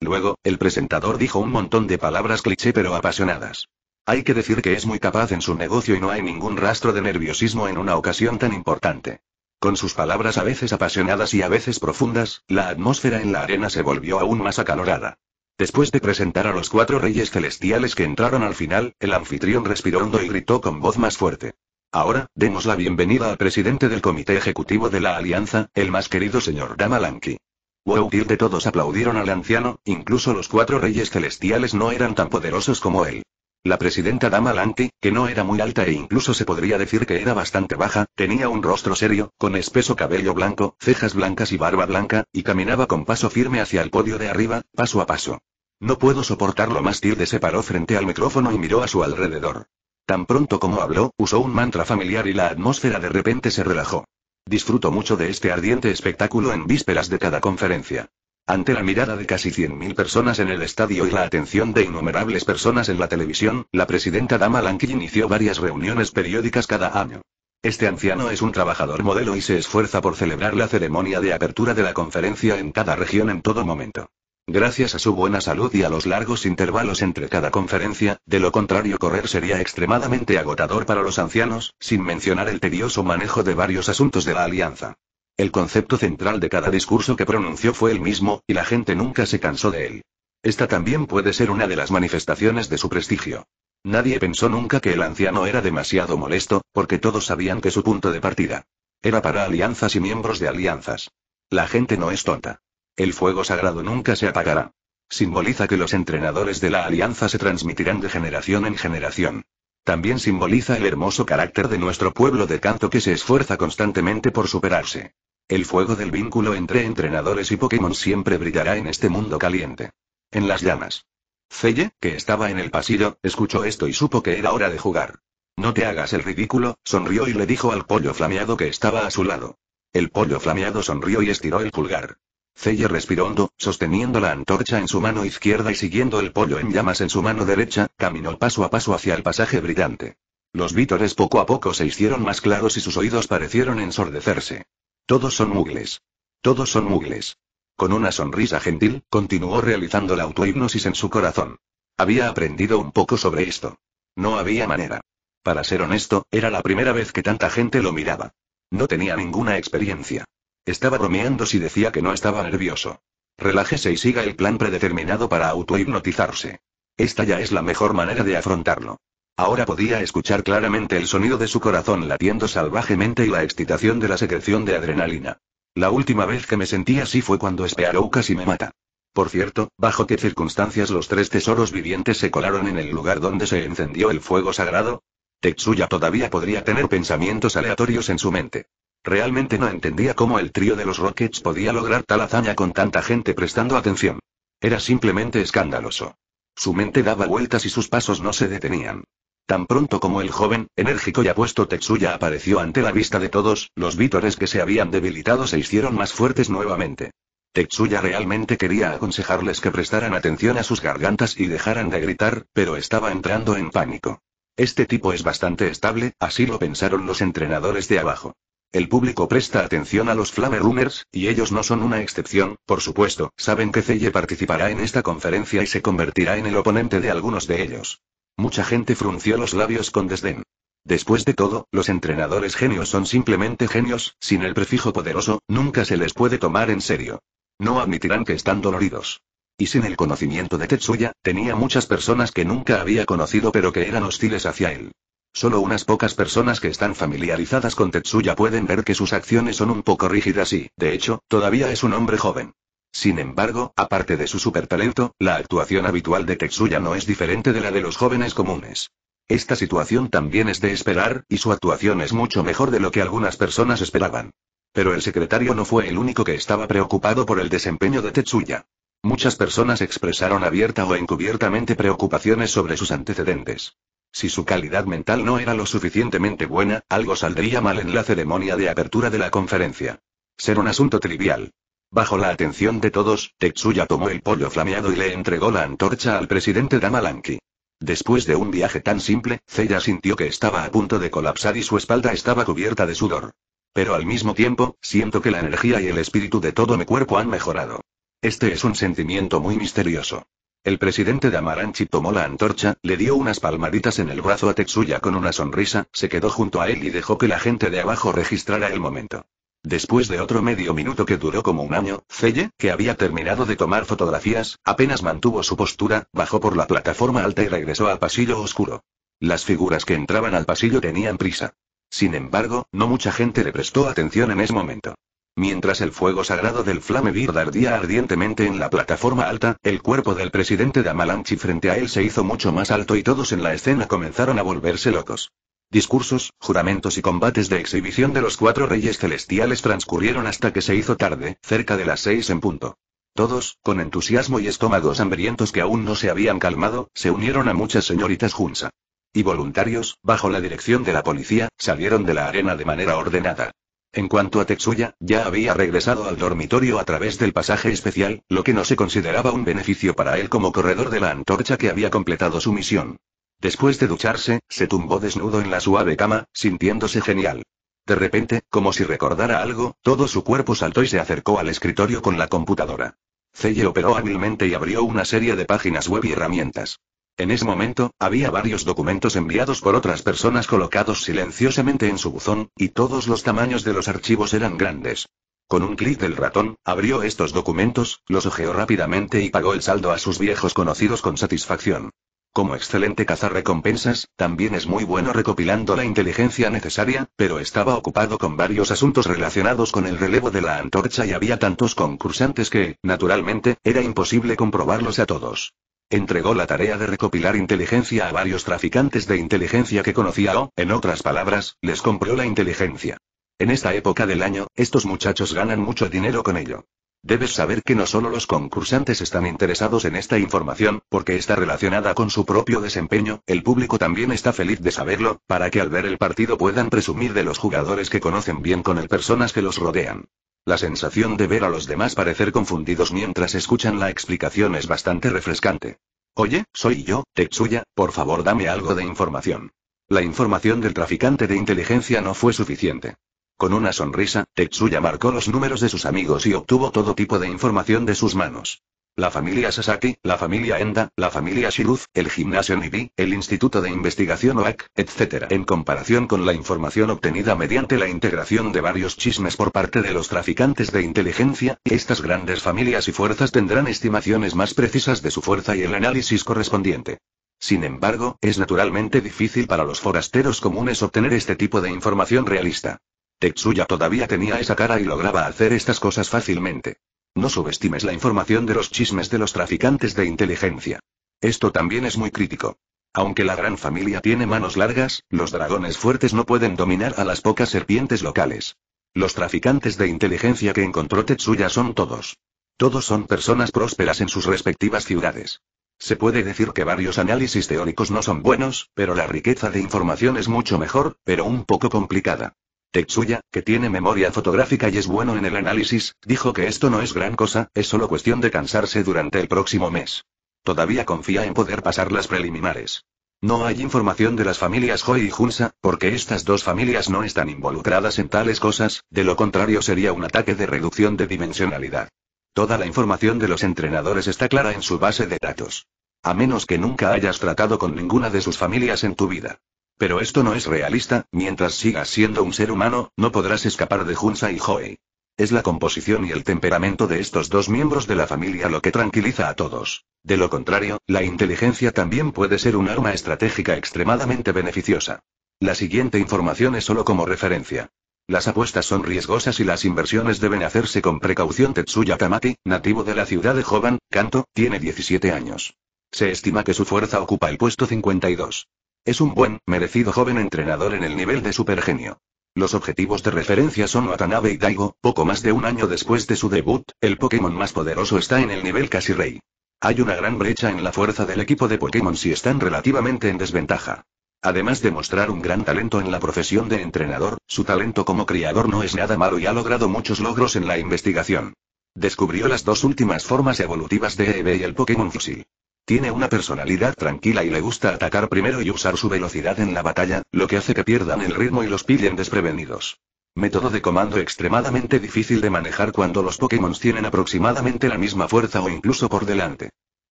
Luego, el presentador dijo un montón de palabras cliché pero apasionadas. Hay que decir que es muy capaz en su negocio y no hay ningún rastro de nerviosismo en una ocasión tan importante. Con sus palabras a veces apasionadas y a veces profundas, la atmósfera en la arena se volvió aún más acalorada. Después de presentar a los cuatro reyes celestiales que entraron al final, el anfitrión respiró hondo y gritó con voz más fuerte. Ahora, demos la bienvenida al presidente del comité ejecutivo de la alianza, el más querido señor Damalanki. Wow, de todos aplaudieron al anciano, incluso los cuatro reyes celestiales no eran tan poderosos como él. La presidenta Dama Lanti, que no era muy alta e incluso se podría decir que era bastante baja, tenía un rostro serio, con espeso cabello blanco, cejas blancas y barba blanca, y caminaba con paso firme hacia el podio de arriba, paso a paso. No puedo soportarlo más Tilde se paró frente al micrófono y miró a su alrededor. Tan pronto como habló, usó un mantra familiar y la atmósfera de repente se relajó. Disfruto mucho de este ardiente espectáculo en vísperas de cada conferencia. Ante la mirada de casi 100.000 personas en el estadio y la atención de innumerables personas en la televisión, la presidenta Dama Lanky inició varias reuniones periódicas cada año. Este anciano es un trabajador modelo y se esfuerza por celebrar la ceremonia de apertura de la conferencia en cada región en todo momento. Gracias a su buena salud y a los largos intervalos entre cada conferencia, de lo contrario correr sería extremadamente agotador para los ancianos, sin mencionar el tedioso manejo de varios asuntos de la alianza. El concepto central de cada discurso que pronunció fue el mismo, y la gente nunca se cansó de él. Esta también puede ser una de las manifestaciones de su prestigio. Nadie pensó nunca que el anciano era demasiado molesto, porque todos sabían que su punto de partida era para alianzas y miembros de alianzas. La gente no es tonta. El fuego sagrado nunca se apagará. Simboliza que los entrenadores de la alianza se transmitirán de generación en generación. También simboliza el hermoso carácter de nuestro pueblo de canto que se esfuerza constantemente por superarse. El fuego del vínculo entre entrenadores y Pokémon siempre brillará en este mundo caliente. En las llamas. Felle, que estaba en el pasillo, escuchó esto y supo que era hora de jugar. No te hagas el ridículo, sonrió y le dijo al pollo flameado que estaba a su lado. El pollo flameado sonrió y estiró el pulgar. Celle respiró hondo, sosteniendo la antorcha en su mano izquierda y siguiendo el pollo en llamas en su mano derecha, caminó paso a paso hacia el pasaje brillante. Los vítores poco a poco se hicieron más claros y sus oídos parecieron ensordecerse. Todos son mugles. Todos son mugles. Con una sonrisa gentil, continuó realizando la autohipnosis en su corazón. Había aprendido un poco sobre esto. No había manera. Para ser honesto, era la primera vez que tanta gente lo miraba. No tenía ninguna experiencia. Estaba bromeando si decía que no estaba nervioso. Relájese y siga el plan predeterminado para autohipnotizarse. Esta ya es la mejor manera de afrontarlo. Ahora podía escuchar claramente el sonido de su corazón latiendo salvajemente y la excitación de la secreción de adrenalina. La última vez que me sentí así fue cuando Spearow casi me mata. Por cierto, bajo qué circunstancias los tres tesoros vivientes se colaron en el lugar donde se encendió el fuego sagrado? Tetsuya todavía podría tener pensamientos aleatorios en su mente. Realmente no entendía cómo el trío de los Rockets podía lograr tal hazaña con tanta gente prestando atención. Era simplemente escandaloso. Su mente daba vueltas y sus pasos no se detenían. Tan pronto como el joven, enérgico y apuesto Tetsuya apareció ante la vista de todos, los vítores que se habían debilitado se hicieron más fuertes nuevamente. Tetsuya realmente quería aconsejarles que prestaran atención a sus gargantas y dejaran de gritar, pero estaba entrando en pánico. Este tipo es bastante estable, así lo pensaron los entrenadores de abajo. El público presta atención a los Flame Rumors, y ellos no son una excepción, por supuesto, saben que Celle participará en esta conferencia y se convertirá en el oponente de algunos de ellos. Mucha gente frunció los labios con desdén. Después de todo, los entrenadores genios son simplemente genios, sin el prefijo poderoso, nunca se les puede tomar en serio. No admitirán que están doloridos. Y sin el conocimiento de Tetsuya, tenía muchas personas que nunca había conocido pero que eran hostiles hacia él. Solo unas pocas personas que están familiarizadas con Tetsuya pueden ver que sus acciones son un poco rígidas y, de hecho, todavía es un hombre joven. Sin embargo, aparte de su supertalento, la actuación habitual de Tetsuya no es diferente de la de los jóvenes comunes. Esta situación también es de esperar, y su actuación es mucho mejor de lo que algunas personas esperaban. Pero el secretario no fue el único que estaba preocupado por el desempeño de Tetsuya. Muchas personas expresaron abierta o encubiertamente preocupaciones sobre sus antecedentes. Si su calidad mental no era lo suficientemente buena, algo saldría mal en la ceremonia de apertura de la conferencia. Ser un asunto trivial. Bajo la atención de todos, Tetsuya tomó el pollo flameado y le entregó la antorcha al presidente Damalanki. Después de un viaje tan simple, Zeya sintió que estaba a punto de colapsar y su espalda estaba cubierta de sudor. Pero al mismo tiempo, siento que la energía y el espíritu de todo mi cuerpo han mejorado. Este es un sentimiento muy misterioso. El presidente de Amaranchi tomó la antorcha, le dio unas palmaditas en el brazo a Tetsuya con una sonrisa, se quedó junto a él y dejó que la gente de abajo registrara el momento. Después de otro medio minuto que duró como un año, Celle, que había terminado de tomar fotografías, apenas mantuvo su postura, bajó por la plataforma alta y regresó al pasillo oscuro. Las figuras que entraban al pasillo tenían prisa. Sin embargo, no mucha gente le prestó atención en ese momento. Mientras el fuego sagrado del flame Flamebird ardía ardientemente en la plataforma alta, el cuerpo del presidente de Amalanchi frente a él se hizo mucho más alto y todos en la escena comenzaron a volverse locos. Discursos, juramentos y combates de exhibición de los cuatro reyes celestiales transcurrieron hasta que se hizo tarde, cerca de las seis en punto. Todos, con entusiasmo y estómagos hambrientos que aún no se habían calmado, se unieron a muchas señoritas Junsa. Y voluntarios, bajo la dirección de la policía, salieron de la arena de manera ordenada. En cuanto a Tetsuya, ya había regresado al dormitorio a través del pasaje especial, lo que no se consideraba un beneficio para él como corredor de la antorcha que había completado su misión. Después de ducharse, se tumbó desnudo en la suave cama, sintiéndose genial. De repente, como si recordara algo, todo su cuerpo saltó y se acercó al escritorio con la computadora. Celle operó hábilmente y abrió una serie de páginas web y herramientas. En ese momento, había varios documentos enviados por otras personas colocados silenciosamente en su buzón, y todos los tamaños de los archivos eran grandes. Con un clic del ratón, abrió estos documentos, los ojeó rápidamente y pagó el saldo a sus viejos conocidos con satisfacción. Como excelente recompensas, también es muy bueno recopilando la inteligencia necesaria, pero estaba ocupado con varios asuntos relacionados con el relevo de la antorcha y había tantos concursantes que, naturalmente, era imposible comprobarlos a todos. Entregó la tarea de recopilar inteligencia a varios traficantes de inteligencia que conocía o, en otras palabras, les compró la inteligencia. En esta época del año, estos muchachos ganan mucho dinero con ello. Debes saber que no solo los concursantes están interesados en esta información, porque está relacionada con su propio desempeño, el público también está feliz de saberlo, para que al ver el partido puedan presumir de los jugadores que conocen bien con el personas que los rodean. La sensación de ver a los demás parecer confundidos mientras escuchan la explicación es bastante refrescante. Oye, soy yo, Tetsuya, por favor dame algo de información. La información del traficante de inteligencia no fue suficiente. Con una sonrisa, Tetsuya marcó los números de sus amigos y obtuvo todo tipo de información de sus manos. La familia Sasaki, la familia Enda, la familia Shiruz, el gimnasio Nibi, el Instituto de Investigación OAC, etc. En comparación con la información obtenida mediante la integración de varios chismes por parte de los traficantes de inteligencia, estas grandes familias y fuerzas tendrán estimaciones más precisas de su fuerza y el análisis correspondiente. Sin embargo, es naturalmente difícil para los forasteros comunes obtener este tipo de información realista. Tetsuya todavía tenía esa cara y lograba hacer estas cosas fácilmente. No subestimes la información de los chismes de los traficantes de inteligencia. Esto también es muy crítico. Aunque la gran familia tiene manos largas, los dragones fuertes no pueden dominar a las pocas serpientes locales. Los traficantes de inteligencia que encontró Tetsuya son todos. Todos son personas prósperas en sus respectivas ciudades. Se puede decir que varios análisis teóricos no son buenos, pero la riqueza de información es mucho mejor, pero un poco complicada. Tetsuya, que tiene memoria fotográfica y es bueno en el análisis, dijo que esto no es gran cosa, es solo cuestión de cansarse durante el próximo mes. Todavía confía en poder pasar las preliminares. No hay información de las familias Joy y Junsa, porque estas dos familias no están involucradas en tales cosas, de lo contrario sería un ataque de reducción de dimensionalidad. Toda la información de los entrenadores está clara en su base de datos. A menos que nunca hayas tratado con ninguna de sus familias en tu vida. Pero esto no es realista, mientras sigas siendo un ser humano, no podrás escapar de Junsa y Joey. Es la composición y el temperamento de estos dos miembros de la familia lo que tranquiliza a todos. De lo contrario, la inteligencia también puede ser un arma estratégica extremadamente beneficiosa. La siguiente información es solo como referencia. Las apuestas son riesgosas y las inversiones deben hacerse con precaución. Tetsuya Kamaki, nativo de la ciudad de Jovan, Kanto, tiene 17 años. Se estima que su fuerza ocupa el puesto 52. Es un buen, merecido joven entrenador en el nivel de supergenio. Los objetivos de referencia son Watanabe y Daigo, poco más de un año después de su debut, el Pokémon más poderoso está en el nivel casi rey. Hay una gran brecha en la fuerza del equipo de Pokémon si están relativamente en desventaja. Además de mostrar un gran talento en la profesión de entrenador, su talento como criador no es nada malo y ha logrado muchos logros en la investigación. Descubrió las dos últimas formas evolutivas de Eve y el Pokémon Fusil. Tiene una personalidad tranquila y le gusta atacar primero y usar su velocidad en la batalla, lo que hace que pierdan el ritmo y los pillen desprevenidos. Método de comando extremadamente difícil de manejar cuando los Pokémon tienen aproximadamente la misma fuerza o incluso por delante.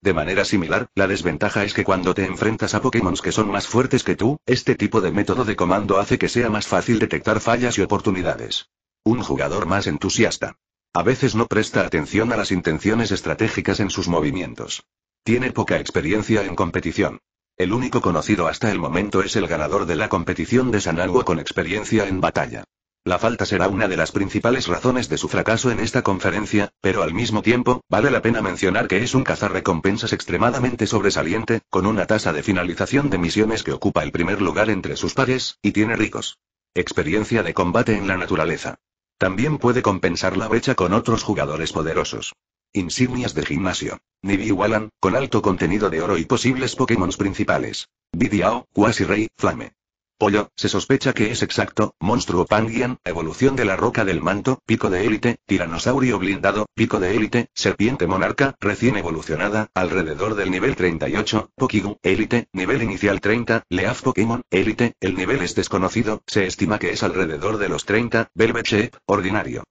De manera similar, la desventaja es que cuando te enfrentas a Pokémon que son más fuertes que tú, este tipo de método de comando hace que sea más fácil detectar fallas y oportunidades. Un jugador más entusiasta. A veces no presta atención a las intenciones estratégicas en sus movimientos. Tiene poca experiencia en competición. El único conocido hasta el momento es el ganador de la competición de Sanagua con experiencia en batalla. La falta será una de las principales razones de su fracaso en esta conferencia, pero al mismo tiempo, vale la pena mencionar que es un cazarrecompensas extremadamente sobresaliente, con una tasa de finalización de misiones que ocupa el primer lugar entre sus pares, y tiene ricos. Experiencia de combate en la naturaleza. También puede compensar la brecha con otros jugadores poderosos. Insignias de gimnasio. Nibi Wallan, con alto contenido de oro y posibles Pokémon principales. Bidiao, Quasi Rey, Flame. Pollo, se sospecha que es exacto, monstruo Pangian, evolución de la roca del manto, pico de élite, tiranosaurio blindado, pico de élite, serpiente monarca, recién evolucionada, alrededor del nivel 38, Pokigu, élite, nivel inicial 30, Leaf Pokémon, élite, el nivel es desconocido, se estima que es alrededor de los 30, Velvet ordinario.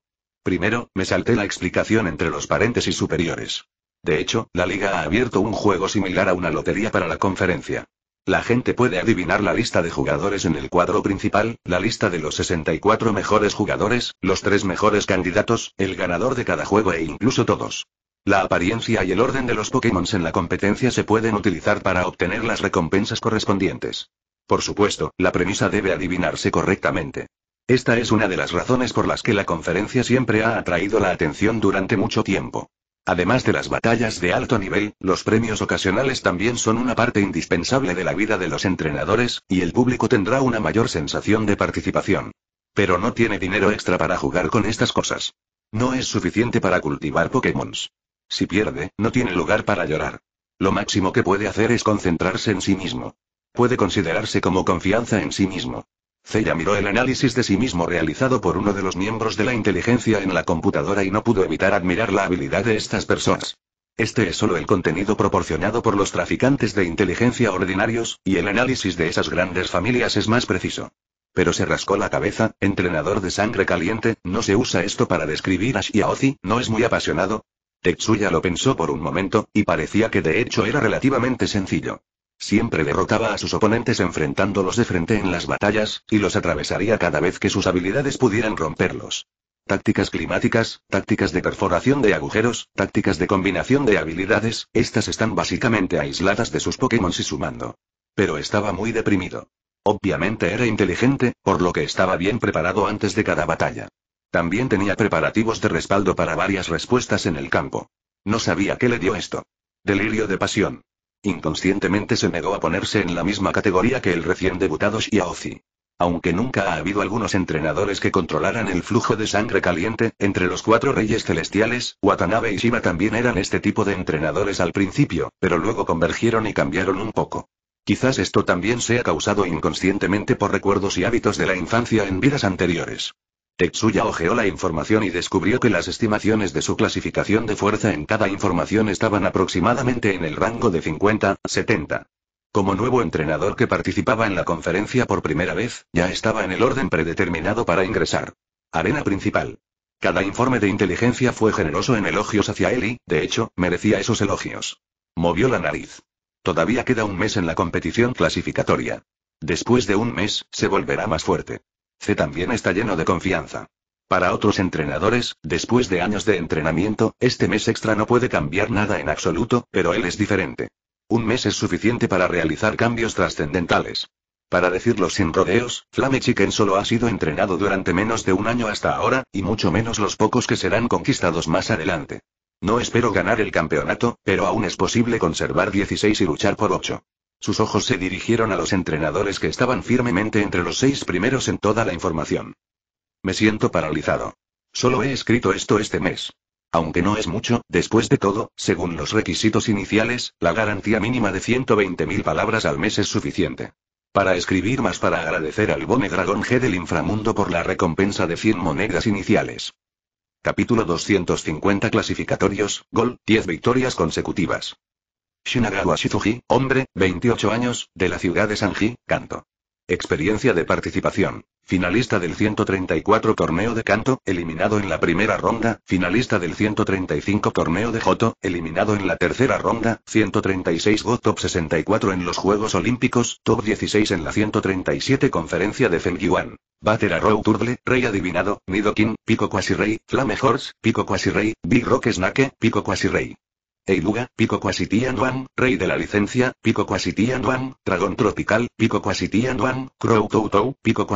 Primero, me salté la explicación entre los paréntesis superiores. De hecho, la liga ha abierto un juego similar a una lotería para la conferencia. La gente puede adivinar la lista de jugadores en el cuadro principal, la lista de los 64 mejores jugadores, los tres mejores candidatos, el ganador de cada juego e incluso todos. La apariencia y el orden de los Pokémon en la competencia se pueden utilizar para obtener las recompensas correspondientes. Por supuesto, la premisa debe adivinarse correctamente. Esta es una de las razones por las que la conferencia siempre ha atraído la atención durante mucho tiempo. Además de las batallas de alto nivel, los premios ocasionales también son una parte indispensable de la vida de los entrenadores, y el público tendrá una mayor sensación de participación. Pero no tiene dinero extra para jugar con estas cosas. No es suficiente para cultivar Pokémons. Si pierde, no tiene lugar para llorar. Lo máximo que puede hacer es concentrarse en sí mismo. Puede considerarse como confianza en sí mismo. Zeya miró el análisis de sí mismo realizado por uno de los miembros de la inteligencia en la computadora y no pudo evitar admirar la habilidad de estas personas. Este es solo el contenido proporcionado por los traficantes de inteligencia ordinarios, y el análisis de esas grandes familias es más preciso. Pero se rascó la cabeza, entrenador de sangre caliente, no se usa esto para describir a ozi no es muy apasionado. Tetsuya lo pensó por un momento, y parecía que de hecho era relativamente sencillo. Siempre derrotaba a sus oponentes enfrentándolos de frente en las batallas, y los atravesaría cada vez que sus habilidades pudieran romperlos. Tácticas climáticas, tácticas de perforación de agujeros, tácticas de combinación de habilidades, estas están básicamente aisladas de sus Pokémon y su mando. Pero estaba muy deprimido. Obviamente era inteligente, por lo que estaba bien preparado antes de cada batalla. También tenía preparativos de respaldo para varias respuestas en el campo. No sabía qué le dio esto. Delirio de pasión. Inconscientemente se negó a ponerse en la misma categoría que el recién debutado Shiaozi. Aunque nunca ha habido algunos entrenadores que controlaran el flujo de sangre caliente, entre los cuatro reyes celestiales, Watanabe y Shima también eran este tipo de entrenadores al principio, pero luego convergieron y cambiaron un poco. Quizás esto también sea causado inconscientemente por recuerdos y hábitos de la infancia en vidas anteriores. Tetsuya ojeó la información y descubrió que las estimaciones de su clasificación de fuerza en cada información estaban aproximadamente en el rango de 50-70. Como nuevo entrenador que participaba en la conferencia por primera vez, ya estaba en el orden predeterminado para ingresar. Arena principal. Cada informe de inteligencia fue generoso en elogios hacia él y, de hecho, merecía esos elogios. Movió la nariz. Todavía queda un mes en la competición clasificatoria. Después de un mes, se volverá más fuerte. C también está lleno de confianza. Para otros entrenadores, después de años de entrenamiento, este mes extra no puede cambiar nada en absoluto, pero él es diferente. Un mes es suficiente para realizar cambios trascendentales. Para decirlo sin rodeos, Flame Chicken solo ha sido entrenado durante menos de un año hasta ahora, y mucho menos los pocos que serán conquistados más adelante. No espero ganar el campeonato, pero aún es posible conservar 16 y luchar por 8. Sus ojos se dirigieron a los entrenadores que estaban firmemente entre los seis primeros en toda la información. Me siento paralizado. Solo he escrito esto este mes. Aunque no es mucho, después de todo, según los requisitos iniciales, la garantía mínima de 120.000 palabras al mes es suficiente. Para escribir más para agradecer al Bone Dragón G del inframundo por la recompensa de 100 monedas iniciales. Capítulo 250 Clasificatorios, Gol, 10 victorias consecutivas. Shinagawa Shizuji, hombre, 28 años, de la ciudad de Sanji, canto. Experiencia de participación. Finalista del 134 torneo de canto, eliminado en la primera ronda, finalista del 135 torneo de Joto, eliminado en la tercera ronda, 136 Go Top 64 en los Juegos Olímpicos, Top 16 en la 137 conferencia de Fengyuan. Bater Arrow Turtle, Rey Adivinado, Nidoking, Pico Quasi Rey, Flame Horse, Pico Quasi Rey, Big Rock Snake, Pico Quasi Rey. Eiluga, Pico Rey de la Licencia, Pico Dragón Tropical, Pico Quasitianwam, Crow Tou, Pico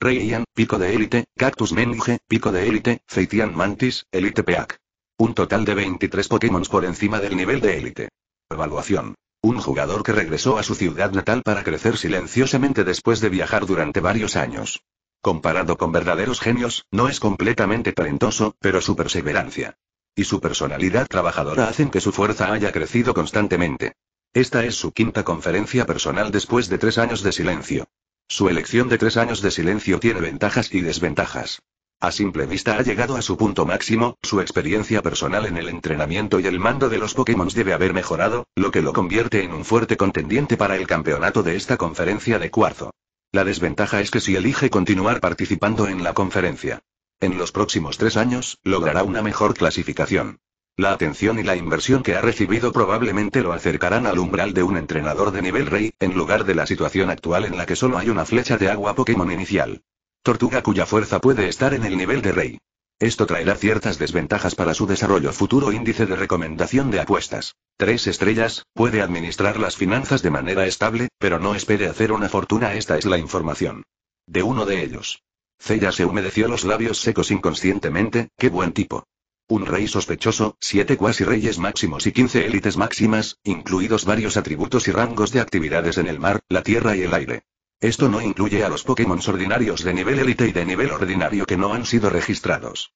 Rey Ian, Pico de Élite, Cactus menuge Pico de Élite, Feitian Mantis, Elite Peak. Un total de 23 Pokémon por encima del nivel de Élite. Evaluación. Un jugador que regresó a su ciudad natal para crecer silenciosamente después de viajar durante varios años. Comparado con verdaderos genios, no es completamente talentoso, pero su perseverancia, y su personalidad trabajadora hacen que su fuerza haya crecido constantemente. Esta es su quinta conferencia personal después de tres años de silencio. Su elección de tres años de silencio tiene ventajas y desventajas. A simple vista ha llegado a su punto máximo, su experiencia personal en el entrenamiento y el mando de los Pokémon debe haber mejorado, lo que lo convierte en un fuerte contendiente para el campeonato de esta conferencia de cuarzo. La desventaja es que si elige continuar participando en la conferencia, en los próximos tres años, logrará una mejor clasificación. La atención y la inversión que ha recibido probablemente lo acercarán al umbral de un entrenador de nivel rey, en lugar de la situación actual en la que solo hay una flecha de agua Pokémon inicial. Tortuga cuya fuerza puede estar en el nivel de rey. Esto traerá ciertas desventajas para su desarrollo futuro. Índice de recomendación de apuestas. Tres estrellas, puede administrar las finanzas de manera estable, pero no espere hacer una fortuna. Esta es la información. De uno de ellos ella se humedeció los labios secos inconscientemente, qué buen tipo. Un rey sospechoso, siete cuasi reyes máximos y 15 élites máximas, incluidos varios atributos y rangos de actividades en el mar, la tierra y el aire. Esto no incluye a los Pokémon ordinarios de nivel élite y de nivel ordinario que no han sido registrados.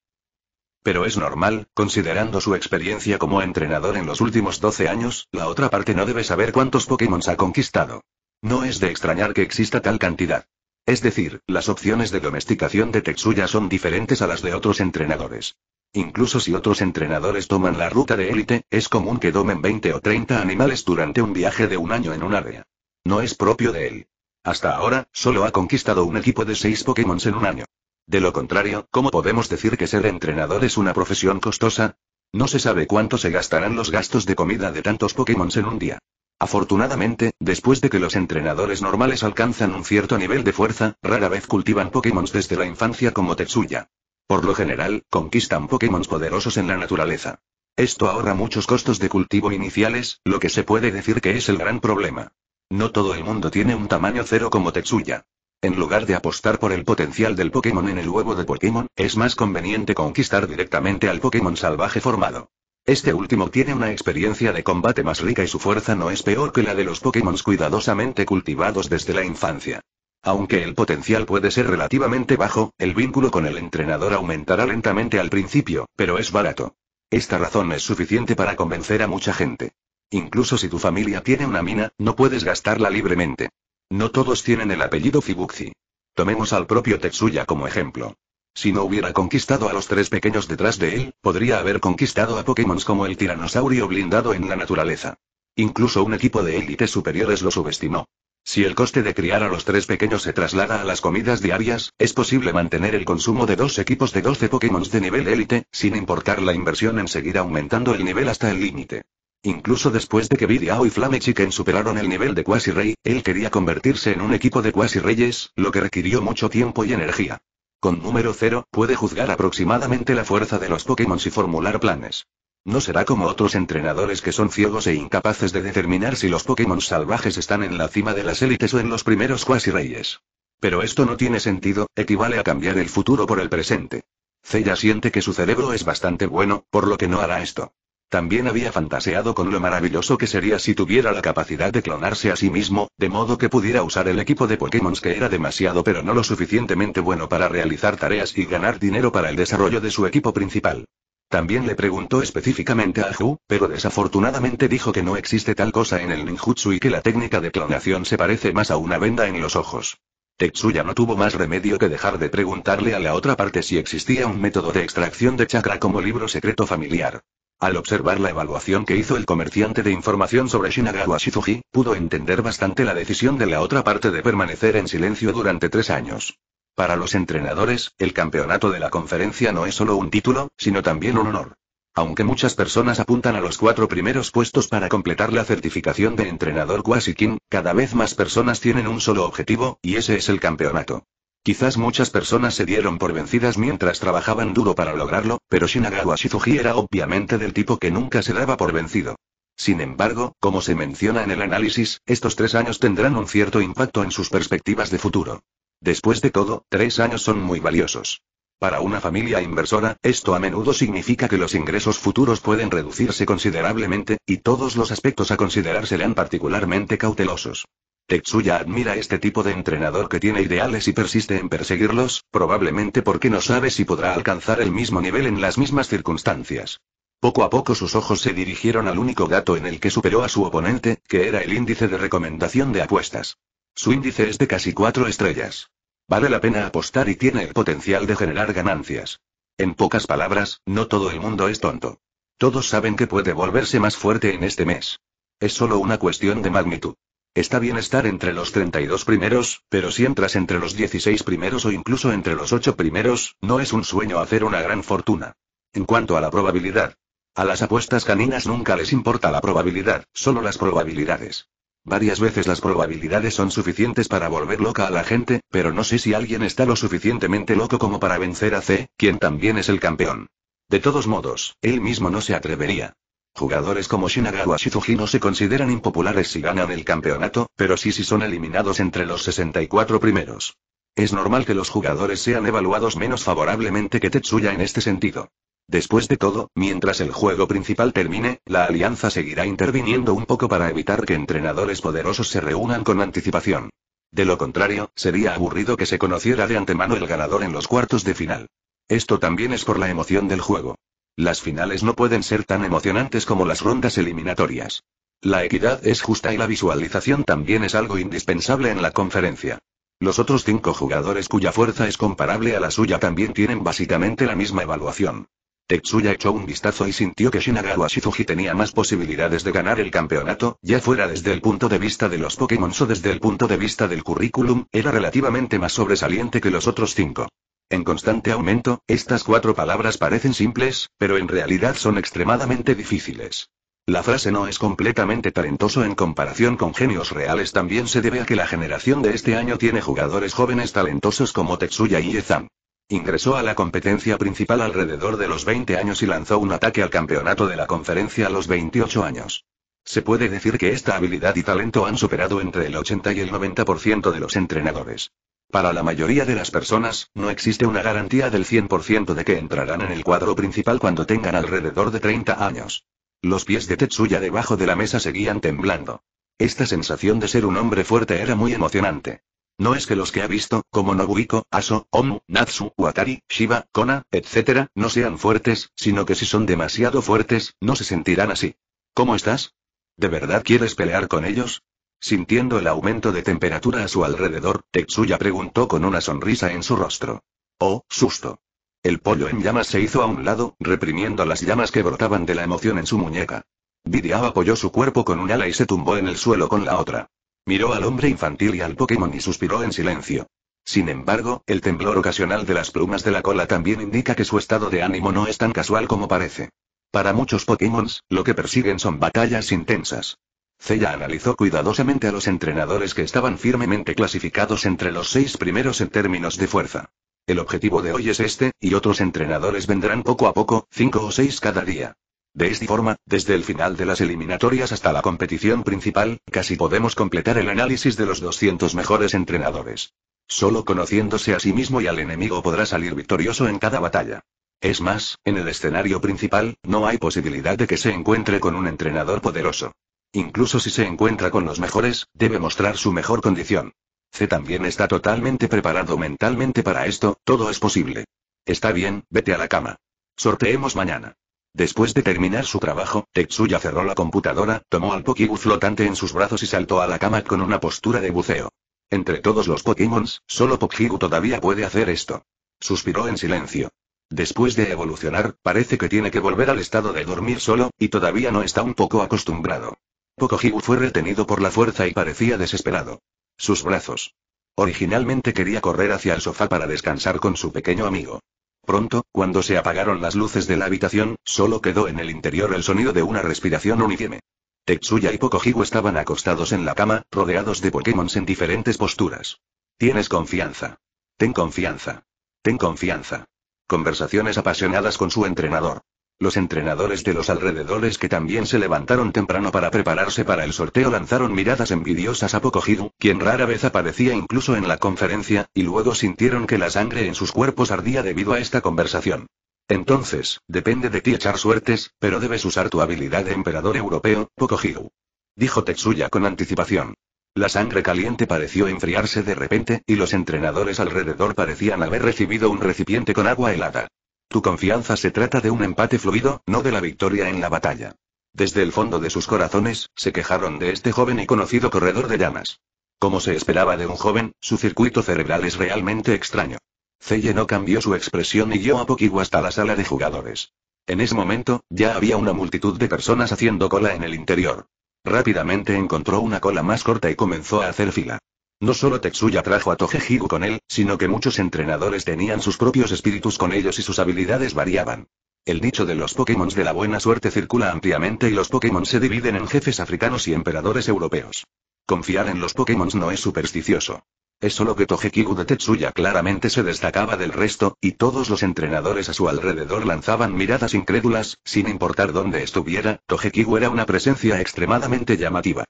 Pero es normal, considerando su experiencia como entrenador en los últimos 12 años, la otra parte no debe saber cuántos Pokémon ha conquistado. No es de extrañar que exista tal cantidad. Es decir, las opciones de domesticación de Tetsuya son diferentes a las de otros entrenadores. Incluso si otros entrenadores toman la ruta de élite, es común que domen 20 o 30 animales durante un viaje de un año en un área. No es propio de él. Hasta ahora, solo ha conquistado un equipo de 6 Pokémon en un año. De lo contrario, ¿cómo podemos decir que ser entrenador es una profesión costosa? No se sabe cuánto se gastarán los gastos de comida de tantos Pokémon en un día. Afortunadamente, después de que los entrenadores normales alcanzan un cierto nivel de fuerza, rara vez cultivan Pokémon desde la infancia como Tetsuya. Por lo general, conquistan Pokémon poderosos en la naturaleza. Esto ahorra muchos costos de cultivo iniciales, lo que se puede decir que es el gran problema. No todo el mundo tiene un tamaño cero como Tetsuya. En lugar de apostar por el potencial del Pokémon en el huevo de Pokémon, es más conveniente conquistar directamente al Pokémon salvaje formado. Este último tiene una experiencia de combate más rica y su fuerza no es peor que la de los Pokémon cuidadosamente cultivados desde la infancia. Aunque el potencial puede ser relativamente bajo, el vínculo con el entrenador aumentará lentamente al principio, pero es barato. Esta razón es suficiente para convencer a mucha gente. Incluso si tu familia tiene una mina, no puedes gastarla libremente. No todos tienen el apellido Fibuxi. Tomemos al propio Tetsuya como ejemplo. Si no hubiera conquistado a los tres pequeños detrás de él, podría haber conquistado a Pokémon como el tiranosaurio blindado en la naturaleza. Incluso un equipo de élite superiores lo subestimó. Si el coste de criar a los tres pequeños se traslada a las comidas diarias, es posible mantener el consumo de dos equipos de 12 Pokémon de nivel élite, sin importar la inversión en seguir aumentando el nivel hasta el límite. Incluso después de que Vidiao y Flame Chicken superaron el nivel de Quasi Rey, él quería convertirse en un equipo de Quasi Reyes, lo que requirió mucho tiempo y energía. Con número 0, puede juzgar aproximadamente la fuerza de los Pokémon y formular planes. No será como otros entrenadores que son ciegos e incapaces de determinar si los Pokémon salvajes están en la cima de las élites o en los primeros cuasi reyes. Pero esto no tiene sentido, equivale a cambiar el futuro por el presente. Cella siente que su cerebro es bastante bueno, por lo que no hará esto. También había fantaseado con lo maravilloso que sería si tuviera la capacidad de clonarse a sí mismo, de modo que pudiera usar el equipo de Pokémon que era demasiado pero no lo suficientemente bueno para realizar tareas y ganar dinero para el desarrollo de su equipo principal. También le preguntó específicamente a Hu, pero desafortunadamente dijo que no existe tal cosa en el ninjutsu y que la técnica de clonación se parece más a una venda en los ojos. Tetsuya no tuvo más remedio que dejar de preguntarle a la otra parte si existía un método de extracción de chakra como libro secreto familiar. Al observar la evaluación que hizo el comerciante de información sobre Shinagawa Shizuji, pudo entender bastante la decisión de la otra parte de permanecer en silencio durante tres años. Para los entrenadores, el campeonato de la conferencia no es solo un título, sino también un honor. Aunque muchas personas apuntan a los cuatro primeros puestos para completar la certificación de entrenador Kwasi-Kin, cada vez más personas tienen un solo objetivo, y ese es el campeonato. Quizás muchas personas se dieron por vencidas mientras trabajaban duro para lograrlo, pero Shinagawa Shizuji era obviamente del tipo que nunca se daba por vencido. Sin embargo, como se menciona en el análisis, estos tres años tendrán un cierto impacto en sus perspectivas de futuro. Después de todo, tres años son muy valiosos. Para una familia inversora, esto a menudo significa que los ingresos futuros pueden reducirse considerablemente, y todos los aspectos a considerar serán particularmente cautelosos. Tetsuya admira este tipo de entrenador que tiene ideales y persiste en perseguirlos, probablemente porque no sabe si podrá alcanzar el mismo nivel en las mismas circunstancias. Poco a poco sus ojos se dirigieron al único dato en el que superó a su oponente, que era el índice de recomendación de apuestas. Su índice es de casi cuatro estrellas. Vale la pena apostar y tiene el potencial de generar ganancias. En pocas palabras, no todo el mundo es tonto. Todos saben que puede volverse más fuerte en este mes. Es solo una cuestión de magnitud. Está bien estar entre los 32 primeros, pero si entras entre los 16 primeros o incluso entre los 8 primeros, no es un sueño hacer una gran fortuna. En cuanto a la probabilidad, a las apuestas caninas nunca les importa la probabilidad, solo las probabilidades. Varias veces las probabilidades son suficientes para volver loca a la gente, pero no sé si alguien está lo suficientemente loco como para vencer a C, quien también es el campeón. De todos modos, él mismo no se atrevería. Jugadores como Shinagawa Shizuji no se consideran impopulares si ganan el campeonato, pero sí si son eliminados entre los 64 primeros. Es normal que los jugadores sean evaluados menos favorablemente que Tetsuya en este sentido. Después de todo, mientras el juego principal termine, la alianza seguirá interviniendo un poco para evitar que entrenadores poderosos se reúnan con anticipación. De lo contrario, sería aburrido que se conociera de antemano el ganador en los cuartos de final. Esto también es por la emoción del juego. Las finales no pueden ser tan emocionantes como las rondas eliminatorias. La equidad es justa y la visualización también es algo indispensable en la conferencia. Los otros cinco jugadores cuya fuerza es comparable a la suya también tienen básicamente la misma evaluación. Tetsuya echó un vistazo y sintió que Shinagawa Shizuji tenía más posibilidades de ganar el campeonato, ya fuera desde el punto de vista de los Pokémon o desde el punto de vista del currículum, era relativamente más sobresaliente que los otros cinco. En constante aumento, estas cuatro palabras parecen simples, pero en realidad son extremadamente difíciles. La frase no es completamente talentoso en comparación con genios reales también se debe a que la generación de este año tiene jugadores jóvenes talentosos como Tetsuya y Ezan. Ingresó a la competencia principal alrededor de los 20 años y lanzó un ataque al campeonato de la conferencia a los 28 años. Se puede decir que esta habilidad y talento han superado entre el 80 y el 90% de los entrenadores. Para la mayoría de las personas, no existe una garantía del 100% de que entrarán en el cuadro principal cuando tengan alrededor de 30 años. Los pies de Tetsuya debajo de la mesa seguían temblando. Esta sensación de ser un hombre fuerte era muy emocionante. No es que los que ha visto, como Nobuiko, Aso, Omu, Natsu, Watari, Shiba, Kona, etc., no sean fuertes, sino que si son demasiado fuertes, no se sentirán así. ¿Cómo estás? ¿De verdad quieres pelear con ellos? Sintiendo el aumento de temperatura a su alrededor, Tetsuya preguntó con una sonrisa en su rostro. Oh, susto. El pollo en llamas se hizo a un lado, reprimiendo las llamas que brotaban de la emoción en su muñeca. Videaba apoyó su cuerpo con un ala y se tumbó en el suelo con la otra. Miró al hombre infantil y al Pokémon y suspiró en silencio. Sin embargo, el temblor ocasional de las plumas de la cola también indica que su estado de ánimo no es tan casual como parece. Para muchos Pokémon, lo que persiguen son batallas intensas. Zella analizó cuidadosamente a los entrenadores que estaban firmemente clasificados entre los seis primeros en términos de fuerza. El objetivo de hoy es este, y otros entrenadores vendrán poco a poco, cinco o seis cada día. De esta forma, desde el final de las eliminatorias hasta la competición principal, casi podemos completar el análisis de los 200 mejores entrenadores. Solo conociéndose a sí mismo y al enemigo podrá salir victorioso en cada batalla. Es más, en el escenario principal, no hay posibilidad de que se encuentre con un entrenador poderoso. Incluso si se encuentra con los mejores, debe mostrar su mejor condición. C también está totalmente preparado mentalmente para esto, todo es posible. Está bien, vete a la cama. Sorteemos mañana. Después de terminar su trabajo, Tetsuya cerró la computadora, tomó al Pokibu flotante en sus brazos y saltó a la cama con una postura de buceo. Entre todos los Pokémons, solo Pokibu todavía puede hacer esto. Suspiró en silencio. Después de evolucionar, parece que tiene que volver al estado de dormir solo, y todavía no está un poco acostumbrado. Pokohibu fue retenido por la fuerza y parecía desesperado. Sus brazos. Originalmente quería correr hacia el sofá para descansar con su pequeño amigo. Pronto, cuando se apagaron las luces de la habitación, solo quedó en el interior el sonido de una respiración uniforme. Tetsuya y Pocohigo estaban acostados en la cama, rodeados de Pokémon en diferentes posturas. Tienes confianza. Ten confianza. Ten confianza. Conversaciones apasionadas con su entrenador. Los entrenadores de los alrededores que también se levantaron temprano para prepararse para el sorteo lanzaron miradas envidiosas a Pocogiru, quien rara vez aparecía incluso en la conferencia, y luego sintieron que la sangre en sus cuerpos ardía debido a esta conversación. Entonces, depende de ti echar suertes, pero debes usar tu habilidad de emperador europeo, Pocogiru. Dijo Tetsuya con anticipación. La sangre caliente pareció enfriarse de repente, y los entrenadores alrededor parecían haber recibido un recipiente con agua helada. Tu confianza se trata de un empate fluido, no de la victoria en la batalla. Desde el fondo de sus corazones, se quejaron de este joven y conocido corredor de llamas. Como se esperaba de un joven, su circuito cerebral es realmente extraño. Celle no cambió su expresión y guió a poquito hasta la sala de jugadores. En ese momento, ya había una multitud de personas haciendo cola en el interior. Rápidamente encontró una cola más corta y comenzó a hacer fila. No solo Tetsuya trajo a Togehigo con él, sino que muchos entrenadores tenían sus propios espíritus con ellos y sus habilidades variaban. El dicho de los Pokémon de la buena suerte circula ampliamente y los Pokémon se dividen en jefes africanos y emperadores europeos. Confiar en los Pokémon no es supersticioso. Es solo que Togekigu de Tetsuya claramente se destacaba del resto, y todos los entrenadores a su alrededor lanzaban miradas incrédulas, sin importar dónde estuviera, Togekigu era una presencia extremadamente llamativa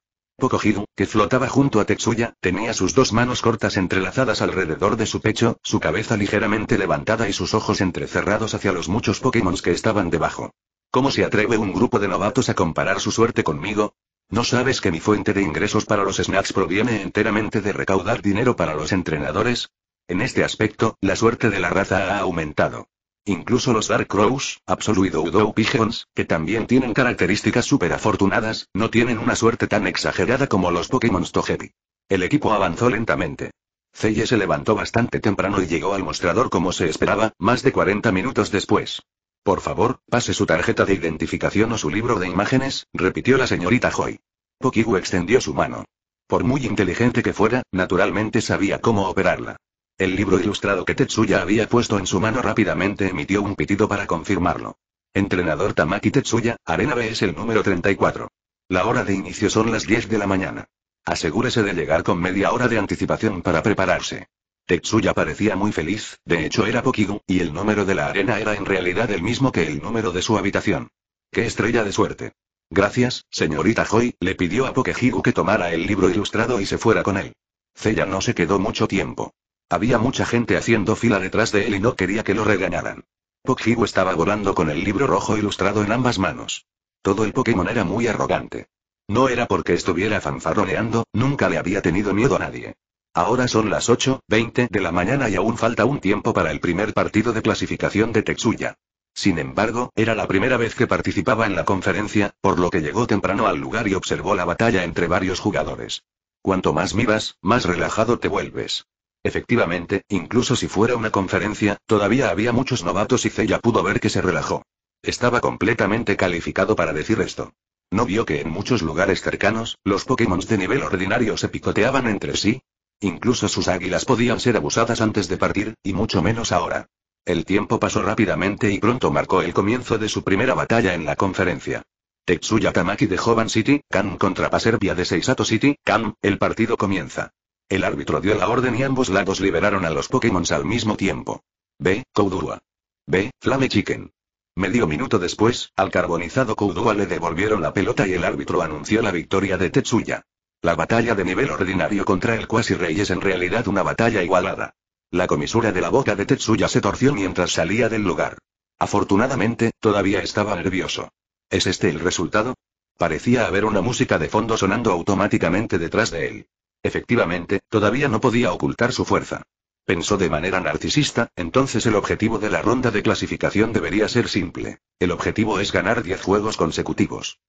cogido, que flotaba junto a Tetsuya, tenía sus dos manos cortas entrelazadas alrededor de su pecho, su cabeza ligeramente levantada y sus ojos entrecerrados hacia los muchos Pokémon que estaban debajo. ¿Cómo se atreve un grupo de novatos a comparar su suerte conmigo? ¿No sabes que mi fuente de ingresos para los snacks proviene enteramente de recaudar dinero para los entrenadores? En este aspecto, la suerte de la raza ha aumentado. Incluso los Dark Crows, y Udo Pigeons, que también tienen características súper afortunadas, no tienen una suerte tan exagerada como los Pokémon Togepi. El equipo avanzó lentamente. Celle se levantó bastante temprano y llegó al mostrador como se esperaba, más de 40 minutos después. Por favor, pase su tarjeta de identificación o su libro de imágenes, repitió la señorita Joy. Pokigu extendió su mano. Por muy inteligente que fuera, naturalmente sabía cómo operarla. El libro ilustrado que Tetsuya había puesto en su mano rápidamente emitió un pitido para confirmarlo. Entrenador Tamaki Tetsuya, Arena B es el número 34. La hora de inicio son las 10 de la mañana. Asegúrese de llegar con media hora de anticipación para prepararse. Tetsuya parecía muy feliz, de hecho era Pokigu, y el número de la arena era en realidad el mismo que el número de su habitación. ¡Qué estrella de suerte! Gracias, señorita Joy, le pidió a Pokehigu que tomara el libro ilustrado y se fuera con él. Cella no se quedó mucho tiempo. Había mucha gente haciendo fila detrás de él y no quería que lo regañaran. Pokhigo estaba volando con el libro rojo ilustrado en ambas manos. Todo el Pokémon era muy arrogante. No era porque estuviera fanfarroneando, nunca le había tenido miedo a nadie. Ahora son las 8.20 de la mañana y aún falta un tiempo para el primer partido de clasificación de Tetsuya. Sin embargo, era la primera vez que participaba en la conferencia, por lo que llegó temprano al lugar y observó la batalla entre varios jugadores. Cuanto más vivas, más relajado te vuelves. Efectivamente, incluso si fuera una conferencia, todavía había muchos novatos y Zeya pudo ver que se relajó. Estaba completamente calificado para decir esto. ¿No vio que en muchos lugares cercanos, los Pokémon de nivel ordinario se picoteaban entre sí? Incluso sus águilas podían ser abusadas antes de partir, y mucho menos ahora. El tiempo pasó rápidamente y pronto marcó el comienzo de su primera batalla en la conferencia. Tetsuya Tamaki de Jovan City, Kan contra Paserbia de Seisato City, Kan, el partido comienza. El árbitro dio la orden y ambos lados liberaron a los Pokémon al mismo tiempo. B. Koudua. B. Flame Chicken. Medio minuto después, al carbonizado Koudua le devolvieron la pelota y el árbitro anunció la victoria de Tetsuya. La batalla de nivel ordinario contra el Quasi Rey es en realidad una batalla igualada. La comisura de la boca de Tetsuya se torció mientras salía del lugar. Afortunadamente, todavía estaba nervioso. ¿Es este el resultado? Parecía haber una música de fondo sonando automáticamente detrás de él. Efectivamente, todavía no podía ocultar su fuerza. Pensó de manera narcisista, entonces el objetivo de la ronda de clasificación debería ser simple. El objetivo es ganar 10 juegos consecutivos.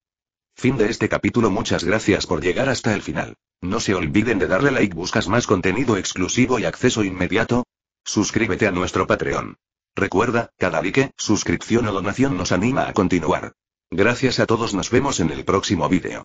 Fin de este capítulo Muchas gracias por llegar hasta el final. No se olviden de darle like buscas más contenido exclusivo y acceso inmediato. Suscríbete a nuestro Patreon. Recuerda, cada like, suscripción o donación nos anima a continuar. Gracias a todos nos vemos en el próximo vídeo.